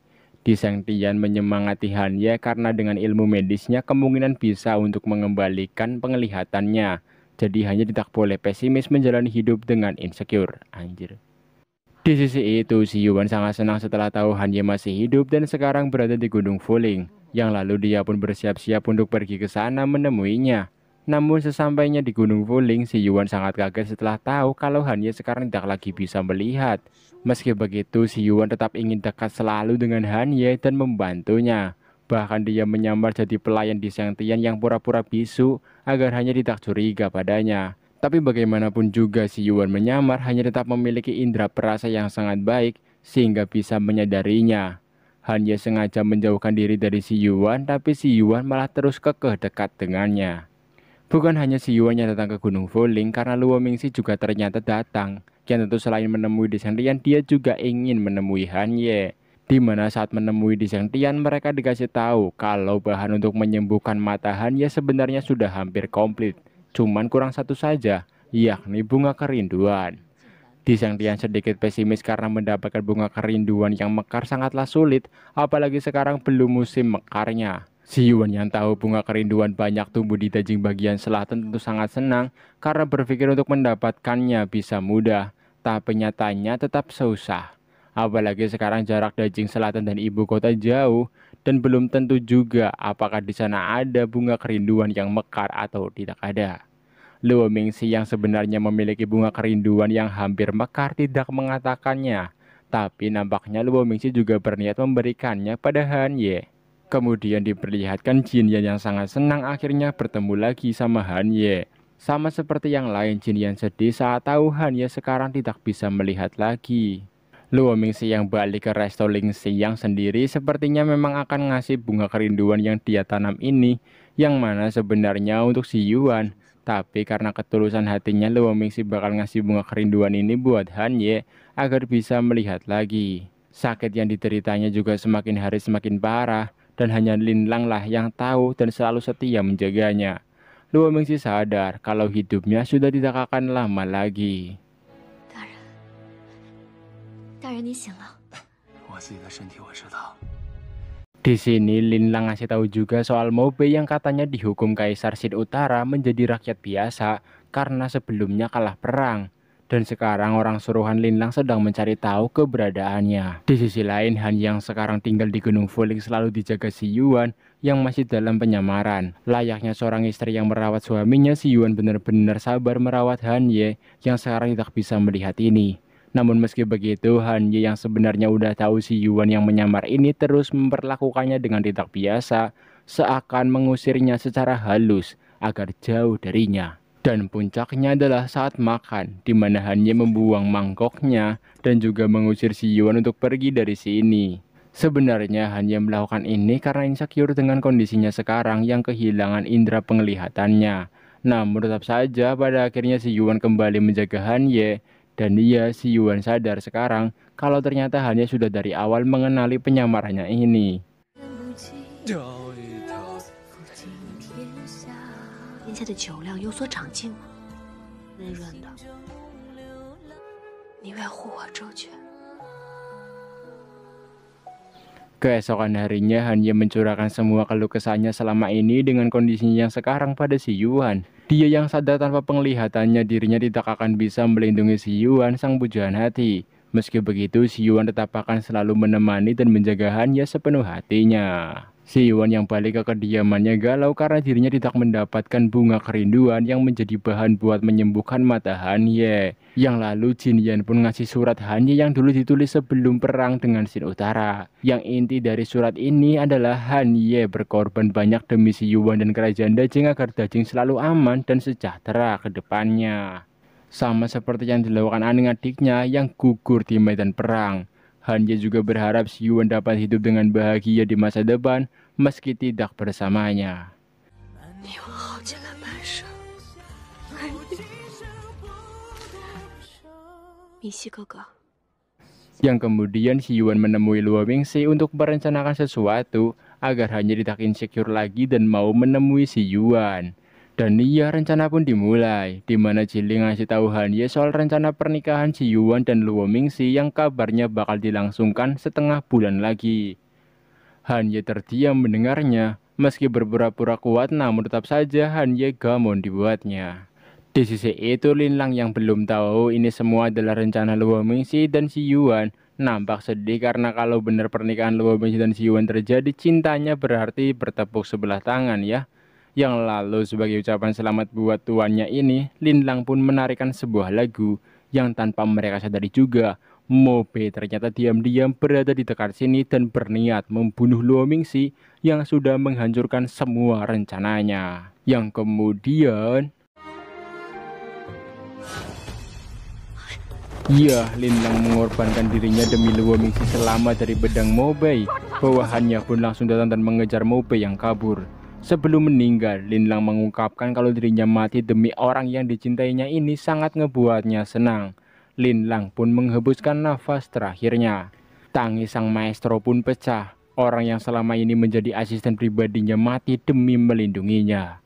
Giseng Tian menyemangati Han Ye karena dengan ilmu medisnya kemungkinan bisa untuk mengembalikan penglihatannya. Jadi hanya tidak boleh pesimis menjalani hidup dengan insecure. Anjir. Di sisi itu, si Yuan sangat senang setelah tahu Han Ye masih hidup dan sekarang berada di Gunung Fuling. Yang lalu dia pun bersiap-siap untuk pergi ke sana menemuinya. Namun sesampainya di Gunung Wuling, si Yuan sangat kaget setelah tahu kalau Hanya sekarang tidak lagi bisa melihat. Meski begitu, si Yuan tetap ingin dekat selalu dengan Hanya dan membantunya. Bahkan dia menyamar jadi pelayan di Siang Tian yang pura-pura bisu agar Hanya tidak curiga padanya. Tapi bagaimanapun juga si Yuan menyamar, Hanya tetap memiliki indera perasa yang sangat baik sehingga bisa menyadarinya. Hanya sengaja menjauhkan diri dari si Yuan, tapi si Yuan malah terus kekeh dekat dengannya. Bukan hanya si Yuan yang datang ke Gunung Fuling, karena Luo Mingxi juga ternyata datang. Yang tentu selain menemui Desang Tian, dia juga ingin menemui Han Ye. Di mana saat menemui Desang Tian, mereka dikasih tahu kalau bahan untuk menyembuhkan mata Han Ye sebenarnya sudah hampir komplit. Cuman kurang satu saja, yakni bunga kerinduan. Desang Tian sedikit pesimis karena mendapatkan bunga kerinduan yang mekar sangatlah sulit, apalagi sekarang belum musim mekarnya. Si Yuan yang tahu bunga kerinduan banyak tumbuh di daging bagian selatan tentu sangat senang karena berpikir untuk mendapatkannya bisa mudah, tapi nyatanya tetap susah. Apalagi sekarang jarak Dajing selatan dan ibu kota jauh dan belum tentu juga apakah di sana ada bunga kerinduan yang mekar atau tidak ada. Luo Mingxi yang sebenarnya memiliki bunga kerinduan yang hampir mekar tidak mengatakannya, tapi nampaknya Luo Mingxi juga berniat memberikannya pada Han Ye. Kemudian diperlihatkan Jin Yan yang sangat senang akhirnya bertemu lagi sama Han Ye. Sama seperti yang lain Jin Yan sedih saat tahu Han Ye sekarang tidak bisa melihat lagi. Luo Mingxi yang balik ke Resto Lingxi yang sendiri sepertinya memang akan ngasih bunga kerinduan yang dia tanam ini yang mana sebenarnya untuk si Yuan. Tapi karena ketulusan hatinya Luo Mingxi bakal ngasih bunga kerinduan ini buat Han Ye agar bisa melihat lagi. Sakit yang diteritanya juga semakin hari semakin parah dan hanya Linlanglah yang tahu dan selalu setia menjaganya. Luo Mengsi sadar kalau hidupnya sudah tidak akan lama lagi. Di sini Linlang ngasih tahu juga soal Mobe yang katanya dihukum Kaisar Sid Utara menjadi rakyat biasa karena sebelumnya kalah perang dan sekarang orang suruhan Lin Linlang sedang mencari tahu keberadaannya. Di sisi lain, Han yang sekarang tinggal di Gunung Fuling selalu dijaga si Yuan yang masih dalam penyamaran. Layaknya seorang istri yang merawat suaminya, si Yuan benar-benar sabar merawat Han Ye yang sekarang tidak bisa melihat ini. Namun meski begitu, Han Ye yang sebenarnya udah tahu si Yuan yang menyamar ini terus memperlakukannya dengan tidak biasa, seakan mengusirnya secara halus agar jauh darinya. Dan puncaknya adalah saat makan, di mana hanya membuang mangkoknya dan juga mengusir si Yuan untuk pergi dari sini. Sebenarnya hanya melakukan ini karena insecure dengan kondisinya sekarang yang kehilangan indera penglihatannya. Namun tetap saja pada akhirnya si Yuan kembali menjaga Han Ye, dan dia si Yuan sadar sekarang kalau ternyata Ye sudah dari awal mengenali penyamarannya ini. Keesokan harinya, Hanya mencurahkan semua keluh kesahnya selama ini dengan kondisinya yang sekarang pada Si Yuan. Dia yang sadar tanpa penglihatannya dirinya tidak akan bisa melindungi Si Yuan, sang pujaan hati. Meski begitu, Si Yuan tetap akan selalu menemani dan menjaga Hanya sepenuh hatinya. Si Iwan yang balik ke kediamannya galau karena dirinya tidak mendapatkan bunga kerinduan yang menjadi bahan buat menyembuhkan mata Hanye. Yang lalu Jin Yan pun ngasih surat Hanye yang dulu ditulis sebelum perang dengan Sin Utara. Yang inti dari surat ini adalah Hanye berkorban banyak demi si Yuan dan kerajaan Dajing agar Dajing selalu aman dan sejahtera ke depannya. Sama seperti yang dilakukan Aning adiknya yang gugur di medan perang. Hanya juga berharap si Yuan dapat hidup dengan bahagia di masa depan meski tidak bersamanya. Yang kemudian si Yuan menemui Luo Mingxi untuk merencanakan sesuatu agar hanya tidak insecure lagi dan mau menemui si Yuan. Dan iya rencana pun dimulai, di mana Jiling ngasih tahu Han Ye iya soal rencana pernikahan Ji Yuan dan Luo Mingxi yang kabarnya bakal dilangsungkan setengah bulan lagi. Han Ye terdiam mendengarnya, meski berpura-pura kuat namun tetap saja Han Ye gamon dibuatnya. Di sisi itu Lin Lang yang belum tahu ini semua adalah rencana Luo Mingxi dan Si Yuan nampak sedih karena kalau benar pernikahan Luo Mingxi dan Si Yuan terjadi cintanya berarti bertepuk sebelah tangan ya yang lalu sebagai ucapan selamat buat tuannya ini, Lin Lang pun menarikan sebuah lagu yang tanpa mereka sadari juga Mobe ternyata diam-diam berada di dekat sini dan berniat membunuh Luo Mingxi yang sudah menghancurkan semua rencananya. Yang kemudian... Iya, Lin Lang mengorbankan dirinya demi Luo Mingxi selama dari bedang Mobe. Bawahannya pun langsung datang dan mengejar Mobe yang kabur. Sebelum meninggal, Lin Lang mengungkapkan kalau dirinya mati demi orang yang dicintainya ini sangat ngebuatnya senang. Lin Lang pun menghembuskan nafas terakhirnya. Tangis sang maestro pun pecah. Orang yang selama ini menjadi asisten pribadinya mati demi melindunginya.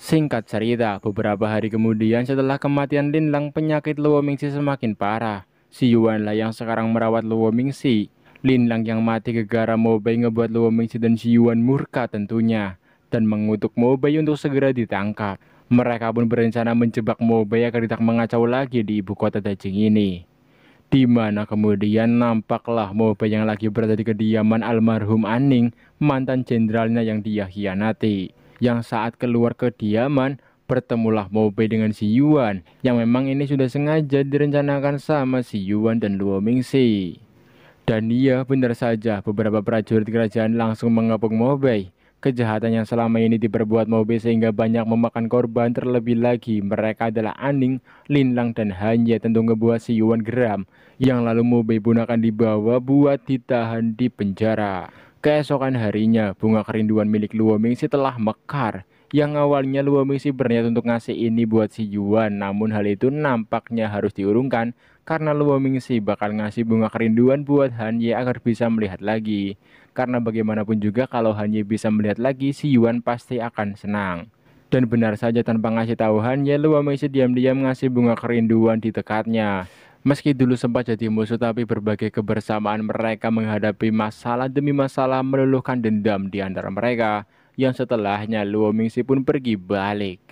Singkat cerita, beberapa hari kemudian setelah kematian Lin Lang, penyakit Luo Mingxi semakin parah. Si Yuanlah yang sekarang merawat Luo Mingxi. Lang yang mati gegara mobile ngebuat Luo Mingxi dan Si Yuan murka tentunya dan mengutuk Mobay untuk segera ditangkap. Mereka pun berencana menjebak Mobay agar tidak mengacau lagi di ibu kota Dajing ini. Di mana kemudian nampaklah Mobay yang lagi berada di kediaman almarhum Aning, mantan jenderalnya yang dia hianati. Yang saat keluar kediaman, bertemulah Mobay dengan Si Yuan yang memang ini sudah sengaja direncanakan sama Si Yuan dan Luo Mingxi. Dan iya benar saja beberapa prajurit kerajaan langsung mengepung Mobay Kejahatan yang selama ini diperbuat Mobe sehingga banyak memakan korban terlebih lagi mereka adalah Aning, Linlang dan hanya tentu Si Yuan Geram yang lalu Mobe pun akan dibawa buat ditahan di penjara. Keesokan harinya, bunga kerinduan milik Luo si telah mekar yang awalnya Luo si berniat untuk ngasih ini buat si Yuan namun hal itu nampaknya harus diurungkan karena Luo Mingxi bakal ngasih bunga kerinduan buat Han Ye agar bisa melihat lagi. Karena bagaimanapun juga kalau Han Ye bisa melihat lagi, si Yuan pasti akan senang. Dan benar saja tanpa ngasih tahu Han Ye, Luo Mingxi diam-diam ngasih bunga kerinduan di dekatnya. Meski dulu sempat jadi musuh tapi berbagai kebersamaan mereka menghadapi masalah demi masalah meluluhkan dendam di antara mereka yang setelahnya Luo Mingxi pun pergi balik.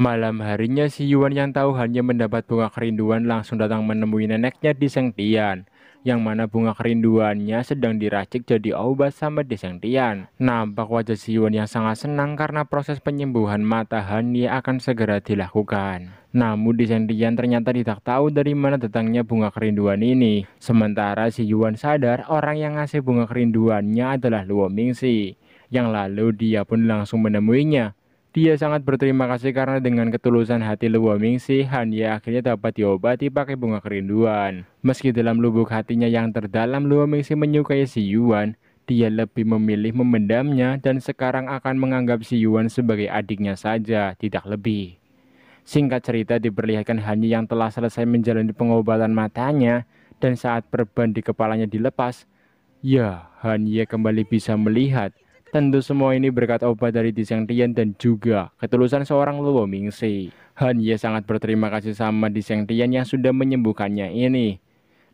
Malam harinya si Yuan yang tahu hanya mendapat bunga kerinduan langsung datang menemui neneknya di Sengtian yang mana bunga kerinduannya sedang diracik jadi obat sama Tian. Nampak wajah si Yuan yang sangat senang karena proses penyembuhan mata Hanye akan segera dilakukan. Namun Tian ternyata tidak tahu dari mana datangnya bunga kerinduan ini. Sementara si Yuan sadar orang yang ngasih bunga kerinduannya adalah Luo Mingxi. Yang lalu dia pun langsung menemuinya dia sangat berterima kasih karena dengan ketulusan hati Luo Mingxi, Han Ye akhirnya dapat diobati pakai bunga kerinduan. Meski dalam lubuk hatinya yang terdalam Luo Mingxi menyukai Si Yuan, dia lebih memilih memendamnya dan sekarang akan menganggap Si Yuan sebagai adiknya saja, tidak lebih. Singkat cerita diperlihatkan Han Ye yang telah selesai menjalani pengobatan matanya dan saat perban di kepalanya dilepas, ya Han Ye kembali bisa melihat Tentu semua ini berkat obat dari Diseng Tian dan juga ketulusan seorang Luo Mingsi. Han Ye sangat berterima kasih sama Diseng Tian yang sudah menyembuhkannya ini.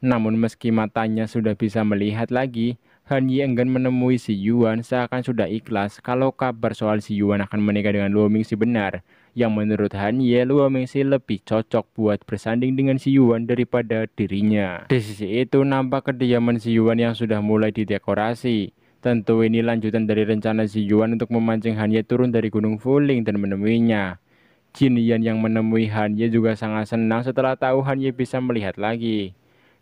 Namun meski matanya sudah bisa melihat lagi, Han Ye enggan menemui Si Yuan seakan sudah ikhlas kalau kabar soal Si Yuan akan menikah dengan Luo Mingsi benar. Yang menurut Han Ye, Luo Mingsi lebih cocok buat bersanding dengan Si Yuan daripada dirinya. Di sisi itu nampak kediaman Si Yuan yang sudah mulai didekorasi. Tentu ini lanjutan dari rencana si Yuan untuk memancing Hanye turun dari Gunung Fuling dan menemuinya. Jin Yan yang menemui Hanye juga sangat senang setelah tahu Hanye bisa melihat lagi.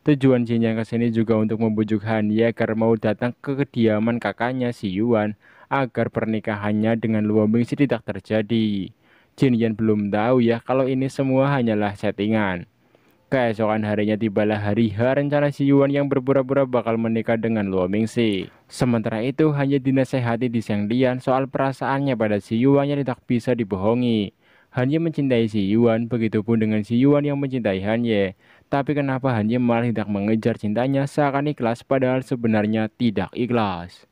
Tujuan Jin Yan kesini juga untuk membujuk Hanye agar mau datang ke kediaman kakaknya si Yuan agar pernikahannya dengan Luo Bingsi tidak terjadi. Jin Yan belum tahu ya kalau ini semua hanyalah settingan. Keesokan harinya tibalah hari H rencana si Yuan yang berpura-pura bakal menikah dengan Luo Mingxi. Sementara itu hanya dinasehati di Siang Lian soal perasaannya pada si Yuan yang tidak bisa dibohongi. Hanya mencintai si Yuan, begitupun dengan si Yuan yang mencintai Hanye. Tapi kenapa Hanye malah tidak mengejar cintanya seakan ikhlas padahal sebenarnya tidak ikhlas.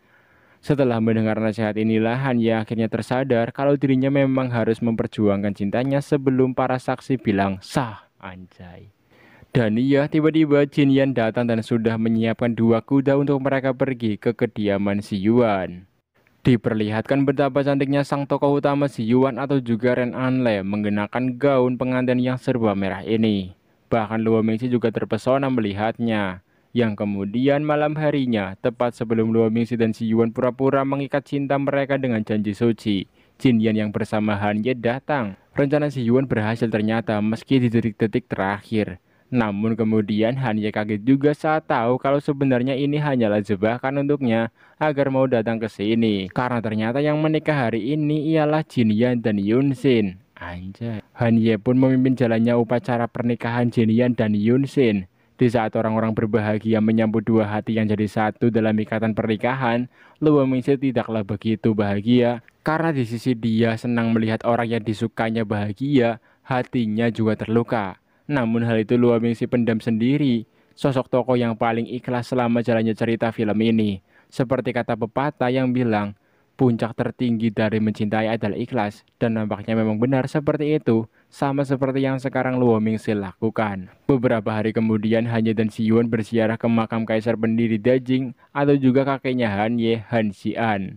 Setelah mendengar nasihat inilah Hanye akhirnya tersadar kalau dirinya memang harus memperjuangkan cintanya sebelum para saksi bilang sah anjay. Dan iya, tiba-tiba Jin Yan datang dan sudah menyiapkan dua kuda untuk mereka pergi ke kediaman Si Yuan. Diperlihatkan betapa cantiknya sang tokoh utama Si Yuan atau juga Ren Anle mengenakan gaun pengantin yang serba merah ini. Bahkan Luo Mingxi juga terpesona melihatnya. Yang kemudian malam harinya, tepat sebelum Luo Mingxi dan Si Yuan pura-pura mengikat cinta mereka dengan janji suci, Jin Yan yang bersama Han Ye datang. Rencana Si Yuan berhasil ternyata meski di detik-detik terakhir. Namun kemudian Hanya kaget juga saat tahu kalau sebenarnya ini hanyalah jebakan untuknya agar mau datang ke sini. Karena ternyata yang menikah hari ini ialah Jinian dan Yunsin. Anjay. Hanye pun memimpin jalannya upacara pernikahan Jinian dan Yun Yunsin. Di saat orang-orang berbahagia menyambut dua hati yang jadi satu dalam ikatan pernikahan, Luo Mingxi tidaklah begitu bahagia karena di sisi dia senang melihat orang yang disukanya bahagia, hatinya juga terluka. Namun hal itu luar si pendam sendiri, sosok tokoh yang paling ikhlas selama jalannya cerita film ini. Seperti kata pepatah yang bilang, puncak tertinggi dari mencintai adalah ikhlas, dan nampaknya memang benar seperti itu, sama seperti yang sekarang Luo Mingsi lakukan. Beberapa hari kemudian, Hanya dan Si Yuan bersiarah ke makam kaisar pendiri Dajing, atau juga kakeknya Han Ye Han Xian.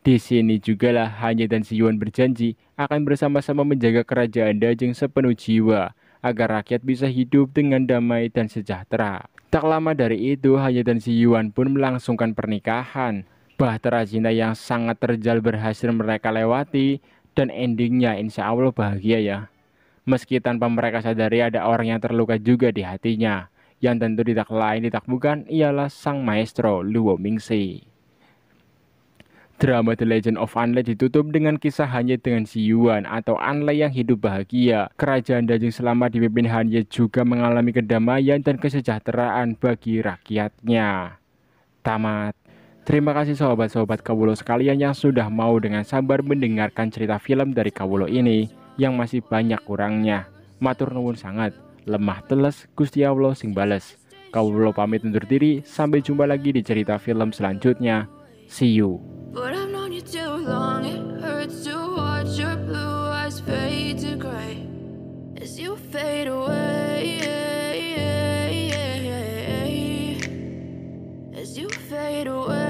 Di sini jugalah Hanya dan Si Yuan berjanji akan bersama-sama menjaga kerajaan Dajing sepenuh jiwa agar rakyat bisa hidup dengan damai dan sejahtera. Tak lama dari itu, Hanya dan Si Yuan pun melangsungkan pernikahan. Bahtera cinta yang sangat terjal berhasil mereka lewati dan endingnya insya Allah bahagia ya. Meski tanpa mereka sadari ada orang yang terluka juga di hatinya. Yang tentu tidak lain tidak bukan ialah sang maestro Luo Mingxi. Drama The Legend of Anle ditutup dengan kisah hanya dengan si Yuan atau Anle yang hidup bahagia. Kerajaan Dajing selama dipimpin hanya juga mengalami kedamaian dan kesejahteraan bagi rakyatnya. Tamat. Terima kasih sobat-sobat Kawulo sekalian yang sudah mau dengan sabar mendengarkan cerita film dari Kawulo ini yang masih banyak kurangnya. Matur nuwun sangat. Lemah teles Gusti Allah sing bales. Kawulo pamit undur diri, sampai jumpa lagi di cerita film selanjutnya. See you. But I've known you too long. It hurts to watch your blue eyes fade to gray as you fade away. As you fade away.